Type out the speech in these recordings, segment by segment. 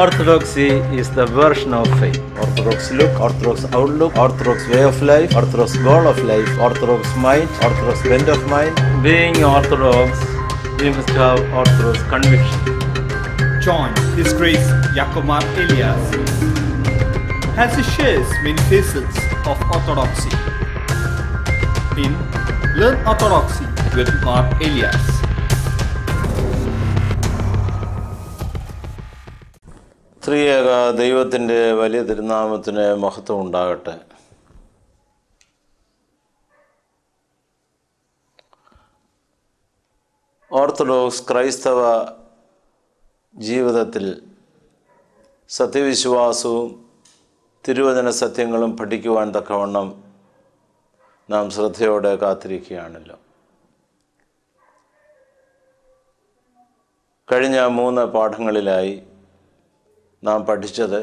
Orthodoxy is the version of faith. Orthodox look, Orthodox outlook, Orthodox way of life, Orthodox goal of life, Orthodox mind, Orthodox bent of mind. Being Orthodox, we must have Orthodox conviction. John, His Grace Yakumar Elias, has shares many facets of Orthodoxy. In Learn Orthodoxy with Mark Elias. ത്രിയേക ദൈവത്തിൻ്റെ വലിയ തിരുനാമത്തിന് മഹത്വം ഉണ്ടാകട്ടെ orthodox ക്രൈസ്തവ ജീവിതത്തിൽ സത്യവിശ്വാസവും തിരുവചന സത്യങ്ങളും പഠിക്കുവാൻ തക്കവണ്ണം നാം ശ്രദ്ധയോടെ കാത്തിരിക്കുകയാണല്ലോ കഴിഞ്ഞ മൂന്ന് പാഠങ്ങളിലായി നാം പഠിച്ചത്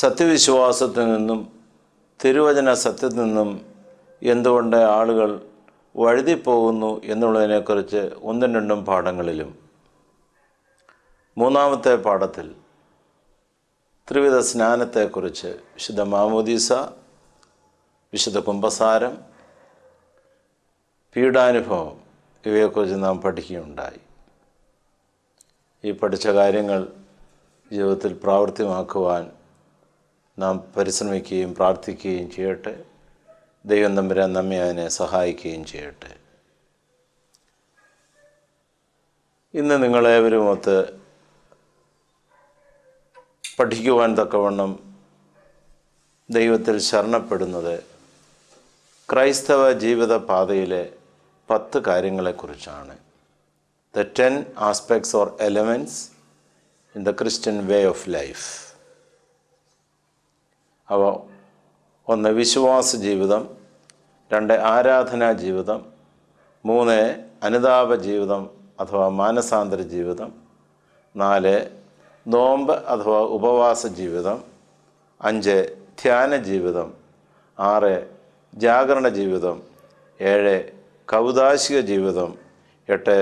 സത്യവിശ്വാസത്തിൽ നിന്നും തിരുവചന സത്യത്തിൽ നിന്നും എന്തുകൊണ്ട് ആളുകൾ വഴുതിപ്പോകുന്നു എന്നുള്ളതിനെക്കുറിച്ച് ഒന്നും രണ്ടും പാഠങ്ങളിലും മൂന്നാമത്തെ പാഠത്തിൽ ത്രിവിധ സ്നാനത്തെക്കുറിച്ച് വിശുദ്ധ മാമോദീസ വിശുദ്ധ കുംഭസാരം പീഡാനുഭവം ഇവയെക്കുറിച്ച് നാം പഠിക്കുകയുണ്ടായി ഈ പഠിച്ച കാര്യങ്ങൾ ജീവിതത്തിൽ പ്രാവർത്തികമാക്കുവാൻ നാം പരിശ്രമിക്കുകയും പ്രാർത്ഥിക്കുകയും ചെയ്യട്ടെ ദൈവം തമ്പുരാൻ നമ്മെ അതിനെ സഹായിക്കുകയും ചെയ്യട്ടെ ഇന്ന് നിങ്ങളേവരുമൊത്ത് പഠിക്കുവാൻ തക്കവണ്ണം ദൈവത്തിൽ ശരണപ്പെടുന്നത് ക്രൈസ്തവ ജീവിത പാതയിലെ പത്ത് കാര്യങ്ങളെക്കുറിച്ചാണ് the 10 aspects or elements in the Christian way of life. അവ ഒന്ന് വിശ്വാസ ജീവിതം രണ്ട് ആരാധനാ ജീവിതം മൂന്ന് അനുതാപ ജീവിതം അഥവാ മാനസാന്തര ജീവിതം നാല് നോമ്പ് അഥവാ ഉപവാസ ജീവിതം അഞ്ച് ധ്യാന ജീവിതം ആറ് ജാഗരണ ജീവിതം ഏഴ് കൗതാശിക ജീവിതം എട്ട്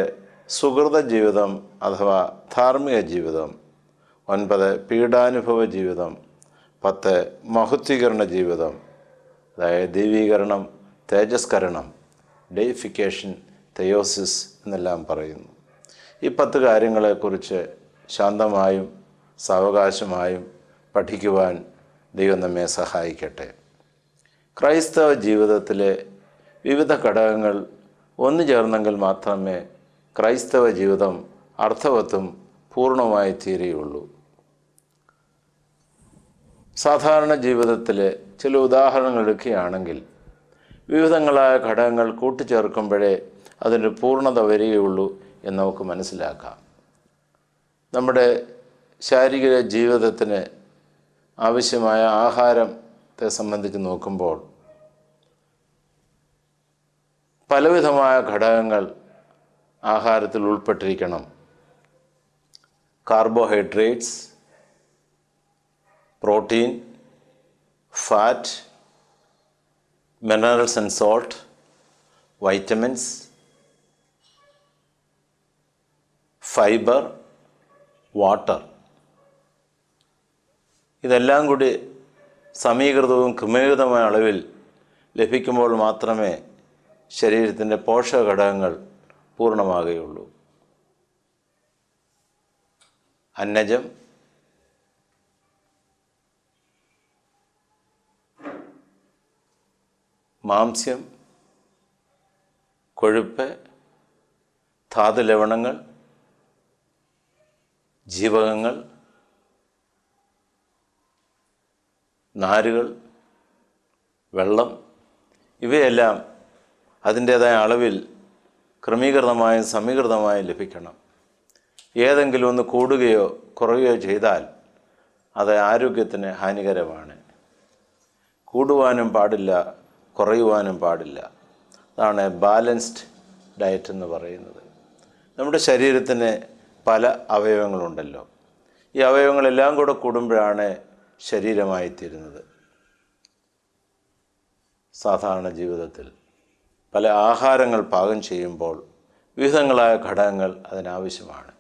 സുഹൃത ജീവിതം അഥവാ ധാർമ്മിക ജീവിതം ഒൻപത് പീഡാനുഭവ ജീവിതം പത്ത് മഹുത്വീകരണ ജീവിതം അതായത് ദൈവീകരണം തേജസ്കരണം ഡെയിഫിക്കേഷൻ തെയോസിസ് എന്നെല്ലാം പറയുന്നു ഈ പത്ത് കാര്യങ്ങളെക്കുറിച്ച് ശാന്തമായും സാവകാശമായും പഠിക്കുവാൻ ദൈവം നമ്മെ സഹായിക്കട്ടെ ക്രൈസ്തവ ജീവിതത്തിലെ വിവിധ ഘടകങ്ങൾ ഒന്നു ചേർന്നെങ്കിൽ മാത്രമേ ക്രൈസ്തവ ജീവിതം അർത്ഥവത്തും പൂർണ്ണമായി തീരുകയുള്ളൂ സാധാരണ ജീവിതത്തിലെ ചില ഉദാഹരണങ്ങൾ എടുക്കുകയാണെങ്കിൽ വിവിധങ്ങളായ ഘടകങ്ങൾ കൂട്ടിച്ചേർക്കുമ്പോഴേ അതിൻ്റെ പൂർണ്ണത വരികയുള്ളൂ എന്ന് നമുക്ക് മനസ്സിലാക്കാം നമ്മുടെ ശാരീരിക ജീവിതത്തിന് ആവശ്യമായ ആഹാരത്തെ സംബന്ധിച്ച് നോക്കുമ്പോൾ പലവിധമായ ഘടകങ്ങൾ ആഹാരത്തിൽ ഉൾപ്പെട്ടിരിക്കണം carbohydrates protein fat minerals and salt vitamins fibre water ഇതെല്ലാം കൂടി സമീകൃതവും ക്രമീകൃതമായ അളവിൽ ലഭിക്കുമ്പോൾ മാത്രമേ ശരീരത്തിൻ്റെ പോഷക ഘടകങ്ങൾ പൂർണ്ണമാകുകയുള്ളൂ അന്നജം മാംസ്യം കൊഴുപ്പ് ധാതു ലവണങ്ങൾ ജീവകങ്ങൾ നാരുകൾ വെള്ളം ഇവയെല്ലാം അതിൻ്റേതായ അളവിൽ ക്രമീകൃതമായും സമീകൃതമായും ലഭിക്കണം ഏതെങ്കിലും ഒന്ന് കൂടുകയോ കുറയുകയോ ചെയ്താൽ അത് ആരോഗ്യത്തിന് ഹാനികരമാണ് കൂടുവാനും പാടില്ല കുറയുവാനും പാടില്ല അതാണ് ബാലൻസ്ഡ് ഡയറ്റ് എന്ന് പറയുന്നത് നമ്മുടെ ശരീരത്തിന് പല അവയവങ്ങളുണ്ടല്ലോ ഈ അവയവങ്ങളെല്ലാം കൂടെ കൂടുമ്പോഴാണ് തീരുന്നത് സാധാരണ ജീവിതത്തിൽ പല ആഹാരങ്ങൾ പാകം ചെയ്യുമ്പോൾ വിവിധങ്ങളായ ഘടകങ്ങൾ അതിനാവശ്യമാണ്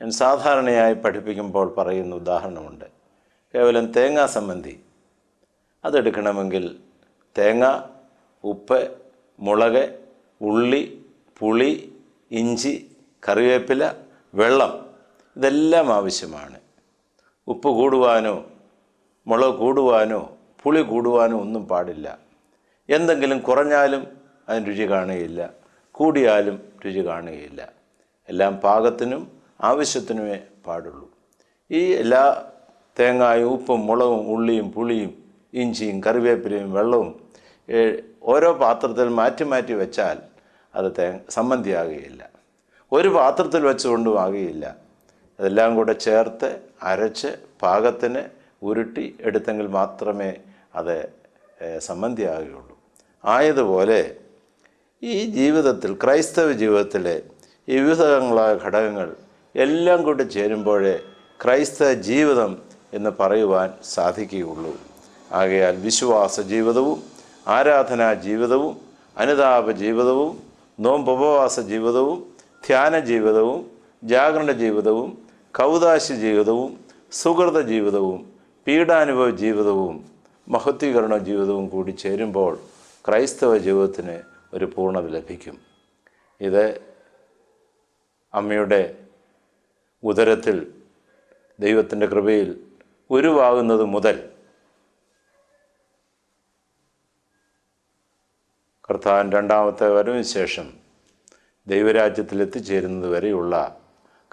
ഞാൻ സാധാരണയായി പഠിപ്പിക്കുമ്പോൾ പറയുന്ന ഉദാഹരണമുണ്ട് കേവലം തേങ്ങാ സംബന്ധി അതെടുക്കണമെങ്കിൽ തേങ്ങ ഉപ്പ് മുളക് ഉള്ളി പുളി ഇഞ്ചി കറിവേപ്പില വെള്ളം ഇതെല്ലാം ആവശ്യമാണ് ഉപ്പ് കൂടുവാനോ മുളക് കൂടുവാനോ പുളി കൂടുവാനോ ഒന്നും പാടില്ല എന്തെങ്കിലും കുറഞ്ഞാലും അതിന് രുചി കാണുകയില്ല കൂടിയാലും രുചി കാണുകയില്ല എല്ലാം പാകത്തിനും ആവശ്യത്തിനുമേ പാടുള്ളൂ ഈ എല്ലാ തേങ്ങായും ഉപ്പും മുളകും ഉള്ളിയും പുളിയും ഇഞ്ചിയും കറിവേപ്പിലയും വെള്ളവും ഓരോ പാത്രത്തിൽ മാറ്റി മാറ്റി വെച്ചാൽ അത് തേ സംബന്ധിയാകുകയില്ല ഒരു പാത്രത്തിൽ വെച്ചുകൊണ്ടും ആകുകയില്ല അതെല്ലാം കൂടെ ചേർത്ത് അരച്ച് പാകത്തിന് ഉരുട്ടി എടുത്തെങ്കിൽ മാത്രമേ അത് സംബന്ധിയാകുകയുള്ളൂ ആയതുപോലെ ഈ ജീവിതത്തിൽ ക്രൈസ്തവ ജീവിതത്തിലെ വിവിധങ്ങളായ ഘടകങ്ങൾ എല്ലാം കൂടി ചേരുമ്പോഴേ ക്രൈസ്തവ ജീവിതം എന്ന് പറയുവാൻ സാധിക്കുകയുള്ളൂ ആകയാൽ വിശ്വാസ ജീവിതവും ആരാധനാ ജീവിതവും അനുതാപ ജീവിതവും നോമ്പുപവാസ ജീവിതവും ധ്യാന ജീവിതവും ജാഗ്രത ജീവിതവും കൗതാശ ജീവിതവും സുഹൃത ജീവിതവും പീഡാനുഭവ ജീവിതവും മഹത്വീകരണ ജീവിതവും കൂടി ചേരുമ്പോൾ ക്രൈസ്തവ ജീവിതത്തിന് ഒരു പൂർണ്ണത ലഭിക്കും ഇത് അമ്മയുടെ ഉദരത്തിൽ ദൈവത്തിൻ്റെ കൃപയിൽ ഉരുവാകുന്നത് മുതൽ കർത്താവൻ രണ്ടാമത്തെ വരവിന് ശേഷം ദൈവരാജ്യത്തിൽ എത്തിച്ചേരുന്നത് വരെയുള്ള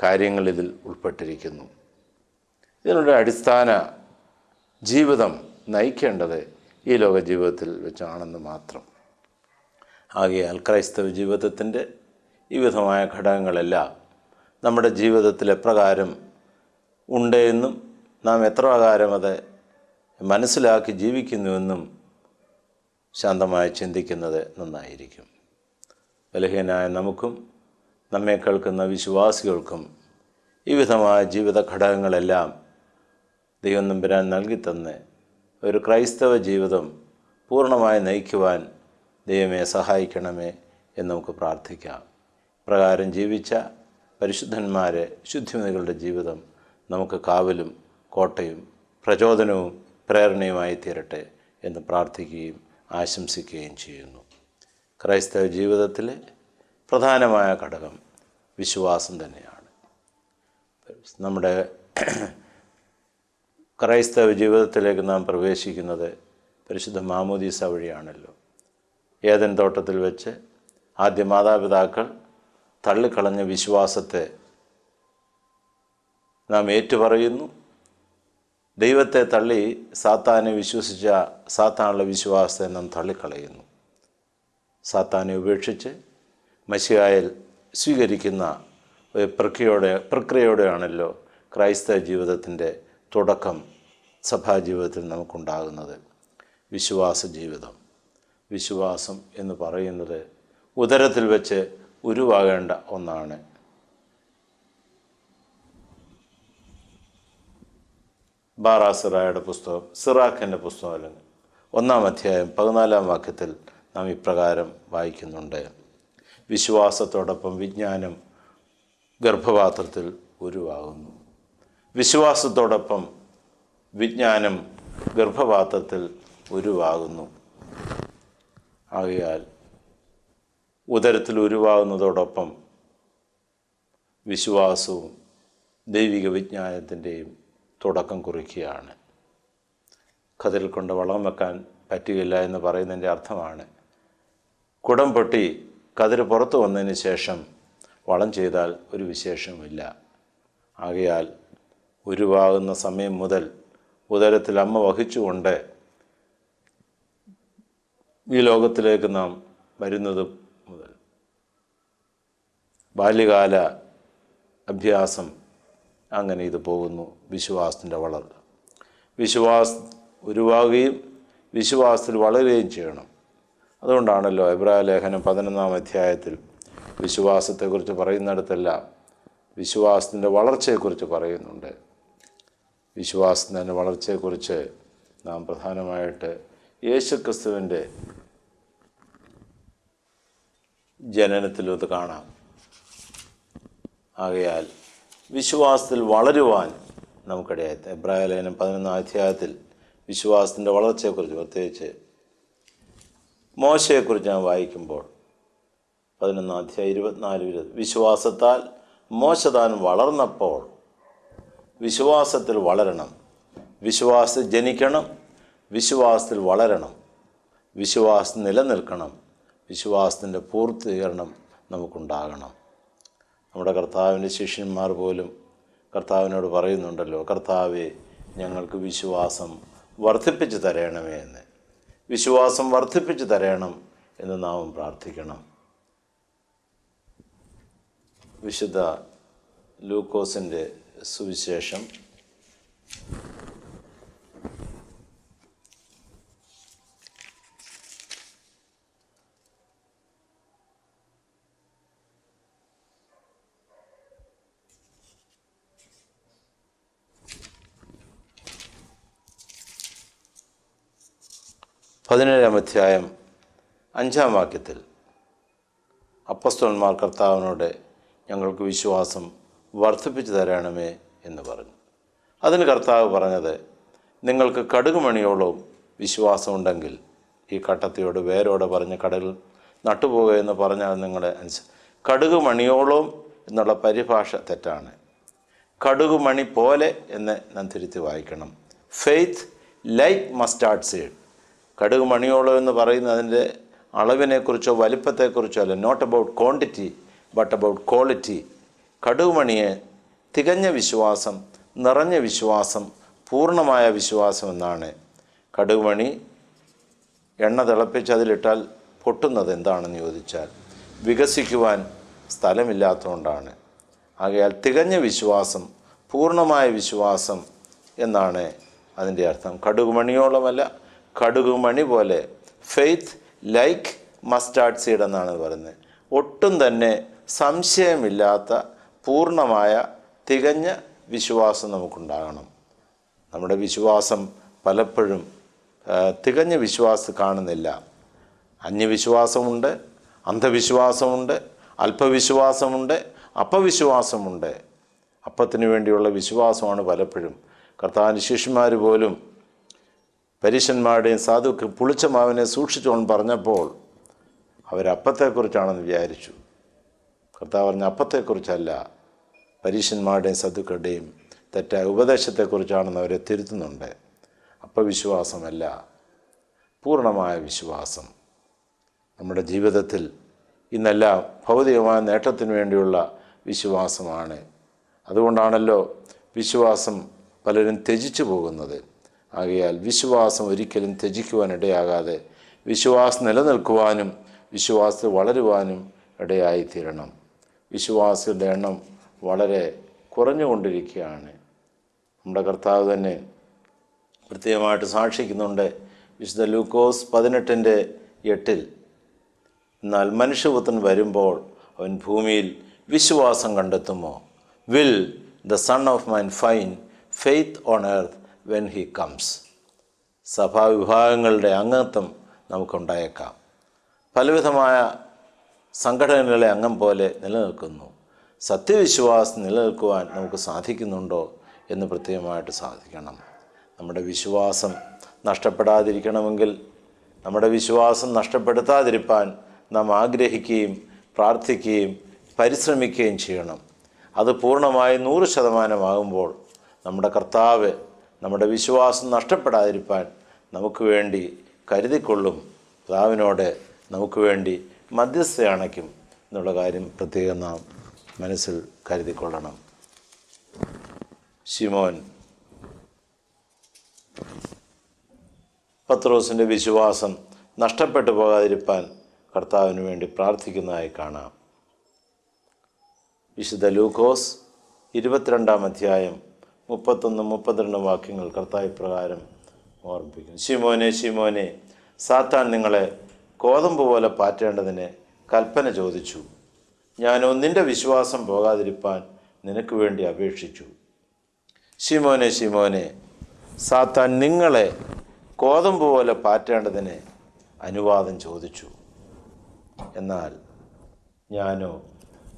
കാര്യങ്ങൾ ഇതിൽ ഉൾപ്പെട്ടിരിക്കുന്നു ഇതിനുള്ള അടിസ്ഥാന ജീവിതം നയിക്കേണ്ടത് ഈ ലോക ജീവിതത്തിൽ വെച്ചാണെന്ന് മാത്രം ആകയാൽ ക്രൈസ്തവ ജീവിതത്തിൻ്റെ വിവിധമായ ഘടകങ്ങളെല്ലാം നമ്മുടെ ജീവിതത്തിൽ എപ്രകാരം ഉണ്ട് എന്നും നാം എത്രകാരം അത് മനസ്സിലാക്കി ജീവിക്കുന്നുവെന്നും ശാന്തമായി ചിന്തിക്കുന്നത് നന്നായിരിക്കും ബലഹീനായ നമുക്കും നമ്മെ കേൾക്കുന്ന വിശ്വാസികൾക്കും വിവിധമായ ജീവിത ഘടകങ്ങളെല്ലാം ദൈവം നമ്പരാൻ നൽകി ഒരു ക്രൈസ്തവ ജീവിതം പൂർണ്ണമായി നയിക്കുവാൻ ദൈവമേ സഹായിക്കണമേ എന്ന് നമുക്ക് പ്രാർത്ഥിക്കാം പ്രകാരം ജീവിച്ച പരിശുദ്ധന്മാരെ ശുദ്ധിമതികളുടെ ജീവിതം നമുക്ക് കാവലും കോട്ടയും പ്രചോദനവും പ്രേരണയുമായി തീരട്ടെ എന്ന് പ്രാർത്ഥിക്കുകയും ആശംസിക്കുകയും ചെയ്യുന്നു ക്രൈസ്തവ ജീവിതത്തിലെ പ്രധാനമായ ഘടകം വിശ്വാസം തന്നെയാണ് നമ്മുടെ ക്രൈസ്തവ ജീവിതത്തിലേക്ക് നാം പ്രവേശിക്കുന്നത് പരിശുദ്ധ മാമോദീസ വഴിയാണല്ലോ ഏതൻ തോട്ടത്തിൽ വെച്ച് ആദ്യ മാതാപിതാക്കൾ തള്ളിക്കളഞ്ഞ വിശ്വാസത്തെ നാം ഏറ്റുപറയുന്നു ദൈവത്തെ തള്ളി സാത്താനെ വിശ്വസിച്ച സാത്താനുള്ള വിശ്വാസത്തെ നാം തള്ളിക്കളയുന്നു സാത്താനെ ഉപേക്ഷിച്ച് മസിഹായിൽ സ്വീകരിക്കുന്ന ഒരു പ്രക്രിയയോടെ പ്രക്രിയയോടെയാണല്ലോ ക്രൈസ്തവ ജീവിതത്തിൻ്റെ തുടക്കം സഭാജീവിതത്തിൽ നമുക്കുണ്ടാകുന്നത് വിശ്വാസ ജീവിതം വിശ്വാസം എന്ന് പറയുന്നത് ഉദരത്തിൽ വെച്ച് ഉരുവാകേണ്ട ഒന്നാണ് ബാറാ സിറായുടെ പുസ്തകം സിറാഖിൻ്റെ പുസ്തകം ഒന്നാം അധ്യായം പതിനാലാം വാക്യത്തിൽ നാം ഇപ്രകാരം വായിക്കുന്നുണ്ട് വിശ്വാസത്തോടൊപ്പം വിജ്ഞാനം ഗർഭപാത്രത്തിൽ ഉരുവാകുന്നു വിശ്വാസത്തോടൊപ്പം വിജ്ഞാനം ഗർഭപാത്രത്തിൽ ഉരുവാകുന്നു ആകയാൽ ഉദരത്തിൽ ഉരുവാകുന്നതോടൊപ്പം വിശ്വാസവും ദൈവിക വിജ്ഞാനത്തിൻ്റെയും തുടക്കം കുറിക്കുകയാണ് കതിൽ കൊണ്ട് വളം വെക്കാൻ പറ്റുകയില്ല എന്ന് പറയുന്നതിൻ്റെ അർത്ഥമാണ് കുടം പൊട്ടി കതിർ പുറത്തു വന്നതിന് ശേഷം വളം ചെയ്താൽ ഒരു വിശേഷവുമില്ല ആകയാൽ ഉരുവാകുന്ന സമയം മുതൽ ഉദരത്തിൽ അമ്മ വഹിച്ചുകൊണ്ട് ഈ ലോകത്തിലേക്ക് നാം വരുന്നത് മുതൽ ബാല്യകാല അഭ്യാസം അങ്ങനെ ഇത് പോകുന്നു വിശ്വാസത്തിൻ്റെ വളർച്ച വിശ്വാസ് ഉരുവാകുകയും വിശ്വാസത്തിൽ വളരുകയും ചെയ്യണം അതുകൊണ്ടാണല്ലോ എബ്രാ ലേഖനം പതിനൊന്നാം അധ്യായത്തിൽ വിശ്വാസത്തെക്കുറിച്ച് പറയുന്നിടത്തെല്ലാം വിശ്വാസത്തിൻ്റെ വളർച്ചയെക്കുറിച്ച് പറയുന്നുണ്ട് വിശ്വാസത്തിൻ്റെ വളർച്ചയെക്കുറിച്ച് നാം പ്രധാനമായിട്ട് യേശുക്രിസ്തുവിൻ്റെ ജനനത്തിലും അത് കാണാം ആകയാൽ വിശ്വാസത്തിൽ വളരുവാൻ നമുക്കിടയായി എബ്രായ ലേനം പതിനൊന്നാം അധ്യായത്തിൽ വിശ്വാസത്തിൻ്റെ വളർച്ചയെക്കുറിച്ച് പ്രത്യേകിച്ച് മോശയെക്കുറിച്ച് ഞാൻ വായിക്കുമ്പോൾ പതിനൊന്നാം അധ്യായം ഇരുപത്തിനാല് ഇരുപത് വിശ്വാസത്താൽ മോശ വളർന്നപ്പോൾ വിശ്വാസത്തിൽ വളരണം വിശ്വാസത്തിൽ ജനിക്കണം വിശ്വാസത്തിൽ വളരണം വിശ്വാസം നിലനിൽക്കണം വിശ്വാസത്തിൻ്റെ പൂർത്തീകരണം നമുക്കുണ്ടാകണം നമ്മുടെ കർത്താവിൻ്റെ ശിഷ്യന്മാർ പോലും കർത്താവിനോട് പറയുന്നുണ്ടല്ലോ കർത്താവെ ഞങ്ങൾക്ക് വിശ്വാസം വർദ്ധിപ്പിച്ചു തരയണമേ എന്ന് വിശ്വാസം വർദ്ധിപ്പിച്ചു തരണം എന്ന് നാം പ്രാർത്ഥിക്കണം വിശുദ്ധ ലൂക്കോസിൻ്റെ സുവിശേഷം പതിനേഴാം അധ്യായം അഞ്ചാം വാക്യത്തിൽ അപ്പസ്റ്റോന്മാർ കർത്താവിനോട് ഞങ്ങൾക്ക് വിശ്വാസം വർദ്ധിപ്പിച്ചു തരണമേ എന്ന് പറഞ്ഞു അതിന് കർത്താവ് പറഞ്ഞത് നിങ്ങൾക്ക് കടുകുമണിയോളം വിശ്വാസമുണ്ടെങ്കിൽ ഈ കട്ടത്തിയോട് വേരോടെ പറഞ്ഞ് കടൽ നട്ടുപോകുകയെന്ന് എന്ന് പറഞ്ഞാൽ നിങ്ങളെ അനുസ കടുകുമണിയോളം എന്നുള്ള പരിഭാഷ തെറ്റാണ് കടുകുമണി പോലെ എന്ന് ഞാൻ തിരുത്തി വായിക്കണം ഫെയ്ത്ത് ലൈക്ക് മസ്റ്റാർഡ് സീഡ് കടുക് മണിയോളം എന്ന് അതിൻ്റെ അളവിനെക്കുറിച്ചോ വലിപ്പത്തെക്കുറിച്ചോ അല്ല not about quantity but about quality മണിയെ തികഞ്ഞ വിശ്വാസം നിറഞ്ഞ വിശ്വാസം പൂർണ്ണമായ വിശ്വാസം എന്നാണ് മണി എണ്ണ തിളപ്പിച്ച് അതിലിട്ടാൽ പൊട്ടുന്നത് എന്താണെന്ന് ചോദിച്ചാൽ വികസിക്കുവാൻ സ്ഥലമില്ലാത്തതുകൊണ്ടാണ് ആകയാൽ തികഞ്ഞ വിശ്വാസം പൂർണ്ണമായ വിശ്വാസം എന്നാണ് അതിൻ്റെ അർത്ഥം മണിയോളമല്ല കടുകുമണി പോലെ ഫെയ്ത്ത് ലൈക്ക് മസ്റ്റാർഡ് സീഡ് എന്നാണ് പറയുന്നത് ഒട്ടും തന്നെ സംശയമില്ലാത്ത പൂർണ്ണമായ തികഞ്ഞ വിശ്വാസം നമുക്കുണ്ടാകണം നമ്മുടെ വിശ്വാസം പലപ്പോഴും തികഞ്ഞ വിശ്വാസം കാണുന്നില്ല അന്യവിശ്വാസമുണ്ട് അന്ധവിശ്വാസമുണ്ട് അല്പവിശ്വാസമുണ്ട് അപ്പവിശ്വാസമുണ്ട് അപ്പത്തിന് വേണ്ടിയുള്ള വിശ്വാസമാണ് പലപ്പോഴും കർത്താവിൻ്റെ ശിഷ്യന്മാർ പോലും പരീശന്മാരുടെയും സാധുക്ക് പുളിച്ച മാവിനെ സൂക്ഷിച്ചുകൊണ്ട് പറഞ്ഞപ്പോൾ അവരപ്പത്തെക്കുറിച്ചാണെന്ന് വിചാരിച്ചു കർത്താവ് പറഞ്ഞ അപ്പത്തെക്കുറിച്ചല്ല പരീശന്മാരുടെയും സാധുക്കളുടെയും തെറ്റായ ഉപദേശത്തെക്കുറിച്ചാണെന്ന് അവരെ തിരുത്തുന്നുണ്ട് അപ്പവിശ്വാസമല്ല പൂർണ്ണമായ വിശ്വാസം നമ്മുടെ ജീവിതത്തിൽ ഇന്നെല്ലാം ഭൗതികമായ നേട്ടത്തിന് വേണ്ടിയുള്ള വിശ്വാസമാണ് അതുകൊണ്ടാണല്ലോ വിശ്വാസം പലരും ത്യജിച്ചു പോകുന്നത് ആകയാൽ വിശ്വാസം ഒരിക്കലും ത്യജിക്കുവാനിടയാകാതെ വിശ്വാസം നിലനിൽക്കുവാനും വിശ്വാസത്തിൽ വളരുവാനും ഇടയായിത്തീരണം വിശ്വാസികളുടെ എണ്ണം വളരെ കുറഞ്ഞുകൊണ്ടിരിക്കുകയാണ് നമ്മുടെ കർത്താവ് തന്നെ കൃത്യമായിട്ട് സാക്ഷിക്കുന്നുണ്ട് വിശുദ്ധ ലൂക്കോസ് പതിനെട്ടിൻ്റെ എട്ടിൽ എന്നാൽ മനുഷ്യപുത്രൻ വരുമ്പോൾ അവൻ ഭൂമിയിൽ വിശ്വാസം കണ്ടെത്തുമോ will the son of man find faith on earth when he comes സഭാവിഭാഗങ്ങളുടെ അംഗത്വം നമുക്കുണ്ടായേക്കാം പലവിധമായ സംഘടനകളെ അംഗം പോലെ നിലനിൽക്കുന്നു സത്യവിശ്വാസം നിലനിൽക്കുവാൻ നമുക്ക് സാധിക്കുന്നുണ്ടോ എന്ന് പ്രത്യേകമായിട്ട് സാധിക്കണം നമ്മുടെ വിശ്വാസം നഷ്ടപ്പെടാതിരിക്കണമെങ്കിൽ നമ്മുടെ വിശ്വാസം നഷ്ടപ്പെടുത്താതിരിക്കാൻ നാം ആഗ്രഹിക്കുകയും പ്രാർത്ഥിക്കുകയും പരിശ്രമിക്കുകയും ചെയ്യണം അത് പൂർണ്ണമായി നൂറ് ശതമാനമാകുമ്പോൾ നമ്മുടെ കർത്താവ് നമ്മുടെ വിശ്വാസം നഷ്ടപ്പെടാതിരിക്കാൻ നമുക്ക് വേണ്ടി കരുതിക്കൊള്ളും പിതാവിനോട് നമുക്ക് വേണ്ടി മധ്യസ്ഥ അണയ്ക്കും എന്നുള്ള കാര്യം പ്രത്യേകം നാം മനസ്സിൽ കരുതിക്കൊള്ളണം ശിമോൻ പത്രോസിൻ്റെ വിശ്വാസം നഷ്ടപ്പെട്ടു പോകാതിരിക്കാൻ കർത്താവിന് വേണ്ടി പ്രാർത്ഥിക്കുന്നതായി കാണാം വിശുദ്ധ ലൂക്കോസ് ഇരുപത്തിരണ്ടാം അധ്യായം മുപ്പത്തൊന്ന് മുപ്പത്തിരണ്ട് വാക്യങ്ങൾ കർത്താവ് പ്രകാരം ഓർമ്മിപ്പിക്കുന്നു ശിമോനെ ശിമോനെ സാത്താൻ നിങ്ങളെ കോതമ്പ് പോലെ പാറ്റേണ്ടതിന് കൽപ്പന ചോദിച്ചു ഞാൻ ഒന്നിൻ്റെ വിശ്വാസം പോകാതിരിപ്പാൻ നിനക്ക് വേണ്ടി അപേക്ഷിച്ചു ശിമോനെ ശിമോനെ സാത്താൻ നിങ്ങളെ കോതമ്പ് പോലെ പാറ്റേണ്ടതിന് അനുവാദം ചോദിച്ചു എന്നാൽ ഞാനോ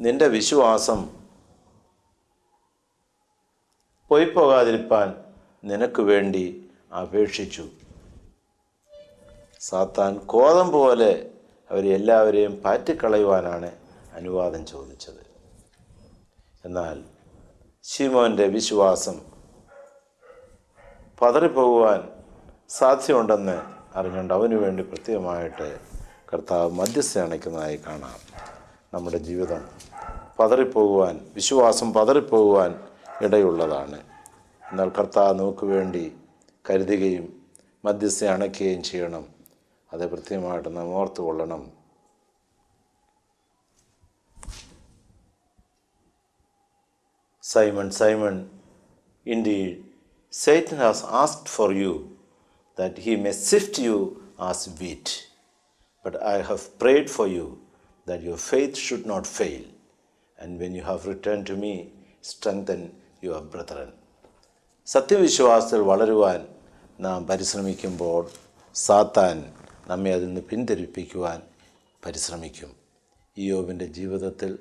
നിന്റെ വിശ്വാസം പോകാതിരിപ്പാൻ നിനക്ക് വേണ്ടി അപേക്ഷിച്ചു സാത്താൻ കോതം പോലെ അവരെ എല്ലാവരെയും പാറ്റിക്കളയുവാനാണ് അനുവാദം ചോദിച്ചത് എന്നാൽ ശിമോൻ്റെ വിശ്വാസം പതറിപ്പോകുവാൻ സാധ്യമുണ്ടെന്ന് അറിഞ്ഞുകൊണ്ട് അവന് വേണ്ടി പ്രത്യേകമായിട്ട് കർത്താവ് മധ്യസ്ഥ അണയ്ക്കുന്നതായി കാണാം നമ്മുടെ ജീവിതം പതറിപ്പോകുവാൻ വിശ്വാസം പതറിപ്പോകുവാൻ ഇടയുള്ളതാണ് എന്നാൽ കർത്താവ് നമുക്ക് വേണ്ടി കരുതുകയും മധ്യസ്ഥ അണയ്ക്കുകയും ചെയ്യണം അത് കൃത്യമായിട്ട് നാം ഓർത്തു കൊള്ളണം Simon Simon indeed Satan has asked for you that he may sift you as wheat but I have prayed for you that your faith should not fail and when you have return to me strengthen your brethren സത്യവിശ്വാസത്തിൽ വളരുവാൻ നാം പരിശ്രമിക്കുമ്പോൾ സാത്താൻ നമ്മെ അതിൽ നിന്ന് പിന്തിരിപ്പിക്കുവാൻ പരിശ്രമിക്കും യോബിൻ്റെ ജീവിതത്തിൽ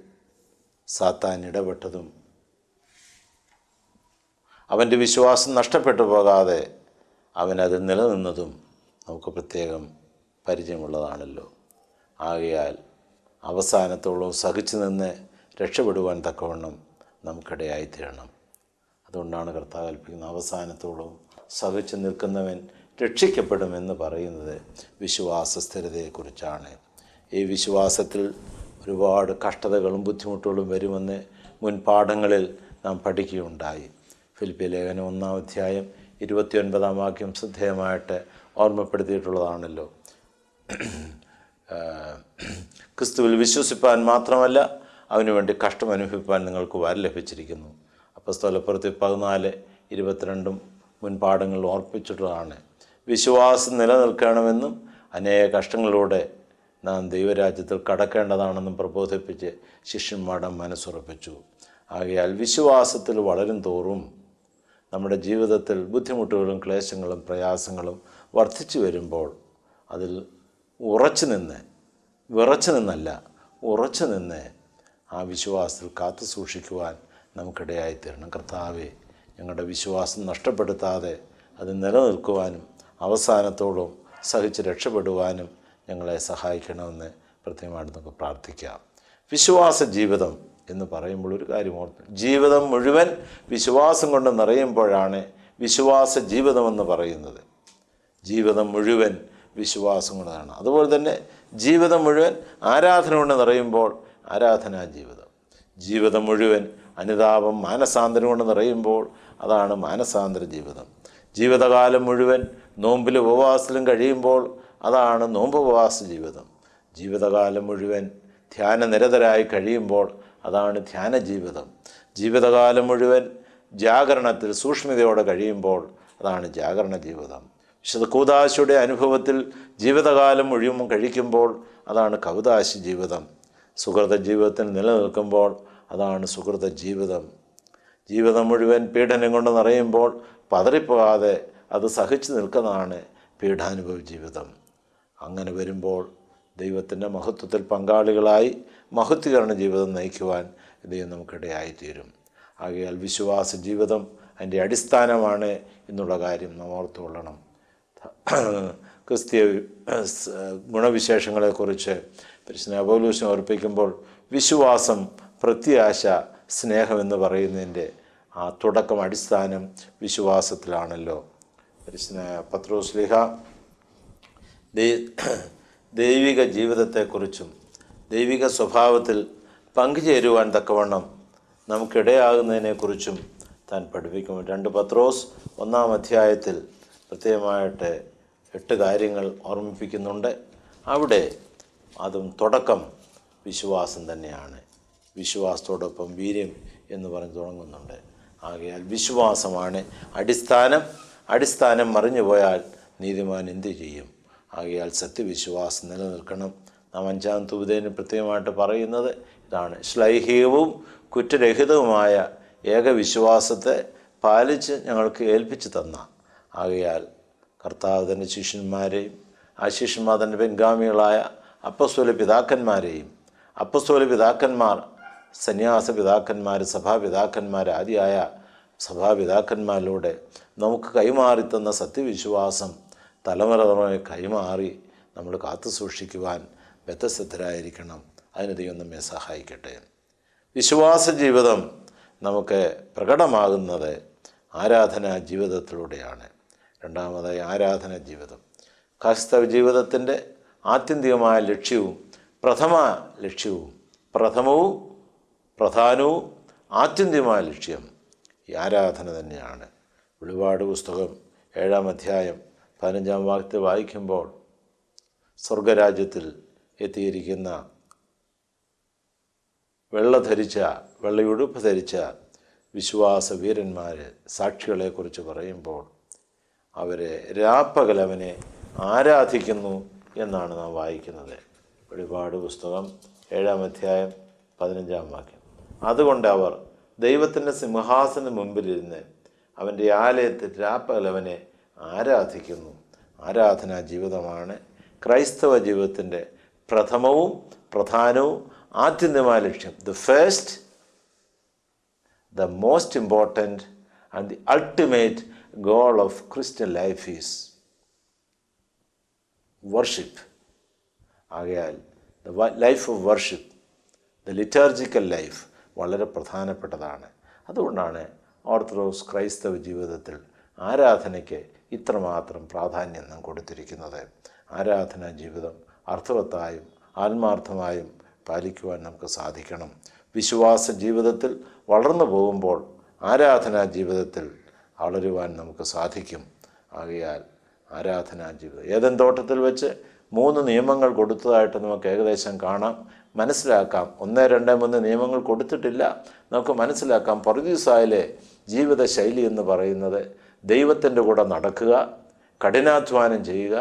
സാത്താൻ ഇടപെട്ടതും അവൻ്റെ വിശ്വാസം നഷ്ടപ്പെട്ടു പോകാതെ അവനത് നിലനിന്നതും നമുക്ക് പ്രത്യേകം പരിചയമുള്ളതാണല്ലോ ആകയാൽ അവസാനത്തോളം സഹിച്ചു നിന്ന് രക്ഷപ്പെടുവാൻ തക്കവണ്ണം നമുക്കിടയായിത്തീരണം അതുകൊണ്ടാണ് കർത്താവ് കൽപ്പിക്കുന്നത് അവസാനത്തോളം സഹിച്ചു നിൽക്കുന്നവൻ രക്ഷിക്കപ്പെടുമെന്ന് പറയുന്നത് വിശ്വാസ സ്ഥിരതയെക്കുറിച്ചാണ് ഈ വിശ്വാസത്തിൽ ഒരുപാട് കഷ്ടതകളും ബുദ്ധിമുട്ടുകളും വരുമെന്ന് മുൻപാഠങ്ങളിൽ നാം പഠിക്കുകയുണ്ടായി ഫിലിപ്പി ലേഖനം ഒന്നാം അധ്യായം ഇരുപത്തിയൊൻപതാം വാക്യം ശ്രദ്ധേയമായിട്ട് ഓർമ്മപ്പെടുത്തിയിട്ടുള്ളതാണല്ലോ ക്രിസ്തുവിൽ വിശ്വസിപ്പാൻ മാത്രമല്ല അവനുവേണ്ടി കഷ്ടം അനുഭവിപ്പാൻ നിങ്ങൾക്ക് വരം ലഭിച്ചിരിക്കുന്നു അപ്പസ്തോലപ്പുറത്ത് പതിനാല് ഇരുപത്തിരണ്ടും മുൻപാഠങ്ങൾ ഓർപ്പിച്ചിട്ടുള്ളതാണ് വിശ്വാസം നിലനിൽക്കണമെന്നും അനേക കഷ്ടങ്ങളിലൂടെ നാം ദൈവരാജ്യത്തിൽ കടക്കേണ്ടതാണെന്നും പ്രബോധിപ്പിച്ച് ശിഷ്യന്മാരുടെ മനസ്സുറപ്പിച്ചു ആകയാൽ വിശ്വാസത്തിൽ വളരും തോറും നമ്മുടെ ജീവിതത്തിൽ ബുദ്ധിമുട്ടുകളും ക്ലേശങ്ങളും പ്രയാസങ്ങളും വർദ്ധിച്ചു വരുമ്പോൾ അതിൽ ഉറച്ചു നിന്ന് വിറച്ചു നിന്നല്ല ഉറച്ചു നിന്ന് ആ വിശ്വാസത്തിൽ കാത്തു സൂക്ഷിക്കുവാൻ നമുക്കിടയായിത്തീരണം കർത്താവെ ഞങ്ങളുടെ വിശ്വാസം നഷ്ടപ്പെടുത്താതെ അത് നിലനിൽക്കുവാനും അവസാനത്തോളം സഹിച്ച് രക്ഷപ്പെടുവാനും ഞങ്ങളെ സഹായിക്കണമെന്ന് പ്രത്യേകമായിട്ട് നമുക്ക് പ്രാർത്ഥിക്കാം വിശ്വാസ ജീവിതം എന്ന് പറയുമ്പോൾ ഒരു കാര്യം ഓർത്ത് ജീവിതം മുഴുവൻ വിശ്വാസം കൊണ്ട് നിറയുമ്പോഴാണ് വിശ്വാസ ജീവിതമെന്ന് പറയുന്നത് ജീവിതം മുഴുവൻ വിശ്വാസം കൊണ്ടാണ് അതുപോലെ തന്നെ ജീവിതം മുഴുവൻ ആരാധന കൊണ്ട് നിറയുമ്പോൾ ആരാധനാ ജീവിതം ജീവിതം മുഴുവൻ അനുതാപം മാനസാന്തരം കൊണ്ട് നിറയുമ്പോൾ അതാണ് മാനസാന്തര ജീവിതം ജീവിതകാലം മുഴുവൻ നോമ്പിലും ഉപവാസത്തിലും കഴിയുമ്പോൾ അതാണ് നോമ്പ് ഉപവാസ ജീവിതം ജീവിതകാലം മുഴുവൻ ധ്യാനനിരതരായി കഴിയുമ്പോൾ അതാണ് ധ്യാന ജീവിതം ജീവിതകാലം മുഴുവൻ ജാഗരണത്തിൽ സൂക്ഷ്മതയോടെ കഴിയുമ്പോൾ അതാണ് ജാഗരണ ജീവിതം വിശുദ്ധ കൂതാശിയുടെ അനുഭവത്തിൽ ജീവിതകാലം മുഴുവൻ കഴിക്കുമ്പോൾ അതാണ് കൗതാശി ജീവിതം സുഹൃത ജീവിതത്തിൽ നിലനിൽക്കുമ്പോൾ അതാണ് സുഹൃത ജീവിതം ജീവിതം മുഴുവൻ പീഡനം കൊണ്ട് നിറയുമ്പോൾ പതറിപ്പോകാതെ അത് സഹിച്ചു നിൽക്കുന്നതാണ് പീഠാനുഭവ ജീവിതം അങ്ങനെ വരുമ്പോൾ ദൈവത്തിൻ്റെ മഹത്വത്തിൽ പങ്കാളികളായി മഹത്വീകരണ ജീവിതം നയിക്കുവാൻ ദൈവം നമുക്കിടയായിത്തീരും ആകയാൽ വിശ്വാസ ജീവിതം അതിൻ്റെ അടിസ്ഥാനമാണ് എന്നുള്ള കാര്യം നാം ഓർത്തുകൊള്ളണം ക്രിസ്തീയ ഗുണവിശേഷങ്ങളെക്കുറിച്ച് പരിശുദ്ധ അപൗലൂഷൻ ഓർപ്പിക്കുമ്പോൾ വിശ്വാസം പ്രത്യാശ സ്നേഹമെന്ന് പറയുന്നതിൻ്റെ ആ തുടക്കം അടിസ്ഥാനം വിശ്വാസത്തിലാണല്ലോ പത്രോസ്ലിഹ ദൈവിക ജീവിതത്തെക്കുറിച്ചും ദൈവിക സ്വഭാവത്തിൽ പങ്കുചേരുവാൻ തക്കവണ്ണം നമുക്കിടയാകുന്നതിനെക്കുറിച്ചും താൻ പഠിപ്പിക്കും രണ്ട് പത്രോസ് ഒന്നാം അധ്യായത്തിൽ പ്രത്യേകമായിട്ട് എട്ട് കാര്യങ്ങൾ ഓർമ്മിപ്പിക്കുന്നുണ്ട് അവിടെ അതും തുടക്കം വിശ്വാസം തന്നെയാണ് വിശ്വാസത്തോടൊപ്പം വീര്യം എന്ന് പറഞ്ഞ് തുടങ്ങുന്നുണ്ട് ആകയാൽ വിശ്വാസമാണ് അടിസ്ഥാനം അടിസ്ഥാനം മറിഞ്ഞു പോയാൽ നീതിമാൻ എന്തു ചെയ്യും ആകയാൽ സത്യവിശ്വാസം നിലനിൽക്കണം നാം അഞ്ചാം തൂതേന് പ്രത്യേകമായിട്ട് പറയുന്നത് ഇതാണ് ശ്ലൈഹീയവും കുറ്റരഹിതവുമായ ഏകവിശ്വാസത്തെ പാലിച്ച് ഞങ്ങൾക്ക് ഏൽപ്പിച്ചു തന്ന ആകയാൽ കർത്താവ് തൻ്റെ ശിഷ്യന്മാരെയും ആ ശിഷ്യന്മാർ തൻ്റെ പിൻഗാമികളായ അപ്പസ്വല പിതാക്കന്മാരെയും അപ്പസ്വല പിതാക്കന്മാർ സന്യാസ പിതാക്കന്മാർ സഭാപിതാക്കന്മാർ ആദ്യായ സഭാപിതാക്കന്മാരിലൂടെ നമുക്ക് കൈമാറിത്തന്ന സത്യവിശ്വാസം തലമുറ തലമുറയെ കൈമാറി നമ്മൾ കാത്തു സൂക്ഷിക്കുവാൻ വ്യത്യസ്തരായിരിക്കണം അതിന് ദൈവം നമ്മെ സഹായിക്കട്ടെ വിശ്വാസ ജീവിതം നമുക്ക് പ്രകടമാകുന്നത് ആരാധനാ ജീവിതത്തിലൂടെയാണ് രണ്ടാമതായി ആരാധന ജീവിതം ക്രൈസ്തവ ജീവിതത്തിൻ്റെ ആത്യന്തികമായ ലക്ഷ്യവും പ്രഥമ ലക്ഷ്യവും പ്രഥമവും പ്രധാനവും ആത്യന്തികമായ ലക്ഷ്യം ഈ ആരാധന തന്നെയാണ് വെളിപാട് പുസ്തകം ഏഴാം അധ്യായം പതിനഞ്ചാം വാക്യത്തെ വായിക്കുമ്പോൾ സ്വർഗരാജ്യത്തിൽ എത്തിയിരിക്കുന്ന വെള്ള ധരിച്ച വെള്ളയുടുപ്പ് ധരിച്ച വിശ്വാസ വീരന്മാർ സാക്ഷികളെക്കുറിച്ച് പറയുമ്പോൾ അവരെ രാപ്പകലവനെ ആരാധിക്കുന്നു എന്നാണ് നാം വായിക്കുന്നത് വെളിപാട് പുസ്തകം ഏഴാം അധ്യായം പതിനഞ്ചാം വാക്യം അതുകൊണ്ട് അവർ ദൈവത്തിൻ്റെ സിംഹാസന മുമ്പിലിരുന്ന് അവൻ്റെ ആലയത്തിൽ രാപ്പകലവനെ ആരാധിക്കുന്നു ആരാധനാ ജീവിതമാണ് ക്രൈസ്തവ ജീവിതത്തിൻ്റെ പ്രഥമവും പ്രധാനവും ആത്യന്തമായ ലക്ഷ്യം the first the most important and the ultimate goal of Christian life is worship ആകയാൽ the life of worship the liturgical life വളരെ പ്രധാനപ്പെട്ടതാണ് അതുകൊണ്ടാണ് ഓർത്തഡോക്സ് ക്രൈസ്തവ ജീവിതത്തിൽ ആരാധനയ്ക്ക് ഇത്രമാത്രം പ്രാധാന്യം നാം കൊടുത്തിരിക്കുന്നത് ആരാധനാ ജീവിതം അർത്ഥവത്തായും ആത്മാർത്ഥമായും പാലിക്കുവാൻ നമുക്ക് സാധിക്കണം വിശ്വാസ ജീവിതത്തിൽ വളർന്നു പോകുമ്പോൾ ആരാധനാ ജീവിതത്തിൽ വളരുവാൻ നമുക്ക് സാധിക്കും ആകയാൽ ആരാധനാ ജീവിതം ഏതെന്തോട്ടത്തിൽ വെച്ച് മൂന്ന് നിയമങ്ങൾ കൊടുത്തതായിട്ട് നമുക്ക് ഏകദേശം കാണാം മനസ്സിലാക്കാം ഒന്ന് രണ്ട് മൂന്ന് നിയമങ്ങൾ കൊടുത്തിട്ടില്ല നമുക്ക് മനസ്സിലാക്കാം പർദീസായിലെ ജീവിതശൈലി എന്ന് പറയുന്നത് ദൈവത്തിൻ്റെ കൂടെ നടക്കുക കഠിനാധ്വാനം ചെയ്യുക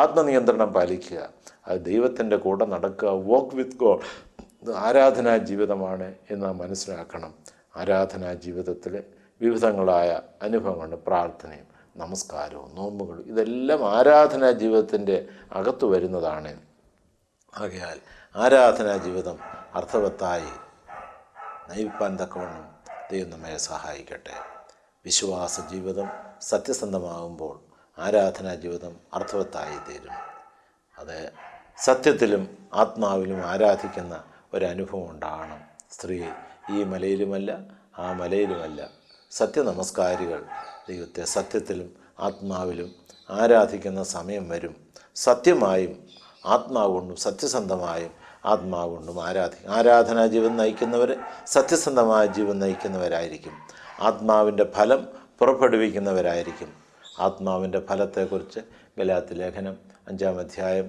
ആത്മനിയന്ത്രണം പാലിക്കുക അത് ദൈവത്തിൻ്റെ കൂടെ നടക്കുക വോക്ക് വിത്ത് ഗോഡ് ആരാധനാ ജീവിതമാണ് എന്ന് മനസ്സിലാക്കണം ആരാധനാ ജീവിതത്തിൽ വിവിധങ്ങളായ അനുഭവങ്ങളുണ്ട് പ്രാർത്ഥനയും നമസ്കാരവും നോമ്പുകളും ഇതെല്ലാം ആരാധനാ ജീവിതത്തിൻ്റെ അകത്തു വരുന്നതാണ് ആകയാൽ ആരാധനാ ജീവിതം അർത്ഥവത്തായി നയിപ്പാൻ തക്കവണ്ണം ദൈവം നമ്മെ സഹായിക്കട്ടെ വിശ്വാസ ജീവിതം സത്യസന്ധമാകുമ്പോൾ ആരാധനാ ജീവിതം അർത്ഥവത്തായി തീരും അത് സത്യത്തിലും ആത്മാവിലും ആരാധിക്കുന്ന ഒരനുഭവം ഉണ്ടാകണം സ്ത്രീ ഈ മലയിലുമല്ല ആ മലയിലുമല്ല സത്യനമസ്കാരികൾ ദൈവത്തെ സത്യത്തിലും ആത്മാവിലും ആരാധിക്കുന്ന സമയം വരും സത്യമായും ആത്മാവ് സത്യസന്ധമായും ആത്മാവുകൊണ്ടും ആരാധി ആരാധനാ ജീവൻ നയിക്കുന്നവർ സത്യസന്ധമായ ജീവൻ നയിക്കുന്നവരായിരിക്കും ആത്മാവിൻ്റെ ഫലം പുറപ്പെടുവിക്കുന്നവരായിരിക്കും ആത്മാവിൻ്റെ ഫലത്തെക്കുറിച്ച് ഗലാത്ത് ലേഖനം അഞ്ചാം അധ്യായം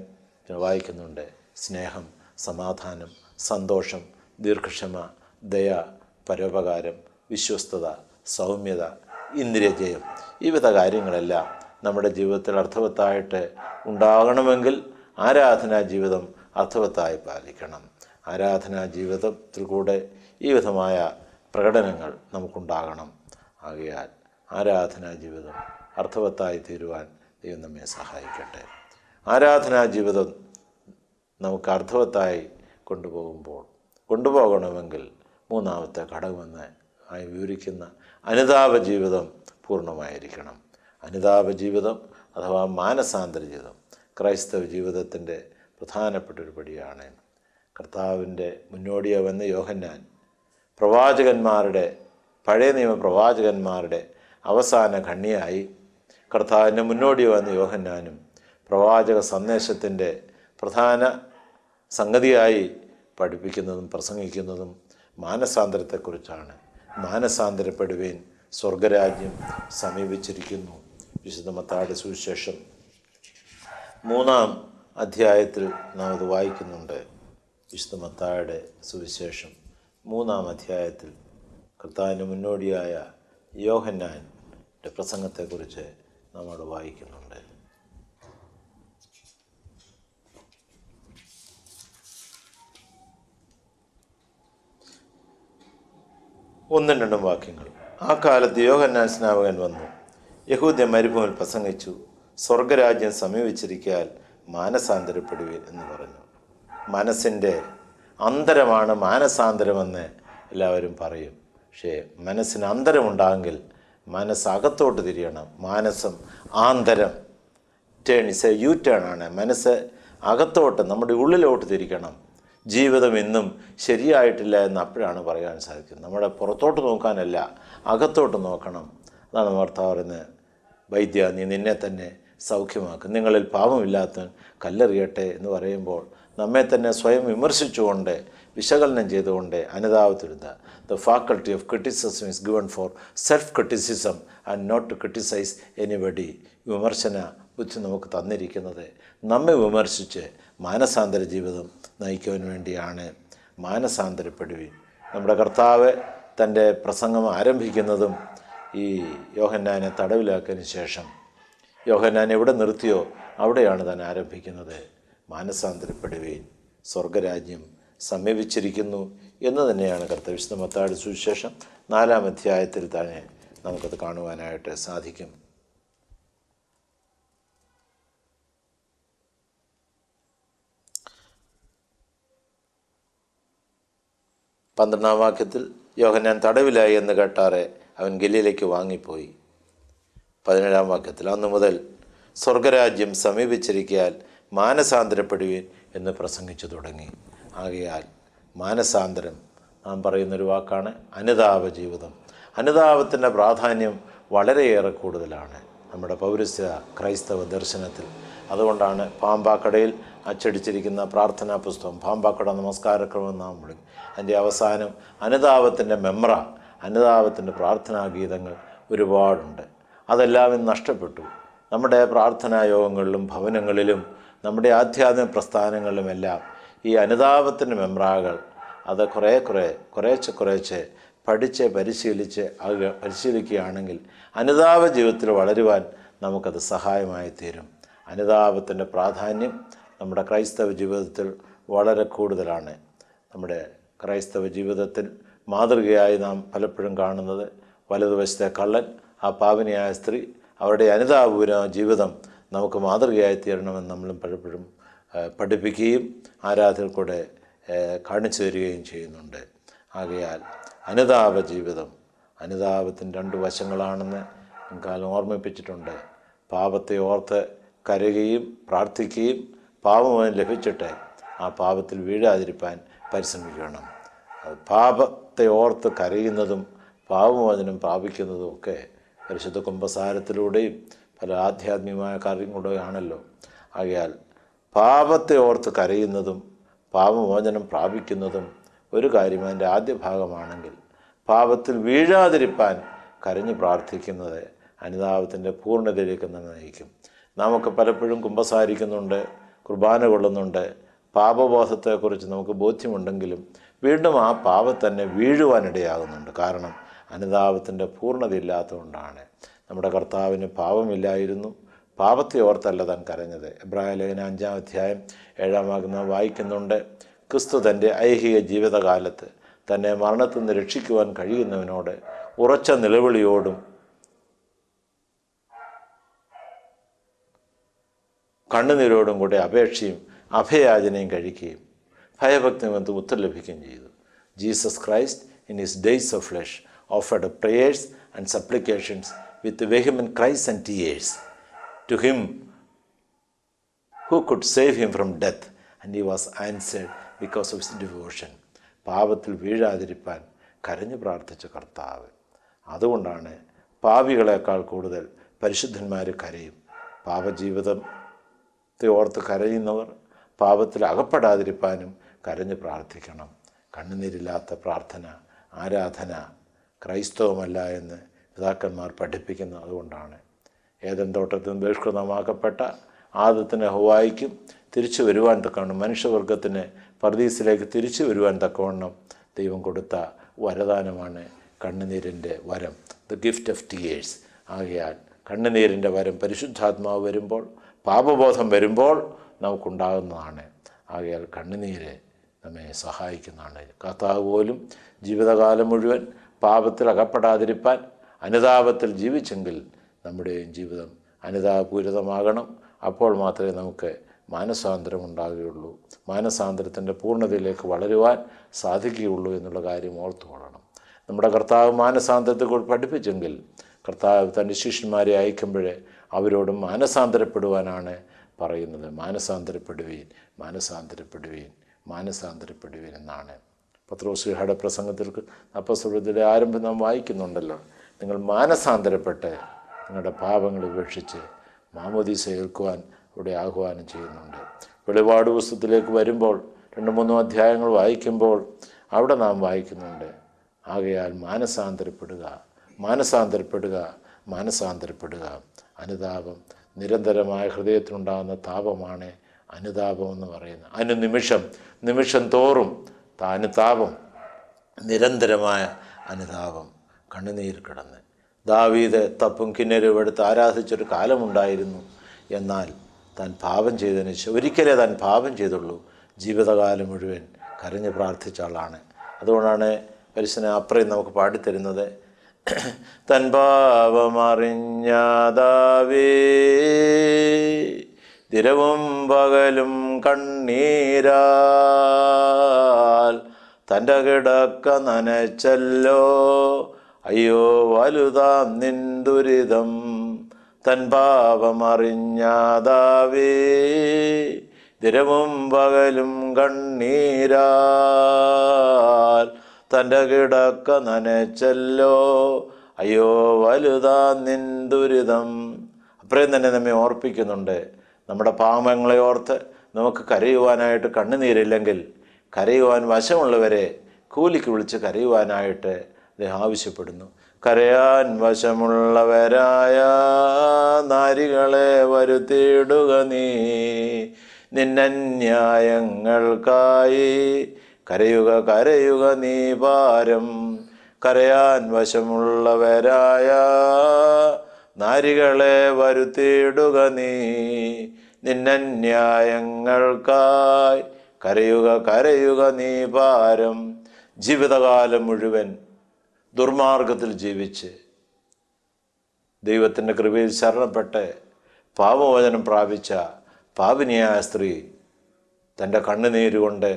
വായിക്കുന്നുണ്ട് സ്നേഹം സമാധാനം സന്തോഷം ദീർഘക്ഷമ ദയ പരോപകാരം വിശ്വസ്തത സൗമ്യത ഇന്ദ്രിയജയം ഈ വിധ കാര്യങ്ങളെല്ലാം നമ്മുടെ ജീവിതത്തിൽ അർത്ഥവത്തായിട്ട് ഉണ്ടാകണമെങ്കിൽ ആരാധനാ ജീവിതം അർത്ഥവത്തായി പാലിക്കണം ആരാധനാ ജീവിതത്തിൽ കൂടെ ഈ വിധമായ പ്രകടനങ്ങൾ നമുക്കുണ്ടാകണം ആകയാൽ ആരാധനാ ജീവിതം അർത്ഥവത്തായി തീരുവാൻ ദൈവം നമ്മെ സഹായിക്കട്ടെ ആരാധനാ ജീവിതം നമുക്ക് അർത്ഥവത്തായി കൊണ്ടുപോകുമ്പോൾ കൊണ്ടുപോകണമെങ്കിൽ മൂന്നാമത്തെ ഘടകമെന്ന് ആയി വിവരിക്കുന്ന അനുതാപ ജീവിതം പൂർണ്ണമായിരിക്കണം അനുതാപ ജീവിതം അഥവാ മാനസാന്തര ജീവിതം ക്രൈസ്തവ ജീവിതത്തിൻ്റെ പ്രധാനപ്പെട്ട ഒരു പടിയാണ് കർത്താവിൻ്റെ മുന്നോടിയായി യോഹന്നാൻ പ്രവാചകന്മാരുടെ പഴയ നിയമ പ്രവാചകന്മാരുടെ അവസാന ഖണ്ണിയായി കർത്താവിൻ്റെ മുന്നോടി യോഹന്നാനും പ്രവാചക സന്ദേശത്തിൻ്റെ പ്രധാന സംഗതിയായി പഠിപ്പിക്കുന്നതും പ്രസംഗിക്കുന്നതും മാനസാന്തരത്തെക്കുറിച്ചാണ് മാനസാന്തരപ്പെടുവേൻ സ്വർഗരാജ്യം സമീപിച്ചിരിക്കുന്നു വിശുദ്ധ സുവിശേഷം മൂന്നാം അധ്യായത്തിൽ നാം അത് വായിക്കുന്നുണ്ട് വിശുദ്ധ സുവിശേഷം മൂന്നാം അധ്യായത്തിൽ കർത്താവിൻ്റെ മുന്നോടിയായ യോഹന്നാൻ്റെ പ്രസംഗത്തെക്കുറിച്ച് നാം വായിക്കുന്നുണ്ട് ഒന്നും രണ്ടും വാക്യങ്ങൾ ആ കാലത്ത് യോഹന്നാൻ സ്നാപകൻ വന്നു യഹൂദ്യ മരുഭൂമിൽ പ്രസംഗിച്ചു സ്വർഗരാജ്യം സമീപിച്ചിരിക്കാൻ മാനസാന്തരപ്പെടുവീൻ എന്ന് പറഞ്ഞു മനസ്സിൻ്റെ അന്തരമാണ് മാനസാന്തരമെന്ന് എല്ലാവരും പറയും പക്ഷേ മനസ്സിന് അന്തരമുണ്ടാകെങ്കിൽ മനസ്സകത്തോട്ട് അകത്തോട്ട് തിരിയണം മാനസം ആന്തരം turn is a U turn ആണ് മനസ്സ് അകത്തോട്ട് നമ്മുടെ ഉള്ളിലോട്ട് തിരിക്കണം ജീവിതം എന്നും ശരിയായിട്ടില്ല എന്ന് അപ്പോഴാണ് പറയാൻ സാധിക്കുന്നത് നമ്മുടെ പുറത്തോട്ട് നോക്കാനല്ല അകത്തോട്ട് നോക്കണം അതാണ് ഭർത്താവ് പറയുന്നത് വൈദ്യ നീ നിന്നെ തന്നെ സൗഖ്യമാക്കും നിങ്ങളിൽ പാപമില്ലാത്തവൻ കല്ലെറിയട്ടെ എന്ന് പറയുമ്പോൾ നമ്മെ തന്നെ സ്വയം വിമർശിച്ചുകൊണ്ട് വിശകലനം ചെയ്തുകൊണ്ട് അനുതാപത്തിരുന്ന the faculty of criticism is given for self criticism and not to criticise anybody വിമർശന ബുദ്ധി നമുക്ക് തന്നിരിക്കുന്നത് നമ്മെ വിമർശിച്ച് മാനസാന്തര ജീവിതം നയിക്കുവാൻ വേണ്ടിയാണ് മാനസാന്തരപ്പെടുവി നമ്മുടെ കർത്താവ് തൻ്റെ പ്രസംഗം ആരംഭിക്കുന്നതും ഈ യോഹന്നാനെ തടവിലാക്കിയതിന് ശേഷം യോഹന്നാൻ എവിടെ നിർത്തിയോ അവിടെയാണ് താൻ ആരംഭിക്കുന്നത് മാനസാന്തരപ്പെടുവേൻ സ്വർഗരാജ്യം സമീപിച്ചിരിക്കുന്നു എന്ന് തന്നെയാണ് കർത്തവിശുദ്ധ മത്താട് സുവിശേഷം നാലാം അധ്യായത്തിൽ തന്നെ നമുക്കത് കാണുവാനായിട്ട് സാധിക്കും പന്ത്രണ്ടാം വാക്യത്തിൽ യോഹന്നാൻ തടവിലായി എന്ന് കേട്ടാറെ അവൻ ഗലിയിലേക്ക് വാങ്ങിപ്പോയി പതിനേഴാം വാക്യത്തിൽ അന്നു മുതൽ സ്വർഗരാജ്യം സമീപിച്ചിരിക്കാൻ മാനസാന്തരപ്പെടുവീൻ എന്ന് പ്രസംഗിച്ചു തുടങ്ങി ആകയാൽ മാനസാന്തരം നാം പറയുന്നൊരു വാക്കാണ് അനുതാപ ജീവിതം അനുതാപത്തിൻ്റെ പ്രാധാന്യം വളരെയേറെ കൂടുതലാണ് നമ്മുടെ പൗരസ്യ ക്രൈസ്തവ ദർശനത്തിൽ അതുകൊണ്ടാണ് പാമ്പാക്കടയിൽ അച്ചടിച്ചിരിക്കുന്ന പ്രാർത്ഥനാ പുസ്തകം പാമ്പാക്കട നമസ്കാരക്രമം നാം വിളിക്കും അതിൻ്റെ അവസാനം അനുതാപത്തിൻ്റെ മെമ്ര അനുതാപത്തിൻ്റെ പ്രാർത്ഥനാ ഗീതങ്ങൾ ഒരുപാടുണ്ട് അതെല്ലാം ഇന്ന് നഷ്ടപ്പെട്ടു നമ്മുടെ പ്രാർത്ഥനാ യോഗങ്ങളിലും ഭവനങ്ങളിലും നമ്മുടെ ആധ്യാത്മിക പ്രസ്ഥാനങ്ങളിലുമെല്ലാം ഈ അനുതാപത്തിൻ്റെ മെമ്രാകൾ അത് കുറേ കുറേ കുറേച്ച് കുറേച്ച് പഠിച്ച് പരിശീലിച്ച് അത് പരിശീലിക്കുകയാണെങ്കിൽ അനുതാപ ജീവിതത്തിൽ വളരുവാൻ നമുക്കത് സഹായമായി തീരും അനുതാപത്തിൻ്റെ പ്രാധാന്യം നമ്മുടെ ക്രൈസ്തവ ജീവിതത്തിൽ വളരെ കൂടുതലാണ് നമ്മുടെ ക്രൈസ്തവ ജീവിതത്തിൽ മാതൃകയായി നാം പലപ്പോഴും കാണുന്നത് വലതുവശത്തെ കള്ളൻ ആ പാവനയായ സ്ത്രീ അവരുടെ അനിതാപൂര ജീവിതം നമുക്ക് മാതൃകയായി തീരണമെന്ന് നമ്മളും പലപ്പോഴും പഠിപ്പിക്കുകയും ആരാധകർക്കൂടെ കാണിച്ചു തരികയും ചെയ്യുന്നുണ്ട് ആകയാൽ അനുതാപ ജീവിതം അനുതാപത്തിൻ്റെ രണ്ട് വശങ്ങളാണെന്ന് കാലം ഓർമ്മിപ്പിച്ചിട്ടുണ്ട് പാപത്തെ ഓർത്ത് കരയുകയും പ്രാർത്ഥിക്കുകയും പാപം ലഭിച്ചിട്ട് ആ പാപത്തിൽ വീഴാതിരിപ്പാൻ പരിശ്രമിക്കണം പാപത്തെ ഓർത്ത് കരയുന്നതും പാപമോചനം പ്രാപിക്കുന്നതും ഒക്കെ പരിശുദ്ധ കുംഭസാരത്തിലൂടെയും പല ആധ്യാത്മികമായ ആണല്ലോ ആകയാൽ പാപത്തെ ഓർത്ത് കരയുന്നതും പാപമോചനം പ്രാപിക്കുന്നതും ഒരു കാര്യം അതിൻ്റെ ആദ്യ ഭാഗമാണെങ്കിൽ പാപത്തിൽ വീഴാതിരിപ്പാൻ കരഞ്ഞു പ്രാർത്ഥിക്കുന്നത് അനുതാപത്തിൻ്റെ പൂർണ്ണതയിലേക്ക് നമ്മെ നയിക്കും നമുക്ക് പലപ്പോഴും കുംഭസാരിക്കുന്നുണ്ട് കുർബാന കൊള്ളുന്നുണ്ട് പാപബോധത്തെക്കുറിച്ച് നമുക്ക് ബോധ്യമുണ്ടെങ്കിലും വീണ്ടും ആ പാപത്തന്നെ വീഴുവാനിടയാകുന്നുണ്ട് കാരണം അനുതാപത്തിൻ്റെ ഇല്ലാത്തതുകൊണ്ടാണ് നമ്മുടെ കർത്താവിന് പാപമില്ലായിരുന്നു പാപത്തെ ഓർത്തല്ല താൻ കരഞ്ഞത് എബ്രാഹിം ലേഖന അഞ്ചാം അധ്യായം ഏഴാം ഭാഗം വായിക്കുന്നുണ്ട് ക്രിസ്തു തൻ്റെ ഐഹിക ജീവിതകാലത്ത് തന്നെ മരണത്തിൽ നിന്ന് രക്ഷിക്കുവാൻ കഴിയുന്നവനോട് ഉറച്ച നിലവിളിയോടും കണ്ണുനീരോടും കൂടെ അപേക്ഷയും അഭയാചനയും കഴിക്കുകയും ഭയഭക്തി ഉത്തരം ലഭിക്കുകയും ചെയ്തു Jesus Christ in his days of flesh offered prayers and supplications with vehement cries and tears to him who could save him from death, and he was answered because of his devotion. പാപത്തിൽ വീഴാതിരിപ്പാൻ കരഞ്ഞു പ്രാർത്ഥിച്ച കർത്താവ് അതുകൊണ്ടാണ് പാപികളെക്കാൾ കൂടുതൽ പരിശുദ്ധന്മാർ കരയും പാപജീവിതത്തെ ഓർത്ത് കരയുന്നവർ പാപത്തിൽ അകപ്പെടാതിരിപ്പാനും കരഞ്ഞു പ്രാർത്ഥിക്കണം കണ്ണുനീരില്ലാത്ത പ്രാർത്ഥന ആരാധന ക്രൈസ്തവമല്ല എന്ന് പിതാക്കന്മാർ പഠിപ്പിക്കുന്നത് അതുകൊണ്ടാണ് ഏതൻ തോട്ടത്തിൽ നിന്ന് ബഹിഷ്കൃതമാക്കപ്പെട്ട ആദത്തിന് ഹുവായിക്കും തിരിച്ചു വരുവാൻ തക്കവണ്ണം മനുഷ്യവർഗത്തിന് പർദീസിലേക്ക് തിരിച്ചു വരുവാൻ തക്കവണ്ണം ദൈവം കൊടുത്ത വരദാനമാണ് കണ്ണുനീരിൻ്റെ വരം ദ ഗിഫ്റ്റ് ഓഫ് ടിയേഴ്സ് ആകയാൽ കണ്ണുനീരിൻ്റെ വരം പരിശുദ്ധാത്മാവ് വരുമ്പോൾ പാപബോധം വരുമ്പോൾ നമുക്കുണ്ടാകുന്നതാണ് ആകയാൽ കണ്ണുനീര് നമ്മെ സഹായിക്കുന്നതാണ് കർത്താവ് പോലും ജീവിതകാലം മുഴുവൻ പാപത്തിൽ അകപ്പെടാതിരിപ്പാൻ അനുതാപത്തിൽ ജീവിച്ചെങ്കിൽ നമ്മുടെയും ജീവിതം അനുതാപൂരിതമാകണം അപ്പോൾ മാത്രമേ നമുക്ക് മാനസാന്തരം ഉണ്ടാകുകയുള്ളൂ മാനസാന്തരത്തിൻ്റെ പൂർണ്ണതയിലേക്ക് വളരുവാൻ സാധിക്കുകയുള്ളൂ എന്നുള്ള കാര്യം ഓർത്തുകൊള്ളണം നമ്മുടെ കർത്താവ് മാനസാന്തരത്തെ കൂടി പഠിപ്പിച്ചെങ്കിൽ കർത്താവ് തൻ്റെ ശിഷ്യന്മാരെ അയക്കുമ്പോഴേ അവരോട് മാനസാന്തരപ്പെടുവാനാണ് പറയുന്നത് മാനസാന്തരപ്പെടുവീൻ മാനസാന്തരപ്പെടുവീൻ മാനസാന്തരപ്പെടുവീൻ എന്നാണ് പത്രോശ്രീഹയുടെ പ്രസംഗത്തിൽ അപ്പസ്വരത്തിലെ ആരംഭം നാം വായിക്കുന്നുണ്ടല്ലോ നിങ്ങൾ മാനസാന്തരപ്പെട്ട് നിങ്ങളുടെ പാപങ്ങൾ ഉപേക്ഷിച്ച് മാമോദീസ ഏൽക്കുവാൻ ഇവിടെ ആഹ്വാനം ചെയ്യുന്നുണ്ട് വെളിപാട് പുസ്തകത്തിലേക്ക് വരുമ്പോൾ രണ്ട് മൂന്നോ അധ്യായങ്ങൾ വായിക്കുമ്പോൾ അവിടെ നാം വായിക്കുന്നുണ്ട് ആകയാൽ മാനസാന്തരപ്പെടുക മാനസാന്തരപ്പെടുക മാനസാന്തരപ്പെടുക അനുതാപം നിരന്തരമായ ഹൃദയത്തിനുണ്ടാകുന്ന താപമാണ് അനുതാപം എന്ന് പറയുന്നത് അനുനിമിഷം നിമിഷം തോറും അനുതാപം നിരന്തരമായ അനുതാപം കണ്ണുനീർ കിടന്ന് ദാവീദ് തപ്പും കിന്നരും എടുത്ത് ആരാധിച്ചൊരു കാലമുണ്ടായിരുന്നു എന്നാൽ താൻ പാപം ചെയ്തതിന് ശേഷം ഒരിക്കലേ താൻ പാപം ചെയ്തുള്ളൂ ജീവിതകാലം മുഴുവൻ കരഞ്ഞ് പ്രാർത്ഥിച്ച ആളാണ് അതുകൊണ്ടാണ് പരിശന അപ്രയും നമുക്ക് പാടിത്തരുന്നത് തൻ പാപമറിഞ്ഞാതാവേ തിരവും പകലും കണ്ണീരാൽ തൻ്റെ കിടക്ക നനച്ചല്ലോ അയ്യോ വലുതാം നിൻ ദുരിതം തൻ പാപമറിഞ്ഞാതാവേ ദിനവും പകലും കണ്ണീരാൽ തൻ്റെ കിടക്ക നനച്ചല്ലോ അയ്യോ വലുതാ നിൻ ദുരിതം തന്നെ നമ്മെ ഓർപ്പിക്കുന്നുണ്ട് നമ്മുടെ പാമങ്ങളെ ഓർത്ത് നമുക്ക് കരയുവാനായിട്ട് കണ്ണുനീരില്ലെങ്കിൽ കരയുവാൻ വശമുള്ളവരെ കൂലിക്ക് വിളിച്ച് കരയുവാനായിട്ട് അദ്ദേഹം ആവശ്യപ്പെടുന്നു കരയാൻ വശമുള്ളവരായ നാരികളെ വരുത്തിയിടുക നീ നിന്നന്യായങ്ങൾക്കായി കരയുക കരയുക നീ പാരം കരയാൻ വശമുള്ളവരായ നാരികളെ വരുത്തിയിടുക നീ നിന്നന്യായങ്ങൾക്കായി കരയുക കരയുക നീ പാരം ജീവിതകാലം മുഴുവൻ ദുർമാർഗത്തിൽ ജീവിച്ച് ദൈവത്തിൻ്റെ കൃപയിൽ ശരണപ്പെട്ട് പാപമോചനം പ്രാപിച്ച പാപിനിയായ സ്ത്രീ തൻ്റെ കണ്ണുനീരുകൊണ്ട്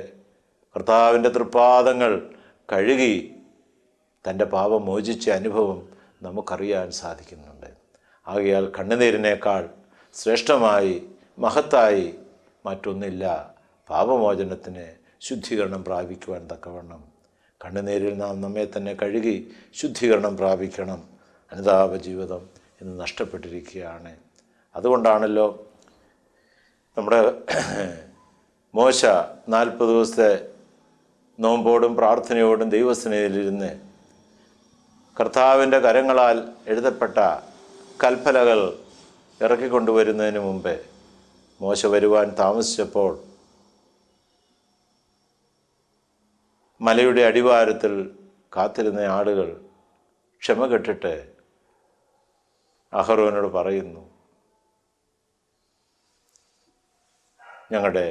കർത്താവിൻ്റെ തൃപ്പാദങ്ങൾ കഴുകി തൻ്റെ പാപം മോചിച്ച അനുഭവം നമുക്കറിയാൻ സാധിക്കുന്നുണ്ട് ആകയാൽ കണ്ണുനീരിനേക്കാൾ ശ്രേഷ്ഠമായി മഹത്തായി മറ്റൊന്നില്ല പാപമോചനത്തിന് ശുദ്ധീകരണം പ്രാപിക്കുവാൻ തക്കവണ്ണം കണ്ണുനീരിൽ നാം നമ്മെ തന്നെ കഴുകി ശുദ്ധീകരണം പ്രാപിക്കണം അനുതാപ ജീവിതം എന്ന് നഷ്ടപ്പെട്ടിരിക്കുകയാണ് അതുകൊണ്ടാണല്ലോ നമ്മുടെ മോശ നാൽപ്പത് ദിവസത്തെ നോമ്പോടും പ്രാർത്ഥനയോടും ദൈവസ്നേഹിലിരുന്ന് കർത്താവിൻ്റെ കരങ്ങളാൽ എഴുതപ്പെട്ട കൽപ്പലകൾ ഇറക്കിക്കൊണ്ടുവരുന്നതിന് മുമ്പേ മോശ വരുവാൻ താമസിച്ചപ്പോൾ മലയുടെ അടിവാരത്തിൽ കാത്തിരുന്ന ആളുകൾ ക്ഷമ കെട്ടിട്ട് അഹറോനോട് പറയുന്നു ഞങ്ങളുടെ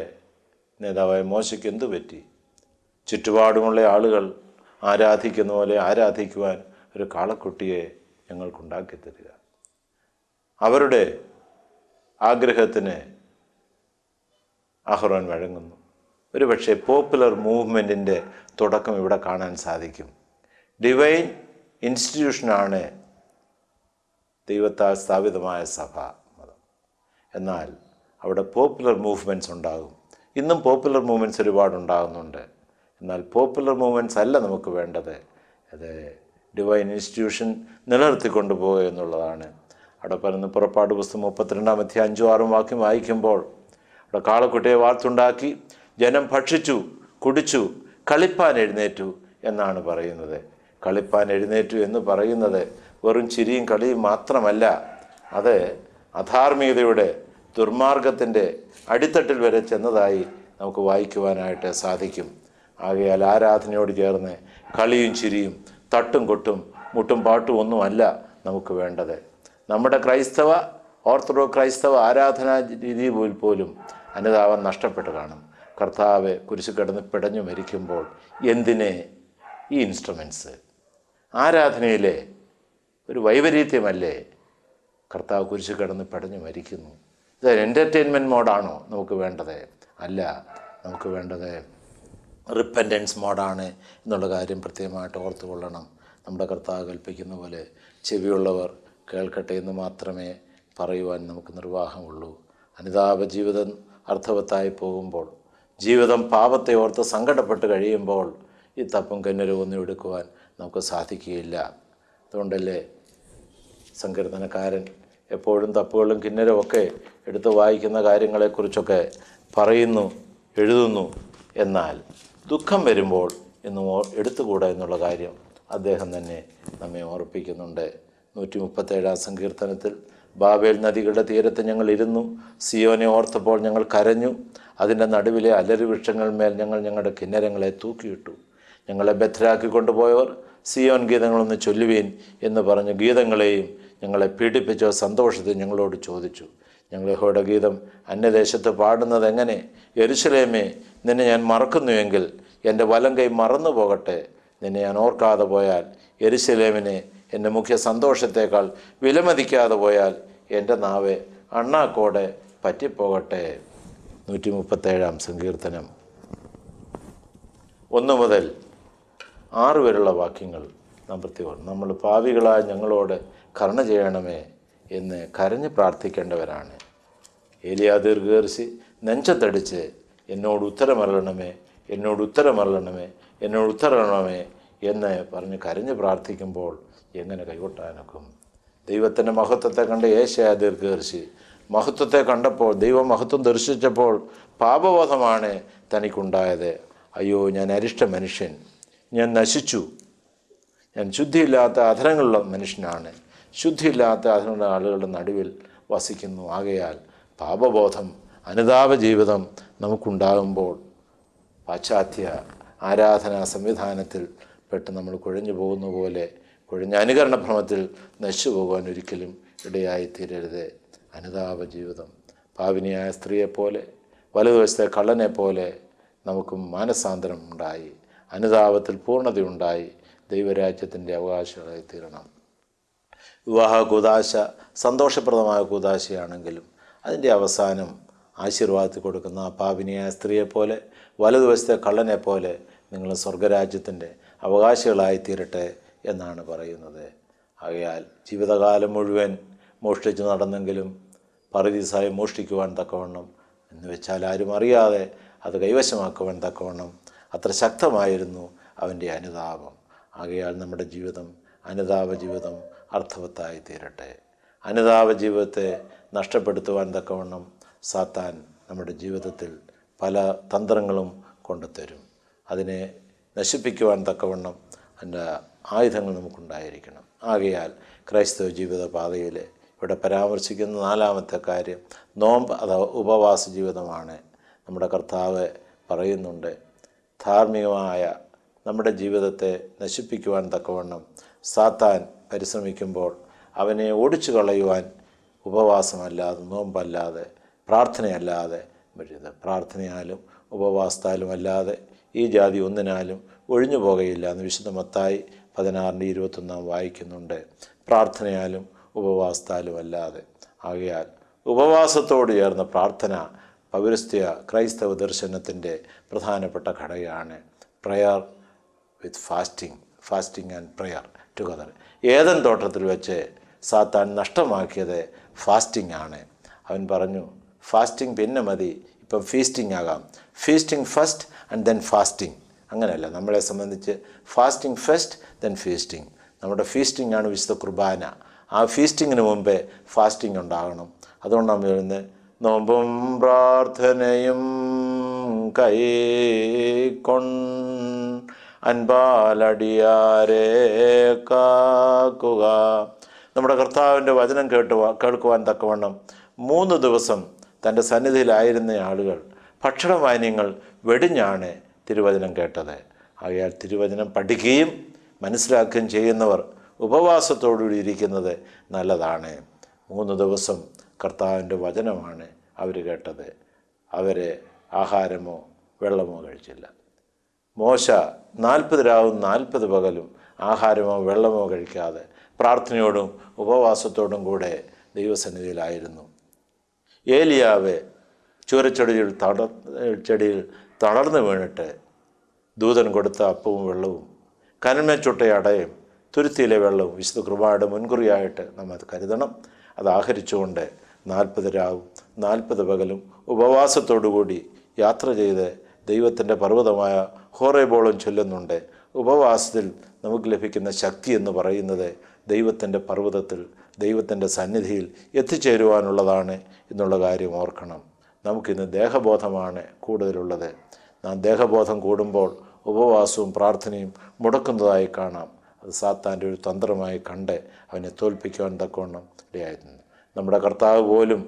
നേതാവായ മോശയ്ക്ക് എന്തു പറ്റി ചുറ്റുപാടുമുള്ള ആളുകൾ ആരാധിക്കുന്ന പോലെ ആരാധിക്കുവാൻ ഒരു കാളക്കുട്ടിയെ ഞങ്ങൾക്കുണ്ടാക്കി തരിക അവരുടെ ആഗ്രഹത്തിന് അഹ്റോൻ വഴങ്ങുന്നു ഒരുപക്ഷെ പോപ്പുലർ മൂവ്മെൻറ്റിൻ്റെ തുടക്കം ഇവിടെ കാണാൻ സാധിക്കും ഡിവൈൻ ഇൻസ്റ്റിറ്റ്യൂഷനാണ് ദൈവത്താൽ സ്ഥാപിതമായ സഭ മതം എന്നാൽ അവിടെ പോപ്പുലർ മൂവ്മെൻറ്റ്സ് ഉണ്ടാകും ഇന്നും പോപ്പുലർ മൂവ്മെൻറ്റ്സ് ഒരുപാട് എന്നാൽ പോപ്പുലർ മൂവ്മെൻറ്റ്സ് അല്ല നമുക്ക് വേണ്ടത് അത് ഡിവൈൻ ഇൻസ്റ്റിറ്റ്യൂഷൻ നിലനിർത്തിക്കൊണ്ടു പോകുക എന്നുള്ളതാണ് അവിടെ പറയുന്ന പുറപ്പാട് പുസ്തകം മുപ്പത്തിരണ്ടാമത്തെ അഞ്ചും ആറും വാക്യം വായിക്കുമ്പോൾ അവിടെ കാളക്കുട്ടിയെ വാർത്തുണ്ടാക്കി ജനം ഭക്ഷിച്ചു കുടിച്ചു കളിപ്പാൻ എഴുന്നേറ്റു എന്നാണ് പറയുന്നത് കളിപ്പാൻ എഴുന്നേറ്റു എന്ന് പറയുന്നത് വെറും ചിരിയും കളിയും മാത്രമല്ല അത് അധാർമികതയുടെ ദുർമാർഗത്തിൻ്റെ അടിത്തട്ടിൽ വരെ ചെന്നതായി നമുക്ക് വായിക്കുവാനായിട്ട് സാധിക്കും ആകയാൽ ആരാധനയോട് ചേർന്ന് കളിയും ചിരിയും തട്ടും കൊട്ടും മുട്ടും പാട്ടും ഒന്നുമല്ല നമുക്ക് വേണ്ടത് നമ്മുടെ ക്രൈസ്തവ ഓർത്തഡോ ക്രൈസ്തവ ആരാധനാ രീതി പോലും അനുതാപം നഷ്ടപ്പെട്ട് കാണും കർത്താവ് കുരിശു കിടന്ന് പിടഞ്ഞു മരിക്കുമ്പോൾ എന്തിനെ ഈ ഇൻസ്ട്രുമെൻസ് ആരാധനയിലെ ഒരു വൈപരീത്യമല്ലേ കർത്താവ് കുരിശു കിടന്ന് പിടഞ്ഞു മരിക്കുന്നു ഇത് എൻ്റർടൈൻമെൻറ്റ് മോഡാണോ നമുക്ക് വേണ്ടത് അല്ല നമുക്ക് വേണ്ടത് റിപ്പൻറ്റൻസ് മോഡാണ് എന്നുള്ള കാര്യം പ്രത്യേകമായിട്ട് ഓർത്തുകൊള്ളണം നമ്മുടെ കർത്താവ് കൽപ്പിക്കുന്ന പോലെ ചെവിയുള്ളവർ കേൾക്കട്ടെ എന്ന് മാത്രമേ പറയുവാൻ നമുക്ക് നിർവാഹമുള്ളൂ അനിതാപ ജീവിതം അർത്ഥവത്തായി പോകുമ്പോൾ ജീവിതം പാപത്തെ ഓർത്ത് സങ്കടപ്പെട്ട് കഴിയുമ്പോൾ ഈ തപ്പും കന്നരവൊന്നും എടുക്കുവാൻ നമുക്ക് സാധിക്കുകയില്ല അതുകൊണ്ടല്ലേ സങ്കീർത്തനക്കാരൻ എപ്പോഴും തപ്പുകളും ഒക്കെ എടുത്ത് വായിക്കുന്ന കാര്യങ്ങളെക്കുറിച്ചൊക്കെ പറയുന്നു എഴുതുന്നു എന്നാൽ ദുഃഖം വരുമ്പോൾ ഇന്ന് എടുത്തുകൂടാ എന്നുള്ള കാര്യം അദ്ദേഹം തന്നെ നമ്മെ ഓർപ്പിക്കുന്നുണ്ട് നൂറ്റി മുപ്പത്തേഴാം സങ്കീർത്തനത്തിൽ ബാബേൽ നദികളുടെ തീരത്ത് ഞങ്ങൾ ഇരുന്നു സിയോനെ ഓർത്തപ്പോൾ ഞങ്ങൾ കരഞ്ഞു അതിൻ്റെ നടുവിലെ അലരുവൃക്ഷങ്ങൾ മേൽ ഞങ്ങൾ ഞങ്ങളുടെ കിന്നരങ്ങളെ തൂക്കിയിട്ടു ഞങ്ങളെ ബദ്ധരാക്കി കൊണ്ടുപോയവർ സിയോൻ ഗീതങ്ങളൊന്ന് ചൊല്ലുവീൻ എന്ന് പറഞ്ഞ് ഗീതങ്ങളെയും ഞങ്ങളെ പീഡിപ്പിച്ചോ സന്തോഷത്തിൽ ഞങ്ങളോട് ചോദിച്ചു ഞങ്ങൾ യഹോയുടെ ഗീതം അന്യദേശത്ത് പാടുന്നത് എങ്ങനെ എരുശലേമേ നിന്നെ ഞാൻ മറക്കുന്നുവെങ്കിൽ എൻ്റെ വലം കൈ മറന്നു പോകട്ടെ നിന്നെ ഞാൻ ഓർക്കാതെ പോയാൽ എരുശലേമിനെ എൻ്റെ മുഖ്യ സന്തോഷത്തേക്കാൾ വിലമതിക്കാതെ പോയാൽ എൻ്റെ നാവ് അണ്ണാക്കോടെ പറ്റിപ്പോകട്ടെ നൂറ്റി മുപ്പത്തേഴാം സങ്കീർത്തനം ഒന്ന് മുതൽ ആറ് വരെയുള്ള വാക്യങ്ങൾ നാം പ്രത്യേകം നമ്മൾ പാവികളായ ഞങ്ങളോട് കരുണ ചെയ്യണമേ എന്ന് കരഞ്ഞ് പ്രാർത്ഥിക്കേണ്ടവരാണ് ഏലിയാ ദീർഘേർസി നെഞ്ചത്തടിച്ച് എന്നോട് ഉത്തരമറളണമേ എന്നോട് ഉത്തരമറളണമേ എന്നോട് ഉത്തരണമേ എന്ന് പറഞ്ഞ് കരഞ്ഞ് പ്രാർത്ഥിക്കുമ്പോൾ എങ്ങനെ കൈവിട്ടാനൊക്കും ദൈവത്തിൻ്റെ മഹത്വത്തെ കണ്ട് ഏശയാ ദീർഘകർഷി മഹത്വത്തെ കണ്ടപ്പോൾ ദൈവമഹത്വം ദർശിച്ചപ്പോൾ പാപബോധമാണ് തനിക്കുണ്ടായത് അയ്യോ ഞാൻ അരിഷ്ട മനുഷ്യൻ ഞാൻ നശിച്ചു ഞാൻ ശുദ്ധിയില്ലാത്ത അധരങ്ങളുള്ള മനുഷ്യനാണ് ശുദ്ധിയില്ലാത്ത അധരങ്ങളുടെ ആളുകളുടെ നടുവിൽ വസിക്കുന്നു ആകയാൽ പാപബോധം അനുതാപ ജീവിതം നമുക്കുണ്ടാകുമ്പോൾ പാശ്ചാത്യ ആരാധനാ സംവിധാനത്തിൽ പെട്ട് നമ്മൾ കുഴഞ്ഞു പോകുന്ന പോലെ ഒഴിഞ്ഞ അനുകരണ ഭ്രമത്തിൽ നശിച്ചു പോകുവാൻ ഒരിക്കലും ഇടയായിത്തീരരുത് അനുതാപ ജീവിതം പാവിനിയായ സ്ത്രീയെപ്പോലെ വലതുവശത്തെ പോലെ നമുക്കും മാനസാന്തരം ഉണ്ടായി അനുതാപത്തിൽ പൂർണ്ണതയുണ്ടായി ദൈവരാജ്യത്തിൻ്റെ അവകാശങ്ങളായി തീരണം വിവാഹ കൂതാശ സന്തോഷപ്രദമായ കൂതാശയാണെങ്കിലും അതിൻ്റെ അവസാനം ആശീർവാദത്തിൽ കൊടുക്കുന്ന ആ പാപിനിയായ സ്ത്രീയെപ്പോലെ വലതുവശത്തെ പോലെ നിങ്ങൾ സ്വർഗരാജ്യത്തിൻ്റെ അവകാശികളായി തീരട്ടെ എന്നാണ് പറയുന്നത് ആകയാൽ ജീവിതകാലം മുഴുവൻ മോഷ്ടിച്ച് നടന്നെങ്കിലും പറുദീസായി മോഷ്ടിക്കുവാൻ തക്കവണ്ണം എന്ന് വെച്ചാൽ ആരും അറിയാതെ അത് കൈവശമാക്കുവാൻ തക്കവണ്ണം അത്ര ശക്തമായിരുന്നു അവൻ്റെ അനുതാപം ആകയാൽ നമ്മുടെ ജീവിതം അനുതാപ ജീവിതം അർത്ഥവത്തായി തീരട്ടെ അനുതാപ ജീവിതത്തെ നഷ്ടപ്പെടുത്തുവാൻ തക്കവണ്ണം സാത്താൻ നമ്മുടെ ജീവിതത്തിൽ പല തന്ത്രങ്ങളും കൊണ്ടുത്തരും അതിനെ നശിപ്പിക്കുവാൻ തക്കവണ്ണം എൻ്റെ ആയുധങ്ങൾ നമുക്കുണ്ടായിരിക്കണം ആകയാൽ ക്രൈസ്തവ പാതയിൽ ഇവിടെ പരാമർശിക്കുന്ന നാലാമത്തെ കാര്യം നോമ്പ് അഥവാ ഉപവാസ ജീവിതമാണ് നമ്മുടെ കർത്താവ് പറയുന്നുണ്ട് ധാർമ്മികമായ നമ്മുടെ ജീവിതത്തെ നശിപ്പിക്കുവാൻ തക്കവണ്ണം സാത്താൻ പരിശ്രമിക്കുമ്പോൾ അവനെ ഓടിച്ചു കളയുവാൻ ഉപവാസമല്ലാതെ നോമ്പല്ലാതെ പ്രാർത്ഥനയല്ലാതെ വരുന്നത് പ്രാർത്ഥനയാലും ഉപവാസത്താലും അല്ലാതെ ഈ ജാതി ഒന്നിനാലും ഒഴിഞ്ഞു പോകുകയില്ല എന്ന് വിശുദ്ധ മത്തായി പതിനാറിൻ്റെ ഇരുപത്തൊന്നാം വായിക്കുന്നുണ്ട് പ്രാർത്ഥനയാലും ഉപവാസത്താലും അല്ലാതെ ആകയാൽ ഉപവാസത്തോട് ചേർന്ന പ്രാർത്ഥന പൗരസ്ത്യ ക്രൈസ്തവ ദർശനത്തിൻ്റെ പ്രധാനപ്പെട്ട ഘടകമാണ് prayer with fasting fasting and prayer together ഏതൻ തോട്ടത്തിൽ വെച്ച് സാത്താൻ നഷ്ടമാക്കിയത് ഫാസ്റ്റിംഗ് ആണ് അവൻ പറഞ്ഞു ഫാസ്റ്റിംഗ് പിന്നെ മതി ഇപ്പം ഫീസ്റ്റിംഗ് ആകാം feasting first and then fasting അങ്ങനെയല്ല നമ്മളെ സംബന്ധിച്ച് ഫാസ്റ്റിംഗ് ഫസ്റ്റ് ദെൻ ഫീസ്റ്റിംഗ് നമ്മുടെ ഫീസ്റ്റിംഗ് ആണ് വിശുദ്ധ കുർബാന ആ ഫീസ്റ്റിങ്ങിന് മുമ്പേ ഫാസ്റ്റിംഗ് ഉണ്ടാകണം അതുകൊണ്ടാണ് വരുന്നത് നോമ്പും പ്രാർത്ഥനയും കൈ കൊൺ അൻപാലടിയാരെ കാക്കുക നമ്മുടെ കർത്താവിൻ്റെ വചനം കേട്ടു കേൾക്കുവാൻ തക്കവണ്ണം മൂന്ന് ദിവസം തൻ്റെ സന്നിധിയിലായിരുന്ന ആളുകൾ ഭക്ഷണപാനീയങ്ങൾ വെടിഞ്ഞാണ് തിരുവചനം കേട്ടത് ആകയാൽ തിരുവചനം പഠിക്കുകയും മനസ്സിലാക്കുകയും ചെയ്യുന്നവർ ഉപവാസത്തോടുകൂടി ഇരിക്കുന്നത് നല്ലതാണ് മൂന്ന് ദിവസം കർത്താവിൻ്റെ വചനമാണ് അവർ കേട്ടത് അവരെ ആഹാരമോ വെള്ളമോ കഴിച്ചില്ല മോശ നാൽപ്പത് രാവും നാൽപ്പത് പകലും ആഹാരമോ വെള്ളമോ കഴിക്കാതെ പ്രാർത്ഥനയോടും ഉപവാസത്തോടും കൂടെ ദൈവസന്നിധിയിലായിരുന്നു ഏലിയാവ് ചൂരച്ചെടിയിൽ തട ചെടിയിൽ തളർന്നു വീണിട്ട് ദൂതൻ കൊടുത്ത അപ്പവും വെള്ളവും കനന്മേ ചുട്ടയടയും തുരുത്തിയിലെ വെള്ളവും വിശുദ്ധ കുർബാനയുടെ മുൻകുറിയായിട്ട് നമ്മൾ അത് കരുതണം അത് ആഹരിച്ചുകൊണ്ട് നാൽപ്പത് രാവും നാൽപ്പത് പകലും ഉപവാസത്തോടുകൂടി യാത്ര ചെയ്ത് ദൈവത്തിൻ്റെ പർവ്വതമായ ഹോറേബോളം ചൊല്ലുന്നുണ്ട് ഉപവാസത്തിൽ നമുക്ക് ലഭിക്കുന്ന ശക്തി എന്ന് പറയുന്നത് ദൈവത്തിൻ്റെ പർവ്വതത്തിൽ ദൈവത്തിൻ്റെ സന്നിധിയിൽ എത്തിച്ചേരുവാനുള്ളതാണ് എന്നുള്ള കാര്യം ഓർക്കണം നമുക്കിന്ന് ദേഹബോധമാണ് കൂടുതലുള്ളത് നാം ദേഹബോധം കൂടുമ്പോൾ ഉപവാസവും പ്രാർത്ഥനയും മുടക്കുന്നതായി കാണാം അത് സാത്താൻ്റെ ഒരു തന്ത്രമായി കണ്ട് അവനെ തോൽപ്പിക്കുവാൻ തക്കവണ്ണം ഇടയായിരുന്നു നമ്മുടെ കർത്താവ് പോലും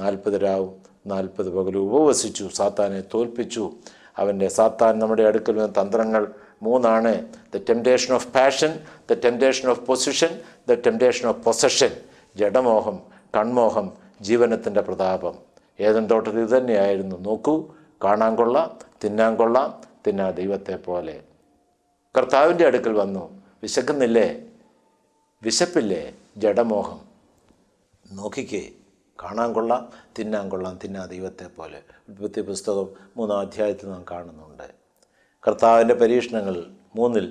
നാൽപ്പത് രാവും നാൽപ്പത് പകലും ഉപവസിച്ചു സാത്താനെ തോൽപ്പിച്ചു അവൻ്റെ സാത്താൻ നമ്മുടെ അടുക്കൽ നിന്ന് തന്ത്രങ്ങൾ മൂന്നാണ് the temptation of passion the temptation of position the temptation of possession ജഡമോഹം കൺമോഹം ജീവനത്തിൻ്റെ പ്രതാപം ഏതൻ തോട്ടത്തിൽ തന്നെയായിരുന്നു നോക്കൂ കാണാൻ കൊള്ളാം തിന്നാൻ കൊള്ളാം തിന്നാ ദൈവത്തെ പോലെ കർത്താവിൻ്റെ അടുക്കൽ വന്നു വിശക്കുന്നില്ലേ വിശപ്പില്ലേ ജഡമോഹം നോക്കിക്കേ കാണാൻ കൊള്ളാം തിന്നാൻ കൊള്ളാം തിന്നാ ദൈവത്തെ പോലെ ഉൽപ്പത്തി പുസ്തകം മൂന്നാം അധ്യായത്തിൽ നാം കാണുന്നുണ്ട് കർത്താവിൻ്റെ പരീക്ഷണങ്ങൾ മൂന്നിൽ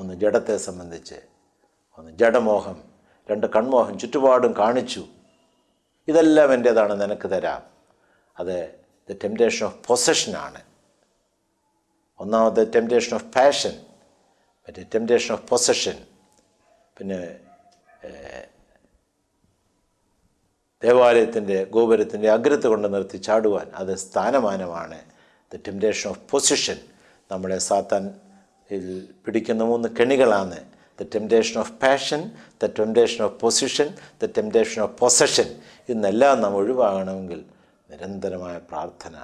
ഒന്ന് ജഡത്തെ സംബന്ധിച്ച് ഒന്ന് ജഡമോഹം രണ്ട് കൺമോഹം ചുറ്റുപാടും കാണിച്ചു ഇതെല്ലാം എൻ്റേതാണ് നിനക്ക് തരാം അത് ദ ടെംപ്ടേഷൻ ഓഫ് പൊസഷനാണ് ഒന്നാമത് ടെംപ്ടേഷൻ ഓഫ് പാഷൻ മറ്റേ ടെംപ്ടേഷൻ ഓഫ് പൊസഷൻ പിന്നെ ദേവാലയത്തിൻ്റെ ഗോപുരത്തിൻ്റെ അഗ്രത്ത് കൊണ്ട് നിർത്തി ചാടുവാൻ അത് സ്ഥാനമാനമാണ് ദ ടെംപ്ടേഷൻ ഓഫ് പൊസിഷൻ നമ്മളെ സാത്താൻ പിടിക്കുന്ന മൂന്ന് കെണികളാണ് the temptation of passion the temptation of position the temptation of possession ഇന്നെല്ലാം നാം ഒഴിവാകണമെങ്കിൽ നിരന്തരമായ പ്രാർത്ഥന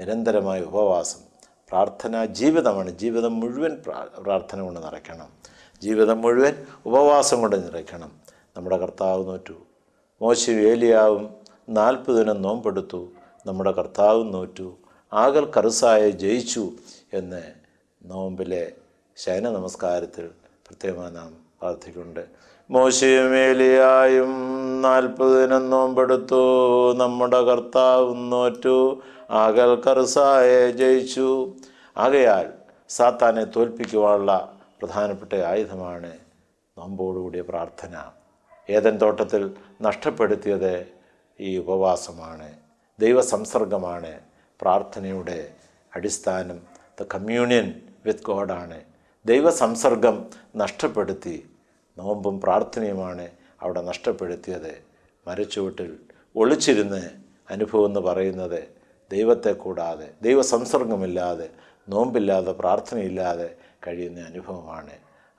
നിരന്തരമായ ഉപവാസം പ്രാർത്ഥന ജീവിതമാണ് ജീവിതം മുഴുവൻ പ്രാർത്ഥന കൊണ്ട് നിറയ്ക്കണം ജീവിതം മുഴുവൻ ഉപവാസം കൊണ്ട് നിറയ്ക്കണം നമ്മുടെ കർത്താവ് നോറ്റു മോശ ഏലിയാവും നാൽപ്പത് ദിനം നോമ്പെടുത്തു നമ്മുടെ കർത്താവ് നോറ്റു ആകൽ കറുസായ ജയിച്ചു എന്ന് നോമ്പിലെ ശയന നമസ്കാരത്തിൽ പ്രത്യേകമായി നാം പ്രാർത്ഥിക്കുന്നുണ്ട് മോശയും ഏലിയായും നാൽപ്പതിനും നോമ്പെടുത്തു നമ്മുടെ കർത്താവ് നോറ്റു അകൽ കർസായെ ജയിച്ചു ആകയാൽ സാത്താനെ തോൽപ്പിക്കുവാനുള്ള പ്രധാനപ്പെട്ട ആയുധമാണ് നോമ്പോടുകൂടിയ പ്രാർത്ഥന ഏതൻ തോട്ടത്തിൽ നഷ്ടപ്പെടുത്തിയത് ഈ ഉപവാസമാണ് ദൈവസംസർഗമാണ് പ്രാർത്ഥനയുടെ അടിസ്ഥാനം ദ കമ്മ്യൂണിയൻ വിത്ത് ഗോഡാണ് ദൈവസംസർഗം നഷ്ടപ്പെടുത്തി നോമ്പും പ്രാർത്ഥനയുമാണ് അവിടെ നഷ്ടപ്പെടുത്തിയത് മരച്ചുവട്ടിൽ ഒളിച്ചിരുന്ന് അനുഭവം എന്ന് പറയുന്നത് ദൈവത്തെ കൂടാതെ സംസർഗമില്ലാതെ നോമ്പില്ലാതെ പ്രാർത്ഥനയില്ലാതെ കഴിയുന്ന അനുഭവമാണ്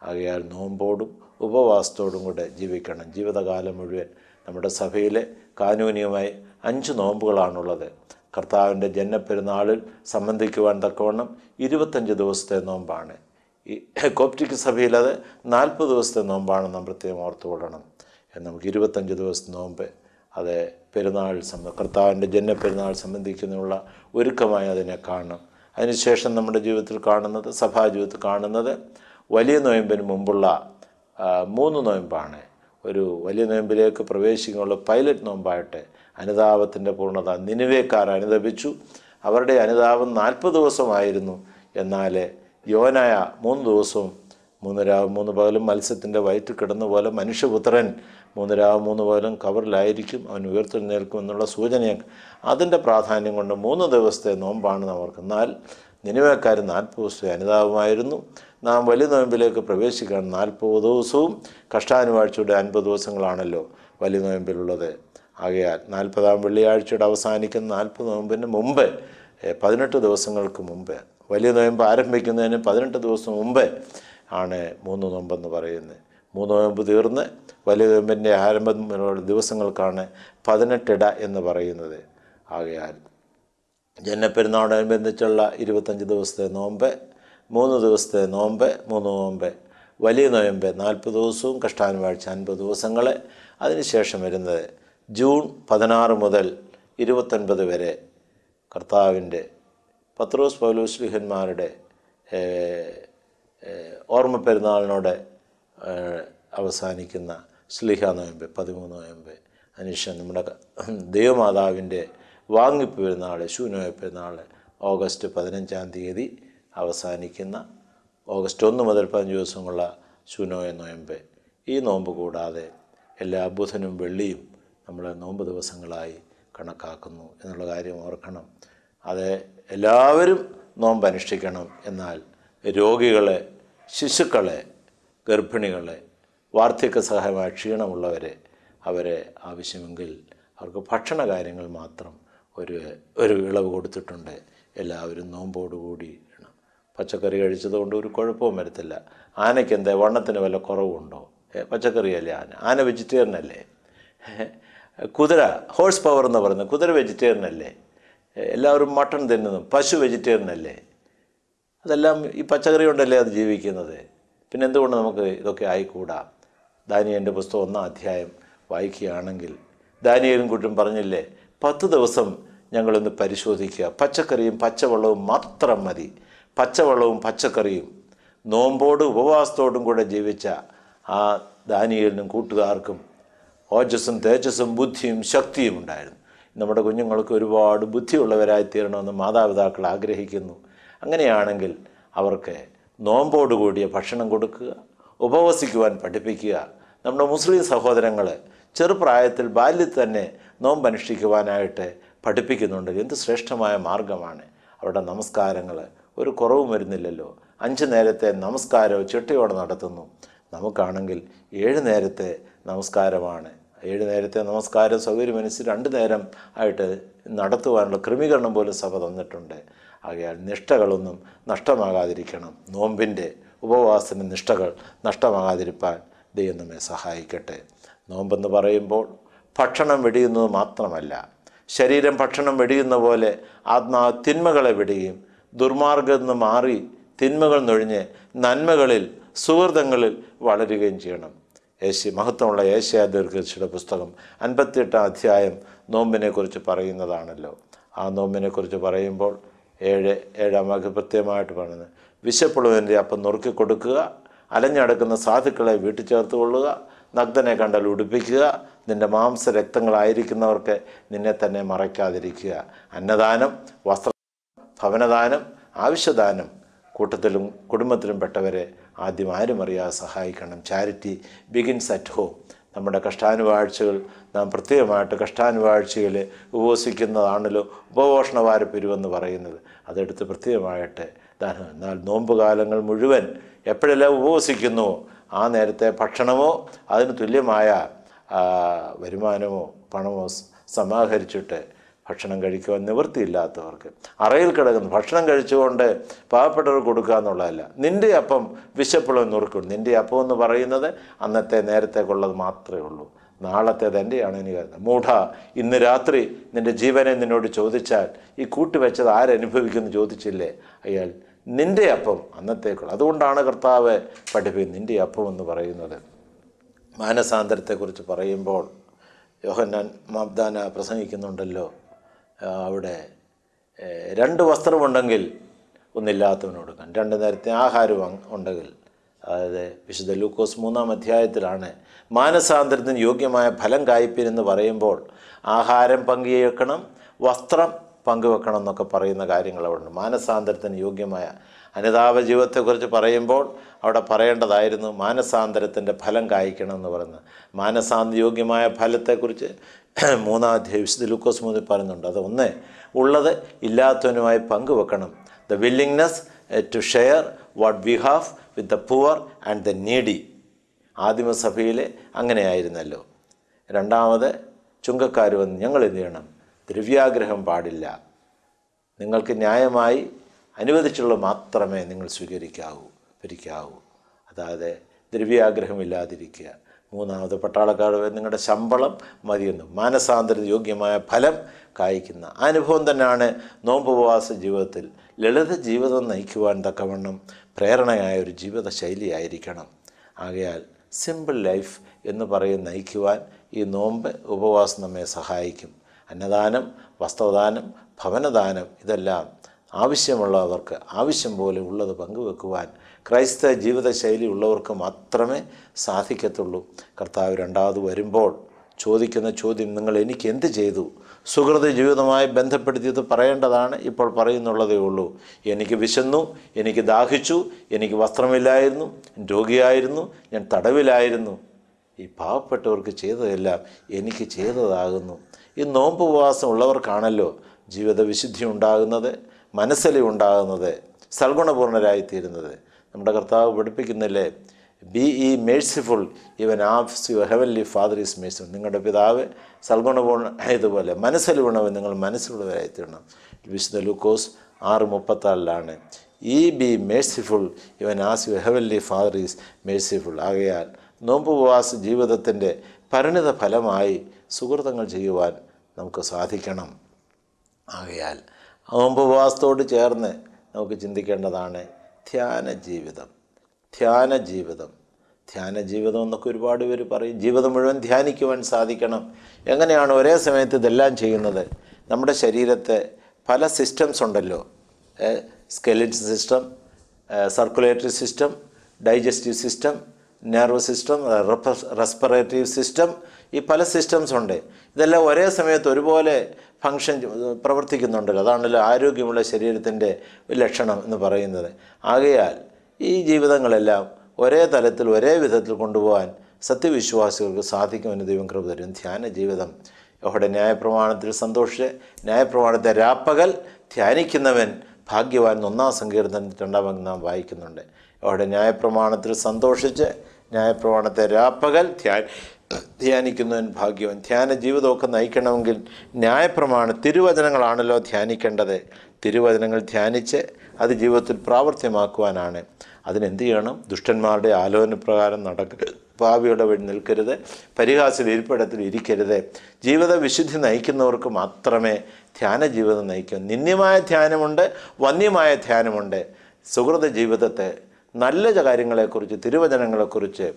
ആകയാൽ നോമ്പോടും ഉപവാസത്തോടും കൂടെ ജീവിക്കണം ജീവിതകാലം മുഴുവൻ നമ്മുടെ സഭയിലെ കാനൂനികമായി അഞ്ച് നോമ്പുകളാണുള്ളത് കർത്താവിൻ്റെ ജന്മപ്പെരുന്നാളിൽ സംബന്ധിക്കുവാൻ തക്കവണ്ണം ഇരുപത്തഞ്ച് ദിവസത്തെ നോമ്പാണ് ഈ കോപ്റ്റിക് സഭയിൽ അത് നാൽപ്പത് ദിവസത്തെ നോമ്പാണ് നാം പ്രത്യേകം ഓർത്തുകൊള്ളണം നമുക്ക് ഇരുപത്തഞ്ച് ദിവസം നോമ്പ് അത് പെരുന്നാൾ സംബ കർത്താവിൻ്റെ പെരുന്നാൾ സംബന്ധിക്കുന്നതിനുള്ള ഒരുക്കമായി അതിനെ കാണണം അതിനുശേഷം നമ്മുടെ ജീവിതത്തിൽ കാണുന്നത് സഭാ ജീവിതത്തിൽ കാണുന്നത് വലിയ നോയമ്പിന് മുമ്പുള്ള മൂന്ന് നോയമ്പാണ് ഒരു വലിയ നോയമ്പിലേക്ക് പ്രവേശിക്കാനുള്ള പൈലറ്റ് നോമ്പായിട്ട് അനുതാപത്തിൻ്റെ പൂർണ്ണത നിനവേക്കാർ അനുദപിച്ചു അവരുടെ അനുതാപം നാൽപ്പത് ദിവസമായിരുന്നു എന്നാൽ യോനായ മൂന്ന് ദിവസവും മൂന്ന് രാവും മൂന്ന് പകലും മത്സ്യത്തിൻ്റെ വയറ്റിൽ കിടന്ന പോലെ മനുഷ്യപുത്രൻ മൂന്ന് രാവും മൂന്ന് പകലും കവറിലായിരിക്കും അവൻ ഉയർത്തെഴുന്നേൽക്കും എന്നുള്ള സൂചനയൊക്കെ അതിൻ്റെ പ്രാധാന്യം കൊണ്ട് മൂന്ന് ദിവസത്തെ നോമ്പാണ് നമുക്ക് എന്നാൽ നിനവേക്കാർ നാൽപ്പത് ദിവസത്തെ അനുതാപമായിരുന്നു നാം വലിയ നോയമ്പിലേക്ക് പ്രവേശിക്കാൻ നാൽപ്പത് ദിവസവും കഷ്ടാനുവാഴ്ചയുടെ അൻപത് ദിവസങ്ങളാണല്ലോ വലിയ നോയമ്പിലുള്ളത് ആകയാൽ നാൽപ്പതാം വെള്ളിയാഴ്ചയുടെ അവസാനിക്കുന്ന നാൽപ്പത് നോമ്പിന് മുമ്പ് പതിനെട്ട് ദിവസങ്ങൾക്ക് മുമ്പേ വലിയ നോയമ്പ് ആരംഭിക്കുന്നതിന് പതിനെട്ട് ദിവസം മുമ്പേ ആണ് മൂന്ന് നോമ്പെന്ന് പറയുന്നത് മൂന്ന് നോയമ്പ് തീർന്ന് വലിയ നോയമ്പിൻ്റെ ആരംഭ ദിവസങ്ങൾക്കാണ് പതിനെട്ടിട എന്ന് പറയുന്നത് ആകയാൽ ജനപ്പെരുന്നാളോടനുബന്ധിച്ചുള്ള ഇരുപത്തഞ്ച് ദിവസത്തെ നോമ്പ് മൂന്ന് ദിവസത്തെ നോമ്പ് മൂന്ന് നോമ്പ് വലിയ നോയമ്പ് നാൽപ്പത് ദിവസവും കഷ്ടാനുവാഴ്ച അൻപത് ദിവസങ്ങൾ അതിനുശേഷം വരുന്നത് ജൂൺ പതിനാറ് മുതൽ ഇരുപത്തൊൻപത് വരെ കർത്താവിൻ്റെ പത്രോസ് പൗലോസ് ലിഹന്മാരുടെ ഓർമ്മ പെരുന്നാളിനോടെ അവസാനിക്കുന്ന സ്ലിഹ നോയമ്പ് പതിമൂന്ന് നോയമ്പ് അതിനുശേഷം നമ്മുടെ ദൈവമാതാവിൻ്റെ പെരുന്നാൾ ശൂനോയ പെരുന്നാൾ ഓഗസ്റ്റ് പതിനഞ്ചാം തീയതി അവസാനിക്കുന്ന ഓഗസ്റ്റ് ഒന്ന് മുതൽ പതിനഞ്ച് ദിവസമുള്ള ശൂനോയ നോയമ്പ് ഈ നോമ്പ് കൂടാതെ എല്ലാ ബുധനും വെള്ളിയും നമ്മൾ നോമ്പ് ദിവസങ്ങളായി കണക്കാക്കുന്നു എന്നുള്ള കാര്യം ഓർക്കണം അത് എല്ലാവരും നോമ്പ് അനുഷ്ഠിക്കണം എന്നാൽ രോഗികളെ ശിശുക്കളെ ഗർഭിണികളെ വാർദ്ധക്യ സഹായമായ ക്ഷീണമുള്ളവരെ അവരെ ആവശ്യമെങ്കിൽ അവർക്ക് ഭക്ഷണ കാര്യങ്ങൾ മാത്രം ഒരു ഒരു ഇളവ് കൊടുത്തിട്ടുണ്ട് എല്ലാവരും നോമ്പോടുകൂടി പച്ചക്കറി കഴിച്ചതുകൊണ്ട് ഒരു കുഴപ്പവും വരത്തില്ല ആനയ്ക്ക് എന്താ വണ്ണത്തിന് വല്ല കുറവുണ്ടോ പച്ചക്കറിയല്ലേ ആന ആന വെജിറ്റേറിയൻ അല്ലേ കുതിര ഹോഴ്സ് പവർ എന്ന് പറയുന്നത് കുതിര വെജിറ്റേറിയൻ അല്ലേ എല്ലാവരും മട്ടൺ തിന്നുന്നു പശു വെജിറ്റേറിയൻ അല്ലേ അതെല്ലാം ഈ പച്ചക്കറി കൊണ്ടല്ലേ അത് ജീവിക്കുന്നത് പിന്നെ എന്തുകൊണ്ട് നമുക്ക് ഇതൊക്കെ ആയിക്കൂടാ ദാനിയൻ്റെ പുസ്തകം ഒന്നാം അധ്യായം വായിക്കുകയാണെങ്കിൽ ദാനിയലും കുട്ടും പറഞ്ഞില്ലേ പത്ത് ദിവസം ഞങ്ങളൊന്ന് പരിശോധിക്കുക പച്ചക്കറിയും പച്ചവെള്ളവും മാത്രം മതി പച്ചവെള്ളവും പച്ചക്കറിയും നോമ്പോടും ഉപവാസത്തോടും കൂടെ ജീവിച്ച ആ ദാനിയലിനും കൂട്ടുകാർക്കും ഓജസ്സും തേജസ്സും ബുദ്ധിയും ശക്തിയും ഉണ്ടായിരുന്നു നമ്മുടെ കുഞ്ഞുങ്ങൾക്ക് ഒരുപാട് ബുദ്ധിയുള്ളവരായി തീരണമെന്ന് മാതാപിതാക്കൾ ആഗ്രഹിക്കുന്നു അങ്ങനെയാണെങ്കിൽ അവർക്ക് നോമ്പോടുകൂടിയ ഭക്ഷണം കൊടുക്കുക ഉപവസിക്കുവാൻ പഠിപ്പിക്കുക നമ്മുടെ മുസ്ലിം സഹോദരങ്ങൾ ചെറുപ്രായത്തിൽ ബാല്യത്തിൽ തന്നെ അനുഷ്ഠിക്കുവാനായിട്ട് പഠിപ്പിക്കുന്നുണ്ട് എന്ത് ശ്രേഷ്ഠമായ മാർഗമാണ് അവരുടെ നമസ്കാരങ്ങൾ ഒരു കുറവും വരുന്നില്ലല്ലോ അഞ്ച് നേരത്തെ നമസ്കാരവും ചിട്ടയോടെ നടത്തുന്നു നമുക്കാണെങ്കിൽ ഏഴ് നേരത്തെ നമസ്കാരമാണ് ഏഴ് നേരത്തെ നമസ്കാരം സൗകര്യമനുസരിച്ച് രണ്ട് നേരം ആയിട്ട് നടത്തുവാനുള്ള ക്രമീകരണം പോലും സഭ തന്നിട്ടുണ്ട് ആകയാൽ നിഷ്ഠകളൊന്നും നഷ്ടമാകാതിരിക്കണം നോമ്പിൻ്റെ ഉപവാസന നിഷ്ഠകൾ നഷ്ടമാകാതിരിക്കാൻ ദൈവം നമ്മെ സഹായിക്കട്ടെ നോമ്പെന്ന് പറയുമ്പോൾ ഭക്ഷണം വെടിയുന്നത് മാത്രമല്ല ശരീരം ഭക്ഷണം വെടിയുന്ന പോലെ ആത്മാ തിന്മകളെ വെടിയും ദുർമാർഗ്ഗം മാറി തിന്മകൾ നൊഴിഞ്ഞ് നന്മകളിൽ സുഹൃതങ്ങളിൽ വളരുകയും ചെയ്യണം യേശു മഹത്വമുള്ള ഏഷ്യാ ദീർഘിയുടെ പുസ്തകം അൻപത്തിയെട്ടാം അധ്യായം നോമ്പിനെക്കുറിച്ച് പറയുന്നതാണല്ലോ ആ നോമ്പിനെക്കുറിച്ച് പറയുമ്പോൾ ഏഴ് ഏഴാം വാക്ക് പ്രത്യേകമായിട്ട് പറയുന്നത് വിശപ്പുള്ളവൻ്റെ അപ്പം നുറുക്കി കൊടുക്കുക അലഞ്ഞടക്കുന്ന സാധുക്കളെ വീട്ടിൽ ചേർത്ത് കൊള്ളുക നഗ്ധനെ കണ്ടാൽ ഉടുപ്പിക്കുക നിൻ്റെ മാംസ രക്തങ്ങളായിരിക്കുന്നവർക്ക് നിന്നെ തന്നെ മറയ്ക്കാതിരിക്കുക അന്നദാനം വസ്ത്ര ഭവനദാനം ആവശ്യദാനം കൂട്ടത്തിലും കുടുംബത്തിലും പെട്ടവരെ ആദ്യം ആരും അറിയാതെ സഹായിക്കണം ചാരിറ്റി ബിഗിൻസ് അറ്റ് ഹോം നമ്മുടെ കഷ്ടാനുവാഴ്ചകൾ നാം പ്രത്യേകമായിട്ട് കഷ്ടാനുവാഴ്ചയിൽ ഉപവസിക്കുന്നതാണല്ലോ ഉപപോഷണവാര പിരിവെന്ന് പറയുന്നത് അതെടുത്ത് പ്രത്യേകമായിട്ട് ദാനം എന്നാൽ നോമ്പുകാലങ്ങൾ മുഴുവൻ എപ്പോഴെല്ലാം ഉപവസിക്കുന്നുവോ ആ നേരത്തെ ഭക്ഷണമോ അതിന് തുല്യമായ വരുമാനമോ പണമോ സമാഹരിച്ചിട്ട് ഭക്ഷണം കഴിക്കുവാൻ നിവൃത്തിയില്ലാത്തവർക്ക് അറയിൽ കിടക്കുന്നു ഭക്ഷണം കഴിച്ചുകൊണ്ട് പാവപ്പെട്ടവർക്ക് കൊടുക്കുക എന്നുള്ളതല്ല നിൻ്റെ അപ്പം വിശപ്പുള്ള നുറുക്കും നിൻ്റെ അപ്പം എന്ന് പറയുന്നത് അന്നത്തെ നേരത്തേക്കുള്ളത് മാത്രമേ ഉള്ളൂ നാളത്തേത് എൻ്റെയാണ് എനിക്ക് കരുതുന്നത് മൂഢ ഇന്ന് രാത്രി നിൻ്റെ ജീവനെ നിന്നോട് ചോദിച്ചാൽ ഈ കൂട്ടിവെച്ചത് ആരനുഭവിക്കുന്നു ചോദിച്ചില്ലേ അയാൾ നിൻ്റെ അപ്പം അന്നത്തേക്കുള്ള അതുകൊണ്ടാണ് കർത്താവ് പഠിപ്പിക്കുന്നത് നിൻ്റെ അപ്പം എന്ന് പറയുന്നത് മാനസാന്തരത്തെക്കുറിച്ച് പറയുമ്പോൾ യോഹന്നാൻ മാബ്ദാന പ്രസംഗിക്കുന്നുണ്ടല്ലോ അവിടെ രണ്ട് വസ്ത്രമുണ്ടെങ്കിൽ ഒന്നില്ലാത്തവന് കൊടുക്കാൻ രണ്ട് നേരത്തെ ആഹാരം ഉണ്ടെങ്കിൽ അതായത് വിശുദ്ധ ലൂക്കോസ് മൂന്നാം അധ്യായത്തിലാണ് മാനസാന്തരത്തിന് യോഗ്യമായ ഫലം കായ്പിനെന്ന് പറയുമ്പോൾ ആഹാരം പങ്കുവെക്കണം വസ്ത്രം പങ്കുവെക്കണം എന്നൊക്കെ പറയുന്ന കാര്യങ്ങൾ അവിടെ ഉണ്ട് മാനസാന്തരത്തിന് യോഗ്യമായ അനിതാപ ജീവിതത്തെക്കുറിച്ച് പറയുമ്പോൾ അവിടെ പറയേണ്ടതായിരുന്നു മാനസാന്തരത്തിൻ്റെ ഫലം കായ്ക്കണം എന്ന് പറയുന്നത് മാനസാന്ത യോഗ്യമായ ഫലത്തെക്കുറിച്ച് മൂന്നാം അധ്യായം വിശുദ്ധ ലൂക്കോസ് മൂന്നിൽ പറയുന്നുണ്ട് അത് ഒന്ന് ഉള്ളത് ഇല്ലാത്തവനുമായി പങ്കുവെക്കണം the willingness to share what we have with the poor and the needy ആദിമസഭയിൽ അങ്ങനെയായിരുന്നല്ലോ രണ്ടാമത് ചുങ്കക്കാർ വന്ന് ഞങ്ങൾ എന്ത് ചെയ്യണം ദ്രവ്യാഗ്രഹം പാടില്ല നിങ്ങൾക്ക് ന്യായമായി അനുവദിച്ചുള്ള മാത്രമേ നിങ്ങൾ സ്വീകരിക്കാവൂ ഭരിക്കാവൂ അതായത് ദ്രവ്യാഗ്രഹമില്ലാതിരിക്കുക മൂന്നാമത് പട്ടാളക്കാട് നിങ്ങളുടെ ശമ്പളം മതിയെന്നും മാനസാന്തരം യോഗ്യമായ ഫലം കായ്ക്കുന്ന അനുഭവം തന്നെയാണ് നോമ്പുപവാസ ജീവിതത്തിൽ ലളിത ജീവിതം നയിക്കുവാൻ തക്കവണ്ണം പ്രേരണയായ ഒരു ജീവിത ശൈലിയായിരിക്കണം ആകയാൽ സിമ്പിൾ ലൈഫ് എന്ന് പറയും നയിക്കുവാൻ ഈ നോമ്പ് ഉപവാസം നമ്മെ സഹായിക്കും അന്നദാനം വസ്ത്രദാനം ഭവനദാനം ഇതെല്ലാം ആവശ്യമുള്ളവർക്ക് ആവശ്യം പോലെ ഉള്ളത് പങ്കുവെക്കുവാൻ ക്രൈസ്തവ ജീവിതശൈലി ഉള്ളവർക്ക് മാത്രമേ സാധിക്കത്തുള്ളൂ കർത്താവ് രണ്ടാമത് വരുമ്പോൾ ചോദിക്കുന്ന ചോദ്യം നിങ്ങൾ എനിക്ക് എന്ത് ചെയ്തു സുഹൃത ജീവിതമായി ബന്ധപ്പെടുത്തിയത് പറയേണ്ടതാണ് ഇപ്പോൾ പറയുന്നുള്ളതേ ഉള്ളൂ എനിക്ക് വിശന്നു എനിക്ക് ദാഹിച്ചു എനിക്ക് വസ്ത്രമില്ലായിരുന്നു രോഗിയായിരുന്നു ഞാൻ തടവിലായിരുന്നു ഈ പാവപ്പെട്ടവർക്ക് ചെയ്തതെല്ലാം എനിക്ക് ചെയ്തതാകുന്നു ഈ നോമ്പ് ഉപവാസം ഉള്ളവർക്കാണല്ലോ ജീവിത വിശുദ്ധി ഉണ്ടാകുന്നത് മനസ്സലി ഉണ്ടാകുന്നത് സൽഗുണപൂർണരായിത്തീരുന്നത് നമ്മുടെ കർത്താവ് പഠിപ്പിക്കുന്നില്ലേ ബി ഇ merciful even as your heavenly father is merciful നിങ്ങളുടെ പിതാവ് സൽഗുണപൂർണ ഇതുപോലെ മനസ്സലുവണവൻ നിങ്ങൾ മനസ്സിലുള്ളവരായിത്തീരണം വിശുദ്ധ ലൂക്കോസ് ആറ് മുപ്പത്താറിലാണ് ഈ be merciful even as your heavenly father is merciful ആകയാൽ നോമ്പുപവാസ ജീവിതത്തിൻ്റെ പരിണിത ഫലമായി സുഹൃതങ്ങൾ ചെയ്യുവാൻ നമുക്ക് സാധിക്കണം ആകയാൽ നോമ്പുപവാസത്തോട് ചേർന്ന് നമുക്ക് ചിന്തിക്കേണ്ടതാണ് ധ്യാന ജീവിതം ധ്യാന ജീവിതം ധ്യാന ജീവിതം എന്നൊക്കെ ഒരുപാട് പേര് പറയും ജീവിതം മുഴുവൻ ധ്യാനിക്കുവാൻ സാധിക്കണം എങ്ങനെയാണ് ഒരേ സമയത്ത് ഇതെല്ലാം ചെയ്യുന്നത് നമ്മുടെ ശരീരത്തെ പല സിസ്റ്റംസ് ഉണ്ടല്ലോ skeletal system circulatory system digestive system nerve system respirative system ഈ പല സിസ്റ്റംസ് ഉണ്ട് ഇതെല്ലാം ഒരേ സമയത്ത് ഒരുപോലെ ഫങ്ഷൻ പ്രവർത്തിക്കുന്നുണ്ടല്ലോ അതാണല്ലോ ആരോഗ്യമുള്ള ശരീരത്തിൻ്റെ ലക്ഷണം എന്ന് പറയുന്നത് ആകയാൽ ഈ ജീവിതങ്ങളെല്ലാം ഒരേ തലത്തിൽ ഒരേ വിധത്തിൽ കൊണ്ടുപോകാൻ സത്യവിശ്വാസികൾക്ക് സാധിക്കുമെന്ന് ദൈവം കൃപ തരും ധ്യാന ജീവിതം അവിടെ ന്യായപ്രമാണത്തിൽ സന്തോഷിച്ച് ന്യായപ്രമാണത്തെ രാപ്പകൽ ധ്യാനിക്കുന്നവൻ ഭാഗ്യവാൻ ഒന്നാം സങ്കീർത്തനം രണ്ടാമത് നാം വായിക്കുന്നുണ്ട് അവിടെ ന്യായപ്രമാണത്തിൽ സന്തോഷിച്ച് ന്യായപ്രമാണത്തെ രാപ്പകൽ ധ്യാൻ ധ്യാനിക്കുന്നവൻ ഭാഗ്യവൻ ധ്യാന ജീവിതമൊക്കെ നയിക്കണമെങ്കിൽ ന്യായപ്രമാണ തിരുവചനങ്ങളാണല്ലോ ധ്യാനിക്കേണ്ടത് തിരുവചനങ്ങൾ ധ്യാനിച്ച് അത് ജീവിതത്തിൽ പ്രാവർത്തിയമാക്കുവാനാണ് അതിനെന്ത് ചെയ്യണം ദുഷ്ടന്മാരുടെ ആലോചനപ്രകാരം നടക്ക ഭാവിയുടെ വഴി നിൽക്കരുത് പരിഹാസത്തിൽ ഇരിപ്പിടത്തിൽ ഇരിക്കരുത് ജീവിത വിശുദ്ധി നയിക്കുന്നവർക്ക് മാത്രമേ ധ്യാന ജീവിതം നയിക്കൂ നിന്ദ്യമായ ധ്യാനമുണ്ട് വന്യമായ ധ്യാനമുണ്ട് സുഹൃത ജീവിതത്തെ നല്ല കാര്യങ്ങളെക്കുറിച്ച് തിരുവചനങ്ങളെക്കുറിച്ച്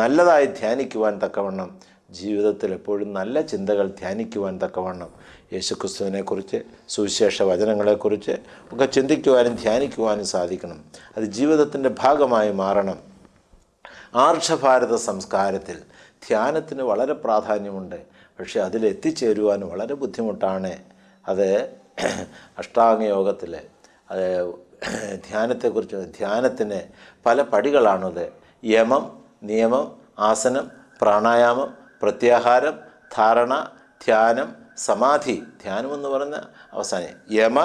നല്ലതായി ധ്യാനിക്കുവാൻ തക്കവണ്ണം ജീവിതത്തിൽ എപ്പോഴും നല്ല ചിന്തകൾ ധ്യാനിക്കുവാൻ തക്കവണ്ണം യേശുക്രിസ്തുവിനെക്കുറിച്ച് സുവിശേഷ വചനങ്ങളെക്കുറിച്ച് ഒക്കെ ചിന്തിക്കുവാനും ധ്യാനിക്കുവാനും സാധിക്കണം അത് ജീവിതത്തിൻ്റെ ഭാഗമായി മാറണം ആർഷഭാരത സംസ്കാരത്തിൽ ധ്യാനത്തിന് വളരെ പ്രാധാന്യമുണ്ട് പക്ഷേ അതിലെത്തിച്ചേരുവാൻ വളരെ ബുദ്ധിമുട്ടാണ് അത് അഷ്ടാംഗയോഗത്തിൽ അത് ധ്യാനത്തെക്കുറിച്ച് ധ്യാനത്തിന് പല പടികളാണത് യമം നിയമം ആസനം പ്രാണായാമം പ്രത്യാഹാരം ധാരണ ധ്യാനം സമാധി ധ്യാനം എന്ന് പറയുന്ന അവസാനം യമ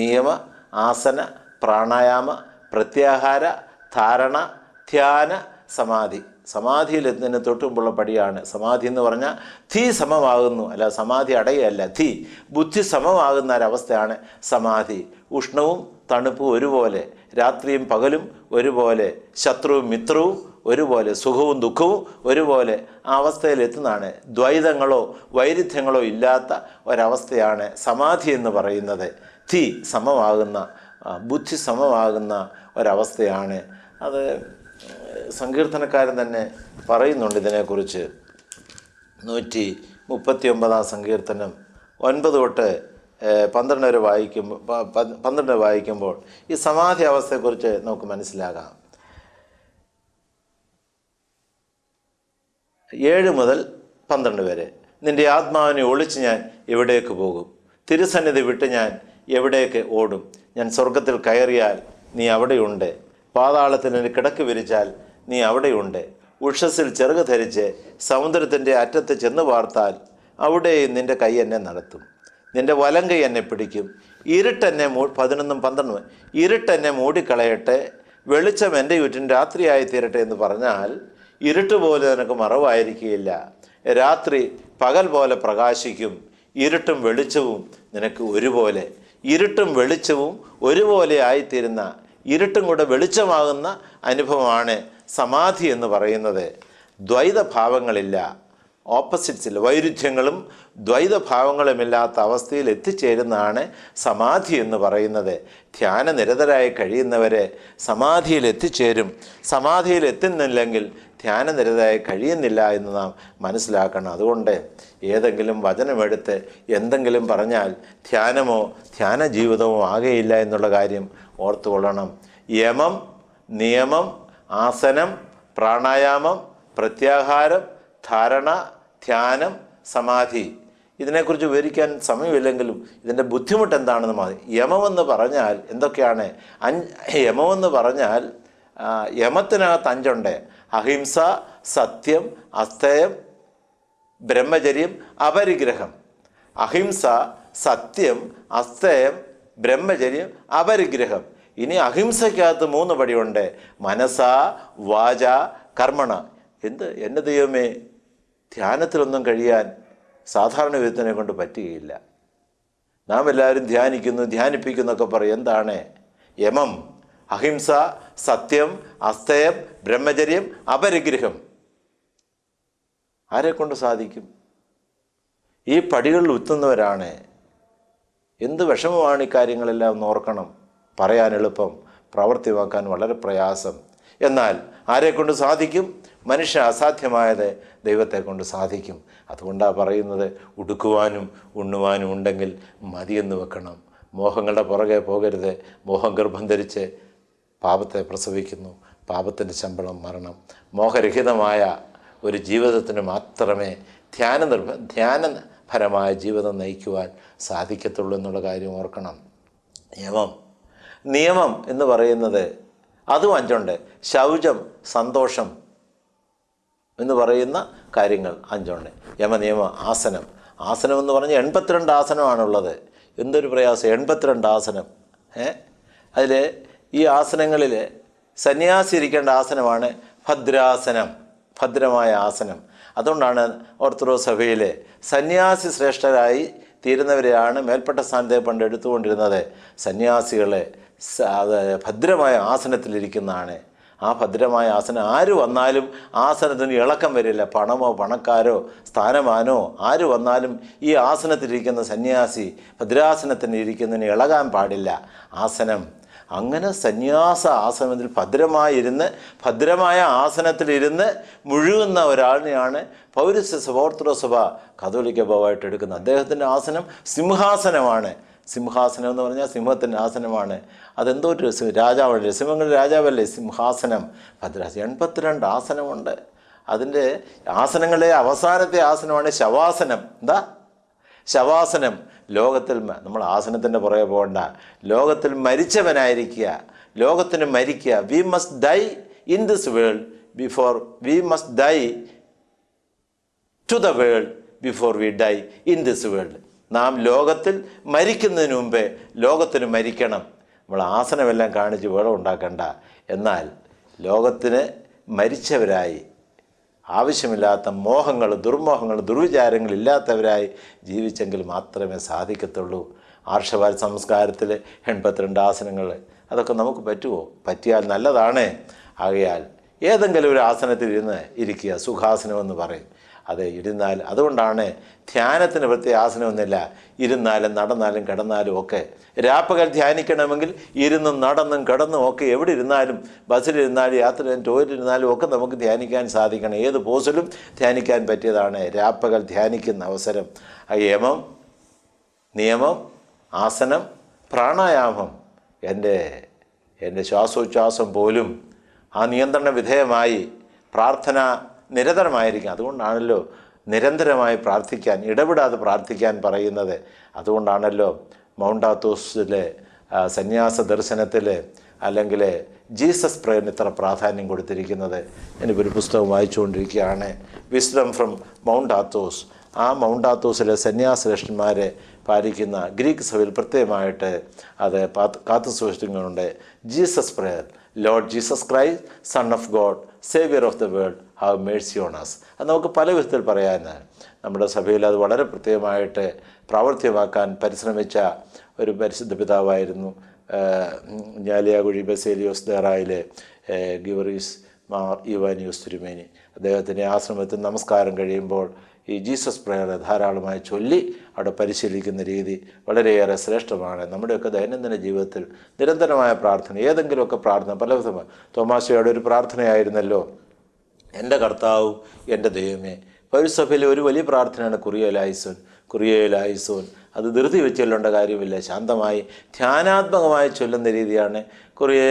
നിയമ ആസന പ്രാണായാമ പ്രത്യാഹാര ധാരണ ധ്യാന സമാധി സമാധിയിൽ എത്തുന്നതിന് തൊട്ടുമുമ്പുള്ള പടിയാണ് സമാധി എന്ന് പറഞ്ഞാൽ ധി സമമാകുന്നു അല്ല സമാധി അടയല്ല ധി ബുദ്ധി സമമാകുന്ന ഒരവസ്ഥയാണ് സമാധി ഉഷ്ണവും തണുപ്പും ഒരുപോലെ രാത്രിയും പകലും ഒരുപോലെ ശത്രുവും മിത്രവും ഒരുപോലെ സുഖവും ദുഃഖവും ഒരുപോലെ ആ അവസ്ഥയിലെത്തുന്നതാണ് ദ്വൈതങ്ങളോ വൈരുദ്ധ്യങ്ങളോ ഇല്ലാത്ത ഒരവസ്ഥയാണ് സമാധി എന്ന് പറയുന്നത് തീ സമമാകുന്ന ബുദ്ധി സമമാകുന്ന ഒരവസ്ഥയാണ് അത് സങ്കീർത്തനക്കാരൻ തന്നെ പറയുന്നുണ്ട് ഇതിനെക്കുറിച്ച് നൂറ്റി മുപ്പത്തി ഒമ്പതാം സങ്കീർത്തനം ഒൻപത് തൊട്ട് പന്ത്രണ്ട് വരെ വായിക്കുമ്പോൾ പന്ത്രണ്ട് വായിക്കുമ്പോൾ ഈ സമാധി അവസ്ഥയെക്കുറിച്ച് നമുക്ക് മനസ്സിലാകാം ഏഴ് മുതൽ പന്ത്രണ്ട് വരെ നിന്റെ ആത്മാവിനെ ഒളിച്ച് ഞാൻ എവിടേക്ക് പോകും തിരുസന്നിധി വിട്ട് ഞാൻ എവിടേക്ക് ഓടും ഞാൻ സ്വർഗത്തിൽ കയറിയാൽ നീ അവിടെയുണ്ട് പാതാളത്തിൽ എൻ്റെ കിടക്ക് വിരിച്ചാൽ നീ അവിടെയുണ്ട് ഉഷസ്സിൽ ചെറുകു ധരിച്ച് സമുദ്രത്തിൻ്റെ അറ്റത്ത് ചെന്ന് പാർത്താൽ അവിടെയും നിൻ്റെ കൈ എന്നെ നടത്തും നിന്റെ വലം കൈ എന്നെ പിടിക്കും ഇരുട്ടെന്നെ മൂ പതിനൊന്നും പന്ത്രണ്ടും ഇരുട്ടെന്നെ മൂടിക്കളയട്ടെ വെളിച്ചം എൻ്റെ ചുറ്റും രാത്രിയായി തീരട്ടെ എന്ന് പറഞ്ഞാൽ ഇരുട്ട് പോലെ നിനക്ക് മറവായിരിക്കുകയില്ല രാത്രി പകൽ പോലെ പ്രകാശിക്കും ഇരുട്ടും വെളിച്ചവും നിനക്ക് ഒരുപോലെ ഇരുട്ടും വെളിച്ചവും ഒരുപോലെ ആയിത്തീരുന്ന ഇരുട്ടും കൂടെ വെളിച്ചമാകുന്ന അനുഭവമാണ് സമാധി എന്ന് പറയുന്നത് ദ്വൈതഭാവങ്ങളില്ല ഭാവങ്ങളില്ല ഓപ്പോസിറ്റ്സിൽ വൈരുദ്ധ്യങ്ങളും ദ്വൈതഭാവങ്ങളുമില്ലാത്ത അവസ്ഥയിൽ എത്തിച്ചേരുന്നതാണ് സമാധി എന്ന് പറയുന്നത് ധ്യാനനിരതരായി കഴിയുന്നവരെ സമാധിയിൽ എത്തിച്ചേരും സമാധിയിൽ എത്തുന്നില്ലെങ്കിൽ ധ്യാനനിരതരായി കഴിയുന്നില്ല എന്ന് നാം മനസ്സിലാക്കണം അതുകൊണ്ട് ഏതെങ്കിലും വചനമെടുത്ത് എന്തെങ്കിലും പറഞ്ഞാൽ ധ്യാനമോ ധ്യാന ജീവിതമോ ആകെയില്ല എന്നുള്ള കാര്യം ഓർത്തുകൊള്ളണം യമം നിയമം ആസനം പ്രാണായാമം പ്രത്യാഹാരം ധാരണ ധ്യാനം സമാധി ഇതിനെക്കുറിച്ച് വിവരിക്കാൻ സമയമില്ലെങ്കിലും ഇതിൻ്റെ ബുദ്ധിമുട്ട് എന്താണെന്ന് മതി യമമെന്ന് പറഞ്ഞാൽ എന്തൊക്കെയാണ് അഞ്ച് യമമെന്ന് പറഞ്ഞാൽ യമത്തിനകത്ത് അഞ്ചുണ്ട് അഹിംസ സത്യം അസ്തയം ബ്രഹ്മചര്യം അപരിഗ്രഹം അഹിംസ സത്യം അസ്തയം ബ്രഹ്മചര്യം അപരിഗ്രഹം ഇനി അഹിംസയ്ക്കകത്ത് മൂന്ന് പടിയുണ്ട് മനസ്സ വാച കർമ്മണ എന്ത് എൻ്റെ ദൈവമേ ധ്യാനത്തിലൊന്നും കഴിയാൻ സാധാരണ വിധത്തിനെ കൊണ്ട് പറ്റുകയില്ല നാം എല്ലാവരും ധ്യാനിക്കുന്നു ധ്യാനിപ്പിക്കുന്നൊക്കെ പറയും എന്താണ് യമം അഹിംസ സത്യം അസ്തയം ബ്രഹ്മചര്യം അപരിഗ്രഹം ആരെക്കൊണ്ട് സാധിക്കും ഈ പടികളിൽ ഉത്തുന്നവരാണ് എന്ത് വിഷമമാണ് ഇക്കാര്യങ്ങളെല്ലാം ഒന്ന് ഓർക്കണം പറയാൻ എളുപ്പം പ്രവർത്തിവാക്കാൻ വളരെ പ്രയാസം എന്നാൽ ആരെക്കൊണ്ട് സാധിക്കും മനുഷ്യ അസാധ്യമായത് ദൈവത്തെ കൊണ്ട് സാധിക്കും അതുകൊണ്ടാണ് പറയുന്നത് ഉടുക്കുവാനും ഉണ്ണുവാനും ഉണ്ടെങ്കിൽ മതിയെന്ന് വെക്കണം മോഹങ്ങളുടെ പുറകെ പോകരുത് മോഹം ഗർഭം ധരിച്ച് പാപത്തെ പ്രസവിക്കുന്നു പാപത്തിൻ്റെ ശമ്പളം മരണം മോഹരഹിതമായ ഒരു ജീവിതത്തിന് മാത്രമേ ധ്യാന നിർഭ ധ്യാനപരമായ ജീവിതം നയിക്കുവാൻ സാധിക്കത്തുള്ളൂ എന്നുള്ള കാര്യം ഓർക്കണം നിയമം നിയമം എന്ന് പറയുന്നത് അതും അഞ്ചുണ്ട് ശൗചം സന്തോഷം എന്ന് പറയുന്ന കാര്യങ്ങൾ അഞ്ചുണ്ട് യമനിയമ ആസനം ആസനം എന്ന് പറഞ്ഞാൽ എൺപത്തിരണ്ട് ആസനമാണുള്ളത് എന്തൊരു പ്രയാസം എൺപത്തിരണ്ട് ആസനം ഏ അതിൽ ഈ ആസനങ്ങളിൽ സന്യാസി ഇരിക്കേണ്ട ആസനമാണ് ഭദ്രാസനം ഭദ്രമായ ആസനം അതുകൊണ്ടാണ് ഓർത്തഡോക്സ് സഭയിൽ സന്യാസി ശ്രേഷ്ഠരായി തീരുന്നവരെയാണ് മേൽപ്പെട്ട സ്ഥാനത്തെ പണ്ട് എടുത്തുകൊണ്ടിരുന്നത് സന്യാസികളെ ഭദ്രമായ ആസനത്തിലിരിക്കുന്നതാണ് ആ ഭദ്രമായ ആസനം ആര് വന്നാലും ആസനത്തിന് ഇളക്കം വരില്ല പണമോ പണക്കാരോ സ്ഥാനമാനോ ആര് വന്നാലും ഈ ആസനത്തിലിരിക്കുന്ന സന്യാസി ഭദ്രാസനത്തിന് ഇരിക്കുന്നതിന് ഇളകാൻ പാടില്ല ആസനം അങ്ങനെ സന്യാസ ആസനത്തിൽ ഭദ്രമായിരുന്ന് ഭദ്രമായ ആസനത്തിലിരുന്ന് മുഴുകുന്ന ഒരാളിനെയാണ് പൗരസ്യ സഭോർത്തൃസഭ കതോലിക്ക ഭാവമായിട്ട് എടുക്കുന്നത് അദ്ദേഹത്തിൻ്റെ ആസനം സിംഹാസനമാണ് സിംഹാസനം എന്ന് പറഞ്ഞാൽ സിംഹത്തിൻ്റെ ആസനമാണ് അതെന്തോ ഒരു രസം രാജാവാണ് രസിംഹങ്ങളുടെ രാജാവല്ലേ സിംഹാസനം ഭദ്രാസനം എൺപത്തിരണ്ട് ആസനമുണ്ട് അതിൻ്റെ ആസനങ്ങളെ അവസാനത്തെ ആസനമാണ് ശവാസനം എന്താ ശവാസനം ലോകത്തിൽ നമ്മൾ ആസനത്തിൻ്റെ പുറകെ പോകണ്ട ലോകത്തിൽ മരിച്ചവനായിരിക്കുക ലോകത്തിന് മരിക്കുക we must die in this world before we must die to the world before we die in this world നാം ലോകത്തിൽ മരിക്കുന്നതിന് മുമ്പേ ലോകത്തിന് മരിക്കണം നമ്മൾ ആസനമെല്ലാം കാണിച്ച് വേളം ഉണ്ടാക്കണ്ട എന്നാൽ ലോകത്തിന് മരിച്ചവരായി ആവശ്യമില്ലാത്ത മോഹങ്ങൾ ദുർമോഹങ്ങൾ ദുർവിചാരങ്ങൾ ഇല്ലാത്തവരായി ജീവിച്ചെങ്കിൽ മാത്രമേ സാധിക്കത്തുള്ളൂ ആർഷവാൽ സംസ്കാരത്തിൽ എൺപത്തിരണ്ട് ആസനങ്ങൾ അതൊക്കെ നമുക്ക് പറ്റുമോ പറ്റിയാൽ നല്ലതാണ് ആകയാൽ ഏതെങ്കിലും ഒരു ആസനത്തിൽ ഇരുന്ന് ഇരിക്കുക സുഖാസനം എന്ന് പറയും അത് ഇരുന്നാൽ അതുകൊണ്ടാണ് ധ്യാനത്തിന് പ്രത്യേക ആസനമൊന്നുമില്ല ഇരുന്നാലും നടന്നാലും കിടന്നാലും ഒക്കെ രാപ്പകൽ ധ്യാനിക്കണമെങ്കിൽ ഇരുന്നും നടന്നും കിടന്നും ഒക്കെ എവിടെ ഇരുന്നാലും ബസ്സിലിരുന്നാലും യാത്രയിലും ടോയിലിരുന്നാലും ഒക്കെ നമുക്ക് ധ്യാനിക്കാൻ സാധിക്കണം ഏത് പോസിലും ധ്യാനിക്കാൻ പറ്റിയതാണ് രാപ്പകൽ ധ്യാനിക്കുന്ന അവസരം യമം നിയമം ആസനം പ്രാണായാമം എൻ്റെ എൻ്റെ ശ്വാസോച്ഛ്വാസം പോലും ആ നിയന്ത്രണ വിധേയമായി പ്രാർത്ഥന നിരതരമായിരിക്കും അതുകൊണ്ടാണല്ലോ നിരന്തരമായി പ്രാർത്ഥിക്കാൻ ഇടപെടാതെ പ്രാർത്ഥിക്കാൻ പറയുന്നത് അതുകൊണ്ടാണല്ലോ മൗണ്ട് ആത്തോസിലെ സന്യാസ ദർശനത്തിൽ അല്ലെങ്കിൽ ജീസസ് പ്രേയറിന് ഇത്ര പ്രാധാന്യം കൊടുത്തിരിക്കുന്നത് ഞാനിപ്പോൾ ഒരു പുസ്തകം വായിച്ചുകൊണ്ടിരിക്കുകയാണ് വിസ്ഡം ഫ്രം മൗണ്ട് ആത്തോസ് ആ മൗണ്ട് ആത്തോസിലെ സന്യാസലക്ഷ്മന്മാരെ പാലിക്കുന്ന ഗ്രീക്ക് സഭയിൽ പ്രത്യേകമായിട്ട് അത് കാത്തു സൂക്ഷിക്കുന്നുണ്ട് Jesus prayer Lord Jesus Christ son of God saviour of the world have mercy on us അത് നമുക്ക് പല വിധത്തിൽ പറയാമെന്ന് നമ്മുടെ സഭയിൽ അത് വളരെ പ്രത്യേകമായിട്ട് പ്രാവർത്തികമാക്കാൻ പരിശ്രമിച്ച ഒരു പരിശുദ്ധ പിതാവായിരുന്നു ഞാലിയാകുഴി ബസേലിയോസ് ദേറായിലെ ഗിവറീസ് മാർ ഇവാനിയോസ് തിരുമേനി അദ്ദേഹത്തിൻ്റെ ആശ്രമത്തിൽ നമസ്കാരം കഴിയുമ്പോൾ ഈ ജീസസ് പ്രയർ ധാരാളമായി ചൊല്ലി അവിടെ പരിശീലിക്കുന്ന രീതി വളരെയേറെ ശ്രേഷ്ഠമാണ് നമ്മുടെയൊക്കെ ദൈനംദിന ജീവിതത്തിൽ നിരന്തരമായ പ്രാർത്ഥന ഏതെങ്കിലുമൊക്കെ പ്രാർത്ഥന വിധമാണ് തോമാശയുടെ ഒരു പ്രാർത്ഥനയായിരുന്നല്ലോ എൻ്റെ കർത്താവും എൻ്റെ ദൈവമേ പൗരസഭയിലെ ഒരു വലിയ പ്രാർത്ഥനയാണ് കുറിയോ കുറിയലായിസോൻ അത് ധൃതി ചൊല്ലേണ്ട കാര്യമില്ല ശാന്തമായി ധ്യാനാത്മകമായി ചൊല്ലുന്ന രീതിയാണ് കുറിയേ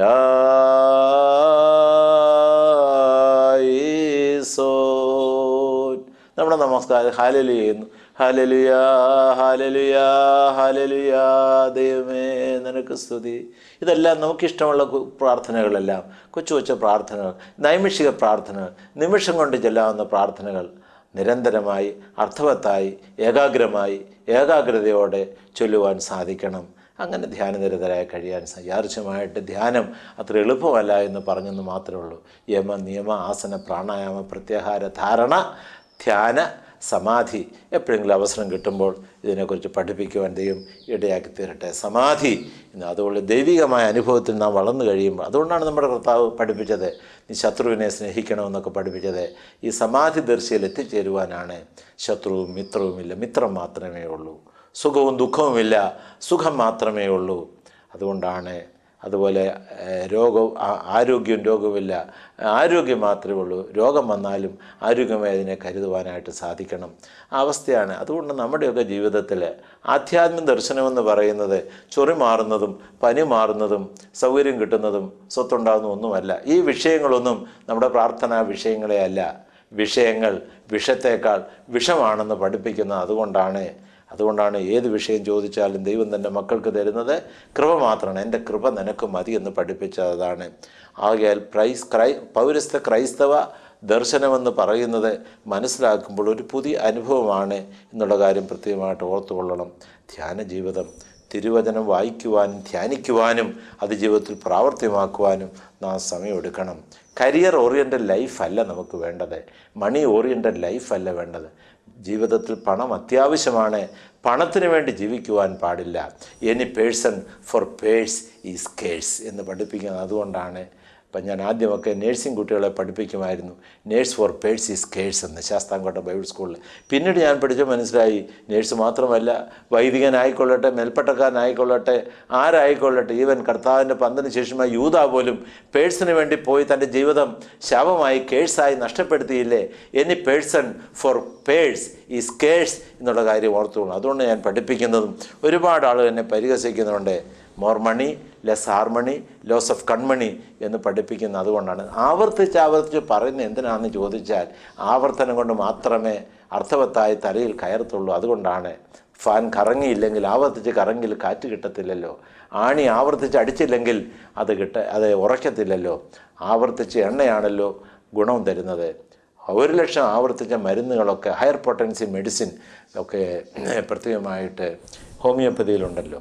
ലോ നമ്മുടെ നമസ്കാരം ഹാലലി ചെയ്യുന്നു ഹലലുയാ ഹലലുയാ ഹലലുയാ ദൈവമേ നിനക്ക് സ്തുതി ഇതെല്ലാം നമുക്കിഷ്ടമുള്ള പ്രാർത്ഥനകളെല്ലാം കൊച്ചു കൊച്ചു പ്രാർത്ഥനകൾ നൈമിഷിക പ്രാർത്ഥനകൾ നിമിഷം കൊണ്ട് ചെല്ലാവുന്ന പ്രാർത്ഥനകൾ നിരന്തരമായി അർത്ഥവത്തായി ഏകാഗ്രമായി ഏകാഗ്രതയോടെ ചൊല്ലുവാൻ സാധിക്കണം അങ്ങനെ ധ്യാനനിരതരായി കഴിയാൻ യാദൃശ്യമായിട്ട് ധ്യാനം അത്ര എളുപ്പമല്ല എന്ന് പറഞ്ഞെന്ന് മാത്രമേ ഉള്ളൂ യമ നിയമ ആസന പ്രാണായാമ പ്രത്യാഹാര ധാരണ ധ്യാന സമാധി എപ്പോഴെങ്കിലും അവസരം കിട്ടുമ്പോൾ ഇതിനെക്കുറിച്ച് പഠിപ്പിക്കുവാൻ ദൈവം ഇടയാക്കി തീരട്ടെ സമാധി എന്ന് അതുപോലെ ദൈവികമായ അനുഭവത്തിൽ നാം വളർന്നു കഴിയുമ്പോൾ അതുകൊണ്ടാണ് നമ്മുടെ കർത്താവ് പഠിപ്പിച്ചത് നീ ശത്രുവിനെ സ്നേഹിക്കണമെന്നൊക്കെ പഠിപ്പിച്ചത് ഈ സമാധി ദർശയിൽ എത്തിച്ചേരുവാനാണ് ശത്രുവും മിത്രവുമില്ല മിത്രം മാത്രമേ ഉള്ളൂ സുഖവും ദുഃഖവുമില്ല സുഖം മാത്രമേ ഉള്ളൂ അതുകൊണ്ടാണ് അതുപോലെ രോഗം ആരോഗ്യം രോഗമില്ല ആരോഗ്യം മാത്രമേ ഉള്ളൂ രോഗം വന്നാലും ആരോഗ്യമായി അതിനെ കരുതുവാനായിട്ട് സാധിക്കണം ആ അവസ്ഥയാണ് അതുകൊണ്ട് നമ്മുടെയൊക്കെ ജീവിതത്തിൽ ആധ്യാത്മിക ദർശനമെന്ന് പറയുന്നത് ചൊറി മാറുന്നതും പനി മാറുന്നതും സൗകര്യം കിട്ടുന്നതും സ്വത്തുണ്ടാകുന്നതും ഒന്നുമല്ല ഈ വിഷയങ്ങളൊന്നും നമ്മുടെ പ്രാർത്ഥനാ വിഷയങ്ങളെ അല്ല വിഷയങ്ങൾ വിഷത്തേക്കാൾ വിഷമാണെന്ന് പഠിപ്പിക്കുന്നത് അതുകൊണ്ടാണ് അതുകൊണ്ടാണ് ഏത് വിഷയം ചോദിച്ചാലും ദൈവം തൻ്റെ മക്കൾക്ക് തരുന്നത് കൃപ മാത്രമാണ് എൻ്റെ കൃപ നിനക്ക് മതി എന്ന് പഠിപ്പിച്ചതാണ് ആകയാൽ പ്രൈസ് ക്രൈ പൗരസ്ത ക്രൈസ്തവ ദർശനമെന്ന് പറയുന്നത് മനസ്സിലാക്കുമ്പോൾ ഒരു പുതിയ അനുഭവമാണ് എന്നുള്ള കാര്യം പ്രത്യേകമായിട്ട് ഓർത്തുകൊള്ളണം ധ്യാന ജീവിതം തിരുവചനം വായിക്കുവാനും ധ്യാനിക്കുവാനും അത് ജീവിതത്തിൽ പ്രാവർത്തികമാക്കുവാനും നാം സമയമെടുക്കണം കരിയർ ഓറിയൻറ്റഡ് ലൈഫല്ല നമുക്ക് വേണ്ടത് മണി ഓറിയൻറ്റഡ് ലൈഫല്ല വേണ്ടത് ജീവിതത്തിൽ പണം അത്യാവശ്യമാണ് പണത്തിന് വേണ്ടി ജീവിക്കുവാൻ പാടില്ല any person for purse is curse എന്ന് പഠിപ്പിക്കുന്നത് അതുകൊണ്ടാണ് ഇപ്പം ഞാൻ ആദ്യമൊക്കെ നേഴ്സിംഗ് കുട്ടികളെ പഠിപ്പിക്കുമായിരുന്നു nurse for purse is curse എന്ന് ശാസ്താംകോട്ട ബൈബിൾ സ്കൂളിൽ പിന്നീട് ഞാൻ പഠിച്ചു മനസ്സിലായി നേഴ്സ് മാത്രമല്ല വൈദികനായിക്കൊള്ളട്ടെ മേൽപ്പട്ടക്കാരനായിക്കൊള്ളട്ടെ ആരായിക്കൊള്ളട്ടെ ഈവൻ കർത്താവിൻ്റെ പന്തിന് ശേഷമായി യൂത പോലും പേഴ്സിന് വേണ്ടി പോയി തൻ്റെ ജീവിതം ശാപമായി കേഴ്സായി നഷ്ടപ്പെടുത്തിയില്ലേ any person for purse is curse എന്നുള്ള കാര്യം ഓർത്തുകൊള്ളു അതുകൊണ്ട് ഞാൻ പഠിപ്പിക്കുന്നതും ഒരുപാട് ആളുകൾ എന്നെ പരിഹസിക്കുന്നുണ്ട് more money less harmony loss of കൺമണി എന്ന് പഠിപ്പിക്കുന്ന അതുകൊണ്ടാണ് ആവർത്തിച്ച് ആവർത്തിച്ച് പറയുന്നത് എന്തിനാണെന്ന് ചോദിച്ചാൽ ആവർത്തനം കൊണ്ട് മാത്രമേ അർത്ഥവത്തായി തലയിൽ കയറത്തുള്ളൂ അതുകൊണ്ടാണ് ഫാൻ കറങ്ങിയില്ലെങ്കിൽ ആവർത്തിച്ച് കറങ്ങിൽ കാറ്റ് കിട്ടത്തില്ലല്ലോ ആണി ആവർത്തിച്ച് അടിച്ചില്ലെങ്കിൽ അത് കിട്ട അത് ഉറക്കത്തില്ലല്ലോ ആവർത്തിച്ച് എണ്ണയാണല്ലോ ഗുണം തരുന്നത് ഒരു ലക്ഷം ആവർത്തിച്ച മരുന്നുകളൊക്കെ ഹയർ പൊട്ടൻസി മെഡിസിൻ ഒക്കെ പ്രത്യേകമായിട്ട് ഹോമിയോപ്പതിയിലുണ്ടല്ലോ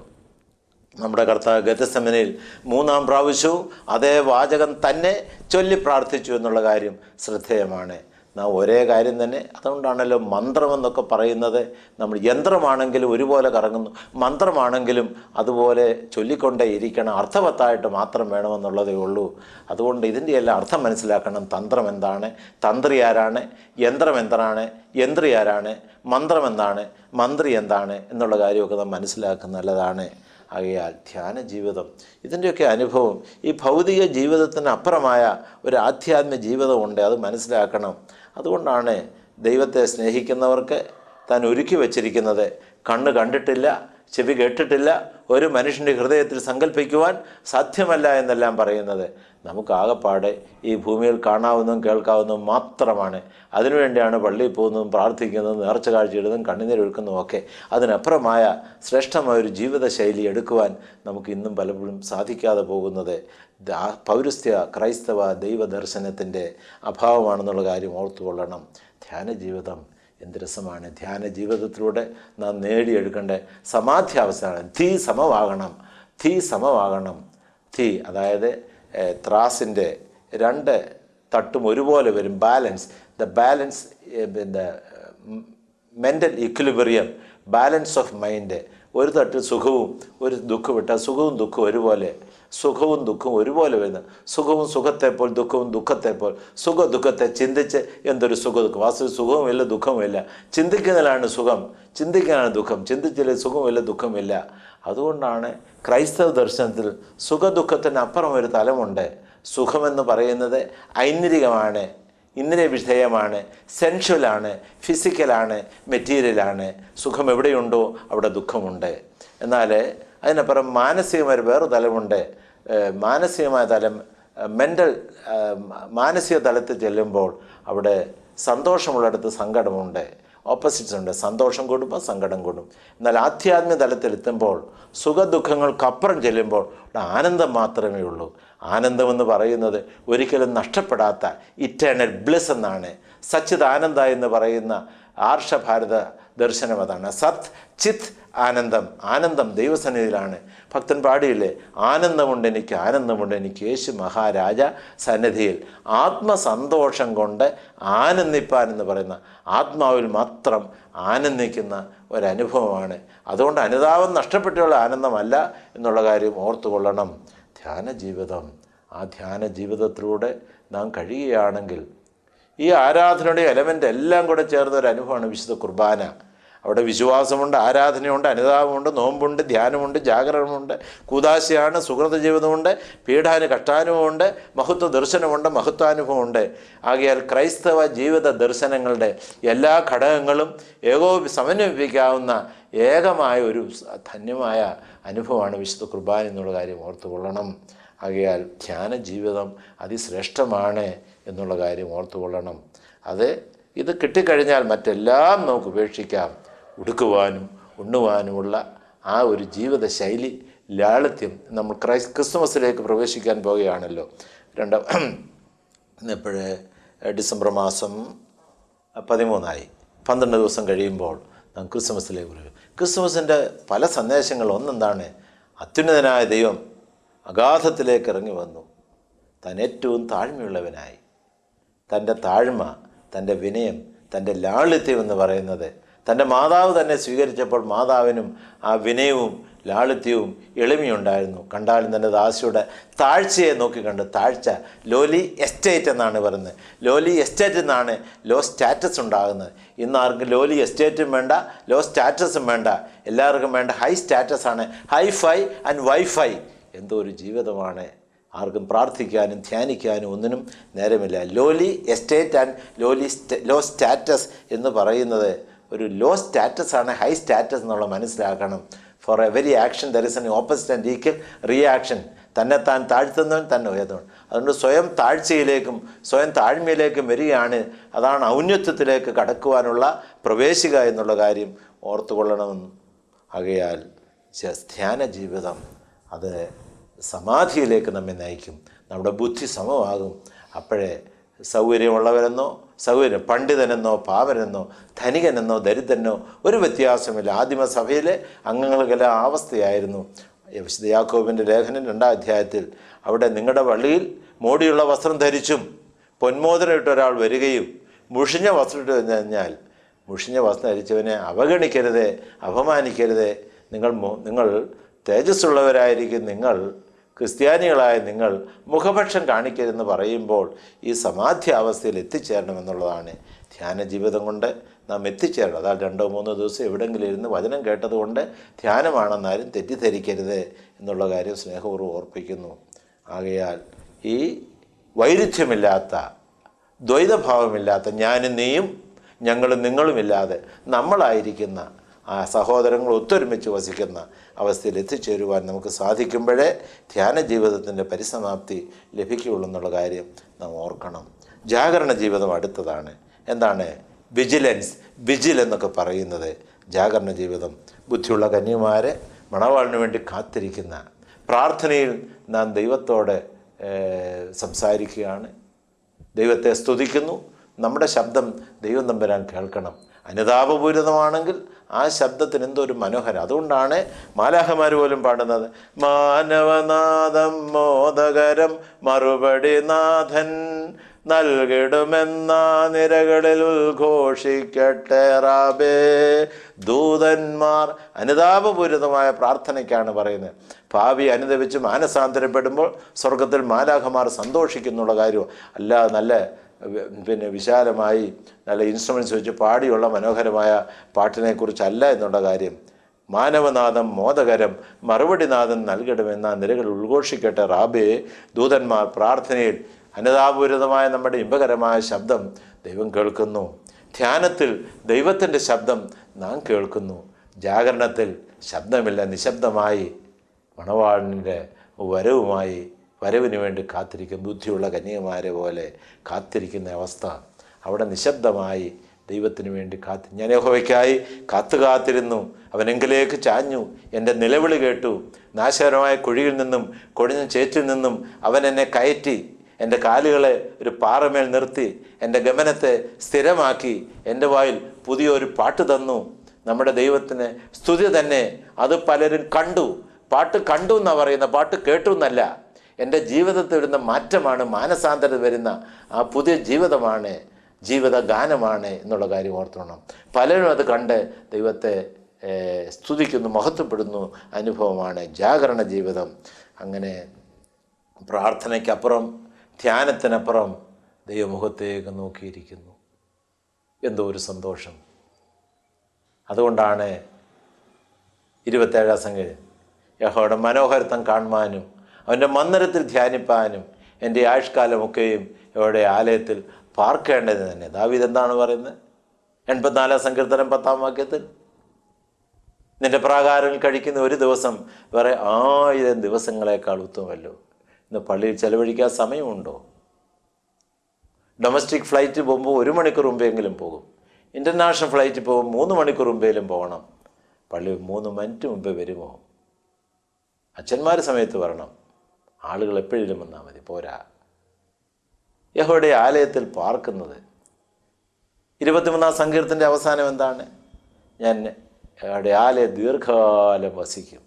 നമ്മുടെ കർത്താവ് ഗതസമനയിൽ മൂന്നാം പ്രാവശ്യവും അതേ വാചകം തന്നെ ചൊല്ലി പ്രാർത്ഥിച്ചു എന്നുള്ള കാര്യം ശ്രദ്ധേയമാണ് നാം ഒരേ കാര്യം തന്നെ അതുകൊണ്ടാണല്ലോ മന്ത്രമെന്നൊക്കെ പറയുന്നത് നമ്മൾ യന്ത്രമാണെങ്കിലും ഒരുപോലെ കറങ്ങുന്നു മന്ത്രമാണെങ്കിലും അതുപോലെ ചൊല്ലിക്കൊണ്ടേ ഇരിക്കണം അർത്ഥവത്തായിട്ട് മാത്രം വേണമെന്നുള്ളതേ ഉള്ളൂ അതുകൊണ്ട് ഇതിൻ്റെ എല്ലാം അർത്ഥം മനസ്സിലാക്കണം തന്ത്രം എന്താണ് തന്ത്രി ആരാണ് യന്ത്രം എന്താണ് യന്ത്രി ആരാണ് മന്ത്രം എന്താണ് മന്ത്രി എന്താണ് എന്നുള്ള കാര്യമൊക്കെ നാം നല്ലതാണ് ആകയാൽ ധ്യാന ജീവിതം ഇതിൻ്റെയൊക്കെ അനുഭവം ഈ ഭൗതിക ജീവിതത്തിനപ്പുറമായ ഒരു ആധ്യാത്മിക ജീവിതമുണ്ട് അത് മനസ്സിലാക്കണം അതുകൊണ്ടാണ് ദൈവത്തെ സ്നേഹിക്കുന്നവർക്ക് താൻ ഒരുക്കി വച്ചിരിക്കുന്നത് കണ്ണ് കണ്ടിട്ടില്ല ചെവി കേട്ടിട്ടില്ല ഒരു മനുഷ്യൻ്റെ ഹൃദയത്തിൽ സങ്കല്പിക്കുവാൻ സാധ്യമല്ല എന്നെല്ലാം പറയുന്നത് നമുക്കാകപ്പാടെ ഈ ഭൂമിയിൽ കാണാവുന്നതും കേൾക്കാവുന്നതും മാത്രമാണ് അതിനുവേണ്ടിയാണ് പള്ളിയിൽ പോകുന്നതും പ്രാർത്ഥിക്കുന്നതും നേർച്ച കാഴ്ചയിടുന്നതും കണ്ണുനീരൊഴുക്കുന്നതും ഒക്കെ അതിനപ്പുറമായ ശ്രേഷ്ഠമായ ഒരു ജീവിതശൈലി എടുക്കുവാൻ നമുക്ക് ഇന്നും പലപ്പോഴും സാധിക്കാതെ പോകുന്നത് പൗരസ്ത്യ ക്രൈസ്തവ ദൈവദർശനത്തിൻ്റെ അഭാവമാണെന്നുള്ള കാര്യം ഓർത്തുകൊള്ളണം ധ്യാന ജീവിതം എന്ത് രസമാണ് ധ്യാന ജീവിതത്തിലൂടെ നാം നേടിയെടുക്കേണ്ട സമാധ്യാവസ്ഥയാണ് ധീ സമമാകണം ധീ സമമാകണം ധീ അതായത് ത്രാസിൻ്റെ രണ്ട് തട്ടും ഒരുപോലെ വരും ബാലൻസ് ദ ബാലൻസ് പിന്നെ mental equilibrium balance of mind ഒരു തട്ട് സുഖവും ഒരു ദുഃഖം വിട്ടാൽ സുഖവും ദുഃഖവും ഒരുപോലെ സുഖവും ദുഃഖവും ഒരുപോലെ വരുന്നത് സുഖവും സുഖത്തെപ്പോൾ ദുഃഖവും ദുഃഖത്തെപ്പോൾ സുഖ ദുഃഖത്തെ ചിന്തിച്ച് എന്തൊരു സുഖ ദുഃഖം വാസ്തു സുഖവുമില്ല ദുഃഖവുമില്ല ചിന്തിക്കുന്നതിലാണ് സുഖം ചിന്തിക്കാനാണ് ദുഃഖം ചിന്തിച്ചില്ല സുഖമില്ല ദുഃഖമില്ല അതുകൊണ്ടാണ് ക്രൈസ്തവ ദർശനത്തിൽ സുഖ ദുഃഖത്തിന് അപ്പുറം ഒരു തലമുണ്ട് സുഖമെന്ന് പറയുന്നത് ഐന്ദ്രികമാണ് ഇന്ദ്രിയ വിധേയമാണ് സെൻഷ്വലാണ് ഫിസിക്കലാണ് മെറ്റീരിയലാണ് സുഖം എവിടെയുണ്ടോ അവിടെ ദുഃഖമുണ്ട് എന്നാൽ അതിനപ്പുറം മാനസികമായ ഒരു വേറെ തലമുണ്ട് മാനസികമായ തലം മെൻ്റൽ മാനസിക തലത്തിൽ ചെല്ലുമ്പോൾ അവിടെ സന്തോഷമുള്ളിടത്ത് സങ്കടമുണ്ട് ഓപ്പോസിറ്റ്സ് ഉണ്ട് സന്തോഷം കൂടുമ്പോൾ സങ്കടം കൂടും എന്നാൽ ആധ്യാത്മിക തലത്തിലെത്തുമ്പോൾ സുഖദുഃഖങ്ങൾക്കപ്പുറം ചെല്ലുമ്പോൾ ആനന്ദം മാത്രമേ ഉള്ളൂ ആനന്ദമെന്ന് പറയുന്നത് ഒരിക്കലും നഷ്ടപ്പെടാത്ത ഇറ്റേണൽ ബ്ലിസ് എന്നാണ് സച്ചിദാനന്ദ എന്ന് പറയുന്ന ആർഷഭാരത ദർശനം അതാണ് സത് ചിത് ആനന്ദം ആനന്ദം ദൈവസന്നിധിയിലാണ് ഭക്തൻ പാടിയില്ലേ ആനന്ദമുണ്ട് എനിക്ക് ആനന്ദമുണ്ട് എനിക്ക് യേശു മഹാരാജ സന്നിധിയിൽ ആത്മസന്തോഷം കൊണ്ട് ആനന്ദിപ്പാൻ എന്ന് പറയുന്ന ആത്മാവിൽ മാത്രം ആനന്ദിക്കുന്ന ഒരനുഭവമാണ് അതുകൊണ്ട് അനുതാപം നഷ്ടപ്പെട്ടുള്ള ആനന്ദമല്ല എന്നുള്ള കാര്യം ഓർത്തുകൊള്ളണം ധ്യാന ജീവിതം ആ ധ്യാന ജീവിതത്തിലൂടെ നാം കഴിയുകയാണെങ്കിൽ ഈ ആരാധനയുടെ എലമെൻ്റ് എല്ലാം കൂടെ ചേർന്ന ഒരു അനുഭവമാണ് വിശുദ്ധ കുർബാന അവിടെ വിശ്വാസമുണ്ട് ആരാധനയുണ്ട് അനുതാപമുണ്ട് നോമ്പുണ്ട് ധ്യാനമുണ്ട് ജാഗ്രതമുണ്ട് കൂതാശയാണ് സുഹൃത ജീവിതമുണ്ട് പീഠാന് കഷ്ടാനുഭവമുണ്ട് മഹത്വ ദർശനമുണ്ട് മഹത്വാനുഭവമുണ്ട് ആകയാൽ ക്രൈസ്തവ ജീവിത ദർശനങ്ങളുടെ എല്ലാ ഘടകങ്ങളും ഏകോ സമന്വയിപ്പിക്കാവുന്ന ഏകമായ ഒരു ധന്യമായ അനുഭവമാണ് വിശുദ്ധ കുർബാന എന്നുള്ള കാര്യം ഓർത്തുകൊള്ളണം ആകയാൽ ധ്യാന ജീവിതം അതിശ്രേഷ്ഠമാണ് എന്നുള്ള കാര്യം ഓർത്തുകൊള്ളണം അത് ഇത് കിട്ടിക്കഴിഞ്ഞാൽ മറ്റെല്ലാം നമുക്ക് ഉപേക്ഷിക്കാം ഉടുക്കുവാനും ഉണ്ണുവാനുമുള്ള ആ ഒരു ജീവിത ശൈലി ലാളിത്യം നമ്മൾ ക്രൈസ് ക്രിസ്മസിലേക്ക് പ്രവേശിക്കാൻ പോവുകയാണല്ലോ രണ്ടാം ഇന്നിപ്പോഴേ ഡിസംബർ മാസം പതിമൂന്നായി പന്ത്രണ്ട് ദിവസം കഴിയുമ്പോൾ നാം ക്രിസ്മസിലേക്ക് വരും ക്രിസ്മസിൻ്റെ പല സന്ദേശങ്ങൾ ഒന്നെന്താണ് അത്യുന്നതനായ ദൈവം അഗാധത്തിലേക്ക് ഇറങ്ങി വന്നു താൻ ഏറ്റവും താഴ്മയുള്ളവനായി തൻ്റെ താഴ്മ തൻ്റെ വിനയം തൻ്റെ ലാളിത്യം എന്ന് പറയുന്നത് തൻ്റെ മാതാവ് തന്നെ സ്വീകരിച്ചപ്പോൾ മാതാവിനും ആ വിനയവും ലാളിത്യവും എളിമയുണ്ടായിരുന്നു കണ്ടാലും തൻ്റെ ദാസിയുടെ താഴ്ചയെ നോക്കിക്കണ്ട് താഴ്ച ലോലി എസ്റ്റേറ്റ് എന്നാണ് പറയുന്നത് ലോലി എസ്റ്റേറ്റ് എന്നാണ് ലോ സ്റ്റാറ്റസ് ഉണ്ടാകുന്നത് ഇന്ന് ആർക്കും ലോലി എസ്റ്റേറ്റും വേണ്ട ലോ സ്റ്റാറ്റസും വേണ്ട എല്ലാവർക്കും വേണ്ട ഹൈ സ്റ്റാറ്റസ് ആണ് ഹൈ ഫൈ ആൻഡ് വൈഫൈ എന്തോ ഒരു ജീവിതമാണ് ആർക്കും പ്രാർത്ഥിക്കാനും ധ്യാനിക്കാനും ഒന്നിനും നേരമില്ല lowly estate and lowly low status എന്ന് പറയുന്നത് ഒരു ലോ സ്റ്റാറ്റസ് ആണ് ഹൈ സ്റ്റാറ്റസ് എന്നുള്ള മനസ്സിലാക്കണം for every action there is an opposite and equal reaction തന്നെ താൻ താഴ്ത്തുന്നവൻ തന്നെ ഉയർന്നവൻ അതുകൊണ്ട് സ്വയം താഴ്ചയിലേക്കും സ്വയം താഴ്മയിലേക്കും വരികയാണ് അതാണ് ഔന്നത്യത്തിലേക്ക് കടക്കുവാനുള്ള പ്രവേശിക എന്നുള്ള കാര്യം ഓർത്തുകൊള്ളണമെന്ന് ആകയാൽ ധ്യാന ജീവിതം അത് സമാധിയിലേക്ക് നമ്മെ നയിക്കും നമ്മുടെ ബുദ്ധി സമമാകും അപ്പോഴേ സൗകര്യമുള്ളവരെന്നോ സൗകര്യം പണ്ഡിതനെന്നോ പാവനെന്നോ ധനികനെന്നോ ദരിദ്രനോ ഒരു വ്യത്യാസമില്ല ആദിമസഭയിലെ അംഗങ്ങൾക്കെല്ലാം അവസ്ഥയായിരുന്നു വിശുദ്ധ യാക്കോബിൻ്റെ ലേഖനം രണ്ടാം അധ്യായത്തിൽ അവിടെ നിങ്ങളുടെ വള്ളിയിൽ മോടിയുള്ള വസ്ത്രം ധരിച്ചും പൊന്മോദനമിട്ട് ഒരാൾ വരികയും മുഷിഞ്ഞ വസ്ത്രം ഇട്ട് കഴിഞ്ഞാൽ മുഷിഞ്ഞ വസ്ത്രം ധരിച്ചവനെ അവഗണിക്കരുത് അപമാനിക്കരുത് നിങ്ങൾ നിങ്ങൾ തേജസ്സുള്ളവരായിരിക്കും നിങ്ങൾ ക്രിസ്ത്യാനികളായ നിങ്ങൾ മുഖപക്ഷം കാണിക്കരുതെന്ന് പറയുമ്പോൾ ഈ അവസ്ഥയിൽ എത്തിച്ചേരണമെന്നുള്ളതാണ് ധ്യാന ജീവിതം കൊണ്ട് നാം എത്തിച്ചേരണം അതാൽ രണ്ടോ മൂന്നോ ദിവസം എവിടെയെങ്കിലും ഇരുന്ന് വചനം കേട്ടതുകൊണ്ട് ധ്യാനമാണെന്നാലും തെറ്റിദ്ധരിക്കരുത് എന്നുള്ള കാര്യം സ്നേഹപൂർവ്വം ഓർപ്പിക്കുന്നു ആകയാൽ ഈ വൈരുദ്ധ്യമില്ലാത്ത ദ്വൈതഭാവമില്ലാത്ത ഞാനും നീയും ഞങ്ങളും നിങ്ങളുമില്ലാതെ നമ്മളായിരിക്കുന്ന ആ സഹോദരങ്ങൾ ഒത്തൊരുമിച്ച് വസിക്കുന്ന അവസ്ഥയിൽ എത്തിച്ചേരുവാൻ നമുക്ക് സാധിക്കുമ്പോഴേ ധ്യാന ജീവിതത്തിൻ്റെ പരിസമാപ്തി ലഭിക്കുകയുള്ളൂ എന്നുള്ള കാര്യം നാം ഓർക്കണം ജാഗരണ ജീവിതം അടുത്തതാണ് എന്താണ് വിജിലൻസ് വിജിൽ എന്നൊക്കെ പറയുന്നത് ജാഗരണ ജീവിതം ബുദ്ധിയുള്ള കന്യമാരെ മണവാളിന് വേണ്ടി കാത്തിരിക്കുന്ന പ്രാർത്ഥനയിൽ നാം ദൈവത്തോട് സംസാരിക്കുകയാണ് ദൈവത്തെ സ്തുതിക്കുന്നു നമ്മുടെ ശബ്ദം ദൈവം നമ്പരാൻ കേൾക്കണം അനുതാപപൂരിതമാണെങ്കിൽ ആ ശബ്ദത്തിന് എന്തോ ഒരു മനോഹരം അതുകൊണ്ടാണ് മാലാഹമാർ പോലും പാടുന്നത് മാനവനാഥം മോദകരം മറുപടി നാഥൻ നൽകിടുമെന്ന നിരകളിൽ ഉദ്ഘോഷിക്കട്ടെ റാബേ ദൂതന്മാർ അനുതാപപൂരിതമായ പ്രാർത്ഥനയ്ക്കാണ് പറയുന്നത് ഭാവി അനുദവിച്ച് മാനസാന്തരപ്പെടുമ്പോൾ സ്വർഗത്തിൽ മാലാഖമാർ സന്തോഷിക്കുന്നുള്ള കാര്യവും അല്ലാതെ നല്ല പിന്നെ വിശാലമായി നല്ല ഇൻസ്ട്രുമെൻസ് വെച്ച് പാടിയുള്ള മനോഹരമായ പാട്ടിനെക്കുറിച്ചല്ല എന്നുള്ള കാര്യം മാനവനാഥം മോദകരം മറുപടി നാഥൻ നൽകണമെന്ന നിരകൾ ഉദ്ഘോഷിക്കട്ടെ റാബെ ദൂതന്മാർ പ്രാർത്ഥനയിൽ അനതാപൂരിതമായ നമ്മുടെ ഇമ്പകരമായ ശബ്ദം ദൈവം കേൾക്കുന്നു ധ്യാനത്തിൽ ദൈവത്തിൻ്റെ ശബ്ദം നാം കേൾക്കുന്നു ജാഗരണത്തിൽ ശബ്ദമില്ല നിശബ്ദമായി മണവാളിൻ്റെ വരവുമായി വരവിന് വേണ്ടി കാത്തിരിക്കും ബുദ്ധിയുള്ള കന്യകമാരെ പോലെ കാത്തിരിക്കുന്ന അവസ്ഥ അവിടെ നിശബ്ദമായി ദൈവത്തിന് വേണ്ടി കാത്തി ഞാൻ യഹോവയ്ക്കായി കാത്തു കാത്തിരുന്നു അവനെങ്കിലേക്ക് ചാഞ്ഞു എൻ്റെ നിലവിളി കേട്ടു നാശകരമായ കുഴിയിൽ നിന്നും കൊടിഞ്ഞ ചേറ്റിൽ നിന്നും അവൻ എന്നെ കയറ്റി എൻ്റെ കാലുകളെ ഒരു പാറമേൽ നിർത്തി എൻ്റെ ഗമനത്തെ സ്ഥിരമാക്കി എൻ്റെ വായിൽ പുതിയൊരു പാട്ട് തന്നു നമ്മുടെ ദൈവത്തിന് സ്തുതി തന്നെ അത് പലരും കണ്ടു പാട്ട് കണ്ടു എന്നാണ് പറയുന്നത് പാട്ട് കേട്ടു എന്നല്ല എൻ്റെ ജീവിതത്തിൽ വരുന്ന മാറ്റമാണ് മാനസാന്തരം വരുന്ന ആ പുതിയ ജീവിതമാണ് ജീവിത ഗാനമാണ് എന്നുള്ള കാര്യം ഓർത്തണം പലരും അത് കണ്ട് ദൈവത്തെ സ്തുതിക്കുന്നു മഹത്വപ്പെടുന്നു അനുഭവമാണ് ജാഗരണ ജീവിതം അങ്ങനെ പ്രാർത്ഥനയ്ക്കപ്പുറം ധ്യാനത്തിനപ്പുറം ദൈവമുഖത്തേക്ക് നോക്കിയിരിക്കുന്നു എന്തോ ഒരു സന്തോഷം അതുകൊണ്ടാണ് ഇരുപത്തേഴാം സംഘം യഹോയുടെ മനോഹരത്വം കാണുവാനും അവൻ്റെ മന്ദിരത്തിൽ ധ്യാനിപ്പാനും എൻ്റെ ആയുഷ്കാലമൊക്കെയും ഇവിടെ ആലയത്തിൽ പാർക്കേണ്ടത് തന്നെ ദാവീദ് എന്താണ് പറയുന്നത് എൺപത്തിനാലാം സങ്കീർത്തനം പത്താം വാക്യത്തിൽ നിന്റെ പ്രാകാരം കഴിക്കുന്ന ഒരു ദിവസം വേറെ ആയിരം ദിവസങ്ങളെക്കാൾ ഉത്തമല്ലോ ഇന്ന് പള്ളിയിൽ ചെലവഴിക്കാൻ സമയമുണ്ടോ ഡൊമസ്റ്റിക് ഫ്ലൈറ്റ് പോകുമ്പോൾ ഒരു മണിക്കൂർ മുമ്പെങ്കിലും പോകും ഇൻ്റർനാഷണൽ ഫ്ലൈറ്റ് പോകും മൂന്ന് മണിക്കൂർ മുമ്പേലും പോകണം പള്ളി മൂന്ന് മിനിറ്റ് മുമ്പേ വരുമോ അച്ഛന്മാർ സമയത്ത് വരണം ആളുകൾ എപ്പോഴും വന്നാൽ മതി പോരാ യഹോയുടെ ആലയത്തിൽ പാർക്കുന്നത് ഇരുപത്തിമൂന്നാം സങ്കീർത്തിൻ്റെ അവസാനം എന്താണ് ഞാൻ യഹോയുടെ ആലയ ദീർഘകാലം വസിക്കും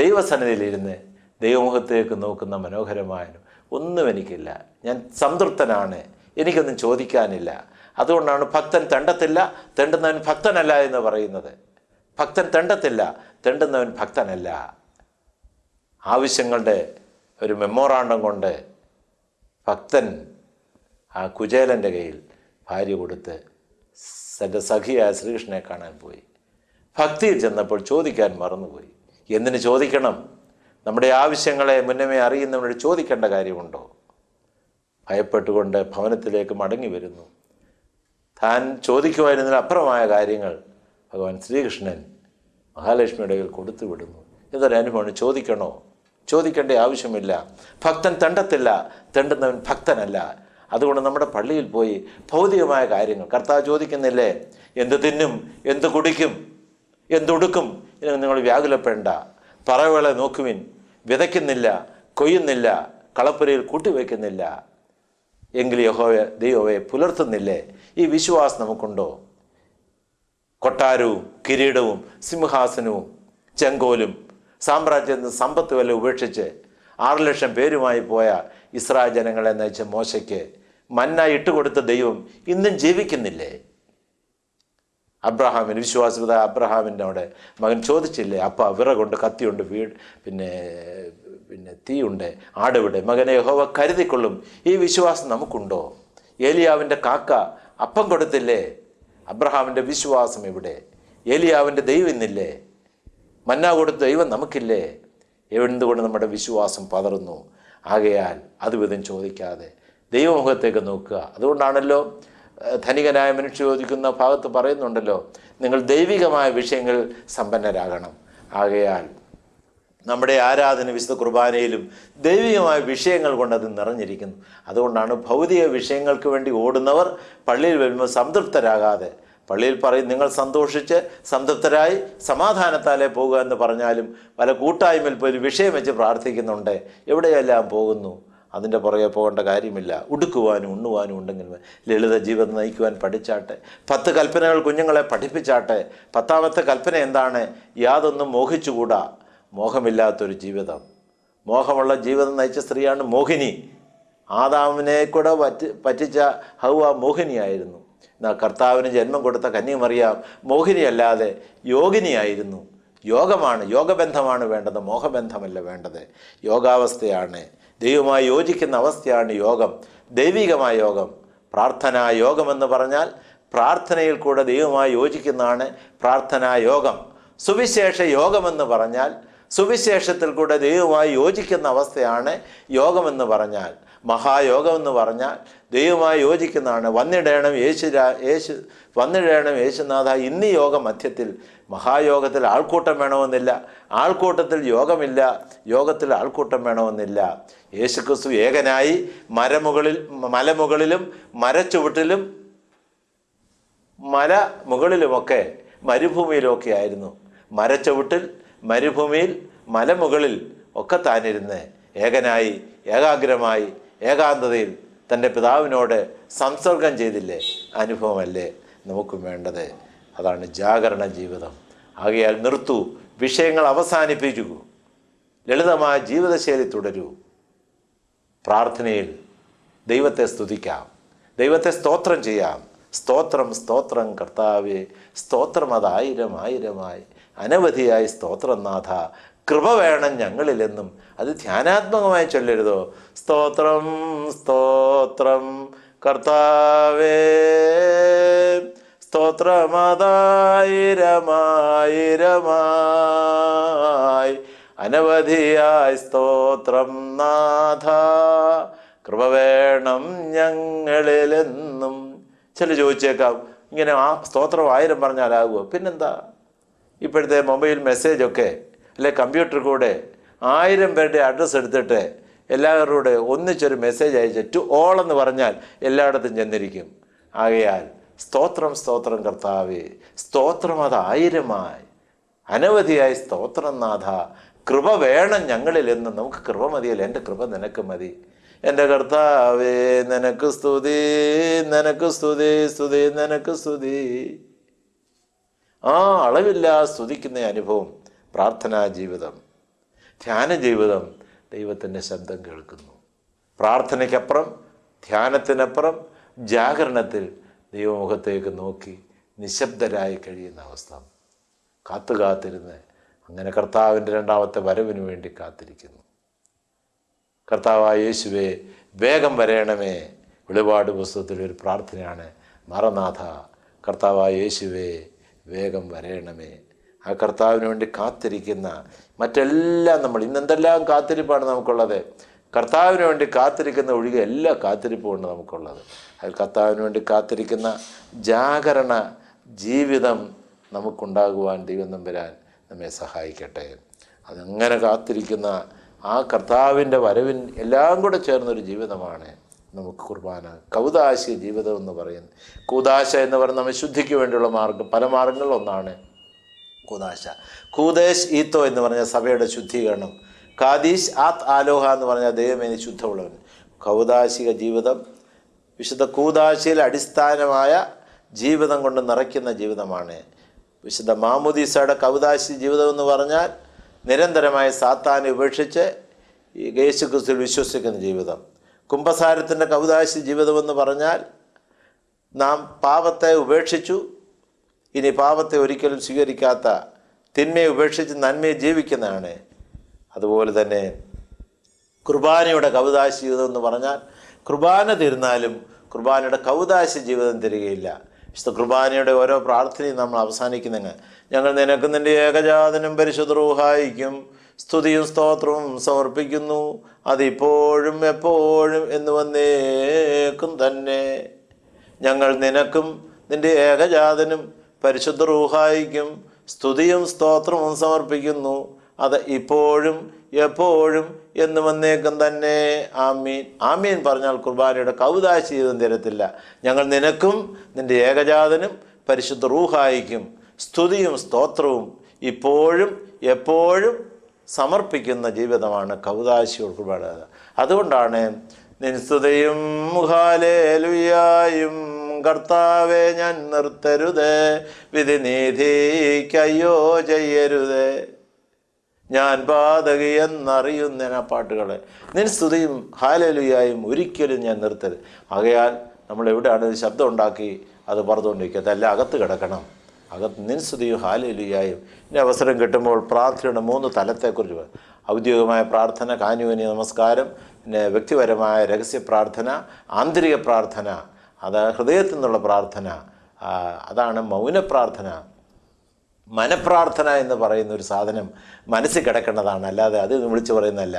ദൈവസന്നിധിയിലിരുന്ന് ദൈവമുഖത്തേക്ക് നോക്കുന്ന മനോഹരമായനും ഒന്നും എനിക്കില്ല ഞാൻ സംതൃപ്തനാണ് എനിക്കൊന്നും ചോദിക്കാനില്ല അതുകൊണ്ടാണ് ഭക്തൻ തെണ്ടത്തില്ല തെണ്ടുന്നവൻ ഭക്തനല്ല എന്ന് പറയുന്നത് ഭക്തൻ തെണ്ടത്തില്ല തെണ്ടുന്നവൻ ഭക്തനല്ല ആവശ്യങ്ങളുടെ ഒരു മെമ്മോറാണ്ടം കൊണ്ട് ഭക്തൻ ആ കുചേലൻ്റെ കയ്യിൽ ഭാര്യ കൊടുത്ത് തൻ്റെ സഖിയായ ശ്രീകൃഷ്ണനെ കാണാൻ പോയി ഭക്തിയിൽ ചെന്നപ്പോൾ ചോദിക്കാൻ മറന്നുപോയി എന്തിന് ചോദിക്കണം നമ്മുടെ ആവശ്യങ്ങളെ മുന്നമേ അറിയുന്നവരോട് ചോദിക്കേണ്ട കാര്യമുണ്ടോ ഭയപ്പെട്ടുകൊണ്ട് ഭവനത്തിലേക്ക് മടങ്ങി വരുന്നു താൻ ചോദിക്കുമായിരുന്നതിന് അപ്പുറമായ കാര്യങ്ങൾ ഭഗവാൻ ശ്രീകൃഷ്ണൻ മഹാലക്ഷ്മിയുടെ കയ്യിൽ കൊടുത്തു വിടുന്നു അനുഭവം ചോദിക്കണോ ചോദിക്കേണ്ട ആവശ്യമില്ല ഭക്തൻ തെണ്ടത്തില്ല തെണ്ടുന്നവൻ ഭക്തനല്ല അതുകൊണ്ട് നമ്മുടെ പള്ളിയിൽ പോയി ഭൗതികമായ കാര്യങ്ങൾ കർത്താവ് ചോദിക്കുന്നില്ലേ എന്ത് തിന്നും എന്ത് കുടിക്കും എന്തുടുക്കും ഇതിന് നിങ്ങൾ വ്യാകുലപ്പെടേണ്ട പറവുകളെ നോക്കുവിൻ വിതയ്ക്കുന്നില്ല കൊയ്യുന്നില്ല കളപ്പുരയിൽ കൂട്ടിവെക്കുന്നില്ല എങ്കിൽ യഹോവ ദൈവവെ പുലർത്തുന്നില്ലേ ഈ വിശ്വാസം നമുക്കുണ്ടോ കൊട്ടാരവും കിരീടവും സിംഹാസനവും ചെങ്കോലും സാമ്രാജ്യത്തിന് സമ്പത്ത് വില ഉപേക്ഷിച്ച് ആറു ലക്ഷം പേരുമായി പോയ ഇസ്രായേൽ ജനങ്ങളെ നയിച്ച മോശയ്ക്ക് മന്ന ഇട്ടുകൊടുത്ത ദൈവം ഇന്നും ജീവിക്കുന്നില്ലേ അബ്രഹാമിന് വിശ്വാസത അബ്രഹാമിൻ്റെ അവിടെ മകൻ ചോദിച്ചില്ലേ അപ്പ വിറകൊണ്ട് കത്തിയുണ്ട് വീട് പിന്നെ പിന്നെ തീയുണ്ട് ആടുവിടെ മകനെ യഹോവ കരുതിക്കൊള്ളും ഈ വിശ്വാസം നമുക്കുണ്ടോ ഏലിയാവിൻ്റെ കാക്ക അപ്പം കൊടുത്തില്ലേ അബ്രഹാമിൻ്റെ വിശ്വാസം ഇവിടെ ഏലിയാവിൻ്റെ ദൈവം ഇന്നില്ലേ മന്ന കൊടുത്ത ദൈവം നമുക്കില്ലേ എന്തുകൊണ്ട് നമ്മുടെ വിശ്വാസം പതറുന്നു ആകയാൽ അതുവിധം ചോദിക്കാതെ ദൈവമുഖത്തേക്ക് നോക്കുക അതുകൊണ്ടാണല്ലോ ധനികനായ മനുഷ്യ ചോദിക്കുന്ന ഭാഗത്ത് പറയുന്നുണ്ടല്ലോ നിങ്ങൾ ദൈവികമായ വിഷയങ്ങൾ സമ്പന്നരാകണം ആകയാൽ നമ്മുടെ ആരാധന വിശുദ്ധ കുർബാനയിലും ദൈവികമായ വിഷയങ്ങൾ കൊണ്ട് അത് നിറഞ്ഞിരിക്കുന്നു അതുകൊണ്ടാണ് ഭൗതിക വിഷയങ്ങൾക്ക് വേണ്ടി ഓടുന്നവർ പള്ളിയിൽ വരുമ്പോൾ സംതൃപ്തരാകാതെ പള്ളിയിൽ പറയും നിങ്ങൾ സന്തോഷിച്ച് സംതൃപ്തരായി സമാധാനത്താലെ പോകുക എന്ന് പറഞ്ഞാലും പല കൂട്ടായ്മയിൽ പോയി വിഷയം വെച്ച് പ്രാർത്ഥിക്കുന്നുണ്ട് എവിടെയെല്ലാം പോകുന്നു അതിൻ്റെ പുറകെ പോകേണ്ട കാര്യമില്ല ഉടുക്കുവാനും ഉണ്ണുവാനും ഉണ്ടെങ്കിൽ ലളിത ജീവിതം നയിക്കുവാൻ പഠിച്ചാട്ടെ പത്ത് കൽപ്പനകൾ കുഞ്ഞുങ്ങളെ പഠിപ്പിച്ചാട്ടെ പത്താമത്തെ കൽപ്പന എന്താണ് യാതൊന്നും മോഹിച്ചുകൂടാ മോഹമില്ലാത്തൊരു ജീവിതം മോഹമുള്ള ജീവിതം നയിച്ച സ്ത്രീയാണ് മോഹിനി ആദാമിനെ കൂടെ പറ്റി പറ്റിച്ച ഹൗവ മോഹിനിയായിരുന്നു കർത്താവിന് ജന്മം കൊടുത്ത കന്യമറിയാം മോഹിനിയല്ലാതെ യോഗിനിയായിരുന്നു യോഗമാണ് യോഗബന്ധമാണ് വേണ്ടത് മോഹബന്ധമല്ല വേണ്ടത് യോഗാവസ്ഥയാണ് ദൈവമായി യോജിക്കുന്ന അവസ്ഥയാണ് യോഗം ദൈവികമായ യോഗം പ്രാർത്ഥനാ യോഗമെന്ന് പറഞ്ഞാൽ പ്രാർത്ഥനയിൽ കൂടെ ദൈവമായി യോജിക്കുന്നതാണ് പ്രാർത്ഥനാ യോഗം സുവിശേഷ യോഗമെന്ന് പറഞ്ഞാൽ സുവിശേഷത്തിൽ കൂടെ ദൈവമായി യോജിക്കുന്ന അവസ്ഥയാണ് യോഗമെന്ന് പറഞ്ഞാൽ മഹായോഗമെന്ന് പറഞ്ഞാൽ ദൈവമായി യോജിക്കുന്നതാണ് വന്നിടേണം യേശു യേശു വന്നിടേണം യേശുനാഥ ഇന്ന് യോഗ മധ്യത്തിൽ മഹായോഗത്തിൽ ആൾക്കൂട്ടം വേണമെന്നില്ല ആൾക്കൂട്ടത്തിൽ യോഗമില്ല യോഗത്തിൽ ആൾക്കൂട്ടം വേണമെന്നില്ല യേശുക്രിസ്തു ഏകനായി മരമുകളിൽ മലമുകളിലും മരച്ചുവട്ടിലും മല മുകളിലുമൊക്കെ മരുഭൂമിയിലുമൊക്കെ ആയിരുന്നു മരച്ചുവട്ടിൽ മരുഭൂമിയിൽ മലമുകളിൽ ഒക്കെ താനിരുന്ന് ഏകനായി ഏകാഗ്രമായി ഏകാന്തതയിൽ തൻ്റെ പിതാവിനോട് സംസർഗം ചെയ്തില്ലേ അനുഭവമല്ലേ നമുക്കും വേണ്ടത് അതാണ് ജാഗരണ ജീവിതം ആകയാൽ നിർത്തു വിഷയങ്ങൾ അവസാനിപ്പിക്കൂ ലളിതമായ ജീവിതശൈലി തുടരൂ പ്രാർത്ഥനയിൽ ദൈവത്തെ സ്തുതിക്കാം ദൈവത്തെ സ്തോത്രം ചെയ്യാം സ്തോത്രം സ്തോത്രം കർത്താവെ സ്തോത്രം അത് ആയിരമായി അനവധിയായി സ്തോത്രനാഥ കൃപ വേണം ഞങ്ങളിലെന്നും അത് ധ്യാനാത്മകമായി ചൊല്ലരുതോ സ്തോത്രം സ്തോത്രം കർത്താവേ സ്തോത്രമതായിരമായിരമായി അനവധിയായി സ്തോത്രം നാഥ കൃപ വേണം ഞങ്ങളിലെന്നും ചില ചോദിച്ചേക്കാം ഇങ്ങനെ ആ സ്തോത്രം ആയിരം പറഞ്ഞാലാകുമോ പിന്നെന്താ ഇപ്പോഴത്തെ മൊബൈൽ മെസ്സേജൊക്കെ അല്ലെ കമ്പ്യൂട്ടർ കൂടെ ആയിരം പേരുടെ അഡ്രസ്സ് എടുത്തിട്ട് എല്ലാവരോട് ഒന്നിച്ചൊരു മെസ്സേജ് അയച്ച ടു ഓൾ എന്ന് പറഞ്ഞാൽ എല്ലായിടത്തും ചെന്നിരിക്കും ആകയാൽ സ്തോത്രം സ്തോത്രം കർത്താവേ സ്തോത്രം അതായിരമായി ആയിരമായി അനവധിയായി സ്തോത്രം നാഥ കൃപ വേണം ഞങ്ങളിൽ എന്ന് നമുക്ക് കൃപ മതിയല്ല എൻ്റെ കൃപ നിനക്ക് മതി എൻ്റെ കർത്താവേ നിനക്ക് സ്തുതി നിനക്ക് സ്തുതി സ്തുതി നിനക്ക് സ്തുതി ആ അളവില്ല സ്തുതിക്കുന്ന അനുഭവം പ്രാർത്ഥനാ ജീവിതം ധ്യാന ജീവിതം ദൈവത്തിൻ്റെ ശബ്ദം കേൾക്കുന്നു പ്രാർത്ഥനയ്ക്കപ്പുറം ധ്യാനത്തിനപ്പുറം ജാഗരണത്തിൽ ദൈവമുഖത്തേക്ക് നോക്കി നിശബ്ദരായി കഴിയുന്ന അവസ്ഥ കാത്തു കാത്തിരുന്ന് അങ്ങനെ കർത്താവിൻ്റെ രണ്ടാമത്തെ വരവിന് വേണ്ടി കാത്തിരിക്കുന്നു കർത്താവായ യേശുവെ വേഗം വരയണമേ വെളിപാട് പുസ്തകത്തിലൊരു ഒരു പ്രാർത്ഥനയാണ് മറനാഥ കർത്താവായ യേശുവെ വേഗം വരയണമേ ആ കർത്താവിന് വേണ്ടി കാത്തിരിക്കുന്ന മറ്റെല്ലാം നമ്മൾ ഇന്ന് എന്തെല്ലാം കാത്തിരിപ്പാണ് നമുക്കുള്ളത് കർത്താവിന് വേണ്ടി കാത്തിരിക്കുന്ന ഒഴികെ എല്ലാ കാത്തിരിപ്പുമുണ്ട് നമുക്കുള്ളത് അതിൽ കർത്താവിന് വേണ്ടി കാത്തിരിക്കുന്ന ജാഗരണ ജീവിതം നമുക്കുണ്ടാകുവാൻ ദൈവം നമ്പരാൻ നമ്മെ സഹായിക്കട്ടെ അതങ്ങനെ കാത്തിരിക്കുന്ന ആ കർത്താവിൻ്റെ വരവിൻ എല്ലാം കൂടെ ചേർന്നൊരു ജീവിതമാണ് നമുക്ക് കുർബാന കൗതാശ ജീവിതം എന്ന് പറയുന്നത് കൂതാശ എന്ന് പറയുന്ന നമ്മൾ ശുദ്ധിക്ക് വേണ്ടിയുള്ള മാർഗം പല മാർഗങ്ങളിലൊന്നാണ് കൂനാശ കൂദേശ് ഈത്തോ എന്ന് പറഞ്ഞ സഭയുടെ ശുദ്ധീകരണം കാദീശ് ആത് ആലോഹ എന്ന് പറഞ്ഞ ദൈവമേനി ശുദ്ധമുള്ളവൻ കൗദാശിക ജീവിതം വിശുദ്ധ കൂദാശയിൽ അടിസ്ഥാനമായ ജീവിതം കൊണ്ട് നിറയ്ക്കുന്ന ജീവിതമാണ് വിശുദ്ധ മാമുദീസയുടെ കൗദാശി ജീവിതം എന്ന് പറഞ്ഞാൽ നിരന്തരമായ സാത്താനെ ഉപേക്ഷിച്ച് ഈ ഗേശു ക്രിസ്തുവിൽ വിശ്വസിക്കുന്ന ജീവിതം കുംഭസാരത്തിൻ്റെ കൗദാശി ജീവിതമെന്ന് പറഞ്ഞാൽ നാം പാപത്തെ ഉപേക്ഷിച്ചു ഇനി പാപത്തെ ഒരിക്കലും സ്വീകരിക്കാത്ത തിന്മയെ ഉപേക്ഷിച്ച് നന്മയെ ജീവിക്കുന്നതാണ് അതുപോലെ തന്നെ കുർബാനയുടെ കവിതാശി ജീവിതം എന്ന് പറഞ്ഞാൽ കുർബാന തീർന്നാലും കുർബാനയുടെ കൗതാശ ജീവിതം തരികയില്ല വിശുദ്ധ കുർബാനയുടെ ഓരോ പ്രാർത്ഥനയും നമ്മൾ അവസാനിക്കുന്നെങ്ങ് ഞങ്ങൾ നിനക്ക് നിൻ്റെ ഏകജാതനും പരിശുദ്ധറൂഹായിക്കും സ്തുതിയും സ്തോത്രവും സമർപ്പിക്കുന്നു അതിപ്പോഴും എപ്പോഴും എന്ന് വന്നേക്കും തന്നെ ഞങ്ങൾ നിനക്കും നിൻ്റെ ഏകജാതനും പരിശുദ്ധ റൂഹായിക്കും സ്തുതിയും സ്തോത്രവും സമർപ്പിക്കുന്നു അത് ഇപ്പോഴും എപ്പോഴും എന്ന് വന്നേക്കും തന്നെ ആമീൻ ആമീൻ പറഞ്ഞാൽ കുർബാനയുടെ കൗതാശി ജീവിതം തരത്തില്ല ഞങ്ങൾ നിനക്കും നിൻ്റെ ഏകജാതനും പരിശുദ്ധ റൂഹായിക്കും സ്തുതിയും സ്തോത്രവും ഇപ്പോഴും എപ്പോഴും സമർപ്പിക്കുന്ന ജീവിതമാണ് കൗതാശിയോട് കുർബാന അതുകൊണ്ടാണ് നിൻസ്തുതയും മുഹാലേലുയായും കർത്താവെ ഞാൻ നിർത്തരുതേ വിധിനീതിക്കയ്യോ ചെയ്യരുതേ ഞാൻ പാതകി എന്നറിയുന്ന ആ പാട്ടുകളെ നിൻ സ്തുതിയും ഹാലലുയായും ഒരിക്കലും ഞാൻ നിർത്തരുത് ആകയാൽ നമ്മൾ എവിടെയാണ് ശബ്ദം ഉണ്ടാക്കി അത് പറഞ്ഞുകൊണ്ടിരിക്കുക അതല്ല അകത്ത് കിടക്കണം അകത്ത് നിൻ സ്തുതിയും ഹാലലുയായും ഇനി അവസരം കിട്ടുമ്പോൾ പ്രാർത്ഥനയുടെ മൂന്ന് തലത്തെക്കുറിച്ച് ഔദ്യോഗികമായ പ്രാർത്ഥന കാഞ്ഞുവിനി നമസ്കാരം പിന്നെ വ്യക്തിപരമായ രഹസ്യ പ്രാർത്ഥന ആന്തരിക പ്രാർത്ഥന അത് ഹൃദയത്തിൽ നിന്നുള്ള പ്രാർത്ഥന അതാണ് മൗന പ്രാർത്ഥന മനപ്രാർത്ഥന എന്ന് പറയുന്ന ഒരു സാധനം മനസ്സിൽ കിടക്കേണ്ടതാണ് അല്ലാതെ അത് വിളിച്ചു പറയുന്നതല്ല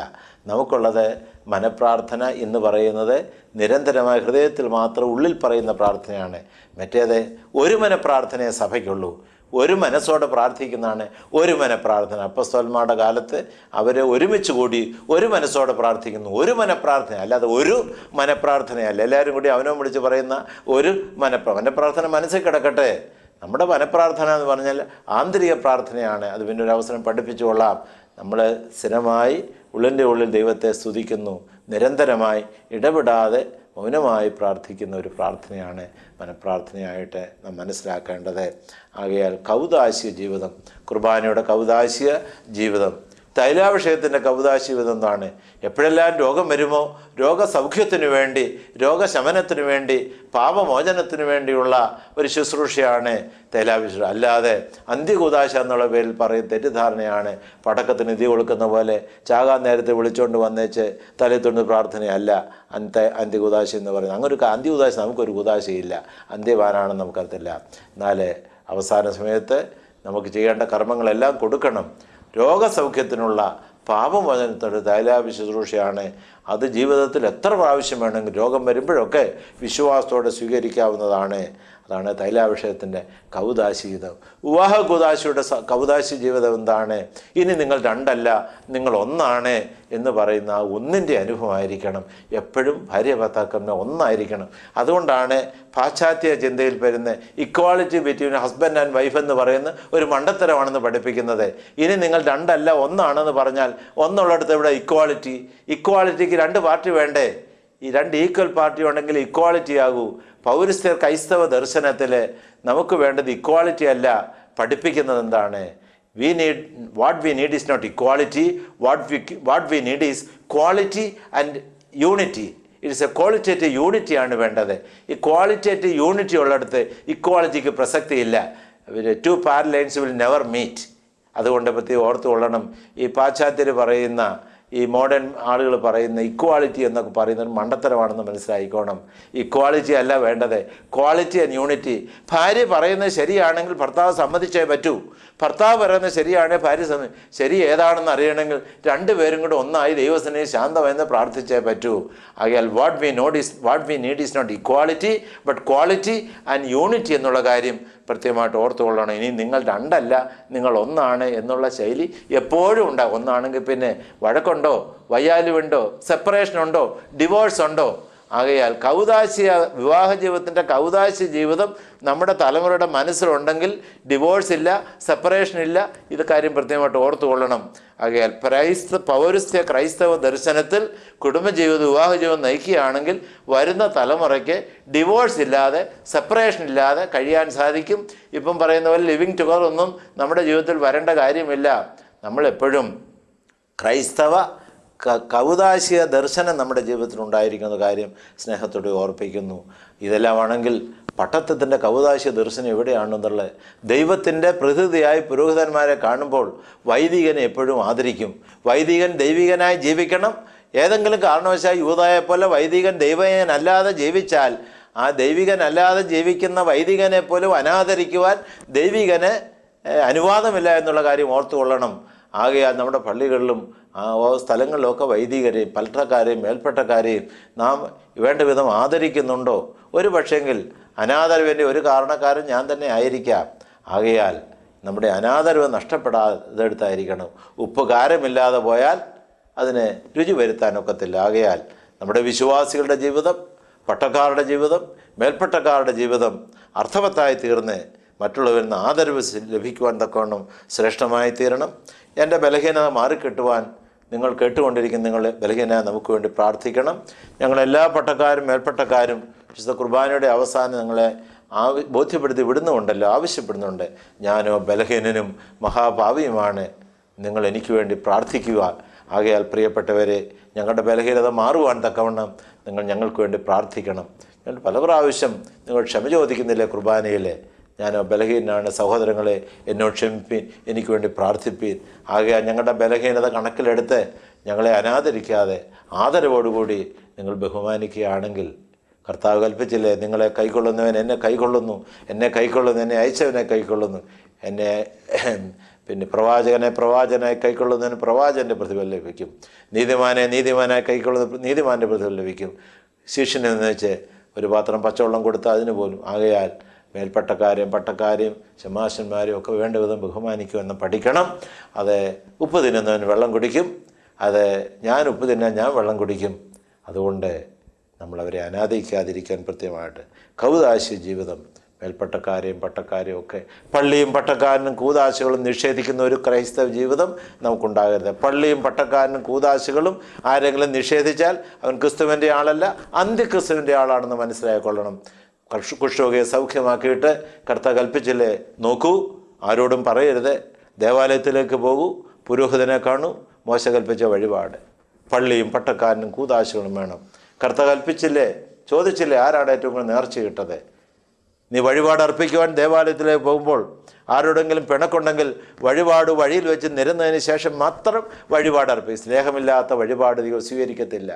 നമുക്കുള്ളത് മനപ്രാർത്ഥന എന്ന് പറയുന്നത് നിരന്തരമായ ഹൃദയത്തിൽ മാത്രം ഉള്ളിൽ പറയുന്ന പ്രാർത്ഥനയാണ് മറ്റേത് ഒരു മനപ്രാർത്ഥനയെ സഭയ്ക്കുള്ളൂ ഒരു മനസ്സോടെ പ്രാർത്ഥിക്കുന്നതാണ് ഒരു മന പ്രാർത്ഥന അപ്പസ്തോന്മാരുടെ കാലത്ത് അവർ ഒരുമിച്ച് കൂടി ഒരു മനസ്സോടെ പ്രാർത്ഥിക്കുന്നു ഒരു മനപ്രാർത്ഥന അല്ലാതെ ഒരു മനപ്രാർത്ഥനയല്ല എല്ലാവരും കൂടി അവനോ വിളിച്ച് പറയുന്ന ഒരു മനപ്ര മനപ്രാർത്ഥന മനസ്സിൽ കിടക്കട്ടെ നമ്മുടെ മനപ്രാർത്ഥന എന്ന് പറഞ്ഞാൽ ആന്തരിക പ്രാർത്ഥനയാണ് അത് പിന്നെ ഒരു അവസരം പഠിപ്പിച്ചു കൊള്ളാം നമ്മൾ സ്ഥിരമായി ഉള്ളിൻ്റെ ഉള്ളിൽ ദൈവത്തെ സ്തുതിക്കുന്നു നിരന്തരമായി ഇടപെടാതെ മൗനമായി പ്രാർത്ഥിക്കുന്ന ഒരു പ്രാർത്ഥനയാണ് മനപ്രാർത്ഥനയായിട്ട് നാം മനസ്സിലാക്കേണ്ടത് ആകയാൽ കൗതാശിക ജീവിതം കുർബാനയുടെ കൗതാശിക ജീവിതം തൈലാഭിഷേകത്തിൻ്റെ കൗതാശീവം എന്നാണ് എപ്പോഴെല്ലാം രോഗം വരുമോ രോഗസൗഖ്യത്തിനു വേണ്ടി രോഗശമനത്തിനു വേണ്ടി പാപമോചനത്തിനു വേണ്ടിയുള്ള ഒരു ശുശ്രൂഷയാണ് തൈലാഭിഷേകം അല്ലാതെ അന്ത്യകൂതാശ എന്നുള്ള പേരിൽ പറയും തെറ്റിദ്ധാരണയാണ് പടക്കത്തിന് നിധി കൊടുക്കുന്ന പോലെ ചാകാൻ നേരത്തെ വിളിച്ചുകൊണ്ട് വന്നേച്ച് തലയത്തുണ്ട് പ്രാർത്ഥനയല്ല അന്ത അന്ത്യകൂതാശ എന്ന് പറയുന്നത് അങ്ങനെ ഒരു അന്ത്യകൂതാശ നമുക്കൊരു കൂതാശയില്ല അന്ത്യവാനാണെന്ന് നമുക്കറിയത്തില്ല എന്നാൽ അവസാന സമയത്ത് നമുക്ക് ചെയ്യേണ്ട കർമ്മങ്ങളെല്ലാം കൊടുക്കണം രോഗസൗഖ്യത്തിനുള്ള പാപമോചനത്തിൻ്റെ തൈലാഭി ശുശ്രൂഷയാണ് അത് ജീവിതത്തിൽ എത്ര പ്രാവശ്യം വേണമെങ്കിൽ രോഗം വരുമ്പോഴൊക്കെ വിശ്വാസത്തോടെ സ്വീകരിക്കാവുന്നതാണ് അതാണ് തൈലാഭിഷേകത്തിൻ്റെ കൗദാശി ജീവിതം വിവാഹ കുദാശിയുടെ കൗദാശി ജീവിതം എന്താണ് ഇനി നിങ്ങൾ രണ്ടല്ല നിങ്ങൾ ഒന്നാണ് എന്ന് പറയുന്ന ആ ഒന്നിൻ്റെ അനുഭവമായിരിക്കണം എപ്പോഴും ഭാര്യ ഭർത്താക്കന്മാർ ഒന്നായിരിക്കണം അതുകൊണ്ടാണ് പാശ്ചാത്യ ചിന്തയിൽ വരുന്ന equality between husband and wife എന്ന് പറയുന്ന ഒരു മണ്ടത്തരമാണെന്ന് പഠിപ്പിക്കുന്നത് ഇനി നിങ്ങൾ രണ്ടല്ല ഒന്നാണെന്ന് പറഞ്ഞാൽ ഒന്നുള്ളിടത്ത് ഇവിടെ ഇക്വാളിറ്റി ഇക്വാളിറ്റിക്ക് രണ്ട് പാർട്ടി വേണ്ടേ ഈ രണ്ട് ഈക്വൽ പാർട്ടി ഉണ്ടെങ്കിൽ ഇക്വാളിറ്റി ആകൂ പൗരസ്ത്യ ക്രൈസ്തവ ദർശനത്തിൽ നമുക്ക് വേണ്ടത് ഇക്വാളിറ്റി അല്ല പഠിപ്പിക്കുന്നത് എന്താണ് we need what we need is not equality what we what we need is quality and unity it's a qualitative ആണ് വേണ്ടത് ഈ ക്വാളിറ്റേറ്റീവ് യൂണിറ്റി ഉള്ളിടത്ത് ഇക്വാളിറ്റിക്ക് പ്രസക്തിയില്ല two parallel lines will never meet അതുകൊണ്ട് പ്രത്യേകം ഓർത്തുകൊള്ളണം ഈ പാശ്ചാത്യർ പറയുന്ന ഈ മോഡേൺ ആളുകൾ പറയുന്ന ഇക്വാളിറ്റി എന്നൊക്കെ പറയുന്നത് മണ്ടത്തരമാണെന്ന് മനസ്സിലായിക്കോണം ഇക്വാളിറ്റി അല്ല വേണ്ടത് ക്വാളിറ്റി ആൻഡ് യൂണിറ്റി ഭാര്യ പറയുന്നത് ശരിയാണെങ്കിൽ ഭർത്താവ് സമ്മതിച്ചേ പറ്റൂ ഭർത്താവ് പറയുന്നത് ശരിയാണെങ്കിൽ ഭാര്യ സമ്മതി ശരി ഏതാണെന്ന് അറിയണമെങ്കിൽ രണ്ടുപേരും കൂടെ ഒന്നായി ദൈവസനെ ശാന്തമെന്ന് പ്രാർത്ഥിച്ചേ പറ്റൂ അയാൽ what we not is what we need is not equality but quality and unity എന്നുള്ള കാര്യം കൃത്യമായിട്ട് ഓർത്തുകൊള്ളണം ഇനി നിങ്ങൾ രണ്ടല്ല നിങ്ങൾ ഒന്നാണ് എന്നുള്ള ശൈലി എപ്പോഴും ഉണ്ടാകും ഒന്നാണെങ്കിൽ പിന്നെ വഴക്കുണ്ടോ വയ്യാലുണ്ടോ സെപ്പറേഷൻ ഉണ്ടോ ഡിവോഴ്സ് ഉണ്ടോ ആകയാൽ കൗതാശി വിവാഹ ജീവിതത്തിൻ്റെ കൗതാശി ജീവിതം നമ്മുടെ തലമുറയുടെ മനസ്സിലുണ്ടെങ്കിൽ ഡിവോഴ്സ് ഇല്ല സെപ്പറേഷൻ ഇല്ല ഇത് കാര്യം പ്രത്യേകമായിട്ട് ഓർത്തുകൊള്ളണം ആകയാൽ ക്രൈസ്ത പൗരസ്ത്യ ക്രൈസ്തവ ദർശനത്തിൽ കുടുംബജീവിതം വിവാഹ ജീവിതം നയിക്കുകയാണെങ്കിൽ വരുന്ന തലമുറയ്ക്ക് ഡിവോഴ്സ് ഇല്ലാതെ സെപ്പറേഷൻ ഇല്ലാതെ കഴിയാൻ സാധിക്കും ഇപ്പം പറയുന്ന പോലെ ലിവിങ് ടുഗർ ഒന്നും നമ്മുടെ ജീവിതത്തിൽ വരേണ്ട കാര്യമില്ല നമ്മളെപ്പോഴും ക്രൈസ്തവ കൗതാശിക ദർശനം നമ്മുടെ ജീവിതത്തിൽ ഉണ്ടായിരിക്കുന്ന കാര്യം സ്നേഹത്തോടെ ഓർപ്പിക്കുന്നു ഇതെല്ലാമാണെങ്കിൽ പട്ടത്തത്തിൻ്റെ കൗതാശിക ദർശനം എവിടെയാണെന്നുള്ള ദൈവത്തിൻ്റെ പ്രതിനിധിയായി പുരോഹിതന്മാരെ കാണുമ്പോൾ വൈദികനെ എപ്പോഴും ആദരിക്കും വൈദികൻ ദൈവികനായി ജീവിക്കണം ഏതെങ്കിലും കാരണവശാൽ യുവതായെ പോലെ വൈദികൻ ദൈവനല്ലാതെ ജീവിച്ചാൽ ആ ദൈവികനല്ലാതെ ജീവിക്കുന്ന വൈദികനെ പോലും അനാദരിക്കുവാൻ ദൈവികന് അനുവാദമില്ല എന്നുള്ള കാര്യം ഓർത്തുകൊള്ളണം ആകയാൽ നമ്മുടെ പള്ളികളിലും സ്ഥലങ്ങളിലൊക്കെ വൈദികരെയും പൽട്ടക്കാരെയും മേൽപ്പെട്ടക്കാരെയും നാം വേണ്ട വിധം ആദരിക്കുന്നുണ്ടോ ഒരു പക്ഷേങ്കിൽ അനാദരവിൻ്റെ ഒരു കാരണക്കാരൻ ഞാൻ തന്നെ ആയിരിക്കാം ആകയാൽ നമ്മുടെ അനാദരവ് നഷ്ടപ്പെടാതെടുത്തായിരിക്കണം ഉപ്പ് കാരമില്ലാതെ പോയാൽ അതിന് രുചി വരുത്താനൊക്കത്തില്ല ആകയാൽ നമ്മുടെ വിശ്വാസികളുടെ ജീവിതം പട്ടക്കാരുടെ ജീവിതം മേൽപ്പട്ടക്കാരുടെ ജീവിതം അർത്ഥവത്തായി തീർന്ന് മറ്റുള്ളവരിൽ നിന്ന് ആദരവ് ലഭിക്കുവാൻ തക്കവണ്ണം ശ്രേഷ്ഠമായി തീരണം എൻ്റെ ബലഹീനത മാറിക്കിട്ടുവാൻ നിങ്ങൾ കേട്ടുകൊണ്ടിരിക്കുന്ന നിങ്ങൾ ബലഹീന നമുക്ക് വേണ്ടി പ്രാർത്ഥിക്കണം ഞങ്ങളെല്ലാ പട്ടക്കാരും മേൽപ്പട്ടക്കാരും വിശുദ്ധ കുർബാനയുടെ അവസാനം നിങ്ങളെ ആവി ബോധ്യപ്പെടുത്തി വിടുന്നുണ്ടല്ലോ ആവശ്യപ്പെടുന്നുണ്ട് ഞാനോ ബലഹീനനും മഹാഭാവിയുമാണ് നിങ്ങൾ എനിക്ക് വേണ്ടി പ്രാർത്ഥിക്കുക ആകയാൽ പ്രിയപ്പെട്ടവരെ ഞങ്ങളുടെ ബലഹീനത മാറുവാൻ തക്കവണ്ണം നിങ്ങൾ ഞങ്ങൾക്ക് വേണ്ടി പ്രാർത്ഥിക്കണം ഞങ്ങൾ പല പ്രാവശ്യം നിങ്ങൾ ക്ഷമ ചോദിക്കുന്നില്ലേ കുർബാനയിലെ ഞാൻ ബലഹീനാണ് സഹോദരങ്ങളെ എന്നോട് ക്ഷമിപ്പീൻ എനിക്ക് വേണ്ടി പ്രാർത്ഥിപ്പീൻ ആകെ ഞങ്ങളുടെ ബലഹീനത കണക്കിലെടുത്ത് ഞങ്ങളെ അനാദരിക്കാതെ ആദരവോടുകൂടി നിങ്ങൾ ബഹുമാനിക്കുകയാണെങ്കിൽ കർത്താവ് കൽപ്പിച്ചില്ലേ നിങ്ങളെ കൈക്കൊള്ളുന്നവൻ എന്നെ കൈക്കൊള്ളുന്നു എന്നെ കൈക്കൊള്ളുന്നു എന്നെ അയച്ചവനെ കൈക്കൊള്ളുന്നു എന്നെ പിന്നെ പ്രവാചകനെ പ്രവാചകനായി കൈക്കൊള്ളുന്നതിന് പ്രവാചകൻ്റെ പ്രതിഫലം ലഭിക്കും നീതിമാനെ നീതിമാനായി കൈക്കൊള്ളുന്ന നീതിമാൻ്റെ പ്രതിഫലം ലഭിക്കും ശിഷ്യനെന്ന് വെച്ച് ഒരു പാത്രം പച്ചവെള്ളം കൊടുത്താൽ അതിന് പോലും ആകയാൽ മേൽപ്പട്ടക്കാരെയും പട്ടക്കാരെയും ശമാശന്മാരെയും ഒക്കെ വേണ്ട വിധം ബഹുമാനിക്കുമെന്ന് പഠിക്കണം അത് ഉപ്പ് തിന്നുന്നവൻ വെള്ളം കുടിക്കും അത് ഞാൻ ഉപ്പ് തിന്നാൻ ഞാൻ വെള്ളം കുടിക്കും അതുകൊണ്ട് നമ്മളവരെ അനാദരിക്കാതിരിക്കാൻ പ്രത്യേകമായിട്ട് കൗതാശി ജീവിതം മേൽപ്പട്ടക്കാരെയും പട്ടക്കാരെയും ഒക്കെ പള്ളിയും പട്ടക്കാരനും കൂതാശകളും നിഷേധിക്കുന്ന ഒരു ക്രൈസ്തവ ജീവിതം നമുക്കുണ്ടാകരുത് പള്ളിയും പട്ടക്കാരനും കൂതാശകളും ആരെങ്കിലും നിഷേധിച്ചാൽ അവൻ ക്രിസ്തുവിൻ്റെ ആളല്ല അന്ത്യക്രിസ്തുവിൻ്റെ ആളാണെന്ന് മനസ്സിലാക്കിക്കൊള്ളണം കുഷ്ഠരോഗിയെ സൗഖ്യമാക്കിയിട്ട് കർത്ത കൽപ്പിച്ചില്ലേ നോക്കൂ ആരോടും പറയരുത് ദേവാലയത്തിലേക്ക് പോകൂ പുരോഹിതനെ കാണൂ മോശ കൽപ്പിച്ച വഴിപാട് പള്ളിയും പട്ടക്കാരനും കൂതാശകളും വേണം കർത്ത കൽപ്പിച്ചില്ലേ ചോദിച്ചില്ലേ ആരാണ് ഏറ്റവും കൂടുതൽ നേർച്ച കിട്ടത് നീ വഴിപാട് അർപ്പിക്കുവാൻ ദേവാലയത്തിലേക്ക് പോകുമ്പോൾ ആരോടെങ്കിലും പിണക്കുണ്ടെങ്കിൽ വഴിപാട് വഴിയിൽ വെച്ച് നിരുന്നതിന് ശേഷം മാത്രം വഴിപാട് അർപ്പിക്കും സ്നേഹമില്ലാത്ത വഴിപാട് സ്വീകരിക്കത്തില്ല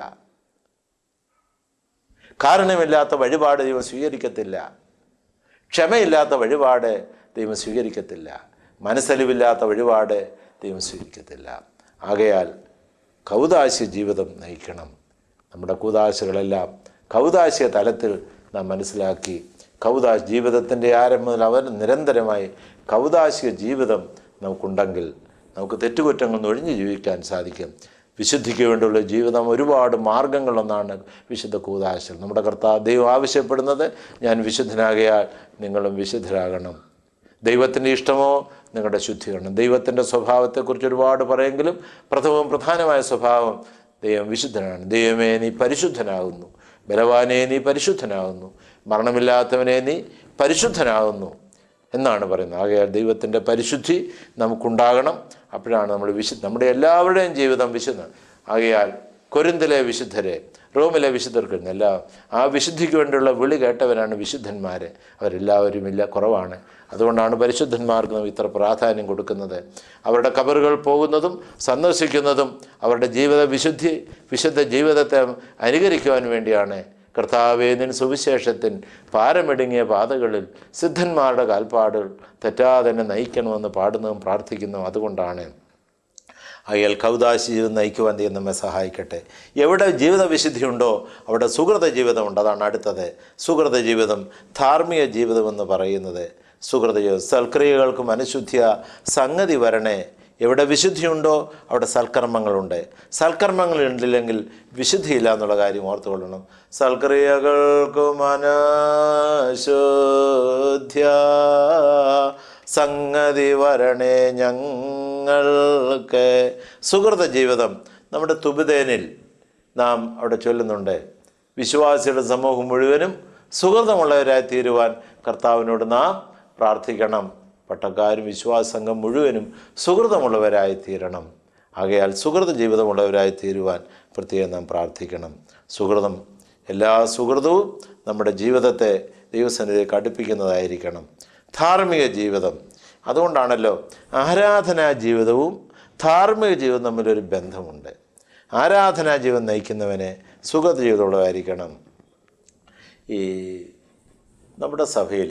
കാരണമില്ലാത്ത വഴിപാട് ദൈവം സ്വീകരിക്കത്തില്ല ക്ഷമയില്ലാത്ത വഴിപാട് ദൈവം സ്വീകരിക്കത്തില്ല മനസ്സലിവില്ലാത്ത വഴിപാട് ദൈവം സ്വീകരിക്കത്തില്ല ആകയാൽ കൗതാശ ജീവിതം നയിക്കണം നമ്മുടെ കൂതാശകളെല്ലാം കൗതാശ തലത്തിൽ നാം മനസ്സിലാക്കി കൗതാശ ജീവിതത്തിൻ്റെ ആരംഭം മുതൽ അവർ നിരന്തരമായി കൗതാശിക ജീവിതം നമുക്കുണ്ടെങ്കിൽ നമുക്ക് തെറ്റുകുറ്റങ്ങൾ ഒഴിഞ്ഞു ജീവിക്കാൻ സാധിക്കും വിശുദ്ധിക്ക് വേണ്ടിയുള്ള ജീവിതം ഒരുപാട് മാർഗങ്ങളൊന്നാണ് വിശുദ്ധ കൂതാശൽ നമ്മുടെ കർത്താവ് ദൈവം ആവശ്യപ്പെടുന്നത് ഞാൻ വിശുദ്ധനാകയാൽ നിങ്ങളും വിശുദ്ധരാകണം ദൈവത്തിൻ്റെ ഇഷ്ടമോ നിങ്ങളുടെ ശുദ്ധീകരണം ദൈവത്തിൻ്റെ സ്വഭാവത്തെക്കുറിച്ച് ഒരുപാട് പറയെങ്കിലും പ്രഥമവും പ്രധാനമായ സ്വഭാവം ദൈവം വിശുദ്ധനാണ് ദൈവമേ നീ പരിശുദ്ധനാകുന്നു ബലവാനേ നീ പരിശുദ്ധനാകുന്നു മരണമില്ലാത്തവനെ നീ പരിശുദ്ധനാകുന്നു എന്നാണ് പറയുന്നത് ആകയാൽ ദൈവത്തിൻ്റെ പരിശുദ്ധി നമുക്കുണ്ടാകണം അപ്പോഴാണ് നമ്മൾ വിശു നമ്മുടെ എല്ലാവരുടെയും ജീവിതം വിശുദ്ധ ആകയാൽ കൊരിന്തിലെ വിശുദ്ധരെ റോമിലെ വിശുദ്ധർക്ക് എല്ലാ ആ വിശുദ്ധിക്ക് വേണ്ടിയുള്ള വിളി കേട്ടവരാണ് വിശുദ്ധന്മാർ അവരെല്ലാവരും ഇല്ല കുറവാണ് അതുകൊണ്ടാണ് പരിശുദ്ധന്മാർക്ക് ഇത്ര പ്രാധാന്യം കൊടുക്കുന്നത് അവരുടെ കബറുകൾ പോകുന്നതും സന്ദർശിക്കുന്നതും അവരുടെ ജീവിത വിശുദ്ധി വിശുദ്ധ ജീവിതത്തെ അനുകരിക്കുവാൻ വേണ്ടിയാണ് കർത്താവേദിൻ സുവിശേഷത്തിൻ പാരമിടുങ്ങിയ പാതകളിൽ സിദ്ധന്മാരുടെ കാൽപ്പാടുകൾ തെറ്റാതെ തന്നെ നയിക്കണമെന്ന് പാടുന്നതും പ്രാർത്ഥിക്കുന്നതും അതുകൊണ്ടാണ് അയാൾ കൗതാശി ജീവിതം നയിക്കുവാൻ ദൈവം നമ്മെ സഹായിക്കട്ടെ എവിടെ ജീവിത വിശുദ്ധിയുണ്ടോ അവിടെ സുഹൃത ജീവിതമുണ്ട് അതാണ് അടുത്തത് സുഹൃത ജീവിതം ധാർമ്മിക ജീവിതമെന്ന് പറയുന്നത് സുഹൃത ജീവിതം സൽക്രിയകൾക്കും അനുശുദ്ധിയ സംഗതി വരണേ എവിടെ വിശുദ്ധിയുണ്ടോ അവിടെ സൽക്കർമ്മങ്ങളുണ്ട് സൽക്കർമ്മങ്ങളുണ്ടില്ലെങ്കിൽ വിശുദ്ധിയില്ല എന്നുള്ള കാര്യം ഓർത്തുകൊള്ളണം സൽക്രിയകൾക്ക് മനശോധ്യ സംഗതി വരണേ ഞങ്ങൾക്ക് സുഹൃത ജീവിതം നമ്മുടെ തുബിതേനിൽ നാം അവിടെ ചൊല്ലുന്നുണ്ട് വിശ്വാസിയുടെ സമൂഹം മുഴുവനും സുഹൃതമുള്ളവരായി തീരുവാൻ കർത്താവിനോട് നാം പ്രാർത്ഥിക്കണം പട്ടക്കാരും വിശ്വാസംഘം മുഴുവനും സുഹൃതമുള്ളവരായി തീരണം ആകയാൽ സുഹൃത ജീവിതമുള്ളവരായി തീരുവാൻ പ്രത്യേകം നാം പ്രാർത്ഥിക്കണം സുഹൃതം എല്ലാ സുഹൃതവും നമ്മുടെ ജീവിതത്തെ ദൈവസന്നിധിയിലേക്ക് അടുപ്പിക്കുന്നതായിരിക്കണം ധാർമ്മിക ജീവിതം അതുകൊണ്ടാണല്ലോ ആരാധനാ ജീവിതവും ധാർമ്മിക ജീവിതവും തമ്മിലൊരു ബന്ധമുണ്ട് ആരാധനാ ജീവിതം നയിക്കുന്നവനെ സുഖത ജീവിതമുള്ളതായിരിക്കണം ഈ നമ്മുടെ സഭയിൽ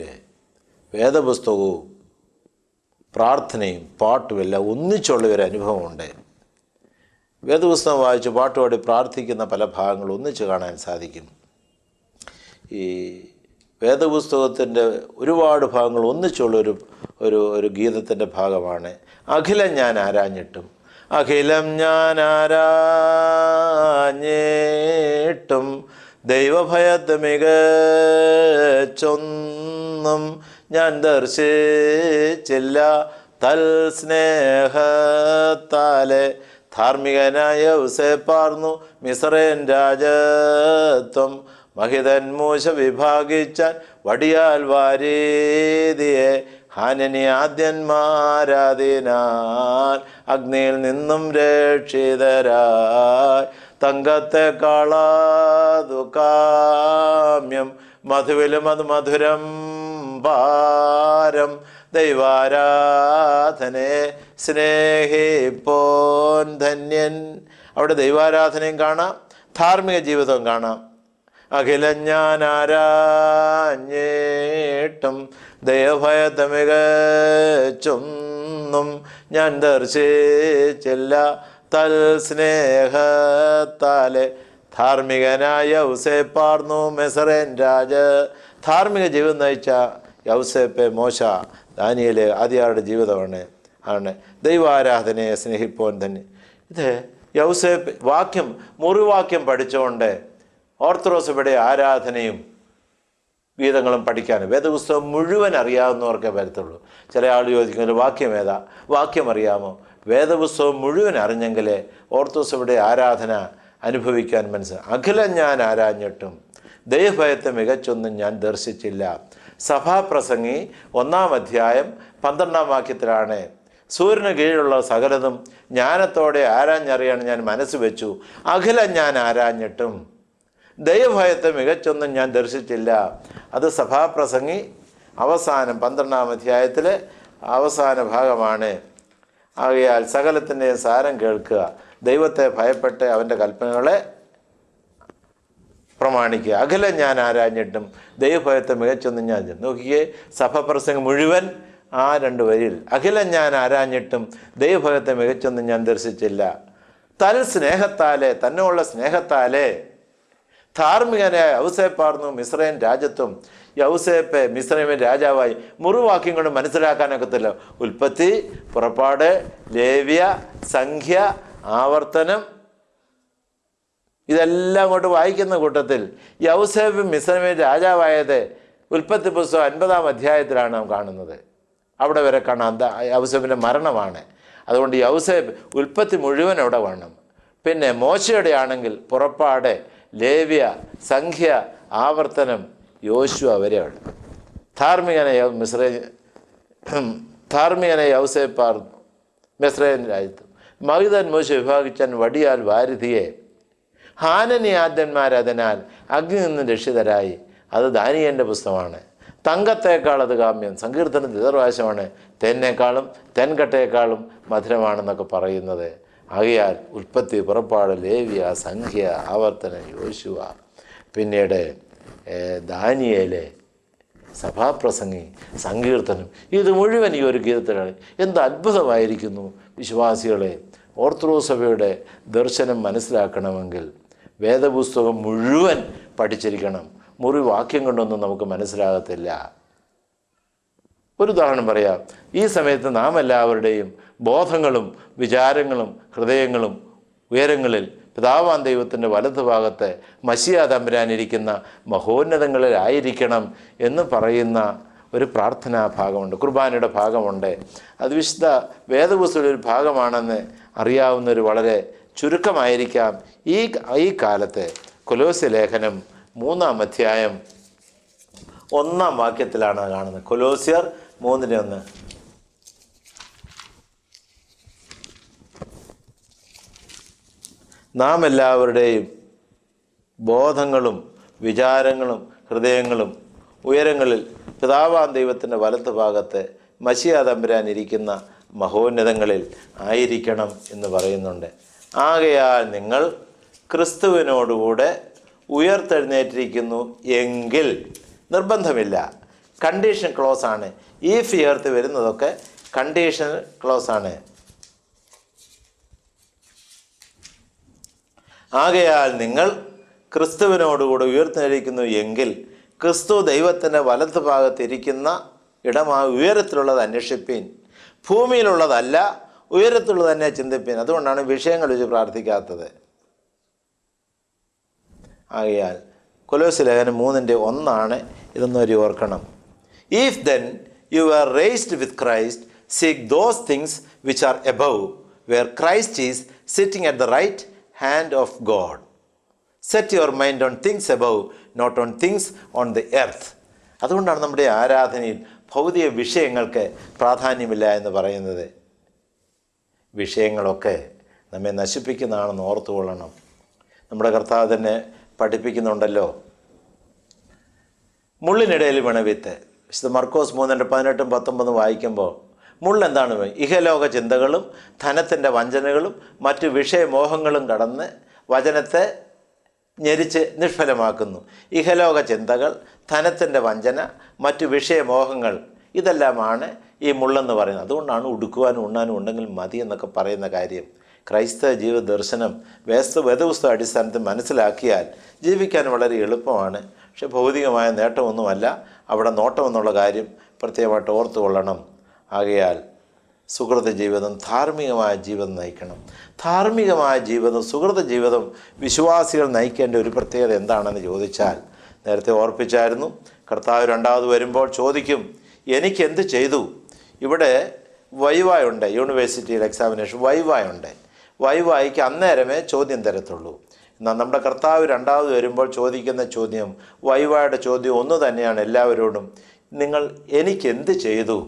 വേദപുസ്തകവും പ്രാർത്ഥനയും എല്ലാം ഒന്നിച്ചുള്ള ഒരു അനുഭവമുണ്ട് വേദപുസ്തകം വായിച്ച് പാട്ടുപാടി പ്രാർത്ഥിക്കുന്ന പല ഭാഗങ്ങളും ഒന്നിച്ച് കാണാൻ സാധിക്കും ഈ വേദപുസ്തകത്തിൻ്റെ ഒരുപാട് ഭാഗങ്ങൾ ഒന്നിച്ചുള്ള ഒരു ഒരു ഒരു ഗീതത്തിൻ്റെ ഭാഗമാണ് അഖിലം ഞാൻ ആരാഞ്ഞിട്ടും അഖിലം ഞാൻ ആരാഞ്ഞിട്ടും ദൈവഭയത്ത് മികച്ചൊന്നും ഞാൻ ദർശിച്ചില്ല തൽ സ്നേഹത്താലെ ധാർമ്മികനായ പാർന്നു മിസറേൻ രാജത്വം മഹിതൻ മൂശ വിഭാഗിച്ചാൻ വടിയാൽ വാരീതിയെ ഹാനനി ആദ്യന്മാരാധീനാൽ അഗ്നിയിൽ നിന്നും രക്ഷിതരായി തങ്കത്തെ കാളാതുകാമ്യം മധുവിലും അത് മധുരം ഭാരം ദൈവാരാധനെ സ്നേഹിപ്പോൻ ധന്യൻ അവിടെ ദൈവാരാധനയും കാണാം ധാർമ്മിക ജീവിതവും കാണാം അഖിലഞ്ഞാനാരാഞ്ഞേട്ടും ഞാൻ ആരാഞ്ഞേട്ടും ഞാൻ ദർശിച്ചില്ല സ്നേഹത്താലെ ധാർമ്മികനായ ഉസേപ്പാർന്നു മെസറേൻ രാജ ധാർമ്മിക ജീവിതം നയിച്ച യൗസേപ്പെ മോശ ദാനിയൽ ആദ്യയാരുടെ ജീവിതമാണ് ആണ് ദൈവാരാധനയെ സ്നേഹിപ്പോൻ തന്നെ ഇത് യൗസേപ്പ് വാക്യം മുറിവാക്യം പഠിച്ചുകൊണ്ട് ഓർത്തഡോക്സ് ഇവിടെ ആരാധനയും ഗീതങ്ങളും പഠിക്കാൻ വേദപുസ്തകം മുഴുവൻ അറിയാവുന്നവർക്കേ വരത്തുള്ളൂ ചില ആൾ ഒരു വാക്യം ഏതാ വാക്യം അറിയാമോ വേദപുസ്തകം മുഴുവൻ അറിഞ്ഞെങ്കിലേ ഓർത്തഡോക്സ് ഇവിടെ ആരാധന അനുഭവിക്കാൻ മനസ്സ് അഖിലം ഞാൻ ആരാഞ്ഞിട്ടും ദൈവഭയത്തെ മികച്ചൊന്നും ഞാൻ ദർശിച്ചില്ല സഭാപ്രസംഗി ഒന്നാം അധ്യായം പന്ത്രണ്ടാം വാക്യത്തിലാണ് സൂര്യന് കീഴിലുള്ള സകലതും ജ്ഞാനത്തോടെ ആരാഞ്ഞറിയാൻ ഞാൻ മനസ്സ് വെച്ചു അഖില ഞാൻ ആരാഞ്ഞിട്ടും ദൈവഭയത്തെ മികച്ചൊന്നും ഞാൻ ദർശിച്ചില്ല അത് സഭാപ്രസംഗി അവസാനം പന്ത്രണ്ടാം അധ്യായത്തിലെ അവസാന ഭാഗമാണ് ആകയാൽ സകലത്തിൻ്റെയും സാരം കേൾക്കുക ദൈവത്തെ ഭയപ്പെട്ട് അവൻ്റെ കൽപ്പനകളെ പ്രമാണിക്കുക അകലെ ഞാൻ ആരാഞ്ഞിട്ടും ദൈവഭയത്തെ മികച്ചൊന്നും ഞാൻ നോക്കിയേ സഭ പ്രസംഗം മുഴുവൻ ആ രണ്ട് വരിയിൽ അഖില ഞാൻ ആരാഞ്ഞിട്ടും ദൈവഭയത്തെ മികച്ചൊന്നും ഞാൻ ദർശിച്ചില്ല തൽ സ്നേഹത്താലെ തന്നോടുള്ള സ്നേഹത്താലെ ധാർമ്മികനെ ഔസേപ്പാർന്നു മിശ്രയൻ രാജ്യത്തും യൗസേപ്പെ മിസ്രൈമിൻ രാജാവായി മുറിവാക്യം കൊണ്ട് മനസ്സിലാക്കാനൊക്കത്തില്ല ഉൽപ്പത്തി പുറപ്പാട് ലേവ്യ സംഖ്യ ആവർത്തനം ഇതെല്ലാം കൊണ്ട് വായിക്കുന്ന കൂട്ടത്തിൽ യൗസേബ് മിസ്ലമേ രാജാവായത് ഉൽപ്പത്തി പുസ്തകം അൻപതാം അധ്യായത്തിലാണ് നാം കാണുന്നത് അവിടെ വരെ കാണാം യൗസേബിൻ്റെ മരണമാണ് അതുകൊണ്ട് യൗസേബ് ഉൽപ്പത്തി മുഴുവൻ അവിടെ വേണം പിന്നെ മോശയുടെ ആണെങ്കിൽ പുറപ്പാട് ലേവ്യ സംഖ്യ ആവർത്തനം യോശു അവരെ അവിടെ ധാർമ്മികനെ മിശ്രേ ധാർമ്മികനെ യൗസേപ്പാർ മിശ്രയൻ രാജ്യത്തും മഹിതൻ മോശ വിഭാഗിച്ചൻ വടിയാൽ വാരിധിയെ ഹാനനിയാദ്യന്മാരതിനാൽ അഗ്നി നിന്ന് രക്ഷിതരായി അത് ദാനിയൻ്റെ പുസ്തകമാണ് തങ്കത്തേക്കാൾ അത് കാമ്യം സങ്കീർത്തന ഇതർവാശമാണ് തെന്നേക്കാളും തെൻകട്ടയേക്കാളും മധുരമാണെന്നൊക്കെ പറയുന്നത് ആകയാൽ ഉൽപ്പത്തി പുറപ്പാട് ലേവ്യ സംഖ്യ ആവർത്തന യോശുവ പിന്നീട് ദാനിയയിലെ സഭാപ്രസംഗി സങ്കീർത്തനം ഇത് മുഴുവൻ ഈ ഒരു ഗീതത്തിലാണ് എന്ത് അത്ഭുതമായിരിക്കുന്നു വിശ്വാസികളെ ഓർത്തഡോക്സ് സഭയുടെ ദർശനം മനസ്സിലാക്കണമെങ്കിൽ വേദപുസ്തകം മുഴുവൻ പഠിച്ചിരിക്കണം മുറി വാക്യം കൊണ്ടൊന്നും നമുക്ക് മനസ്സിലാകത്തില്ല ഒരു ഉദാഹരണം പറയാം ഈ സമയത്ത് നാം എല്ലാവരുടെയും ബോധങ്ങളും വിചാരങ്ങളും ഹൃദയങ്ങളും ഉയരങ്ങളിൽ പിതാവാൻ ദൈവത്തിൻ്റെ ഭാഗത്ത് മസിയ തമ്പരാനിരിക്കുന്ന മഹോന്നതങ്ങളിലായിരിക്കണം എന്ന് പറയുന്ന ഒരു പ്രാർത്ഥനാ ഭാഗമുണ്ട് കുർബാനയുടെ ഭാഗമുണ്ട് അത് വിശുദ്ധ വേദപുസ്തകയുടെ ഒരു ഭാഗമാണെന്ന് അറിയാവുന്ന ഒരു വളരെ ചുരുക്കമായിരിക്കാം ഈ ഈ കാലത്ത് കൊലോസ് ലേഖനം മൂന്നാം അധ്യായം ഒന്നാം വാക്യത്തിലാണ് കാണുന്നത് കൊലോസ്യർ മൂന്നിന് ഒന്ന് നാം എല്ലാവരുടെയും ബോധങ്ങളും വിചാരങ്ങളും ഹൃദയങ്ങളും ഉയരങ്ങളിൽ പിതാവാൻ ദൈവത്തിൻ്റെ വലത്ത് ഭാഗത്ത് മഷിയാതമ്പരാൻ ഇരിക്കുന്ന മഹോന്നതങ്ങളിൽ ആയിരിക്കണം എന്ന് പറയുന്നുണ്ട് ആകയാൽ നിങ്ങൾ ക്രിസ്തുവിനോടുകൂടെ ഉയർത്തെഴുന്നേറ്റിരിക്കുന്നു എങ്കിൽ നിർബന്ധമില്ല കണ്ടീഷൻ ക്ലോസ് ആണ് ഈ ഫിയർത്ത് വരുന്നതൊക്കെ കണ്ടീഷൻ ക്ലോസ് ആണ് ആകയാൽ നിങ്ങൾ ക്രിസ്തുവിനോടുകൂടെ ഉയർത്തെഴുന്നേൽക്കുന്നു എങ്കിൽ ക്രിസ്തു ദൈവത്തിൻ്റെ വലത്ത് ഭാഗത്തിരിക്കുന്ന ഇടമായി ഉയരത്തിലുള്ളത് അന്വേഷിപ്പീൻ ഭൂമിയിലുള്ളതല്ല ഉയരത്തുള്ളത് തന്നെ ചിന്തിപ്പിൻ അതുകൊണ്ടാണ് വിഷയങ്ങൾ വെച്ച് പ്രാർത്ഥിക്കാത്തത് ആകയാൽ കൊലോസ് ലേഖനം മൂന്നിൻ്റെ ഒന്നാണ് ഇതൊന്നും ഒരു ഓർക്കണം if then you are raised with Christ seek those things which are above where Christ is sitting at the right hand of God set your mind on things above not on things on the earth അതുകൊണ്ടാണ് നമ്മുടെ ആരാധനയിൽ ഭൗതിക വിഷയങ്ങൾക്ക് പ്രാധാന്യമില്ല എന്ന് പറയുന്നത് വിഷയങ്ങളൊക്കെ നമ്മെ നശിപ്പിക്കുന്നതാണെന്ന് ഓർത്തുകൊള്ളണം നമ്മുടെ കർത്താവ് തന്നെ പഠിപ്പിക്കുന്നുണ്ടല്ലോ മുള്ളിനിടയിൽ വിണവിത്ത് വിശുദ്ധ മർക്കോസ് മൂന്നിൻ്റെ പതിനെട്ടും പത്തൊമ്പതും വായിക്കുമ്പോൾ മുള്ളെന്താണ് ഇഹലോക ചിന്തകളും ധനത്തിൻ്റെ വഞ്ചനകളും മറ്റു വിഷയമോഹങ്ങളും കടന്ന് വചനത്തെ ഞെരിച്ച് നിഷ്ഫലമാക്കുന്നു ഇഹലോക ചിന്തകൾ ധനത്തിൻ്റെ വഞ്ചന മറ്റു വിഷയമോഹങ്ങൾ ഇതെല്ലാമാണ് ഈ മുള്ളെന്ന് പറയുന്നത് അതുകൊണ്ടാണ് ഉടുക്കുവാനും ഉണ്ണാനും ഉണ്ടെങ്കിൽ മതി എന്നൊക്കെ പറയുന്ന കാര്യം ക്രൈസ്തവ ജീവ ദർശനം വേസ്തു വേദപുസ്തക അടിസ്ഥാനത്തിൽ മനസ്സിലാക്കിയാൽ ജീവിക്കാൻ വളരെ എളുപ്പമാണ് പക്ഷെ ഭൗതികമായ നേട്ടമൊന്നുമല്ല അവിടെ നോട്ടമെന്നുള്ള കാര്യം പ്രത്യേകമായിട്ട് കൊള്ളണം ആകയാൽ സുഹൃത ജീവിതം ധാർമ്മികമായ ജീവിതം നയിക്കണം ധാർമ്മികമായ ജീവിതം സുഹൃത ജീവിതം വിശ്വാസികൾ നയിക്കേണ്ട ഒരു പ്രത്യേകത എന്താണെന്ന് ചോദിച്ചാൽ നേരത്തെ ഓർപ്പിച്ചായിരുന്നു കർത്താവ് രണ്ടാമത് വരുമ്പോൾ ചോദിക്കും എനിക്കെന്ത് ചെയ്തു ഇവിടെ വൈവായുണ്ട് യൂണിവേഴ്സിറ്റിയിൽ എക്സാമിനേഷൻ വൈവായുണ്ട് വൈവായിക്ക് അന്നേരമേ ചോദ്യം തരത്തുള്ളൂ എന്നാൽ നമ്മുടെ കർത്താവ് രണ്ടാമത് വരുമ്പോൾ ചോദിക്കുന്ന ചോദ്യം വൈവായുടെ ചോദ്യം ഒന്ന് തന്നെയാണ് എല്ലാവരോടും നിങ്ങൾ എനിക്ക് എന്ത് ചെയ്തു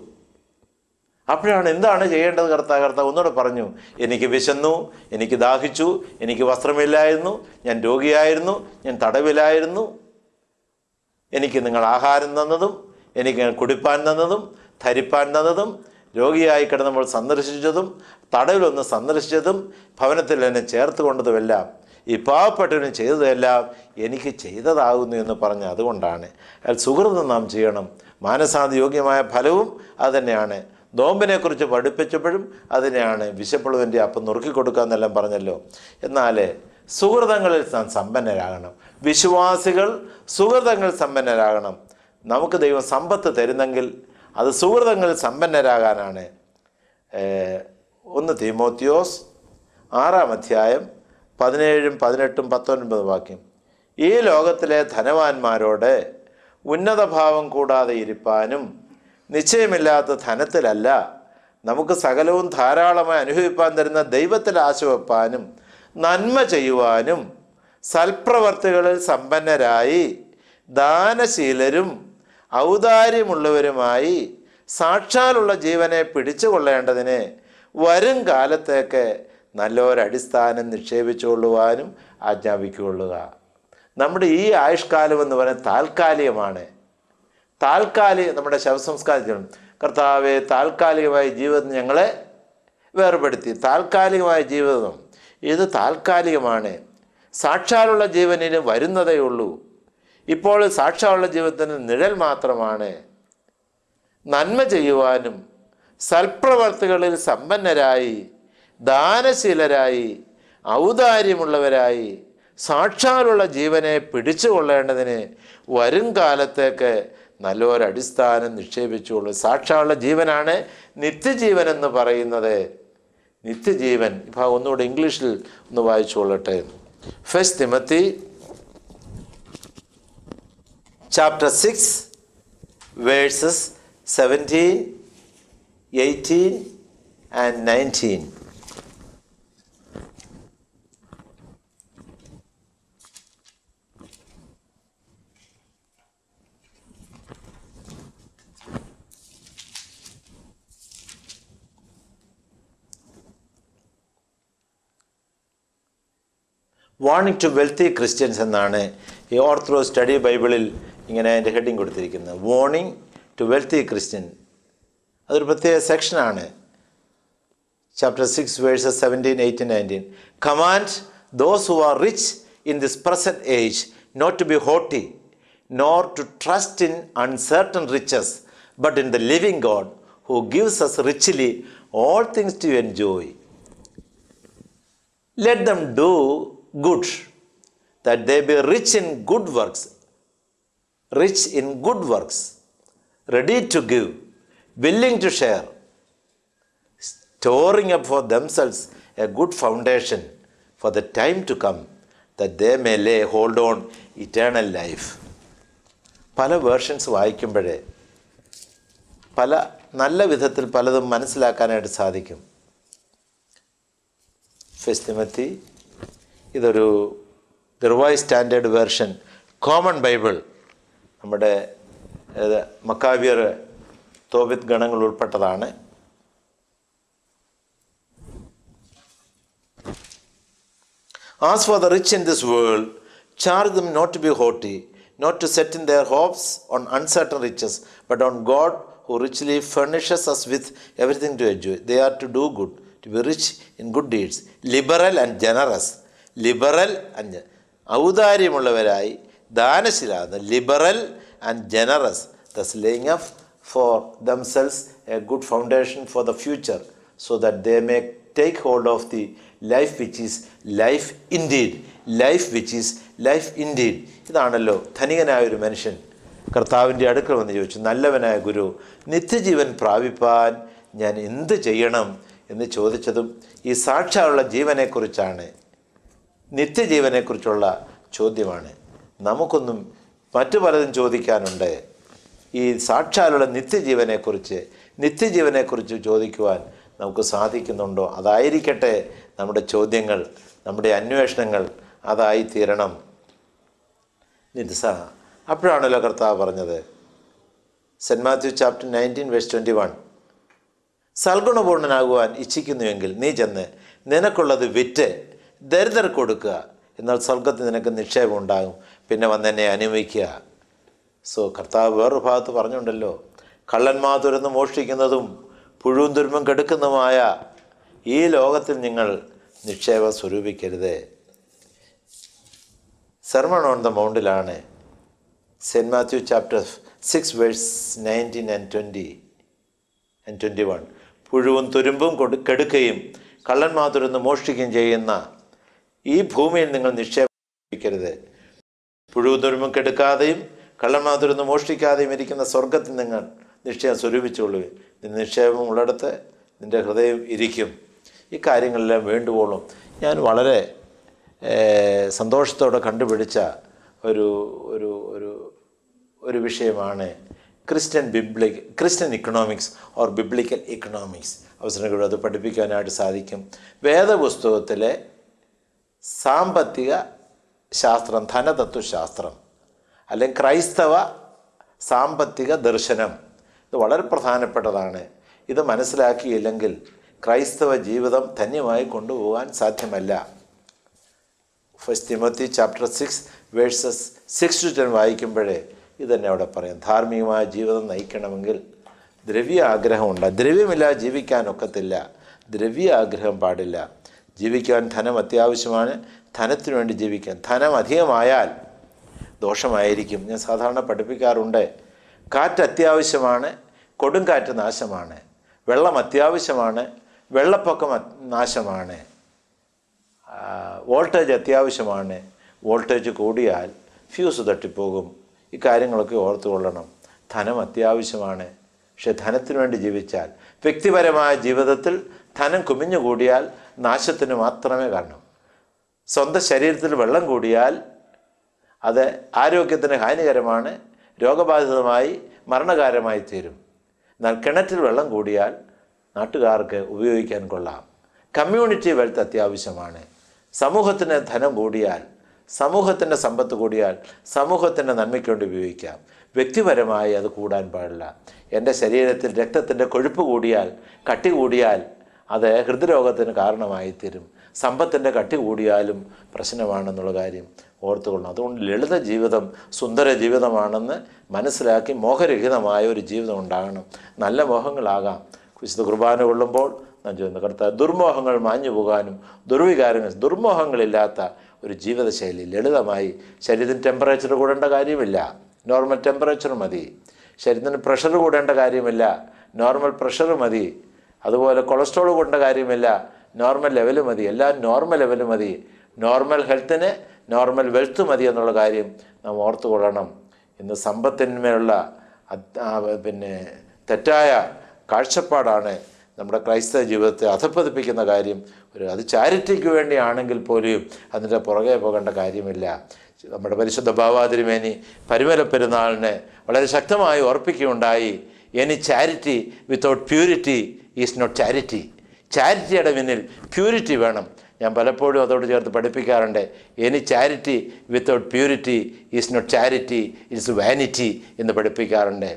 അപ്പോഴാണ് എന്താണ് ചെയ്യേണ്ടത് കർത്താ കർത്താവ് ഒന്നുകൂടെ പറഞ്ഞു എനിക്ക് വിശന്നു എനിക്ക് ദാഹിച്ചു എനിക്ക് വസ്ത്രമില്ലായിരുന്നു ഞാൻ രോഗിയായിരുന്നു ഞാൻ തടവിലായിരുന്നു എനിക്ക് നിങ്ങൾ ആഹാരം തന്നതും എനിക്ക് കുടിപ്പാൻ തന്നതും ധരിപ്പാൻ തന്നതും രോഗിയായി കിടന്നപ്പോൾ സന്ദർശിച്ചതും തടവിലൊന്ന് സന്ദർശിച്ചതും ഭവനത്തിൽ എന്നെ ചേർത്ത് കൊണ്ടതുമെല്ലാം ഈ പാവപ്പെട്ടവന് ചെയ്തതെല്ലാം എനിക്ക് ചെയ്തതാകുന്നു എന്ന് പറഞ്ഞ് അതുകൊണ്ടാണ് അയാൾ സുഹൃതം നാം ചെയ്യണം മാനസാന്തി യോഗ്യമായ ഫലവും അതുതന്നെയാണ് നോമ്പിനെക്കുറിച്ച് പഠിപ്പിച്ചപ്പോഴും അതിനെയാണ് വിശപ്പുള്ളതിൻ്റെ അപ്പം നുറുക്കി എന്നെല്ലാം പറഞ്ഞല്ലോ എന്നാൽ സുഹൃതങ്ങളിൽ നാം സമ്പന്നരാകണം വിശ്വാസികൾ സുഹൃതങ്ങൾ സമ്പന്നരാകണം നമുക്ക് ദൈവം സമ്പത്ത് തരുന്നെങ്കിൽ അത് സുഹൃതങ്ങൾ സമ്പന്നരാകാനാണ് ഒന്ന് തിമോത്തിയോസ് ആറാം അധ്യായം പതിനേഴും പതിനെട്ടും പത്തൊൻപത് വാക്യം ഈ ലോകത്തിലെ ധനവാന്മാരോട് ഉന്നത ഭാവം കൂടാതെ ഇരിപ്പാനും നിശ്ചയമില്ലാത്ത ധനത്തിലല്ല നമുക്ക് സകലവും ധാരാളമായി അനുഭവിപ്പാൻ തരുന്ന ദൈവത്തിൽ ആശുവപ്പാനും നന്മ ചെയ്യുവാനും സൽപ്രവർത്തികളിൽ സമ്പന്നരായി ദാനശീലരും ഔദാര്യമുള്ളവരുമായി സാക്ഷാലുള്ള ജീവനെ പിടിച്ചു കൊള്ളേണ്ടതിന് വരും കാലത്തേക്ക് നല്ലൊരടിസ്ഥാനം നിക്ഷേപിച്ചുകൊള്ളുവാനും ആജ്ഞാപിക്കുകൊള്ളുക നമ്മുടെ ഈ ആയുഷ്കാലം എന്ന് പറയുന്നത് താൽക്കാലികമാണ് താൽക്കാലിക നമ്മുടെ ശവസംസ്കാരത്തിലും കർത്താവെ താൽക്കാലികമായ ജീവിതം ഞങ്ങളെ വേർപെടുത്തി താൽക്കാലികമായ ജീവിതം ഇത് താൽക്കാലികമാണ് സാക്ഷാലുള്ള ജീവനിൽ വരുന്നതേ ഉള്ളൂ ഇപ്പോൾ സാക്ഷ്യമുള്ള ജീവിതത്തിന് നിഴൽ മാത്രമാണ് നന്മ ചെയ്യുവാനും സൽപ്രവർത്തികളിൽ സമ്പന്നരായി ദാനശീലരായി ഔദാര്യമുള്ളവരായി സാക്ഷാലുള്ള ജീവനെ പിടിച്ചുകൊള്ളേണ്ടതിന് വരും കാലത്തേക്ക് നല്ലൊരടിസ്ഥാനം നിക്ഷേപിച്ചുകൊള്ളു സാക്ഷാലുള്ള ജീവനാണ് നിത്യജീവൻ എന്ന് പറയുന്നത് നിത്യജീവൻ ഇപ്പം ഒന്നുകൂടെ ഇംഗ്ലീഷിൽ ഒന്ന് വായിച്ചു കൊള്ളട്ടെ first Timothy chapter 6, verses 17, 18, and 19. Warning to wealthy Christians എന്നാണ് ഈ ഓർത്തഡോ സ്റ്റഡി ബൈബിളിൽ ഇങ്ങനെ അതിൻ്റെ ഹെഡിങ് കൊടുത്തിരിക്കുന്നത് വോണിംഗ് ടു വെൽത്തി ക്രിസ്ത്യൻ അതൊരു പ്രത്യേക സെക്ഷനാണ് chapter six verse seventeen eighteen nineteen command those who are rich in this present age not to be haughty nor to trust in uncertain riches but in the living God who gives us richly all things to enjoy let them do good that they be rich in good works, rich in good works, ready to give, willing to share, storing up for themselves a good foundation for the time to come, that they may lay hold on eternal life. പല versions വായിക്കുമ്പോഴേ പല നല്ല വിധത്തിൽ പലതും മനസ്സിലാക്കാനായിട്ട് സാധിക്കും first Timothy ഇതൊരു the standard version common Bible നമ്മുടെ മക്കാവിയർ തോബിത് ഗണങ്ങൾ ഉൾപ്പെട്ടതാണ് as for the rich in this world charge them not to be haughty not to set in their hopes on uncertain riches but on God who richly furnishes us with everything to enjoy they are to do good to be rich in good deeds liberal and generous liberal and ഔദാര്യമുള്ളവരായി ദാനശീലാകുന്ന liberal and generous thus സ്ലേയിങ് up for themselves a good foundation for the future so that they may take hold of the life which is life indeed life which is life indeed ഇതാണല്ലോ ധനികനായ ഒരു മനുഷ്യൻ കർത്താവിൻ്റെ അടുക്കൽ വന്ന് ചോദിച്ചു നല്ലവനായ ഗുരു നിത്യജീവൻ പ്രാപിപ്പാൻ ഞാൻ എന്ത് ചെയ്യണം എന്ന് ചോദിച്ചതും ഈ സാക്ഷായുള്ള ജീവനെക്കുറിച്ചാണ് നിത്യജീവനെക്കുറിച്ചുള്ള ചോദ്യമാണ് നമുക്കൊന്നും മറ്റു പലതും ചോദിക്കാനുണ്ട് ഈ സാക്ഷാലുള്ള നിത്യജീവനെക്കുറിച്ച് നിത്യജീവനെക്കുറിച്ച് ചോദിക്കുവാൻ നമുക്ക് സാധിക്കുന്നുണ്ടോ അതായിരിക്കട്ടെ നമ്മുടെ ചോദ്യങ്ങൾ നമ്മുടെ അന്വേഷണങ്ങൾ അതായി തീരണം നിത്സ അപ്പോഴാണല്ലോ കർത്താവ് പറഞ്ഞത് saint Matthew chapter nineteen verse twenty one സൽഗുണപൂർണ്ണനാകുവാൻ ഇച്ഛിക്കുന്നുവെങ്കിൽ നീ ചെന്ന് നിനക്കുള്ളത് വിറ്റ് ദരിദ്രർ കൊടുക്കുക എന്നാൽ സ്വർഗത്തിൽ നിനക്ക് നിക്ഷേപം ഉണ്ടാകും പിന്നെ എന്നെ അനുഭവിക്കുക സോ കർത്താവ് വേറൊരു ഭാഗത്ത് പറഞ്ഞുണ്ടല്ലോ കള്ളന്മാർ തുരന്ന് മോഷ്ടിക്കുന്നതും പുഴുവും തുരുമ്പും കെടുക്കുന്നതുമായ ഈ ലോകത്തിൽ നിങ്ങൾ നിക്ഷേപം സ്വരൂപിക്കരുത് സെർമൺ ഓൺ ദ മൗണ്ടിലാണ് saint Matthew chapter six verse nineteen and twenty and twenty one പുഴുവും തുരുമ്പും കൊടു കെടുക്കുകയും കള്ളന്മാർ തുരന്ന് മോഷ്ടിക്കുകയും ചെയ്യുന്ന ഈ ഭൂമിയിൽ നിങ്ങൾ നിക്ഷേപിക്കരുത് പുഴുവും ദുരുമുക്കെടുക്കാതെയും കള്ളമാതുരുന്ന് മോഷ്ടിക്കാതെയും ഇരിക്കുന്ന സ്വർഗത്തിൽ നിങ്ങൾ നിക്ഷേപം സ്വരൂപിച്ചുകൊള്ളുക നിന്റെ നിക്ഷേപം ഉള്ളിടത്ത് നിൻ്റെ ഹൃദയം ഇരിക്കും ഈ കാര്യങ്ങളെല്ലാം വേണ്ടുവോളും ഞാൻ വളരെ സന്തോഷത്തോടെ കണ്ടുപിടിച്ച ഒരു ഒരു ഒരു ഒരു വിഷയമാണ് Christian biblic Christian economics or biblical economics അവസരം അത് പഠിപ്പിക്കാനായിട്ട് സാധിക്കും വേദപുസ്തകത്തിലെ സാമ്പത്തിക ശാസ്ത്രം ധനതത്വശാസ്ത്രം അല്ലെങ്കിൽ ക്രൈസ്തവ സാമ്പത്തിക ദർശനം ഇത് വളരെ പ്രധാനപ്പെട്ടതാണ് ഇത് മനസ്സിലാക്കിയില്ലെങ്കിൽ ക്രൈസ്തവ ജീവിതം ധന്യമായി കൊണ്ടുപോകാൻ സാധ്യമല്ല first Timothy chapter six verses six to ten വായിക്കുമ്പോഴേ ഇത് തന്നെ അവിടെ പറയും ധാർമ്മികമായ ജീവിതം നയിക്കണമെങ്കിൽ ദ്രവ്യ ആഗ്രഹമുണ്ട് ദ്രവ്യമില്ലാതെ ജീവിക്കാൻ ദ്രവ്യ ആഗ്രഹം പാടില്ല ജീവിക്കാൻ ധനം അത്യാവശ്യമാണ് ധനത്തിനു വേണ്ടി ജീവിക്കാൻ ധനം അധികമായാൽ ദോഷമായിരിക്കും ഞാൻ സാധാരണ പഠിപ്പിക്കാറുണ്ട് കാറ്റ് അത്യാവശ്യമാണ് കൊടുങ്കാറ്റ് നാശമാണ് വെള്ളം അത്യാവശ്യമാണ് വെള്ളപ്പൊക്കം നാശമാണ് വോൾട്ടേജ് അത്യാവശ്യമാണ് വോൾട്ടേജ് കൂടിയാൽ ഫ്യൂസ് തട്ടിപ്പോകും ഇക്കാര്യങ്ങളൊക്കെ ഓർത്തുകൊള്ളണം ധനം അത്യാവശ്യമാണ് പക്ഷെ ധനത്തിനു വേണ്ടി ജീവിച്ചാൽ വ്യക്തിപരമായ ജീവിതത്തിൽ ധനം കുമിഞ്ഞുകൂടിയാൽ നാശത്തിന് മാത്രമേ കാരണം സ്വന്തം ശരീരത്തിൽ വെള്ളം കൂടിയാൽ അത് ആരോഗ്യത്തിന് ഹാനികരമാണ് രോഗബാധിതമായി മരണകാരമായി തീരും എന്നാൽ കിണറ്റിൽ വെള്ളം കൂടിയാൽ നാട്ടുകാർക്ക് ഉപയോഗിക്കാൻ കൊള്ളാം കമ്മ്യൂണിറ്റി വെൽത്ത് അത്യാവശ്യമാണ് സമൂഹത്തിന് ധനം കൂടിയാൽ സമൂഹത്തിൻ്റെ സമ്പത്ത് കൂടിയാൽ സമൂഹത്തിൻ്റെ നന്മയ്ക്ക് വേണ്ടി ഉപയോഗിക്കാം വ്യക്തിപരമായി അത് കൂടാൻ പാടില്ല എൻ്റെ ശരീരത്തിൽ രക്തത്തിൻ്റെ കൊഴുപ്പ് കൂടിയാൽ കട്ടി കൂടിയാൽ അത് ഹൃദ്രോഗത്തിന് കാരണമായിത്തീരും സമ്പത്തിൻ്റെ കട്ടി കൂടിയാലും പ്രശ്നമാണെന്നുള്ള കാര്യം ഓർത്തുകൊള്ളണം അതുകൊണ്ട് ലളിത ജീവിതം സുന്ദര ജീവിതമാണെന്ന് മനസ്സിലാക്കി മോഹരഹിതമായ ഒരു ജീവിതം ഉണ്ടാകണം നല്ല മോഹങ്ങളാകാം വിശുദ്ധ കുർബാന കൊള്ളുമ്പോൾ നഞ്ചുവെന്ന് ചെയ്യുന്ന ദുർമോഹങ്ങൾ മാഞ്ഞു പോകാനും ദുർവികാരങ്ങൾ ദുർമോഹങ്ങളില്ലാത്ത ഒരു ജീവിതശൈലി ലളിതമായി ശരീരത്തിന് ടെമ്പറേച്ചർ കൂടേണ്ട കാര്യമില്ല നോർമൽ ടെമ്പറേച്ചർ മതി ശരീരത്തിന് പ്രഷർ കൂടേണ്ട കാര്യമില്ല നോർമൽ പ്രഷർ മതി അതുപോലെ കൊളസ്ട്രോൾ കൊണ്ട കാര്യമില്ല നോർമൽ ലെവൽ മതി എല്ലാം നോർമൽ ലെവൽ മതി നോർമൽ ഹെൽത്തിന് നോർമൽ വെൽത്ത് മതി എന്നുള്ള കാര്യം നാം ഓർത്തു കൊള്ളണം ഇന്ന് സമ്പത്തിന്മേലുള്ള പിന്നെ തെറ്റായ കാഴ്ചപ്പാടാണ് നമ്മുടെ ക്രൈസ്തവ ജീവിതത്തെ അധപ്പതിപ്പിക്കുന്ന കാര്യം ഒരു അത് ചാരിറ്റിക്ക് വേണ്ടിയാണെങ്കിൽ പോലും അതിൻ്റെ പുറകെ പോകേണ്ട കാര്യമില്ല നമ്മുടെ പരിശുദ്ധ ഭാവാതിരുമേനി പരിമല പെരുന്നാളിനെ വളരെ ശക്തമായി ഓർപ്പിക്കുകയുണ്ടായി any charity without purity is not charity ചാരിറ്റിയുടെ പിന്നിൽ പ്യൂരിറ്റി വേണം ഞാൻ പലപ്പോഴും അതോട് ചേർത്ത് പഠിപ്പിക്കാറുണ്ട് any charity without purity is not charity it's vanity എന്ന് പഠിപ്പിക്കാറുണ്ട്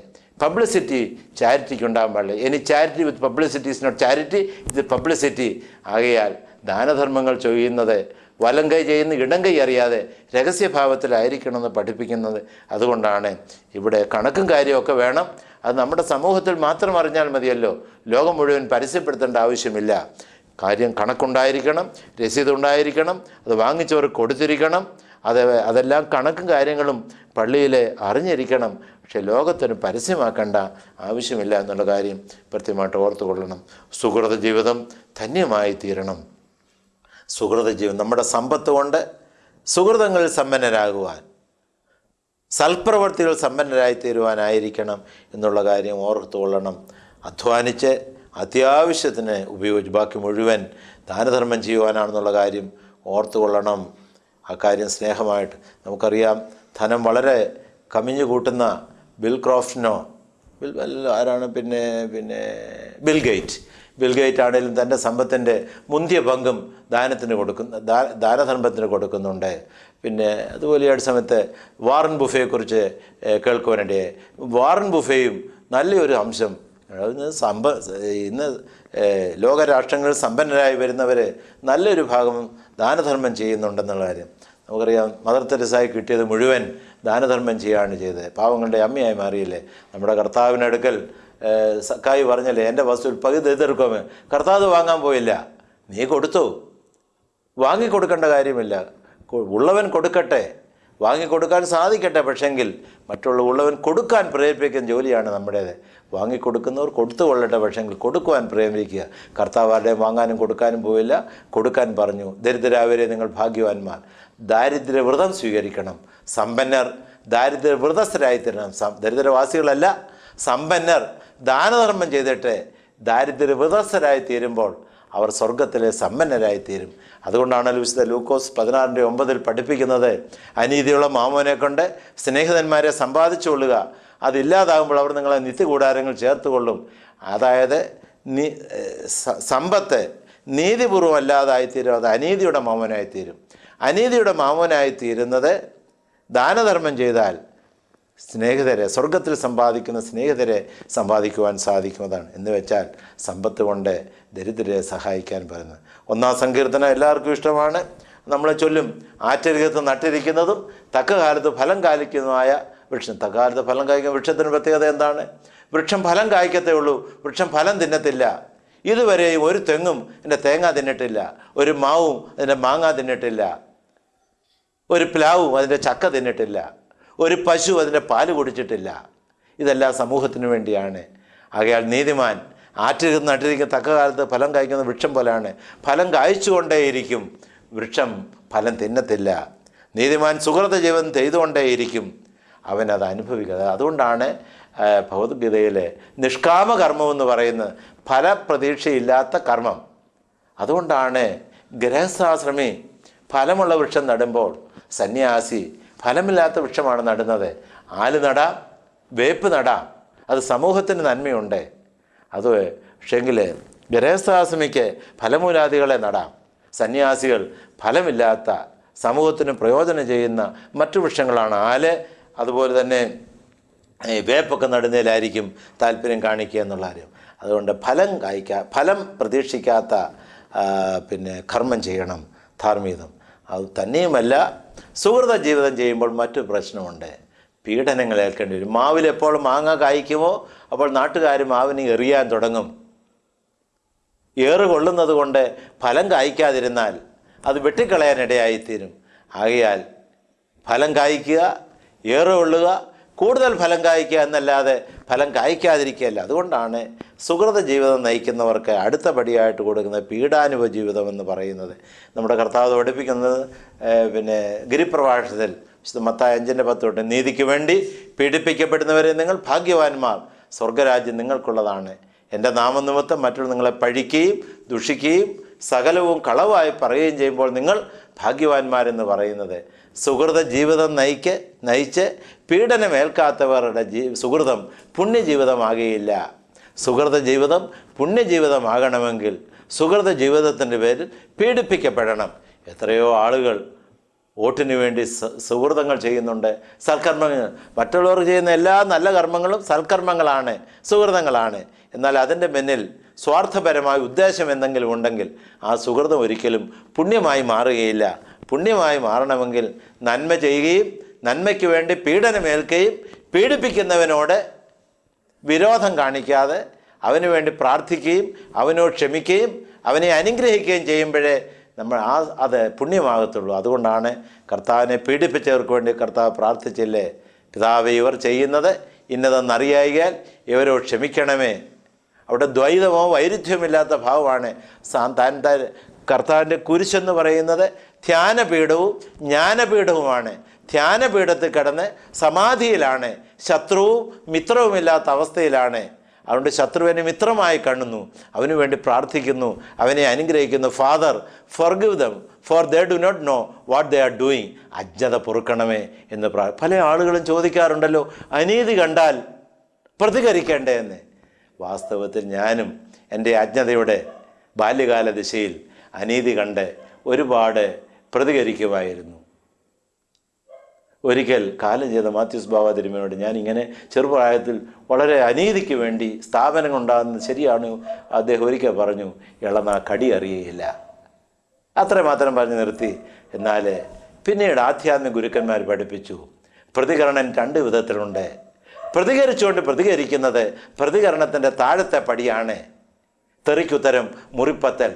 പബ്ലിസിറ്റി ചാരിറ്റിക്ക് ഉണ്ടാകാൻ പാടില്ല any charity with publicity is not charity ഇത് പബ്ലിസിറ്റി ആകയാൽ ദാനധർമ്മങ്ങൾ ചെയ്യുന്നത് വലം കൈ ചെയ്യുന്ന ഇടം കൈ അറിയാതെ രഹസ്യഭാവത്തിലായിരിക്കണമെന്ന് പഠിപ്പിക്കുന്നത് അതുകൊണ്ടാണ് ഇവിടെ കണക്കും കാര്യമൊക്കെ വേണം അത് നമ്മുടെ സമൂഹത്തിൽ മാത്രം അറിഞ്ഞാൽ മതിയല്ലോ ലോകം മുഴുവൻ പരസ്യപ്പെടുത്തേണ്ട ആവശ്യമില്ല കാര്യം കണക്കുണ്ടായിരിക്കണം രസീത് ഉണ്ടായിരിക്കണം അത് വാങ്ങിച്ചവർ കൊടുത്തിരിക്കണം അത് അതെല്ലാം കണക്കും കാര്യങ്ങളും പള്ളിയിൽ അറിഞ്ഞിരിക്കണം പക്ഷേ ലോകത്തിന് പരസ്യമാക്കേണ്ട ആവശ്യമില്ല എന്നുള്ള കാര്യം കൃത്യമായിട്ട് ഓർത്തുകൊള്ളണം സുഹൃത ജീവിതം ധന്യമായി തീരണം സുഹൃത ജീവിതം നമ്മുടെ സമ്പത്ത് കൊണ്ട് സുഹൃതങ്ങളിൽ സമ്പന്നരാകുവാൻ സൽപ്രവർത്തികൾ സമ്പന്നരായി തീരുവാനായിരിക്കണം എന്നുള്ള കാര്യം ഓർത്തുകൊള്ളണം അധ്വാനിച്ച് അത്യാവശ്യത്തിന് ഉപയോഗിച്ച് ബാക്കി മുഴുവൻ ദാനധർമ്മം ചെയ്യുവാനാണെന്നുള്ള കാര്യം ഓർത്തുകൊള്ളണം അക്കാര്യം സ്നേഹമായിട്ട് നമുക്കറിയാം ധനം വളരെ കമിഞ്ഞു കൂട്ടുന്ന ബിൽ ക്രോഫ്റ്റിനോ ബിൽ ആരാണ് പിന്നെ പിന്നെ ബിൽ ഗേറ്റ് ബിൽ ഗേറ്റ് ആണെങ്കിലും തൻ്റെ സമ്പത്തിൻ്റെ മുന്തിയ പങ്കും ദാനത്തിന് കൊടുക്കുന്ന ദാനധർമ്മത്തിന് കൊടുക്കുന്നുണ്ട് പിന്നെ അതുപോലെ ഈ അടുത്ത സമയത്ത് വാറൻ ബുഫയെക്കുറിച്ച് കേൾക്കുവാനിടയെ വാറൻ ബുഫയും നല്ലൊരു അംശം അതിന് സമ്പ ഇന്ന് ലോകരാഷ്ട്രങ്ങളിൽ സമ്പന്നരായി വരുന്നവർ നല്ലൊരു ഭാഗം ദാനധർമ്മം ചെയ്യുന്നുണ്ടെന്നുള്ള കാര്യം നമുക്കറിയാം മദർ തെരസായി കിട്ടിയത് മുഴുവൻ ദാനധർമ്മം ചെയ്യുകയാണ് ചെയ്തത് പാവങ്ങളുടെ അമ്മയായി മാറിയില്ലേ നമ്മുടെ കർത്താവിനടുക്കൽ സക്കായി പറഞ്ഞല്ലേ എൻ്റെ വസ്തുവിൽ പകുതി എതിർക്കുമേ കർത്താവ് വാങ്ങാൻ പോയില്ല നീ കൊടുത്തു വാങ്ങിക്കൊടുക്കേണ്ട കാര്യമില്ല ഉള്ളവൻ കൊടുക്കട്ടെ വാങ്ങിക്കൊടുക്കാൻ സാധിക്കട്ടെ പക്ഷെങ്കിൽ മറ്റുള്ള ഉള്ളവൻ കൊടുക്കാൻ പ്രേരിപ്പിക്കുന്ന ജോലിയാണ് നമ്മുടേത് വാങ്ങിക്കൊടുക്കുന്നവർ കൊടുത്തു കൊള്ളട്ടെ പക്ഷേങ്കിൽ കൊടുക്കുവാൻ പ്രേമിക്കുക കർത്താവ് ആരുടെയും വാങ്ങാനും കൊടുക്കാനും പോയില്ല കൊടുക്കാൻ പറഞ്ഞു ദരിദ്രാവരെ നിങ്ങൾ ഭാഗ്യവാന്മാർ ദാരിദ്ര്യവ്രതം സ്വീകരിക്കണം സമ്പന്നർ ദാരിദ്ര്യവ്രതസ്ഥരായിത്തരണം ദരിദ്രവാസികളല്ല സമ്പന്നർ ദാനധർമ്മം ചെയ്തിട്ട് ദാരിദ്ര്യവ്രതസ്ഥരായി തീരുമ്പോൾ അവർ സ്വർഗത്തിലെ സമ്പന്നരായി തീരും അതുകൊണ്ടാണ് വിശുദ്ധ ലൂക്കോസ് പതിനാറിൻ്റെ ഒമ്പതിൽ പഠിപ്പിക്കുന്നത് അനീതിയുള്ള മാമോനെ കൊണ്ട് സ്നേഹിതന്മാരെ സമ്പാദിച്ചുകൊള്ളുക അതില്ലാതാകുമ്പോൾ അവർ നിങ്ങളെ നിത്യകൂടാരങ്ങൾ ചേർത്തുകൊള്ളും അതായത് സമ്പത്ത് നീതിപൂർവ്വം അല്ലാതായിത്തീരും അത് അനീതിയുടെ മാമനായിത്തീരും അനീതിയുടെ മാമനായിത്തീരുന്നത് ദാനധർമ്മം ചെയ്താൽ സ്നേഹിതരെ സ്വർഗത്തിൽ സമ്പാദിക്കുന്ന സ്നേഹിതരെ സമ്പാദിക്കുവാൻ സാധിക്കുന്നതാണ് എന്ന് വെച്ചാൽ സമ്പത്ത് കൊണ്ട് ദരിദ്രരെ സഹായിക്കാൻ പറയുന്നത് ഒന്നാം സങ്കീർത്തനം എല്ലാവർക്കും ഇഷ്ടമാണ് നമ്മളെ ചൊല്ലും ആറ്റരികത്ത് നട്ടിരിക്കുന്നതും തക്ക കാലത്ത് ഫലം കാലിക്കുന്നതുമായ വൃക്ഷം തകാലത്ത് ഫലം കായ്ക്കും വൃക്ഷത്തിന് പ്രത്യേകത എന്താണ് വൃക്ഷം ഫലം കായ്ക്കത്തേ ഉള്ളൂ വൃക്ഷം ഫലം തിന്നത്തില്ല ഇതുവരെയും ഒരു തെങ്ങും എൻ്റെ തേങ്ങ തിന്നിട്ടില്ല ഒരു മാവും അതിൻ്റെ മാങ്ങ തിന്നിട്ടില്ല ഒരു പ്ലാവും അതിൻ്റെ ചക്ക തിന്നിട്ടില്ല ഒരു പശു അതിൻ്റെ പാല് കുടിച്ചിട്ടില്ല ഇതെല്ലാം സമൂഹത്തിന് വേണ്ടിയാണ് ആകയാൾ നീതിമാൻ ആറ്റിൽ നട്ടിരിക്കുന്ന കാലത്ത് ഫലം കായ്ക്കുന്ന വൃക്ഷം പോലെയാണ് ഫലം കായ്ച്ചുകൊണ്ടേയിരിക്കും വൃക്ഷം ഫലം തിന്നത്തില്ല നീതിമാൻ സുഹൃത ജീവൻ ചെയ്തുകൊണ്ടേയിരിക്കും അവനത് അനുഭവിക്കുന്നത് അതുകൊണ്ടാണ് ഭൗതികതയിലെ നിഷ്കാമ കർമ്മം എന്ന് പറയുന്നത് ഫലപ്രതീക്ഷയില്ലാത്ത കർമ്മം അതുകൊണ്ടാണ് ഗൃഹസ്ഥാശ്രമി ഫലമുള്ള വൃക്ഷം നടുമ്പോൾ സന്യാസി ഫലമില്ലാത്ത വൃക്ഷമാണ് നടുന്നത് ആല് നടാം വേപ്പ് നടാം അത് സമൂഹത്തിന് നന്മയുണ്ട് അത് പക്ഷേങ്കിൽ ഗൃഹസ്ഥാശ്രമിക്ക് ഫലമൂലാദികളെ നടാം സന്യാസികൾ ഫലമില്ലാത്ത സമൂഹത്തിന് പ്രയോജനം ചെയ്യുന്ന മറ്റു വൃക്ഷങ്ങളാണ് ആല് അതുപോലെ തന്നെ വേപ്പൊക്കെ നടുന്നതിലായിരിക്കും താല്പര്യം കാണിക്കുക എന്നുള്ള കാര്യം അതുകൊണ്ട് ഫലം കായ്ക്ക ഫലം പ്രതീക്ഷിക്കാത്ത പിന്നെ കർമ്മം ചെയ്യണം ധാർമ്മികം അത് തന്നെയുമല്ല സുഹൃത ജീവിതം ചെയ്യുമ്പോൾ മറ്റു പ്രശ്നമുണ്ട് പീഡനങ്ങൾ ഏൽക്കേണ്ടി വരും മാവിൽ എപ്പോൾ മാങ്ങ കായ്ക്കുമോ അപ്പോൾ നാട്ടുകാർ മാവിനെ എറിയാൻ തുടങ്ങും ഏറുകൊള്ളുന്നത് കൊണ്ട് ഫലം കായ്ക്കാതിരുന്നാൽ അത് വെട്ടിക്കളയാനിടയായിത്തീരും ആകയാൽ ഫലം കായ്ക്കുക ഉള്ളുക കൂടുതൽ ഫലം കായ്ക്കുക എന്നല്ലാതെ ഫലം കായ്ക്കാതിരിക്കുകയല്ല അതുകൊണ്ടാണ് സുഹൃത ജീവിതം നയിക്കുന്നവർക്ക് അടുത്ത പടിയായിട്ട് കൊടുക്കുന്ന പീഡാനുഭവ ജീവിതം എന്ന് പറയുന്നത് നമ്മുടെ കർത്താവ് പഠിപ്പിക്കുന്നത് പിന്നെ ഗിരിപ്രഭാഷത്തിൽ മത്തായ അഞ്ചിൻ്റെ പത്ത് തൊട്ട് നീതിക്ക് വേണ്ടി പീഡിപ്പിക്കപ്പെടുന്നവരെ നിങ്ങൾ ഭാഗ്യവാന്മാർ സ്വർഗരാജ്യം നിങ്ങൾക്കുള്ളതാണ് എൻ്റെ നാമനിമിത്തം മറ്റുള്ള നിങ്ങളെ പഴിക്കുകയും ദുഷിക്കുകയും സകലവും കളവായി പറയുകയും ചെയ്യുമ്പോൾ നിങ്ങൾ ഭാഗ്യവാന്മാരെന്ന് പറയുന്നത് സുഹൃത ജീവിതം നയിക്ക് നയിച്ച് പീഡനമേൽക്കാത്തവരുടെ ജീ സുഹൃതം പുണ്യജീവിതമാകുകയില്ല സുഹൃത ജീവിതം പുണ്യജീവിതമാകണമെങ്കിൽ സുഹൃത ജീവിതത്തിൻ്റെ പേരിൽ പീഡിപ്പിക്കപ്പെടണം എത്രയോ ആളുകൾ വോട്ടിന് വേണ്ടി സുഹൃതങ്ങൾ ചെയ്യുന്നുണ്ട് സൽക്കർമ്മങ്ങൾ മറ്റുള്ളവർ ചെയ്യുന്ന എല്ലാ നല്ല കർമ്മങ്ങളും സൽക്കർമ്മങ്ങളാണ് സുഹൃതങ്ങളാണ് എന്നാൽ അതിൻ്റെ മുന്നിൽ സ്വാർത്ഥപരമായ ഉദ്ദേശം എന്തെങ്കിലും ഉണ്ടെങ്കിൽ ആ സുഹൃതം ഒരിക്കലും പുണ്യമായി മാറുകയില്ല പുണ്യമായി മാറണമെങ്കിൽ നന്മ ചെയ്യുകയും നന്മയ്ക്ക് വേണ്ടി പീഡനമേൽക്കുകയും പീഡിപ്പിക്കുന്നവനോട് വിരോധം കാണിക്കാതെ അവന് വേണ്ടി പ്രാർത്ഥിക്കുകയും അവനോട് ക്ഷമിക്കുകയും അവനെ അനുഗ്രഹിക്കുകയും ചെയ്യുമ്പോഴേ നമ്മൾ ആ അത് പുണ്യമാകത്തുള്ളൂ അതുകൊണ്ടാണ് കർത്താവിനെ പീഡിപ്പിച്ചവർക്ക് വേണ്ടി കർത്താവ് പ്രാർത്ഥിച്ചില്ലേ പിതാവ് ഇവർ ചെയ്യുന്നത് ഇന്നതെന്നറിയായാൽ ഇവരോട് ക്ഷമിക്കണമേ അവിടെ ദ്വൈതമോ വൈരുദ്ധ്യമില്ലാത്ത ഭാവമാണ് താൻ താൻ കർത്താവിൻ്റെ കുരിശെന്ന് പറയുന്നത് ധ്യാനപീഠവും ജ്ഞാനപീഠവുമാണ് ധ്യാനപീഠത്തിൽ കിടന്ന് സമാധിയിലാണ് ശത്രുവും മിത്രവുമില്ലാത്ത അവസ്ഥയിലാണ് അതുകൊണ്ട് ശത്രുവിനെ മിത്രമായി കാണുന്നു അവന് വേണ്ടി പ്രാർത്ഥിക്കുന്നു അവനെ അനുഗ്രഹിക്കുന്നു father give them for they do not know what they are doing അജ്ഞത പൊറുക്കണമേ എന്ന് പ്രാ പല ആളുകളും ചോദിക്കാറുണ്ടല്ലോ അനീതി കണ്ടാൽ പ്രതികരിക്കേണ്ടേ എന്ന് വാസ്തവത്തിൽ ഞാനും എൻ്റെ അജ്ഞതയുടെ ബാല്യകാല ദിശയിൽ അനീതി കണ്ട് ഒരുപാട് പ്രതികരിക്കുമായിരുന്നു ഒരിക്കൽ കാലം ചെയ്ത മാത്യുസ് ബാബ തിരുമനോട് ഞാൻ ഇങ്ങനെ ചെറുപ്രായത്തിൽ വളരെ അനീതിക്ക് വേണ്ടി സ്ഥാപനങ്ങൾ ഉണ്ടാകുന്നത് ശരിയാണ് അദ്ദേഹം ഒരിക്കൽ പറഞ്ഞു ഇളന്ന കടി അറിയയില്ല അത്രമാത്രം പറഞ്ഞു നിർത്തി എന്നാൽ പിന്നീട് ആധ്യാത്മിക ഗുരുക്കന്മാർ പഠിപ്പിച്ചു പ്രതികരണം രണ്ട് വിധത്തിലുണ്ട് പ്രതികരിച്ചുകൊണ്ട് പ്രതികരിക്കുന്നത് പ്രതികരണത്തിൻ്റെ താഴത്തെ പടിയാണ് തെറിക്കുത്തരം മുറിപ്പത്തൽ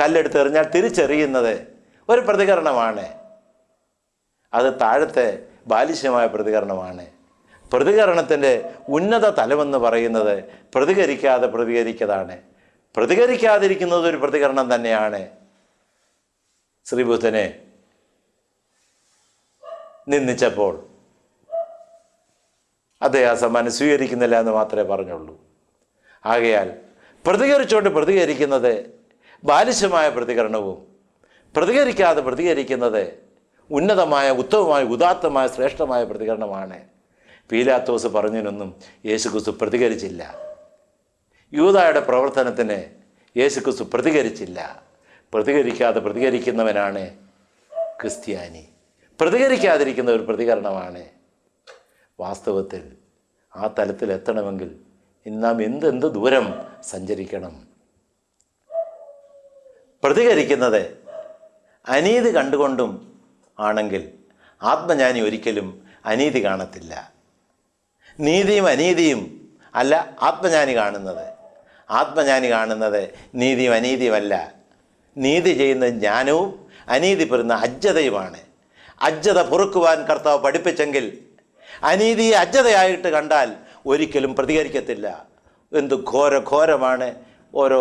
കല്ലെടുത്ത് എറിഞ്ഞാൽ തിരിച്ചെറിയുന്നത് ഒരു പ്രതികരണമാണ് അത് താഴത്തെ ബാലിശ്യമായ പ്രതികരണമാണ് പ്രതികരണത്തിൻ്റെ ഉന്നത തലമെന്ന് പറയുന്നത് പ്രതികരിക്കാതെ പ്രതികരിക്കതാണ് പ്രതികരിക്കാതിരിക്കുന്നത് ഒരു പ്രതികരണം തന്നെയാണ് ശ്രീബുദ്ധനെ നിന്ദിച്ചപ്പോൾ അദ്ദേഹം ആ സമ്മാനം സ്വീകരിക്കുന്നില്ല എന്ന് മാത്രമേ പറഞ്ഞുള്ളൂ ആകയാൽ പ്രതികരിച്ചുകൊണ്ട് പ്രതികരിക്കുന്നത് ബാലിശമായ പ്രതികരണവും പ്രതികരിക്കാതെ പ്രതികരിക്കുന്നത് ഉന്നതമായ ഉത്തമമായ ഉദാത്തമായ ശ്രേഷ്ഠമായ പ്രതികരണമാണ് പീലാത്തോസ് പറഞ്ഞതിനൊന്നും യേശുക്രിസ്തു പ്രതികരിച്ചില്ല യൂതായുടെ പ്രവർത്തനത്തിന് യേശുക്രിസ്തു പ്രതികരിച്ചില്ല പ്രതികരിക്കാതെ പ്രതികരിക്കുന്നവനാണ് ക്രിസ്ത്യാനി പ്രതികരിക്കാതിരിക്കുന്ന ഒരു പ്രതികരണമാണ് വാസ്തവത്തിൽ ആ തലത്തിൽ എത്തണമെങ്കിൽ നാം എന്തെന്ത് ദൂരം സഞ്ചരിക്കണം പ്രതികരിക്കുന്നത് അനീതി കണ്ടുകൊണ്ടും ആണെങ്കിൽ ആത്മജ്ഞാനി ഒരിക്കലും അനീതി കാണത്തില്ല നീതിയും അനീതിയും അല്ല ആത്മജ്ഞാനി കാണുന്നത് ആത്മജ്ഞാനി കാണുന്നത് നീതിയും അനീതിയുമല്ല നീതി ചെയ്യുന്ന ജ്ഞാനവും അനീതി പെരുന്ന അജ്ജതയുമാണ് അജ്ജത പൊറുക്കുവാൻ കർത്താവ് പഠിപ്പിച്ചെങ്കിൽ അനീതിയെ അജ്ജതയായിട്ട് കണ്ടാൽ ഒരിക്കലും പ്രതികരിക്കത്തില്ല എന്ത് ഘോര ഘോരമാണ് ഓരോ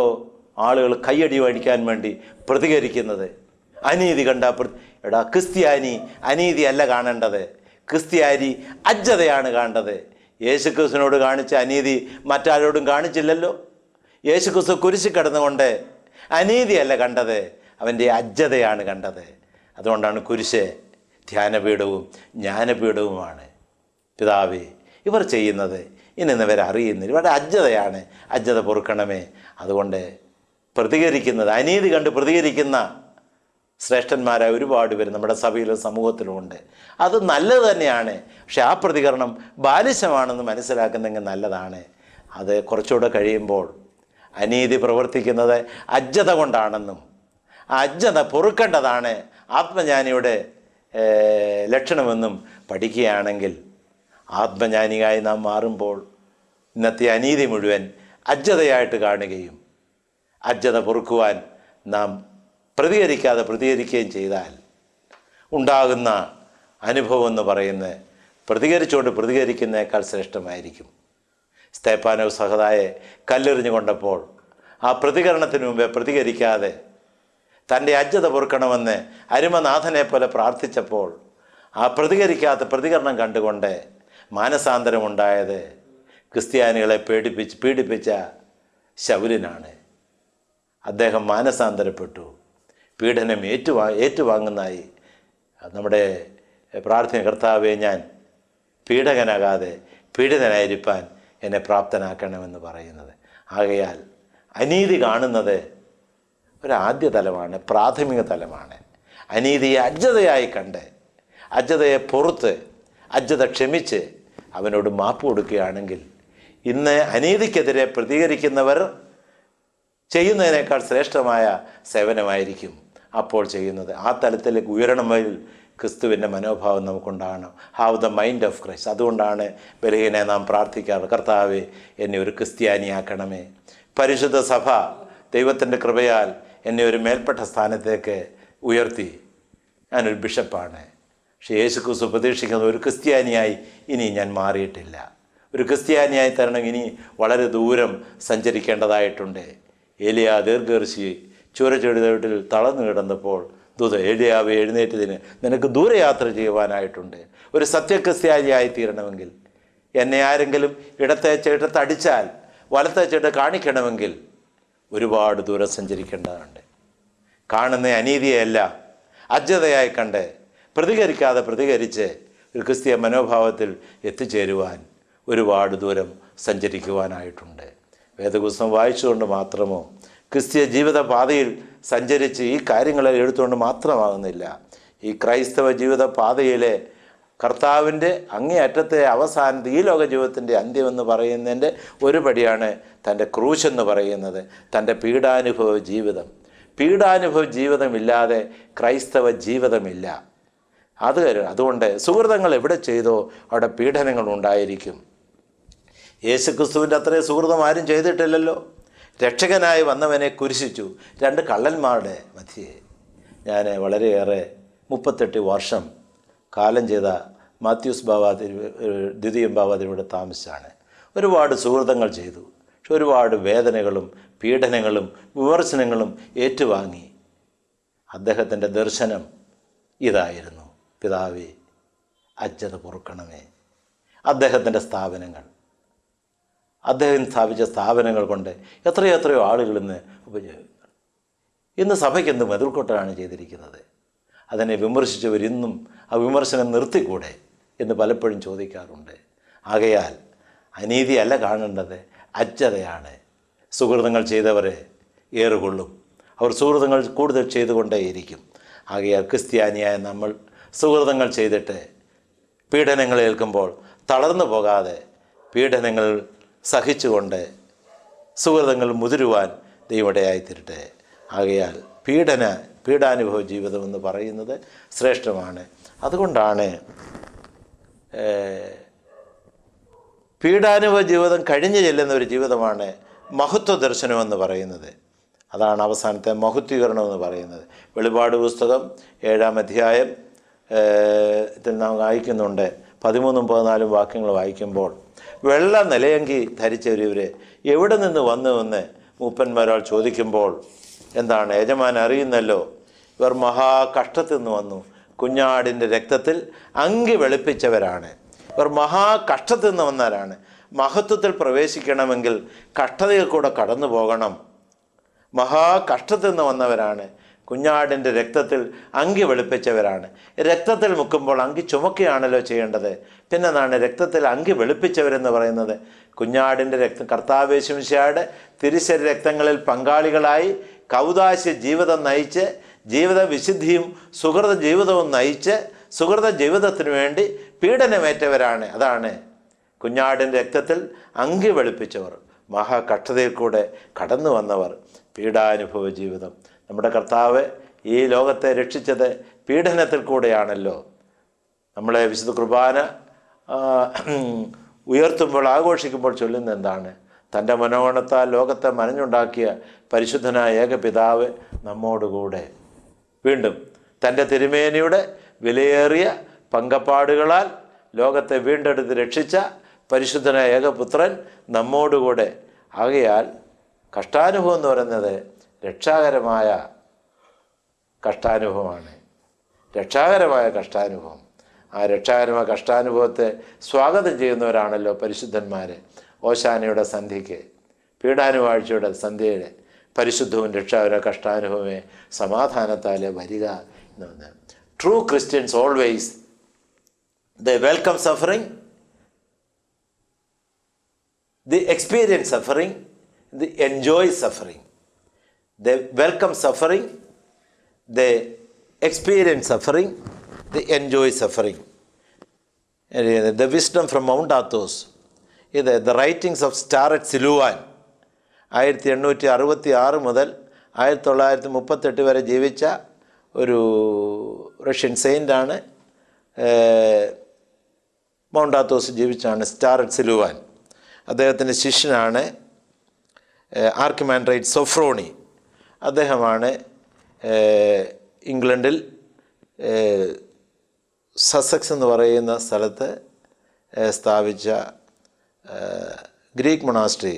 ആളുകൾ കയ്യടി മേടിക്കാൻ വേണ്ടി പ്രതികരിക്കുന്നത് അനീതി കണ്ട എടാ ക്രിസ്ത്യാനി അനീതിയല്ല അല്ല കാണേണ്ടത് ക്രിസ്ത്യാനി അജ്ജതയാണ് കാണേണ്ടത് യേശുക്രിസ്തുവിനോട് കാണിച്ച അനീതി മറ്റാരോടും കാണിച്ചില്ലല്ലോ യേശുക്രിസ്തു കുരിശി കിടന്നുകൊണ്ട് അനീതിയല്ല കണ്ടത് അവൻ്റെ അജ്ജതയാണ് കണ്ടത് അതുകൊണ്ടാണ് കുരിശ് ധ്യാനപീഠവും ജ്ഞാനപീഠവുമാണ് പിതാവേ ഇവർ ചെയ്യുന്നത് ഇന്നിവരറിയുന്നില്ല ഇവരുടെ അജ്ജതയാണ് അജ്ജത പൊറുക്കണമേ അതുകൊണ്ട് പ്രതികരിക്കുന്നത് അനീതി കണ്ട് പ്രതികരിക്കുന്ന ശ്രേഷ്ഠന്മാരായ ഒരുപാട് പേര് നമ്മുടെ സഭയിലും സമൂഹത്തിലും ഉണ്ട് അത് നല്ലത് തന്നെയാണ് പക്ഷെ ആ പ്രതികരണം ബാലിശമാണെന്ന് മനസ്സിലാക്കുന്നെങ്കിൽ നല്ലതാണ് അത് കുറച്ചുകൂടെ കഴിയുമ്പോൾ അനീതി പ്രവർത്തിക്കുന്നത് അജ്ജത കൊണ്ടാണെന്നും അജ്ജത പൊറുക്കേണ്ടതാണ് ആത്മജ്ഞാനിയുടെ ലക്ഷണമെന്നും പഠിക്കുകയാണെങ്കിൽ ആത്മജ്ഞാനിയായി നാം മാറുമ്പോൾ ഇന്നത്തെ അനീതി മുഴുവൻ അജ്ജതയായിട്ട് കാണുകയും അജ്ഞത പൊറുക്കുവാൻ നാം പ്രതികരിക്കാതെ പ്രതികരിക്കുകയും ചെയ്താൽ ഉണ്ടാകുന്ന അനുഭവം എന്ന് പറയുന്നത് പ്രതികരിച്ചുകൊണ്ട് പ്രതികരിക്കുന്നതിനേക്കാൾ ശ്രേഷ്ഠമായിരിക്കും സ്തേപ്പാനോ സഹതായെ കല്ലെറിഞ്ഞു കൊണ്ടപ്പോൾ ആ പ്രതികരണത്തിന് മുമ്പേ പ്രതികരിക്കാതെ തൻ്റെ അജ്ഞത പൊറുക്കണമെന്ന് അരുമനാഥനെ പോലെ പ്രാർത്ഥിച്ചപ്പോൾ ആ പ്രതികരിക്കാത്ത പ്രതികരണം കണ്ടുകൊണ്ട് മാനസാന്തരമുണ്ടായത് ക്രിസ്ത്യാനികളെ പേടിപ്പിച്ച് പീഡിപ്പിച്ച ശൗലിനാണ് അദ്ദേഹം മാനസാന്തരപ്പെട്ടു പീഡനം ഏറ്റുവാ ഏറ്റുവാങ്ങുന്നതായി നമ്മുടെ പ്രാർത്ഥന കർത്താവെ ഞാൻ പീഡകനാകാതെ പീഡിതനായിരിക്കാൻ എന്നെ പ്രാപ്തനാക്കണമെന്ന് പറയുന്നത് ആകയാൽ അനീതി കാണുന്നത് ഒരു ആദ്യ തലമാണ് പ്രാഥമിക തലമാണ് അനീതിയെ അജ്ജതയായി കണ്ട് അജ്ജതയെ പുറത്ത് അജ്ജത ക്ഷമിച്ച് അവനോട് മാപ്പ് കൊടുക്കുകയാണെങ്കിൽ ഇന്ന് അനീതിക്കെതിരെ പ്രതികരിക്കുന്നവർ ചെയ്യുന്നതിനേക്കാൾ ശ്രേഷ്ഠമായ സേവനമായിരിക്കും അപ്പോൾ ചെയ്യുന്നത് ആ തലത്തിലേക്ക് ഉയരണമെങ്കിൽ ക്രിസ്തുവിൻ്റെ മനോഭാവം നമുക്കുണ്ടാകണം have the mind of Christ അതുകൊണ്ടാണ് ബലഹീനെ നാം പ്രാർത്ഥിക്കാറ് കർത്താവെ എന്നെ ഒരു ക്രിസ്ത്യാനിയാക്കണമേ പരിശുദ്ധ സഭ ദൈവത്തിൻ്റെ കൃപയാൽ എന്നെ ഒരു മേൽപ്പെട്ട സ്ഥാനത്തേക്ക് ഉയർത്തി ഞാനൊരു ബിഷപ്പാണ് പക്ഷേ യേശു ക്രിസ് പ്രതീക്ഷിക്കുന്നത് ഒരു ക്രിസ്ത്യാനിയായി ഇനി ഞാൻ മാറിയിട്ടില്ല ഒരു ക്രിസ്ത്യാനിയായി തരണം ഇനി വളരെ ദൂരം സഞ്ചരിക്കേണ്ടതായിട്ടുണ്ട് ഏലിയ ദീർഘർഷി ചൂരച്ചെടിതവിട്ടിൽ തളർന്നു കിടന്നപ്പോൾ ദൂത എലിയാവ് എഴുന്നേറ്റതിന് നിനക്ക് ദൂരയാത്ര ചെയ്യുവാനായിട്ടുണ്ട് ഒരു സത്യക്രിസ്ത്യാനിയായി തീരണമെങ്കിൽ എന്നെ ആരെങ്കിലും ഇടത്തെ ചേട്ടത്ത് അടിച്ചാൽ വലത്തെ ചേട്ട കാണിക്കണമെങ്കിൽ ഒരുപാട് ദൂരം സഞ്ചരിക്കേണ്ടതുണ്ട് കാണുന്ന അനീതിയല്ല അജ്ഞതയായി കണ്ട് പ്രതികരിക്കാതെ പ്രതികരിച്ച് ഒരു ക്രിസ്തീയ മനോഭാവത്തിൽ എത്തിച്ചേരുവാൻ ഒരുപാട് ദൂരം സഞ്ചരിക്കുവാനായിട്ടുണ്ട് വേദപുസ്തകം വായിച്ചുകൊണ്ട് മാത്രമോ ക്രിസ്തീയ ജീവിത പാതയിൽ സഞ്ചരിച്ച് ഈ കാര്യങ്ങളെ എടുത്തുകൊണ്ട് മാത്രമാകുന്നില്ല ഈ ക്രൈസ്തവ ജീവിത പാതയിലെ കർത്താവിൻ്റെ അങ്ങേയറ്റത്തെ അവസാനത്തെ ഈ ലോക ജീവിതത്തിൻ്റെ അന്ത്യമെന്ന് പറയുന്നതിൻ്റെ ഒരു പടിയാണ് തൻ്റെ ക്രൂശെന്ന് എന്ന് പറയുന്നത് തൻ്റെ പീഡാനുഭവ ജീവിതം പീഡാനുഭവ ജീവിതമില്ലാതെ ക്രൈസ്തവ ജീവിതമില്ല അത് അതുകൊണ്ട് സുഹൃതങ്ങൾ എവിടെ ചെയ്തോ അവിടെ പീഡനങ്ങൾ ഉണ്ടായിരിക്കും യേശുക്രിസ്തുവിൻ്റെ അത്രയും സുഹൃതം ആരും ചെയ്തിട്ടില്ലല്ലോ രക്ഷകനായി വന്നവനെ കുരിശിച്ചു രണ്ട് കള്ളന്മാരുടെ മധ്യയെ ഞാൻ വളരെയേറെ മുപ്പത്തെട്ട് വർഷം കാലം ചെയ്ത മാത്യൂസ് ബാബ തിരു ദ്വിതീയം ബാബ തിരുവിടെ താമസിച്ചാണ് ഒരുപാട് സുഹൃതങ്ങൾ ചെയ്തു പക്ഷെ ഒരുപാട് വേദനകളും പീഡനങ്ങളും വിമർശനങ്ങളും ഏറ്റുവാങ്ങി അദ്ദേഹത്തിൻ്റെ ദർശനം ഇതായിരുന്നു പിതാവേ അജ്ജത പൊറുക്കണമേ അദ്ദേഹത്തിൻ്റെ സ്ഥാപനങ്ങൾ അദ്ദേഹം സ്ഥാപിച്ച സ്ഥാപനങ്ങൾ കൊണ്ട് എത്രയോ എത്രയോ ആളുകൾ ഇന്ന് ഉപയോഗിക്കുന്നുണ്ട് ഇന്ന് സഭയ്ക്കെന്ത് മെതിർക്കൊട്ടാണ് ചെയ്തിരിക്കുന്നത് അതിനെ വിമർശിച്ചവരിന്നും ആ വിമർശനം നിർത്തിക്കൂടെ എന്ന് പലപ്പോഴും ചോദിക്കാറുണ്ട് ആകയാൽ അനീതിയല്ല കാണേണ്ടത് അജ്ഞതയാണ് സുഹൃതങ്ങൾ ചെയ്തവരെ ഏറുകൊള്ളും അവർ സുഹൃതങ്ങൾ കൂടുതൽ ചെയ്തുകൊണ്ടേയിരിക്കും ആകയാൽ ക്രിസ്ത്യാനിയായ നമ്മൾ സുഹൃതങ്ങൾ ചെയ്തിട്ട് പീഡനങ്ങൾ ഏൽക്കുമ്പോൾ തളർന്നു പോകാതെ പീഡനങ്ങളിൽ സഹിച്ചുകൊണ്ട് സുഹൃതങ്ങൾ മുതിരുവാൻ ദൈവടയായിത്തീരട്ടെ ആകയാൽ പീഡന പീഡാനുഭവ ജീവിതമെന്ന് പറയുന്നത് ശ്രേഷ്ഠമാണ് അതുകൊണ്ടാണ് പീഡാനുഭവ ജീവിതം കഴിഞ്ഞു ചെല്ലുന്ന ഒരു ജീവിതമാണ് മഹത്വ ദർശനമെന്ന് പറയുന്നത് അതാണ് അവസാനത്തെ മഹത്വീകരണമെന്ന് പറയുന്നത് വെളിപാട് പുസ്തകം ഏഴാം അധ്യായം നാം വായിക്കുന്നുണ്ട് പതിമൂന്നും പതിനാലും വാക്യങ്ങൾ വായിക്കുമ്പോൾ വെള്ള നിലയങ്കി ധരിച്ചവരിവർ എവിടെ നിന്ന് വന്നുവെന്ന് മൂപ്പന്മാരാൾ ചോദിക്കുമ്പോൾ എന്താണ് യജമാൻ അറിയുന്നല്ലോ ഇവർ മഹാകഷ്ടത്തിൽ നിന്ന് വന്നു കുഞ്ഞാടിൻ്റെ രക്തത്തിൽ അങ്കി വെളുപ്പിച്ചവരാണ് ഇവർ മഹാകഷ്ടത്തിൽ നിന്ന് വന്നവരാണ് മഹത്വത്തിൽ പ്രവേശിക്കണമെങ്കിൽ കഷ്ടതയിൽ കൂടെ കടന്നു പോകണം മഹാകഷ്ടത്തിൽ നിന്ന് വന്നവരാണ് കുഞ്ഞാടിൻ്റെ രക്തത്തിൽ അങ്കി വെളുപ്പിച്ചവരാണ് രക്തത്തിൽ മുക്കുമ്പോൾ അങ്കി ചുമക്കുകയാണല്ലോ ചെയ്യേണ്ടത് പിന്നെന്നാണ് രക്തത്തിൽ അങ്കി വെളുപ്പിച്ചവരെന്ന് പറയുന്നത് കുഞ്ഞാടിൻ്റെ രക്തം കർത്താവേശംശയുടെ തിരിശര രക്തങ്ങളിൽ പങ്കാളികളായി കൗതാശ ജീവിതം നയിച്ച് ജീവിത വിശുദ്ധിയും സുഹൃത ജീവിതവും നയിച്ച് സുഹൃത ജീവിതത്തിനു വേണ്ടി പീഡനമേറ്റവരാണ് അതാണ് കുഞ്ഞാടിൻ്റെ രക്തത്തിൽ അങ്കി വെളുപ്പിച്ചവർ മഹാകഷ്ടതയിൽ കൂടെ കടന്നു വന്നവർ പീഡാനുഭവ ജീവിതം നമ്മുടെ കർത്താവ് ഈ ലോകത്തെ രക്ഷിച്ചത് പീഡനത്തിൽ കൂടെയാണല്ലോ നമ്മളെ വിശുദ്ധ കുർബാന ഉയർത്തുമ്പോൾ ആഘോഷിക്കുമ്പോൾ ചൊല്ലുന്ന എന്താണ് തൻ്റെ മനോഗണത്താൽ ലോകത്തെ മനഞ്ഞുണ്ടാക്കിയ പരിശുദ്ധനായ ഏക പിതാവ് നമ്മോടുകൂടെ വീണ്ടും തൻ്റെ തിരുമേനിയുടെ വിലയേറിയ പങ്കപ്പാടുകളാൽ ലോകത്തെ വീണ്ടെടുത്ത് രക്ഷിച്ച പരിശുദ്ധനായ ഏകപുത്രൻ നമ്മോടുകൂടെ ആകയാൽ കഷ്ടാനുഭവം എന്ന് പറയുന്നത് രക്ഷാകരമായ കഷ്ടാനുഭവമാണ് രക്ഷാകരമായ കഷ്ടാനുഭവം ആ രക്ഷാകരമായ കഷ്ടാനുഭവത്തെ സ്വാഗതം ചെയ്യുന്നവരാണല്ലോ പരിശുദ്ധന്മാർ ഓശാനയുടെ സന്ധ്യയ്ക്ക് പീഡാനുവാഴ്ചയുടെ സന്ധ്യയുടെ പരിശുദ്ധവും രക്ഷാകര കഷ്ടാനുഭവമേ സമാധാനത്താലെ വരിക എന്ന് പറഞ്ഞ true Christians always the welcome suffering the experience suffering the enjoy suffering They welcome suffering, they experience suffering, they enjoy suffering. And the wisdom from Mount Athos, the writings of Star at Siluan, ആയിരത്തി എണ്ണൂറ്റി അറുപത്തി ആറ് മുതൽ ആയിരത്തി തൊള്ളായിരത്തി മുപ്പത്തെട്ട് വരെ ജീവിച്ച ഒരു റഷ്യൻ സെയിൻ്റാണ് മൗണ്ട് ആത്തോസ് ജീവിച്ചാണ് സ്റ്റാറഡ് സിലുവാൻ അദ്ദേഹത്തിൻ്റെ ശിഷ്യനാണ് ആർക്കിമാൻഡ്രൈറ്റ് സൊഫ്രോണി അദ്ദേഹമാണ് ഇംഗ്ലണ്ടിൽ സസക്സ് എന്ന് പറയുന്ന സ്ഥലത്ത് സ്ഥാപിച്ച Greek monastery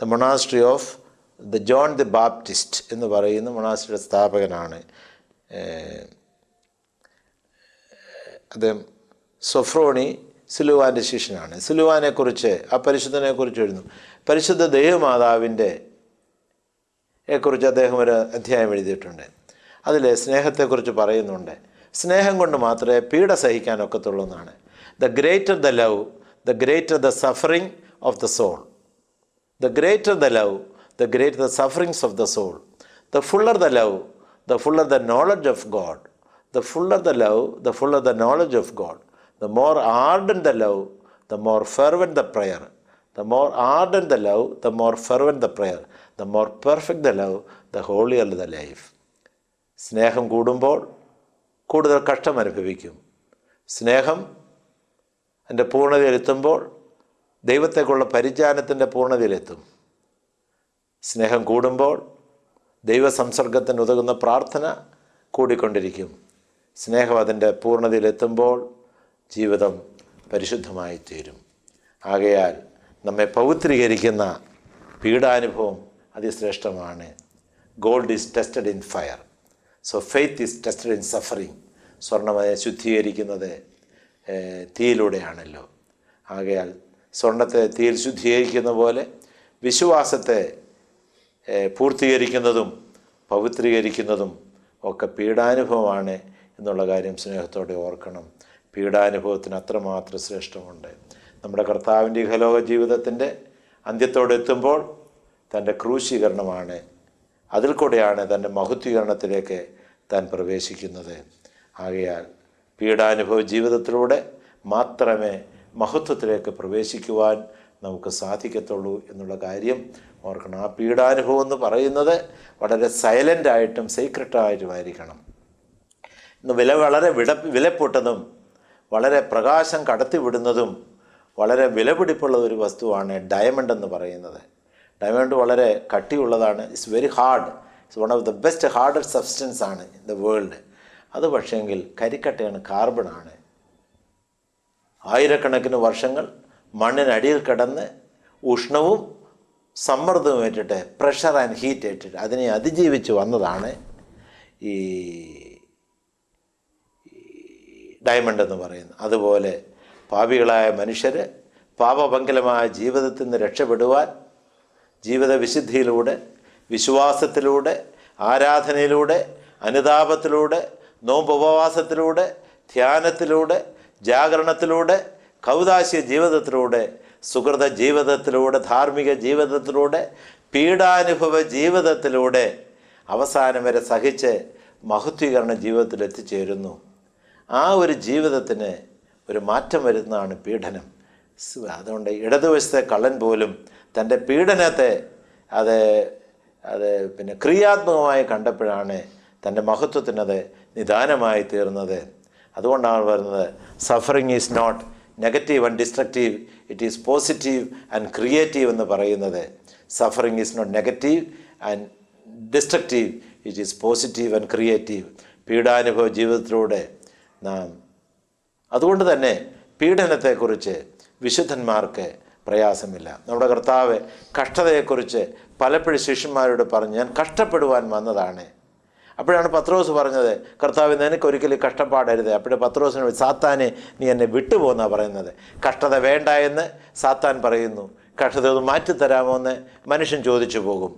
the monastery of the John the Baptist എന്ന് പറയുന്ന മൊണാസ്ട്രിയുടെ സ്ഥാപകനാണ് അദ്ദേഹം സൊഫ്രോണി സിലുവാൻ്റെ ശിഷ്യനാണ് സിലുവാനെക്കുറിച്ച് ആ പരിശുദ്ധനെക്കുറിച്ച് എഴുതുന്നു പരിശുദ്ധ ദൈവമാതാവിൻ്റെ കുറിച്ച് അദ്ദേഹം ഒരു അധ്യായം എഴുതിയിട്ടുണ്ട് അതിൽ സ്നേഹത്തെക്കുറിച്ച് പറയുന്നുണ്ട് സ്നേഹം കൊണ്ട് മാത്രമേ പീഡ സഹിക്കാൻ എന്നാണ് the greater the love the greater the suffering of the soul the greater the love the greater the sufferings of the soul the fuller the love the fuller the knowledge of God the fuller the love the fuller the knowledge of God the more ardent the love the more fervent the prayer The more ardent the love, the more fervent the prayer. The more perfect the love, the holier the life. സ്നേഹം കൂടുമ്പോൾ കൂടുതൽ കഷ്ടം അനുഭവിക്കും സ്നേഹം എൻ്റെ പൂർണ്ണതയിലെത്തുമ്പോൾ ദൈവത്തേക്കുള്ള പരിചാനത്തിൻ്റെ പൂർണ്ണതയിലെത്തും സ്നേഹം കൂടുമ്പോൾ ദൈവസംസർഗത്തിന് ഉതകുന്ന പ്രാർത്ഥന കൂടിക്കൊണ്ടിരിക്കും സ്നേഹം അതിൻ്റെ പൂർണ്ണതയിലെത്തുമ്പോൾ ജീവിതം പരിശുദ്ധമായി തീരും ആകയാൽ നമ്മെ പവിത്രീകരിക്കുന്ന പീഡാനുഭവം അതിശ്രേഷ്ഠമാണ് gold is tested in fire so faith is tested in suffering സ്വർണ്ണമയെ ശുദ്ധീകരിക്കുന്നത് തീയിലൂടെയാണല്ലോ ആകയാൽ സ്വർണത്തെ തീയിൽ ശുദ്ധീകരിക്കുന്ന പോലെ വിശ്വാസത്തെ പൂർത്തീകരിക്കുന്നതും പവിത്രീകരിക്കുന്നതും ഒക്കെ പീഡാനുഭവമാണ് എന്നുള്ള കാര്യം സ്നേഹത്തോടെ ഓർക്കണം പീഡാനുഭവത്തിന് അത്രമാത്രം ശ്രേഷ്ഠമുണ്ട് നമ്മുടെ കർത്താവിൻ്റെ ഇഹലോക ജീവിതത്തിൻ്റെ അന്ത്യത്തോടെത്തുമ്പോൾ തൻ്റെ ക്രൂശീകരണമാണ് അതിൽ കൂടെയാണ് തൻ്റെ മഹുദ്ധീകരണത്തിലേക്ക് താൻ പ്രവേശിക്കുന്നത് ആകയാൽ പീഡാനുഭവ ജീവിതത്തിലൂടെ മാത്രമേ മഹത്വത്തിലേക്ക് പ്രവേശിക്കുവാൻ നമുക്ക് സാധിക്കത്തുള്ളൂ എന്നുള്ള കാര്യം ഓർക്കണം ആ പീഡാനുഭവം എന്ന് പറയുന്നത് വളരെ സൈലൻ്റായിട്ടും സീക്രട്ടായിട്ടുമായിരിക്കണം ഇന്ന് വില വളരെ വിട വിലപ്പെട്ടതും വളരെ പ്രകാശം കടത്തിവിടുന്നതും വളരെ വിലപിടിപ്പുള്ള ഒരു വസ്തുവാണ് ഡയമണ്ട് എന്ന് പറയുന്നത് ഡയമണ്ട് വളരെ കട്ടിയുള്ളതാണ് it's very hard it's one of the best harder substance ആണ് ഇൻ ദ വേൾഡ് അത് പക്ഷേങ്കിൽ കരിക്കട്ടയാണ് കാർബണാണ് ആയിരക്കണക്കിന് വർഷങ്ങൾ മണ്ണിനടിയിൽ കിടന്ന് ഉഷ്ണവും സമ്മർദ്ദവും ഏറ്റിട്ട് പ്രഷർ ആൻഡ് ഹീറ്റ് ഏറ്റിട്ട് അതിനെ അതിജീവിച്ച് വന്നതാണ് ഈ ഡയമണ്ട് എന്ന് പറയുന്നത് അതുപോലെ പാപികളായ മനുഷ്യരെ പാപമംഗലമായ ജീവിതത്തിൽ നിന്ന് രക്ഷപ്പെടുവാൻ ജീവിതവിശുദ്ധിയിലൂടെ വിശ്വാസത്തിലൂടെ ആരാധനയിലൂടെ അനുതാപത്തിലൂടെ ഉപവാസത്തിലൂടെ ധ്യാനത്തിലൂടെ ജാഗരണത്തിലൂടെ കൗതാശ്യ ജീവിതത്തിലൂടെ സുഹൃത ജീവിതത്തിലൂടെ ധാർമ്മിക ജീവിതത്തിലൂടെ പീഡാനുഭവ ജീവിതത്തിലൂടെ അവസാനം വരെ സഹിച്ച് മഹത്വീകരണ ജീവിതത്തിൽ എത്തിച്ചേരുന്നു ആ ഒരു ജീവിതത്തിന് ഒരു മാറ്റം വരുന്നതാണ് പീഡനം അതുകൊണ്ട് ഇടതുവശത്തെ കള്ളൻ പോലും തൻ്റെ പീഡനത്തെ അത് അത് പിന്നെ ക്രിയാത്മകമായി കണ്ടപ്പോഴാണ് തൻ്റെ മഹത്വത്തിനത് നിദാനമായി തീർന്നത് അതുകൊണ്ടാണ് പറയുന്നത് suffering is not negative and destructive it is positive and creative എന്ന് പറയുന്നത് suffering is not negative and destructive it is positive and creative പീഡാനുഭവ ജീവിതത്തിലൂടെ നാം അതുകൊണ്ട് തന്നെ പീഡനത്തെക്കുറിച്ച് വിശുദ്ധന്മാർക്ക് പ്രയാസമില്ല നമ്മുടെ കർത്താവ് കഷ്ടതയെക്കുറിച്ച് പലപ്പോഴും ശിഷ്യന്മാരോട് പറഞ്ഞ് ഞാൻ കഷ്ടപ്പെടുവാൻ വന്നതാണ് അപ്പോഴാണ് പത്രോസ് പറഞ്ഞത് കർത്താവ് നിനക്കൊരിക്കലും കഷ്ടപ്പാടരുത് അപ്പോഴും പത്രോസിന് സാത്താനെ നീ എന്നെ വിട്ടുപോകുന്നാണ് പറയുന്നത് കഷ്ടത വേണ്ട എന്ന് സാത്താൻ പറയുന്നു കഷ്ടത ഒന്ന് മാറ്റിത്തരാമോ എന്ന് മനുഷ്യൻ ചോദിച്ചു പോകും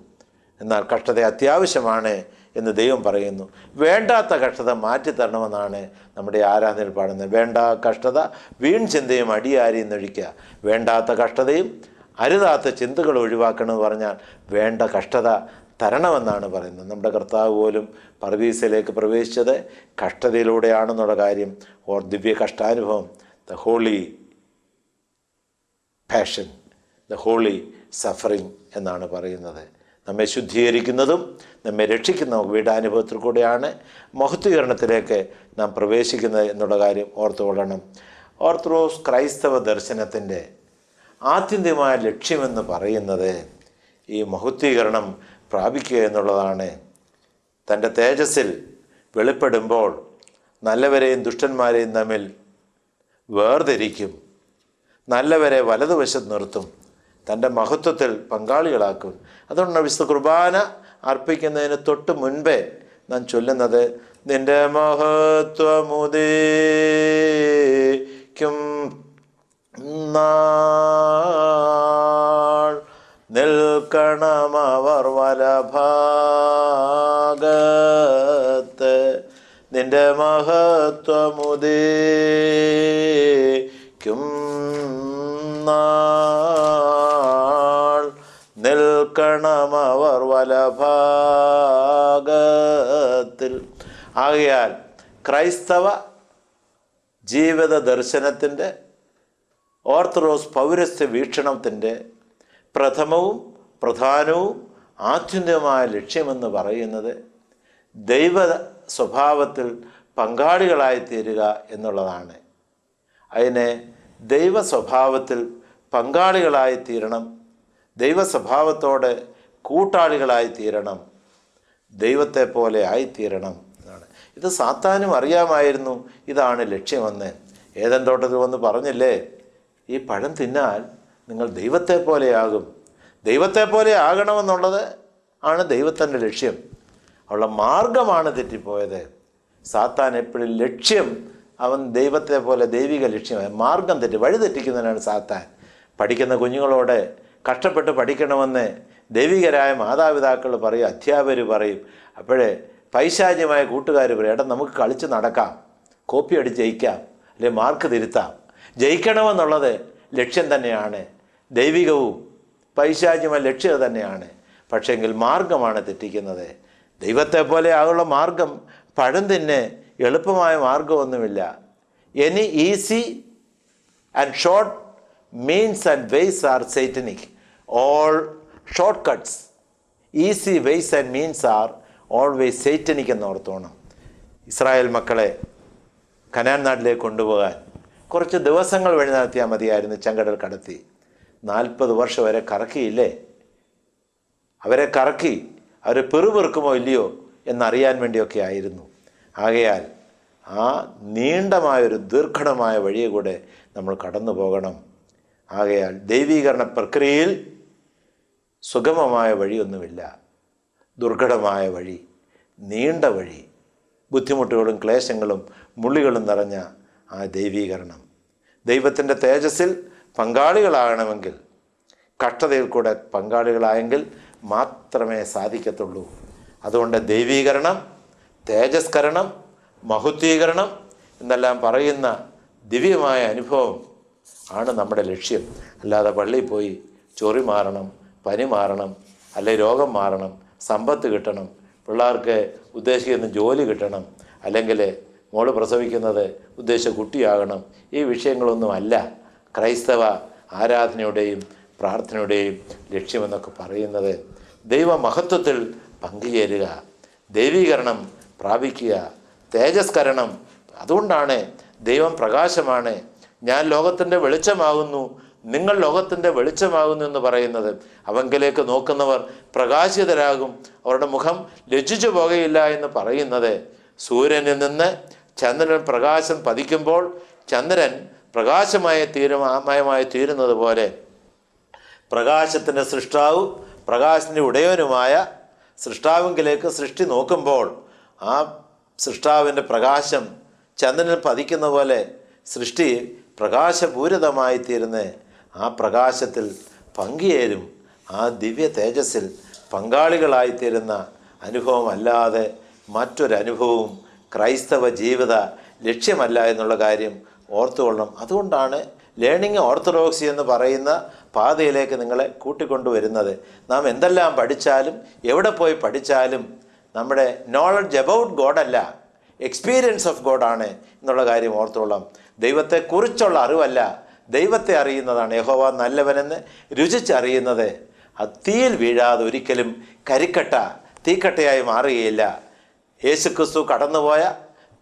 എന്നാൽ കഷ്ടത അത്യാവശ്യമാണ് എന്ന് ദൈവം പറയുന്നു വേണ്ടാത്ത കഷ്ടത മാറ്റി തരണമെന്നാണ് നമ്മുടെ ആരാധനയിൽ പാടുന്നത് വേണ്ട കഷ്ടത വീൺ ചിന്തയും അടിയാരിയും നൊഴിക്കുക വേണ്ടാത്ത കഷ്ടതയും അരുതാത്ത ചിന്തകൾ ഒഴിവാക്കണമെന്ന് പറഞ്ഞാൽ വേണ്ട കഷ്ടത തരണമെന്നാണ് പറയുന്നത് നമ്മുടെ കർത്താവ് പോലും പർവീസിലേക്ക് പ്രവേശിച്ചത് കഷ്ടതയിലൂടെയാണെന്നുള്ള കാര്യം ഓർ ദിവ്യ കഷ്ടാനുഭവം the holy passion the holy suffering എന്നാണ് പറയുന്നത് നമ്മെ ശുദ്ധീകരിക്കുന്നതും നമ്മെ രക്ഷിക്കുന്ന വീടാനുഭവത്തിൽ കൂടെയാണ് മഹത്വീകരണത്തിലേക്ക് നാം പ്രവേശിക്കുന്നത് എന്നുള്ള കാര്യം ഓർത്തുകൊള്ളണം ഓർത്തഡോക്സ് ക്രൈസ്തവ ദർശനത്തിൻ്റെ ആത്യന്തികമായ ലക്ഷ്യമെന്ന് പറയുന്നത് ഈ മഹത്വീകരണം പ്രാപിക്കുക എന്നുള്ളതാണ് തൻ്റെ തേജസ്സിൽ വെളിപ്പെടുമ്പോൾ നല്ലവരെയും ദുഷ്ടന്മാരെയും തമ്മിൽ വേർതിരിക്കും നല്ലവരെ വലതുവശത്ത് നിർത്തും തൻ്റെ മഹത്വത്തിൽ പങ്കാളികളാക്കും അതുകൊണ്ടാണ് വിശുദ്ധ കുർബാന അർപ്പിക്കുന്നതിന് തൊട്ട് മുൻപേ നാം ചൊല്ലുന്നത് നിന്റെ മഹത്വമുദീക്കും നിൽക്കണമവർ വലഭാഗത്ത് നിന്റെ മഹത്വമുദേക്കും നാൾ ശരണമവർ വലഭാഗത്തിൽ ആകയാൽ ക്രൈസ്തവ ജീവിത ദർശനത്തിൻ്റെ ഓർത്തഡോക്സ് പൗരസ്ത്യ വീക്ഷണത്തിൻ്റെ പ്രഥമവും പ്രധാനവും ആത്യന്തികമായ ലക്ഷ്യമെന്ന് പറയുന്നത് ദൈവ സ്വഭാവത്തിൽ പങ്കാളികളായി തീരുക എന്നുള്ളതാണ് അതിനെ ദൈവ സ്വഭാവത്തിൽ പങ്കാളികളായി തീരണം സ്വഭാവത്തോടെ കൂട്ടാളികളായി തീരണം ദൈവത്തെ പോലെ ആയിത്തീരണം എന്നാണ് ഇത് സാത്താനും അറിയാമായിരുന്നു ഇതാണ് ലക്ഷ്യമെന്ന് ഏതൻ തോട്ടത്തിൽ വന്ന് പറഞ്ഞില്ലേ ഈ പഴം തിന്നാൽ നിങ്ങൾ ദൈവത്തെ പോലെയാകും ദൈവത്തെ പോലെ ആകണമെന്നുള്ളത് ആണ് ദൈവത്തിൻ്റെ ലക്ഷ്യം അവളുടെ മാർഗമാണ് തെറ്റിപ്പോയത് സാത്താൻ എപ്പോഴും ലക്ഷ്യം അവൻ ദൈവത്തെ പോലെ ദൈവിക ലക്ഷ്യമായി മാർഗം തെറ്റി വഴി തെറ്റിക്കുന്നതിനാണ് സാത്താൻ പഠിക്കുന്ന കുഞ്ഞുങ്ങളോട് കഷ്ടപ്പെട്ട് പഠിക്കണമെന്ന് ദൈവികരായ മാതാപിതാക്കൾ പറയും അധ്യാപകർ പറയും അപ്പോഴേ പൈശാചികമായ കൂട്ടുകാർ പറയും എടാ നമുക്ക് കളിച്ച് നടക്കാം കോപ്പി അടിച്ച് ജയിക്കാം അല്ലെങ്കിൽ മാർക്ക് തിരുത്താം ജയിക്കണമെന്നുള്ളത് ലക്ഷ്യം തന്നെയാണ് ദൈവികവും പൈശാചികമായ ലക്ഷ്യം തന്നെയാണ് പക്ഷേങ്കിൽ മാർഗമാണ് തെറ്റിക്കുന്നത് ദൈവത്തെ പോലെ ആകുള്ള മാർഗം പഴം തന്നെ എളുപ്പമായ മാർഗമൊന്നുമില്ല any easy and short means and ways are satanic all short cuts easy ways and means are always satanic എന്നോർത്തോണം ഇസ്രായേൽ മക്കളെ കനാൻ നാട്ടിലേക്ക് കൊണ്ടുപോകാൻ കുറച്ച് ദിവസങ്ങൾ വഴി നടത്തിയാൽ മതിയായിരുന്നു ചങ്കടൽ കടത്തി നാൽപ്പത് വർഷം വരെ കറക്കിയില്ലേ അവരെ കറക്കി അവർ പെറുപെറുക്കുമോ ഇല്ലയോ എന്നറിയാൻ വേണ്ടിയൊക്കെ ആയിരുന്നു ആകയാൽ ആ നീണ്ടമായൊരു ദീർഘടമായ വഴിയെ കൂടെ നമ്മൾ കടന്നു പോകണം ആകയാൽ ദൈവീകരണ പ്രക്രിയയിൽ സുഗമമായ വഴിയൊന്നുമില്ല ദുർഘടമായ വഴി നീണ്ട വഴി ബുദ്ധിമുട്ടുകളും ക്ലേശങ്ങളും മുള്ളികളും നിറഞ്ഞ ആ ദൈവീകരണം ദൈവത്തിൻ്റെ തേജസ്സിൽ പങ്കാളികളാകണമെങ്കിൽ കഷ്ടതയിൽ കൂടെ പങ്കാളികളായെങ്കിൽ മാത്രമേ സാധിക്കത്തുള്ളൂ അതുകൊണ്ട് ദൈവീകരണം തേജസ്കരണം മഹുത്വീകരണം എന്നെല്ലാം പറയുന്ന ദിവ്യമായ അനുഭവം ആണ് നമ്മുടെ ലക്ഷ്യം അല്ലാതെ പള്ളിയിൽ പോയി ചൊറി മാറണം പനി മാറണം അല്ലെ രോഗം മാറണം സമ്പത്ത് കിട്ടണം പിള്ളേർക്ക് ഉദ്ദേശിക്കുന്ന ജോലി കിട്ടണം അല്ലെങ്കിൽ മോള് പ്രസവിക്കുന്നത് ഉദ്ദേശിച്ച കുട്ടിയാകണം ഈ വിഷയങ്ങളൊന്നും അല്ല ക്രൈസ്തവ ആരാധനയുടെയും പ്രാർത്ഥനയുടെയും ലക്ഷ്യമെന്നൊക്കെ പറയുന്നത് ദൈവമഹത്വത്തിൽ പങ്കുചേരുക ദൈവീകരണം പ്രാപിക്കുക തേജസ്കരണം അതുകൊണ്ടാണ് ദൈവം പ്രകാശമാണ് ഞാൻ ലോകത്തിൻ്റെ വെളിച്ചമാകുന്നു നിങ്ങൾ ലോകത്തിൻ്റെ വെളിച്ചമാകുന്നു എന്ന് പറയുന്നത് അവങ്കിലേക്ക് നോക്കുന്നവർ പ്രകാശിതരാകും അവരുടെ മുഖം ലജ്ജിച്ചു പോകയില്ല എന്ന് പറയുന്നത് സൂര്യനിൽ നിന്ന് ചന്ദ്രൻ പ്രകാശം പതിക്കുമ്പോൾ ചന്ദ്രൻ പ്രകാശമായ തീരുമാമയമായി തീരുന്നത് പോലെ പ്രകാശത്തിൻ്റെ സൃഷ്ടാവും പ്രകാശത്തിൻ്റെ ഉടയവനുമായ സൃഷ്ടാവിങ്കിലേക്ക് സൃഷ്ടി നോക്കുമ്പോൾ ആ സൃഷ്ടാവിൻ്റെ പ്രകാശം ചന്ദ്രനിൽ പതിക്കുന്ന പോലെ സൃഷ്ടി പ്രകാശപൂരിതമായി തീരുന്നേ ആ പ്രകാശത്തിൽ പങ്കുചേരും ആ ദിവ്യ തേജസ്സിൽ പങ്കാളികളായിത്തീരുന്ന അനുഭവമല്ലാതെ മറ്റൊരനുഭവവും ക്രൈസ്തവ ജീവിത ലക്ഷ്യമല്ല എന്നുള്ള കാര്യം ഓർത്തുകൊള്ളണം അതുകൊണ്ടാണ് ലേണിംഗ് ഓർത്തഡോക്സി എന്ന് പറയുന്ന പാതയിലേക്ക് നിങ്ങളെ കൂട്ടിക്കൊണ്ടുവരുന്നത് നാം എന്തെല്ലാം പഠിച്ചാലും എവിടെ പോയി പഠിച്ചാലും നമ്മുടെ നോളജ് അബൌട്ട് ഗോഡല്ല എക്സ്പീരിയൻസ് ഓഫ് ഗോഡാണ് എന്നുള്ള കാര്യം ഓർത്തോളാം ദൈവത്തെക്കുറിച്ചുള്ള അറിവല്ല ദൈവത്തെ അറിയുന്നതാണ് യഹോവ നല്ലവനെന്ന് രുചിച്ചറിയുന്നത് അത് തീയിൽ വീഴാതെ ഒരിക്കലും കരിക്കട്ട തീക്കട്ടയായി മാറുകയില്ല യേശുക്രിസ്തു കടന്നുപോയ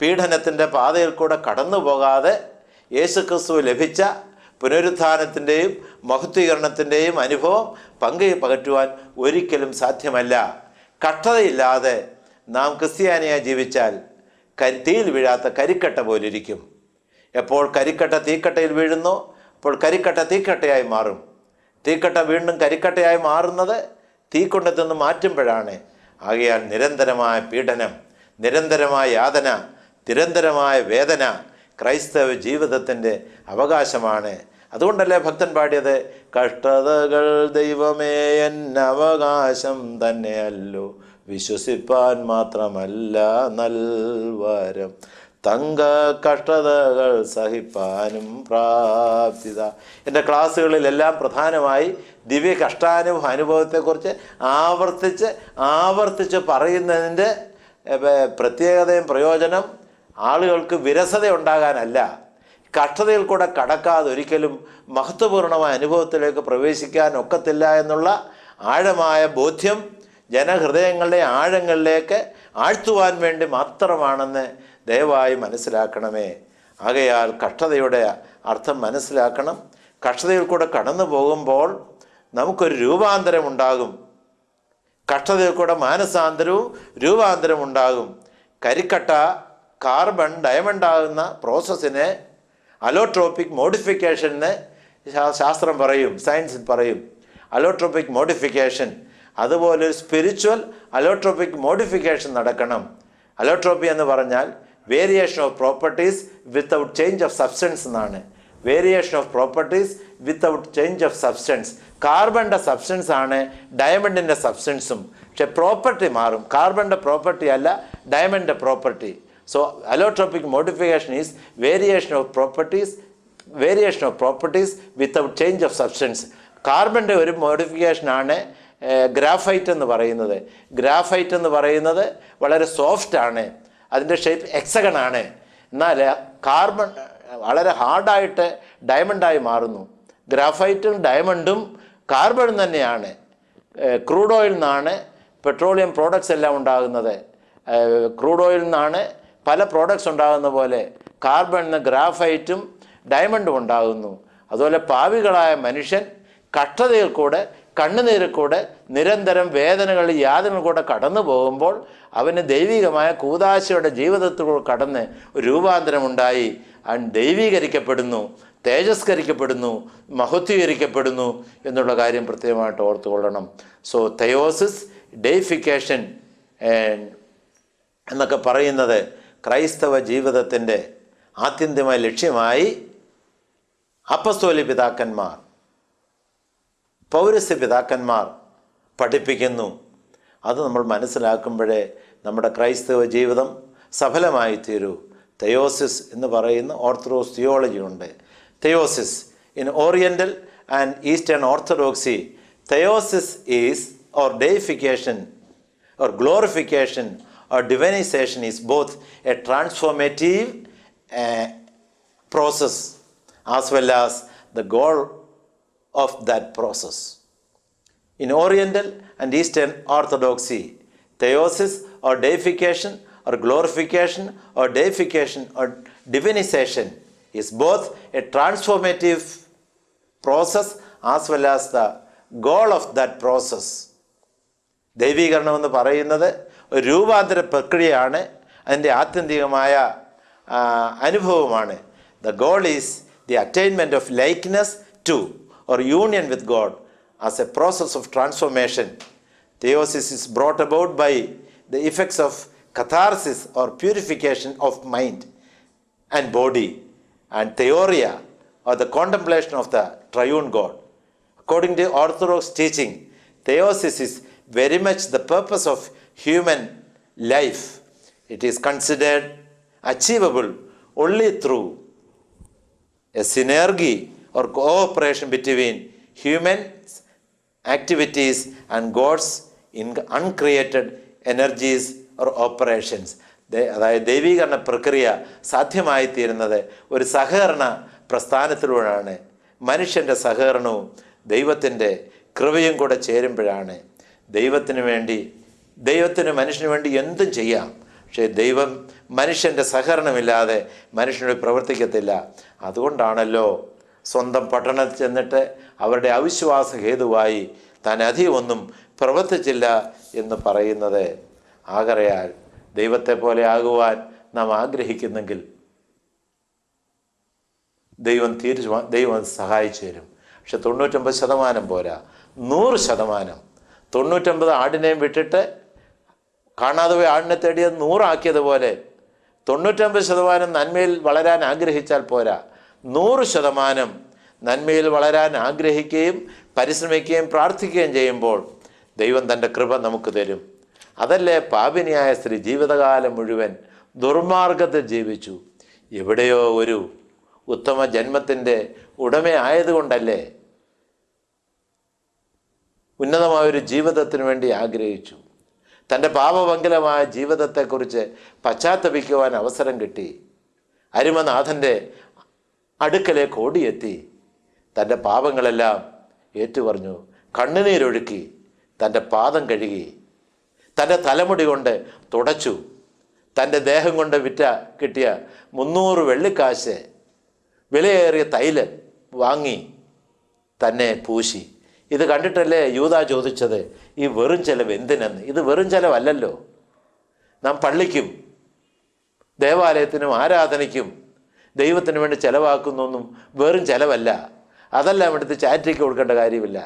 പീഡനത്തിൻ്റെ പാതയിൽ കൂടെ കടന്നു പോകാതെ യേശുക്രിസ്തു ലഭിച്ച പുനരുത്ഥാനത്തിൻ്റെയും മഹത്വീകരണത്തിൻ്റെയും അനുഭവം പങ്ക് പകറ്റുവാൻ ഒരിക്കലും സാധ്യമല്ല കഷ്ടതയില്ലാതെ നാം ക്രിസ്ത്യാനിയായി ജീവിച്ചാൽ കരി തീയിൽ വീഴാത്ത കരിക്കട്ട പോലിരിക്കും എപ്പോൾ കരിക്കട്ട തീക്കട്ടയിൽ വീഴുന്നോ അപ്പോൾ കരിക്കട്ട തീക്കട്ടയായി മാറും തീക്കട്ട വീണ്ടും കരിക്കട്ടയായി മാറുന്നത് തീക്കുണ്ടത്തുനിന്ന് മാറ്റുമ്പോഴാണ് ആകയാൽ നിരന്തരമായ പീഡനം നിരന്തരമായ യാതന നിരന്തരമായ വേദന ക്രൈസ്തവ ജീവിതത്തിൻ്റെ അവകാശമാണ് അതുകൊണ്ടല്ലേ ഭക്തൻ പാടിയത് കഷ്ടതകൾ ദൈവമേ എൻ അവകാശം തന്നെയല്ലോ വിശ്വസിപ്പാൻ മാത്രമല്ല നൽവരം തങ്ക കഷ്ടതകൾ സഹിപ്പാനും പ്രാപ്തിത എൻ്റെ ക്ലാസ്സുകളിലെല്ലാം പ്രധാനമായി ദിവ്യ കഷ്ടാനുഭവ അനുഭവത്തെക്കുറിച്ച് ആവർത്തിച്ച് ആവർത്തിച്ച് പറയുന്നതിൻ്റെ പ്രത്യേകതയും പ്രയോജനം ആളുകൾക്ക് വിരസത ഉണ്ടാകാനല്ല കഷ്ടതയിൽ കൂടെ കടക്കാതെ ഒരിക്കലും മഹത്വപൂർണമായ അനുഭവത്തിലേക്ക് പ്രവേശിക്കാൻ ഒക്കത്തില്ല എന്നുള്ള ആഴമായ ബോധ്യം ജനഹൃദയങ്ങളുടെ ആഴങ്ങളിലേക്ക് ആഴ്ത്തുവാൻ വേണ്ടി മാത്രമാണെന്ന് ദയവായി മനസ്സിലാക്കണമേ ആകയാൽ കഷ്ടതയുടെ അർത്ഥം മനസ്സിലാക്കണം കഷ്ടതയിൽ കൂടെ കടന്നു പോകുമ്പോൾ നമുക്കൊരു രൂപാന്തരം ഉണ്ടാകും കഷ്ടതയിൽ കൂടെ മാനസാന്തരവും രൂപാന്തരം ഉണ്ടാകും കരിക്കട്ട കാർബൺ ഡയമണ്ട് ആകുന്ന പ്രോസസ്സിനെ അലോട്രോപ്പിക് മോഡിഫിക്കേഷന് ശാസ്ത്രം പറയും സയൻസ് പറയും അലോട്രോപ്പിക് മോഡിഫിക്കേഷൻ അതുപോലെ സ്പിരിച്വൽ അലോട്രോപ്പിക് മോഡിഫിക്കേഷൻ നടക്കണം അലോട്രോപ്പി എന്ന് പറഞ്ഞാൽ variation of properties without change of substance എന്നാണ് variation of properties without change of substance കാർബണിൻ്റെ സബ്സ്റ്റൻസ് ആണ് ഡയമണ്ടിൻ്റെ സബ്സ്റ്റൻസും പക്ഷെ പ്രോപ്പർട്ടി മാറും കാർബണിൻ്റെ പ്രോപ്പർട്ടി അല്ല ഡയമണ്ടിൻ്റെ property so allotropic modification is variation of properties variation of properties without change of substance കാർബണിൻ്റെ ഒരു മോഡിഫിക്കേഷനാണ് ഗ്രാഫൈറ്റ് eh, എന്ന് പറയുന്നത് ഗ്രാഫൈറ്റ് എന്ന് പറയുന്നത് വളരെ സോഫ്റ്റാണ് അതിൻ്റെ ഷേപ്പ് എക്സഗൺ ആണ് എന്നാൽ കാർബൺ വളരെ ഹാർഡായിട്ട് ഡയമണ്ടായി മാറുന്നു ഗ്രാഫൈറ്റും ഡയമണ്ടും കാർബൺ തന്നെയാണ് ക്രൂഡ് ഓയിൽ നിന്നാണ് പെട്രോളിയം പ്രോഡക്ട്സ് എല്ലാം ഉണ്ടാകുന്നത് ക്രൂഡ് ഓയിൽ നിന്നാണ് പല പ്രോഡക്ട്സ് ഉണ്ടാകുന്ന പോലെ കാർബൺ ഗ്രാഫൈറ്റും ഡയമണ്ടും ഉണ്ടാകുന്നു അതുപോലെ പാവികളായ മനുഷ്യൻ കഷ്ടതയിൽ കൂടെ കണ്ണുനീരിൽ കൂടെ നിരന്തരം വേദനകൾ യാതനകൾ കൂടെ കടന്നു പോകുമ്പോൾ അവന് ദൈവികമായ കൂതാശയുടെ ജീവിതത്തിൽ കടന്ന് രൂപാന്തരമുണ്ടായി അവൻ ദൈവീകരിക്കപ്പെടുന്നു തേജസ്കരിക്കപ്പെടുന്നു മഹത്വീകരിക്കപ്പെടുന്നു എന്നുള്ള കാര്യം പ്രത്യേകമായിട്ട് ഓർത്തുകൊള്ളണം സോ തയോസിസ് ഡെയ്ഫിക്കേഷൻ എന്നൊക്കെ പറയുന്നത് ക്രൈസ്തവ ജീവിതത്തിൻ്റെ ആത്യന്തികമായ ലക്ഷ്യമായി അപ്പസ്തോലി പിതാക്കന്മാർ പൗരസ്യ പിതാക്കന്മാർ പഠിപ്പിക്കുന്നു അത് നമ്മൾ മനസ്സിലാക്കുമ്പോഴേ നമ്മുടെ ക്രൈസ്തവ ജീവിതം സഫലമായി തീരൂ തെയോസിസ് എന്ന് പറയുന്ന ഓർത്തഡോക്സ് തിയോളജി ഉണ്ട് theosis in Oriental and Eastern Orthodoxy theosis is or deification or glorification or divinization is both a transformative process as well as the goal of that process in Oriental and Eastern Orthodoxy. Theosis or deification or glorification or deification or divinization is both a transformative process as well as the goal of that process. ദൈവീകരണം എന്ന് പറയുന്നത് ഒരു രൂപാന്തര പ്രക്രിയയാണ് അതിൻ്റെ ആത്യന്തികമായ അനുഭവമാണ് The goal is the attainment of likeness to or union with God. as a process of transformation. Theosis is brought about by the effects of catharsis or purification of mind and body and theoria or the contemplation of the triune God. According to Orthodox teaching, theosis is very much the purpose of human life. It is considered achievable only through a synergy or cooperation between humans activities and God's in uncreated energies or operations അതായത് ദൈവീകരണ പ്രക്രിയ സാധ്യമായിത്തീരുന്നത് ഒരു സഹകരണ പ്രസ്ഥാനത്തിലൂടെയാണ് മനുഷ്യൻ്റെ സഹകരണവും ദൈവത്തിൻ്റെ കൃപയും കൂടെ ചേരുമ്പോഴാണ് ദൈവത്തിന് വേണ്ടി ദൈവത്തിന് മനുഷ്യന് വേണ്ടി എന്തും ചെയ്യാം പക്ഷേ ദൈവം മനുഷ്യൻ്റെ സഹകരണമില്ലാതെ മനുഷ്യനോട് പ്രവർത്തിക്കത്തില്ല അതുകൊണ്ടാണല്ലോ സ്വന്തം പട്ടണത്തിൽ ചെന്നിട്ട് അവരുടെ അവിശ്വാസ ഹേതുവായി താൻ അധികമൊന്നും പ്രവർത്തിച്ചില്ല എന്ന് പറയുന്നത് ആകറയാൽ ദൈവത്തെ പോലെ ആകുവാൻ നാം ആഗ്രഹിക്കുന്നെങ്കിൽ ദൈവം തീരുമാ ദൈവം സഹായിച്ചു തരും പക്ഷെ തൊണ്ണൂറ്റൊമ്പത് ശതമാനം പോരാ നൂറ് ശതമാനം തൊണ്ണൂറ്റൊമ്പത് ആടിനെയും വിട്ടിട്ട് കാണാതെ പോയി ആടിനെ തേടിയത് നൂറാക്കിയതുപോലെ തൊണ്ണൂറ്റൊമ്പത് ശതമാനം നന്മയിൽ വളരാൻ ആഗ്രഹിച്ചാൽ പോരാ നൂറ് ശതമാനം നന്മയിൽ വളരാൻ ആഗ്രഹിക്കുകയും പരിശ്രമിക്കുകയും പ്രാർത്ഥിക്കുകയും ചെയ്യുമ്പോൾ ദൈവം തൻ്റെ കൃപ നമുക്ക് തരും അതല്ലേ പാപിനിയായ സ്ത്രീ ജീവിതകാലം മുഴുവൻ ദുർമാർഗത്തിൽ ജീവിച്ചു എവിടെയോ ഒരു ഉത്തമ ജന്മത്തിൻ്റെ ഉടമയായതുകൊണ്ടല്ലേ ഉന്നതമായ ഒരു ജീവിതത്തിന് വേണ്ടി ആഗ്രഹിച്ചു തൻ്റെ പാപമംഗലമായ ജീവിതത്തെക്കുറിച്ച് പശ്ചാത്തപിക്കുവാൻ അവസരം കിട്ടി അരുമനാഥൻ്റെ അടുക്കലേക്ക് ഓടിയെത്തി തൻ്റെ പാപങ്ങളെല്ലാം ഏറ്റുപറഞ്ഞു കണ്ണുനീരൊഴുക്കി തൻ്റെ പാദം കഴുകി തൻ്റെ തലമുടി കൊണ്ട് തുടച്ചു തൻ്റെ ദേഹം കൊണ്ട് വിറ്റ കിട്ടിയ മുന്നൂറ് വെള്ളിക്കാശ് വിലയേറിയ തൈല് വാങ്ങി തന്നെ പൂശി ഇത് കണ്ടിട്ടല്ലേ യൂത ചോദിച്ചത് ഈ വെറും ചെലവ് എന്തിനെന്ന് ഇത് വെറും ചെലവല്ലല്ലോ നാം പള്ളിക്കും ദേവാലയത്തിനും ആരാധനയ്ക്കും ദൈവത്തിന് വേണ്ടി ചിലവാക്കുന്നൊന്നും വെറും ചിലവല്ല അതല്ല അവിടുത്തെ ചാരിറ്റിക്ക് കൊടുക്കേണ്ട കാര്യമില്ല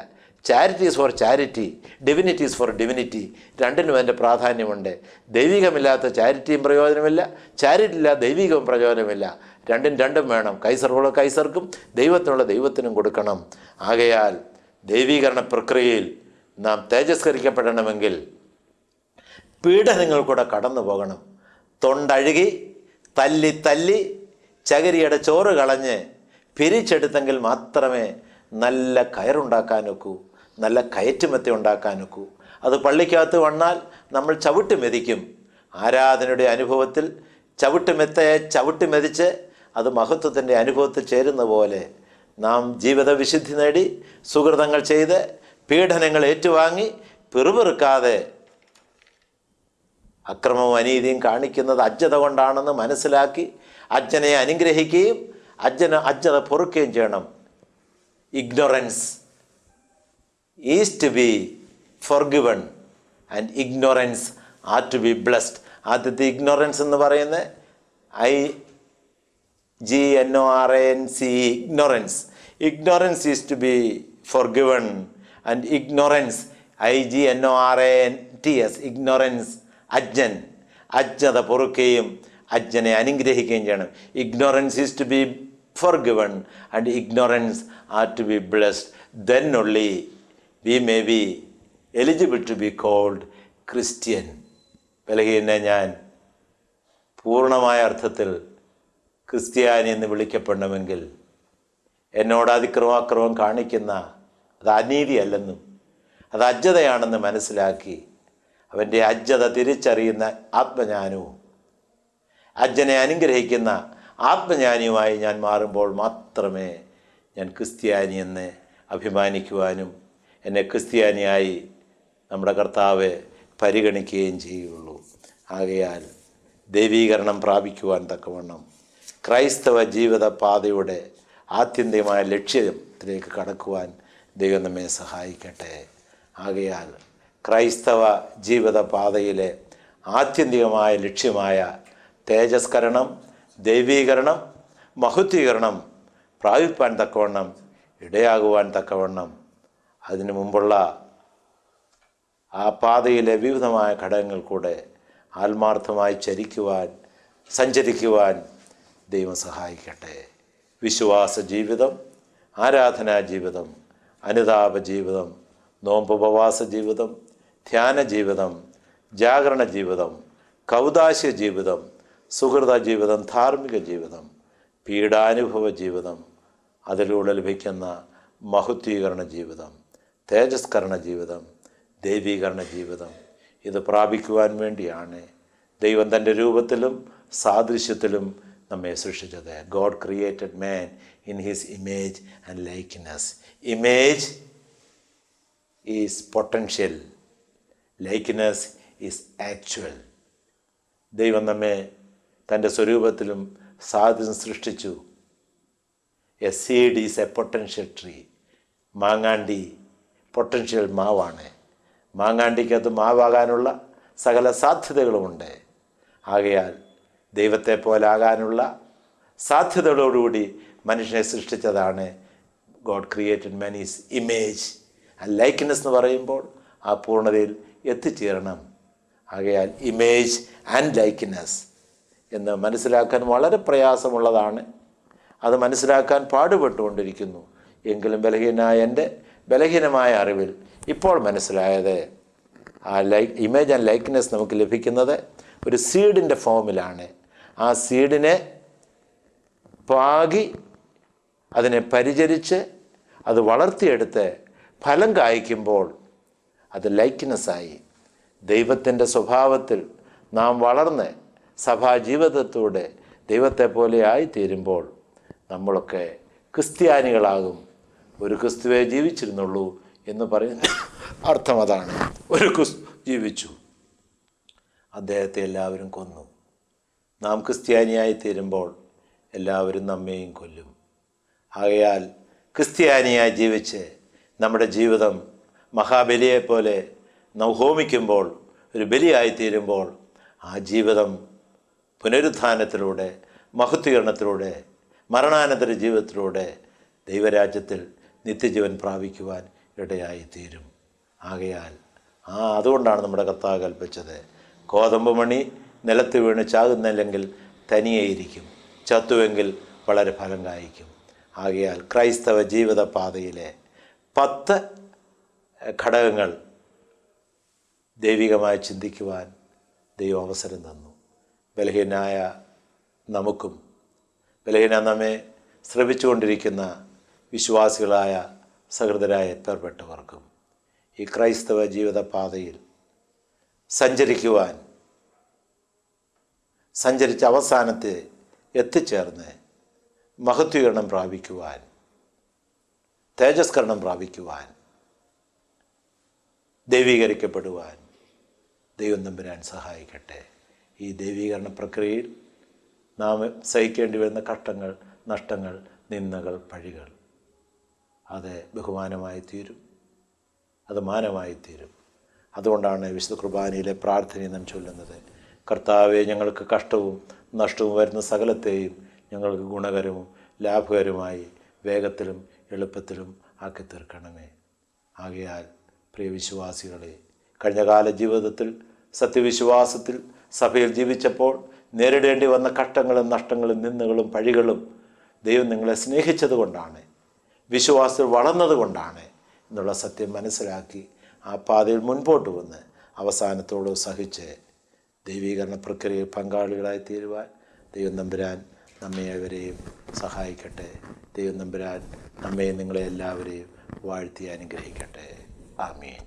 charity is for charity divinity is for divinity രണ്ടിനും അതിൻ്റെ പ്രാധാന്യമുണ്ട് ദൈവികമില്ലാത്ത ചാരിറ്റിയും പ്രയോജനമില്ല ചാരിറ്റി ഇല്ല ദൈവികവും പ്രയോജനമില്ല രണ്ടും രണ്ടും വേണം കൈസർക്കുള്ള കൈസർക്കും ദൈവത്തിനുള്ള ദൈവത്തിനും കൊടുക്കണം ആകയാൽ ദൈവീകരണ പ്രക്രിയയിൽ നാം തേജസ്കരിക്കപ്പെടണമെങ്കിൽ പീഡനങ്ങൾ കൂടെ കടന്നു പോകണം തൊണ്ടഴുകി തല്ലി തല്ലി ചകരിയുടെ ചോറ് കളഞ്ഞ് പിരിച്ചെടുത്തെങ്കിൽ മാത്രമേ നല്ല കയറുണ്ടാക്കാൻ ഒക്കൂ നല്ല കയറ്റുമത്തെ ഉണ്ടാക്കാൻ ഒക്കൂ അത് പള്ളിക്കകത്ത് വന്നാൽ നമ്മൾ ചവിട്ട് മെതിക്കും ആരാധനയുടെ അനുഭവത്തിൽ ചവിട്ട് മെത്തയെ ചവിട്ട് മെതിച്ച് അത് മഹത്വത്തിൻ്റെ അനുഭവത്തിൽ ചേരുന്ന പോലെ നാം ജീവിത വിശുദ്ധി നേടി സുഹൃതങ്ങൾ ചെയ്ത് പീഡനങ്ങൾ ഏറ്റുവാങ്ങി പിറുപിറുക്കാതെ അക്രമവും അനീതിയും കാണിക്കുന്നത് അജ്ജത കൊണ്ടാണെന്ന് മനസ്സിലാക്കി അജ്ഞനെ അനുഗ്രഹിക്കുകയും അജ്ജന അജ്ഞത പൊറുക്കുകയും ചെയ്യണം ignorance is to be forgiven and ignorance are to be blessed ആദ്യത്തെ ഇഗ്നോറൻസ് എന്ന് പറയുന്നത് I G N O R A N C ignorance ignorance is to be forgiven and ignorance I G N O R A N T S ignorance അജ്ജൻ അജ്ഞത പൊറുക്കുകയും അജ്ഞനെ അനുഗ്രഹിക്കുകയും ചെയ്യണം ignorance is to be forgiven and ignorance are to be blessed then only we may be eligible to B called Christian ബലഹീനെ ഞാൻ പൂർണ്ണമായ അർത്ഥത്തിൽ ക്രിസ്ത്യാനി എന്ന് വിളിക്കപ്പെടണമെങ്കിൽ എന്നോട് അതിക്രമാക്രമം കാണിക്കുന്ന അത് അനീതിയല്ലെന്നും അത് അജ്ജതയാണെന്ന് മനസ്സിലാക്കി അവൻ്റെ അജ്ജത തിരിച്ചറിയുന്ന ആത്മജ്ഞാനവും അജ്ഞനെ അനുഗ്രഹിക്കുന്ന ആത്മജ്ഞാനിയുമായി ഞാൻ മാറുമ്പോൾ മാത്രമേ ഞാൻ ക്രിസ്ത്യാനി എന്ന് അഭിമാനിക്കുവാനും എന്നെ ക്രിസ്ത്യാനിയായി നമ്മുടെ കർത്താവ് പരിഗണിക്കുകയും ചെയ്യുകയുള്ളൂ ആകയാൽ ദൈവീകരണം പ്രാപിക്കുവാൻ തക്കവണ്ണം ക്രൈസ്തവ ജീവിത പാതയുടെ ആത്യന്തികമായ ലക്ഷ്യത്തിലേക്ക് കടക്കുവാൻ ദൈവം നമ്മെ സഹായിക്കട്ടെ ആകയാൽ ക്രൈസ്തവ ജീവിത പാതയിലെ ആത്യന്തികമായ ലക്ഷ്യമായ തേജസ്കരണം ദൈവീകരണം മഹുദ്ധീകരണം പ്രാപിപ്പാൻ തക്കവണ്ണം ഇടയാകുവാൻ തക്കവണ്ണം അതിനു മുമ്പുള്ള ആ പാതയിലെ വിവിധമായ ഘടകങ്ങൾ കൂടെ ആത്മാർത്ഥമായി ചരിക്കുവാൻ സഞ്ചരിക്കുവാൻ ദൈവം സഹായിക്കട്ടെ വിശ്വാസ ജീവിതം ആരാധനാ ജീവിതം അനുതാപ ജീവിതം നോമ്പുപവാസ ജീവിതം ധ്യാന ജീവിതം ജാഗരണ ജീവിതം കൗതാശ്യ ജീവിതം സുഹൃത ജീവിതം ധാർമ്മിക ജീവിതം പീഡാനുഭവ ജീവിതം അതിലൂടെ ലഭിക്കുന്ന മഹുദ്ധീകരണ ജീവിതം തേജസ്കരണ ജീവിതം ദൈവീകരണ ജീവിതം ഇത് പ്രാപിക്കുവാൻ വേണ്ടിയാണ് ദൈവം തൻ്റെ രൂപത്തിലും സാദൃശ്യത്തിലും നമ്മെ സൃഷ്ടിച്ചത് God created man in his image and likeness image is potential likeness is actual ദൈവം നമ്മെ തൻ്റെ സ്വരൂപത്തിലും സാധ്യത സൃഷ്ടിച്ചു S C D A potential tree മാങ്ങാണ്ടി പൊട്ടൻഷ്യൽ മാവാണ് മാങ്ങാണ്ടിക്കകത്ത് മാവാകാനുള്ള സകല സാധ്യതകളുമുണ്ട് ആകയാൽ ദൈവത്തെ ആകാനുള്ള സാധ്യതകളോടുകൂടി മനുഷ്യനെ സൃഷ്ടിച്ചതാണ് ഗോഡ് ക്രിയേറ്റഡ് മനീസ് ഇമേജ് ആ ലൈക്ക്നെസ് എന്ന് പറയുമ്പോൾ ആ പൂർണ്ണതയിൽ എത്തിച്ചേരണം ആകയാൽ ഇമേജ് ആൻഡ് ലൈക്ക്നെസ് എന്ന് മനസ്സിലാക്കാൻ വളരെ പ്രയാസമുള്ളതാണ് അത് മനസ്സിലാക്കാൻ പാടുപെട്ടുകൊണ്ടിരിക്കുന്നു എങ്കിലും ബലഹീനായ എൻ്റെ ബലഹീനമായ അറിവിൽ ഇപ്പോൾ മനസ്സിലായത് ആ ലൈ ഇമേജ് ആൻഡ് ലൈക്ക്നെസ് നമുക്ക് ലഭിക്കുന്നത് ഒരു സീഡിൻ്റെ ഫോമിലാണ് ആ സീഡിനെ പാകി അതിനെ പരിചരിച്ച് അത് വളർത്തിയെടുത്ത് ഫലം കായ്ക്കുമ്പോൾ അത് ലൈക്ക്നെസ്സായി ദൈവത്തിൻ്റെ സ്വഭാവത്തിൽ നാം വളർന്ന് ജീവിതത്തോടെ ദൈവത്തെ പോലെയായി തീരുമ്പോൾ നമ്മളൊക്കെ ക്രിസ്ത്യാനികളാകും ഒരു ക്രിസ്തുവെ ജീവിച്ചിരുന്നുള്ളൂ എന്ന് പറയുന്ന അർത്ഥം അതാണ് ഒരു ക്രിസ്തു ജീവിച്ചു അദ്ദേഹത്തെ എല്ലാവരും കൊന്നു നാം ക്രിസ്ത്യാനിയായി തീരുമ്പോൾ എല്ലാവരും നമ്മെയും കൊല്ലും ആകയാൽ ക്രിസ്ത്യാനിയായി ജീവിച്ച് നമ്മുടെ ജീവിതം മഹാബലിയെപ്പോലെ നവഹോമിക്കുമ്പോൾ ഒരു ബലിയായി തീരുമ്പോൾ ആ ജീവിതം പുനരുത്ഥാനത്തിലൂടെ മഹത്വീകരണത്തിലൂടെ മരണാനന്തര ജീവിതത്തിലൂടെ ദൈവരാജ്യത്തിൽ നിത്യജീവൻ പ്രാപിക്കുവാൻ ഇടയായി തീരും ആകയാൽ ആ അതുകൊണ്ടാണ് നമ്മുടെ കർത്താവ് കൽപ്പിച്ചത് കോതമ്പ് മണി നിലത്ത് വീണ് ചാകുന്നില്ലെങ്കിൽ തനിയെയിരിക്കും ചത്തുവെങ്കിൽ വളരെ ഫലം കായ്ക്കും ആകയാൽ ക്രൈസ്തവ പാതയിലെ പത്ത് ഘടകങ്ങൾ ദൈവികമായി ചിന്തിക്കുവാൻ ദൈവം അവസരം തന്നു ബലഹീനായ നമുക്കും ബലഹീന നമ്മെ ശ്രമിച്ചുകൊണ്ടിരിക്കുന്ന വിശ്വാസികളായ സഹൃദരായ എത്തേർപ്പെട്ടവർക്കും ഈ ക്രൈസ്തവ ജീവിതപാതയിൽ സഞ്ചരിക്കുവാൻ സഞ്ചരിച്ച അവസാനത്തെ എത്തിച്ചേർന്ന് മഹത്വീകരണം പ്രാപിക്കുവാൻ തേജസ്കരണം പ്രാപിക്കുവാൻ ദൈവീകരിക്കപ്പെടുവാൻ ദൈവം തമ്പുരാൻ സഹായിക്കട്ടെ ഈ ദൈവീകരണ പ്രക്രിയയിൽ നാം സഹിക്കേണ്ടി വരുന്ന കഷ്ടങ്ങൾ നഷ്ടങ്ങൾ നിന്ദകൾ പഴികൾ അത് ബഹുമാനമായി തീരും അത് മാനമായി തീരും അതുകൊണ്ടാണ് വിശുദ്ധ കുർബാനയിലെ പ്രാർത്ഥനയെ നാം ചൊല്ലുന്നത് കർത്താവെ ഞങ്ങൾക്ക് കഷ്ടവും നഷ്ടവും വരുന്ന സകലത്തെയും ഞങ്ങൾക്ക് ഗുണകരവും ലാഭകരവുമായി വേഗത്തിലും എളുപ്പത്തിലും ആക്കി തീർക്കണമേ ആകയാൽ പ്രിയ വിശ്വാസികളെ കഴിഞ്ഞകാല ജീവിതത്തിൽ സത്യവിശ്വാസത്തിൽ സഭയിൽ ജീവിച്ചപ്പോൾ നേരിടേണ്ടി വന്ന കഷ്ടങ്ങളും നഷ്ടങ്ങളും നിന്നുകളും പഴികളും ദൈവം നിങ്ങളെ സ്നേഹിച്ചത് കൊണ്ടാണ് വളർന്നതുകൊണ്ടാണ് എന്നുള്ള സത്യം മനസ്സിലാക്കി ആ പാതയിൽ മുൻപോട്ട് വന്ന് അവസാനത്തോട് സഹിച്ച് ദൈവീകരണ പ്രക്രിയയിൽ പങ്കാളികളായി തീരുവാൻ ദൈവം നമ്പുരാൻ നമ്മെ അവരെയും സഹായിക്കട്ടെ ദൈവം നമ്പുരാൻ നമ്മെ നിങ്ങളെ എല്ലാവരെയും വാഴ്ത്തി അനുഗ്രഹിക്കട്ടെ ആമീൻ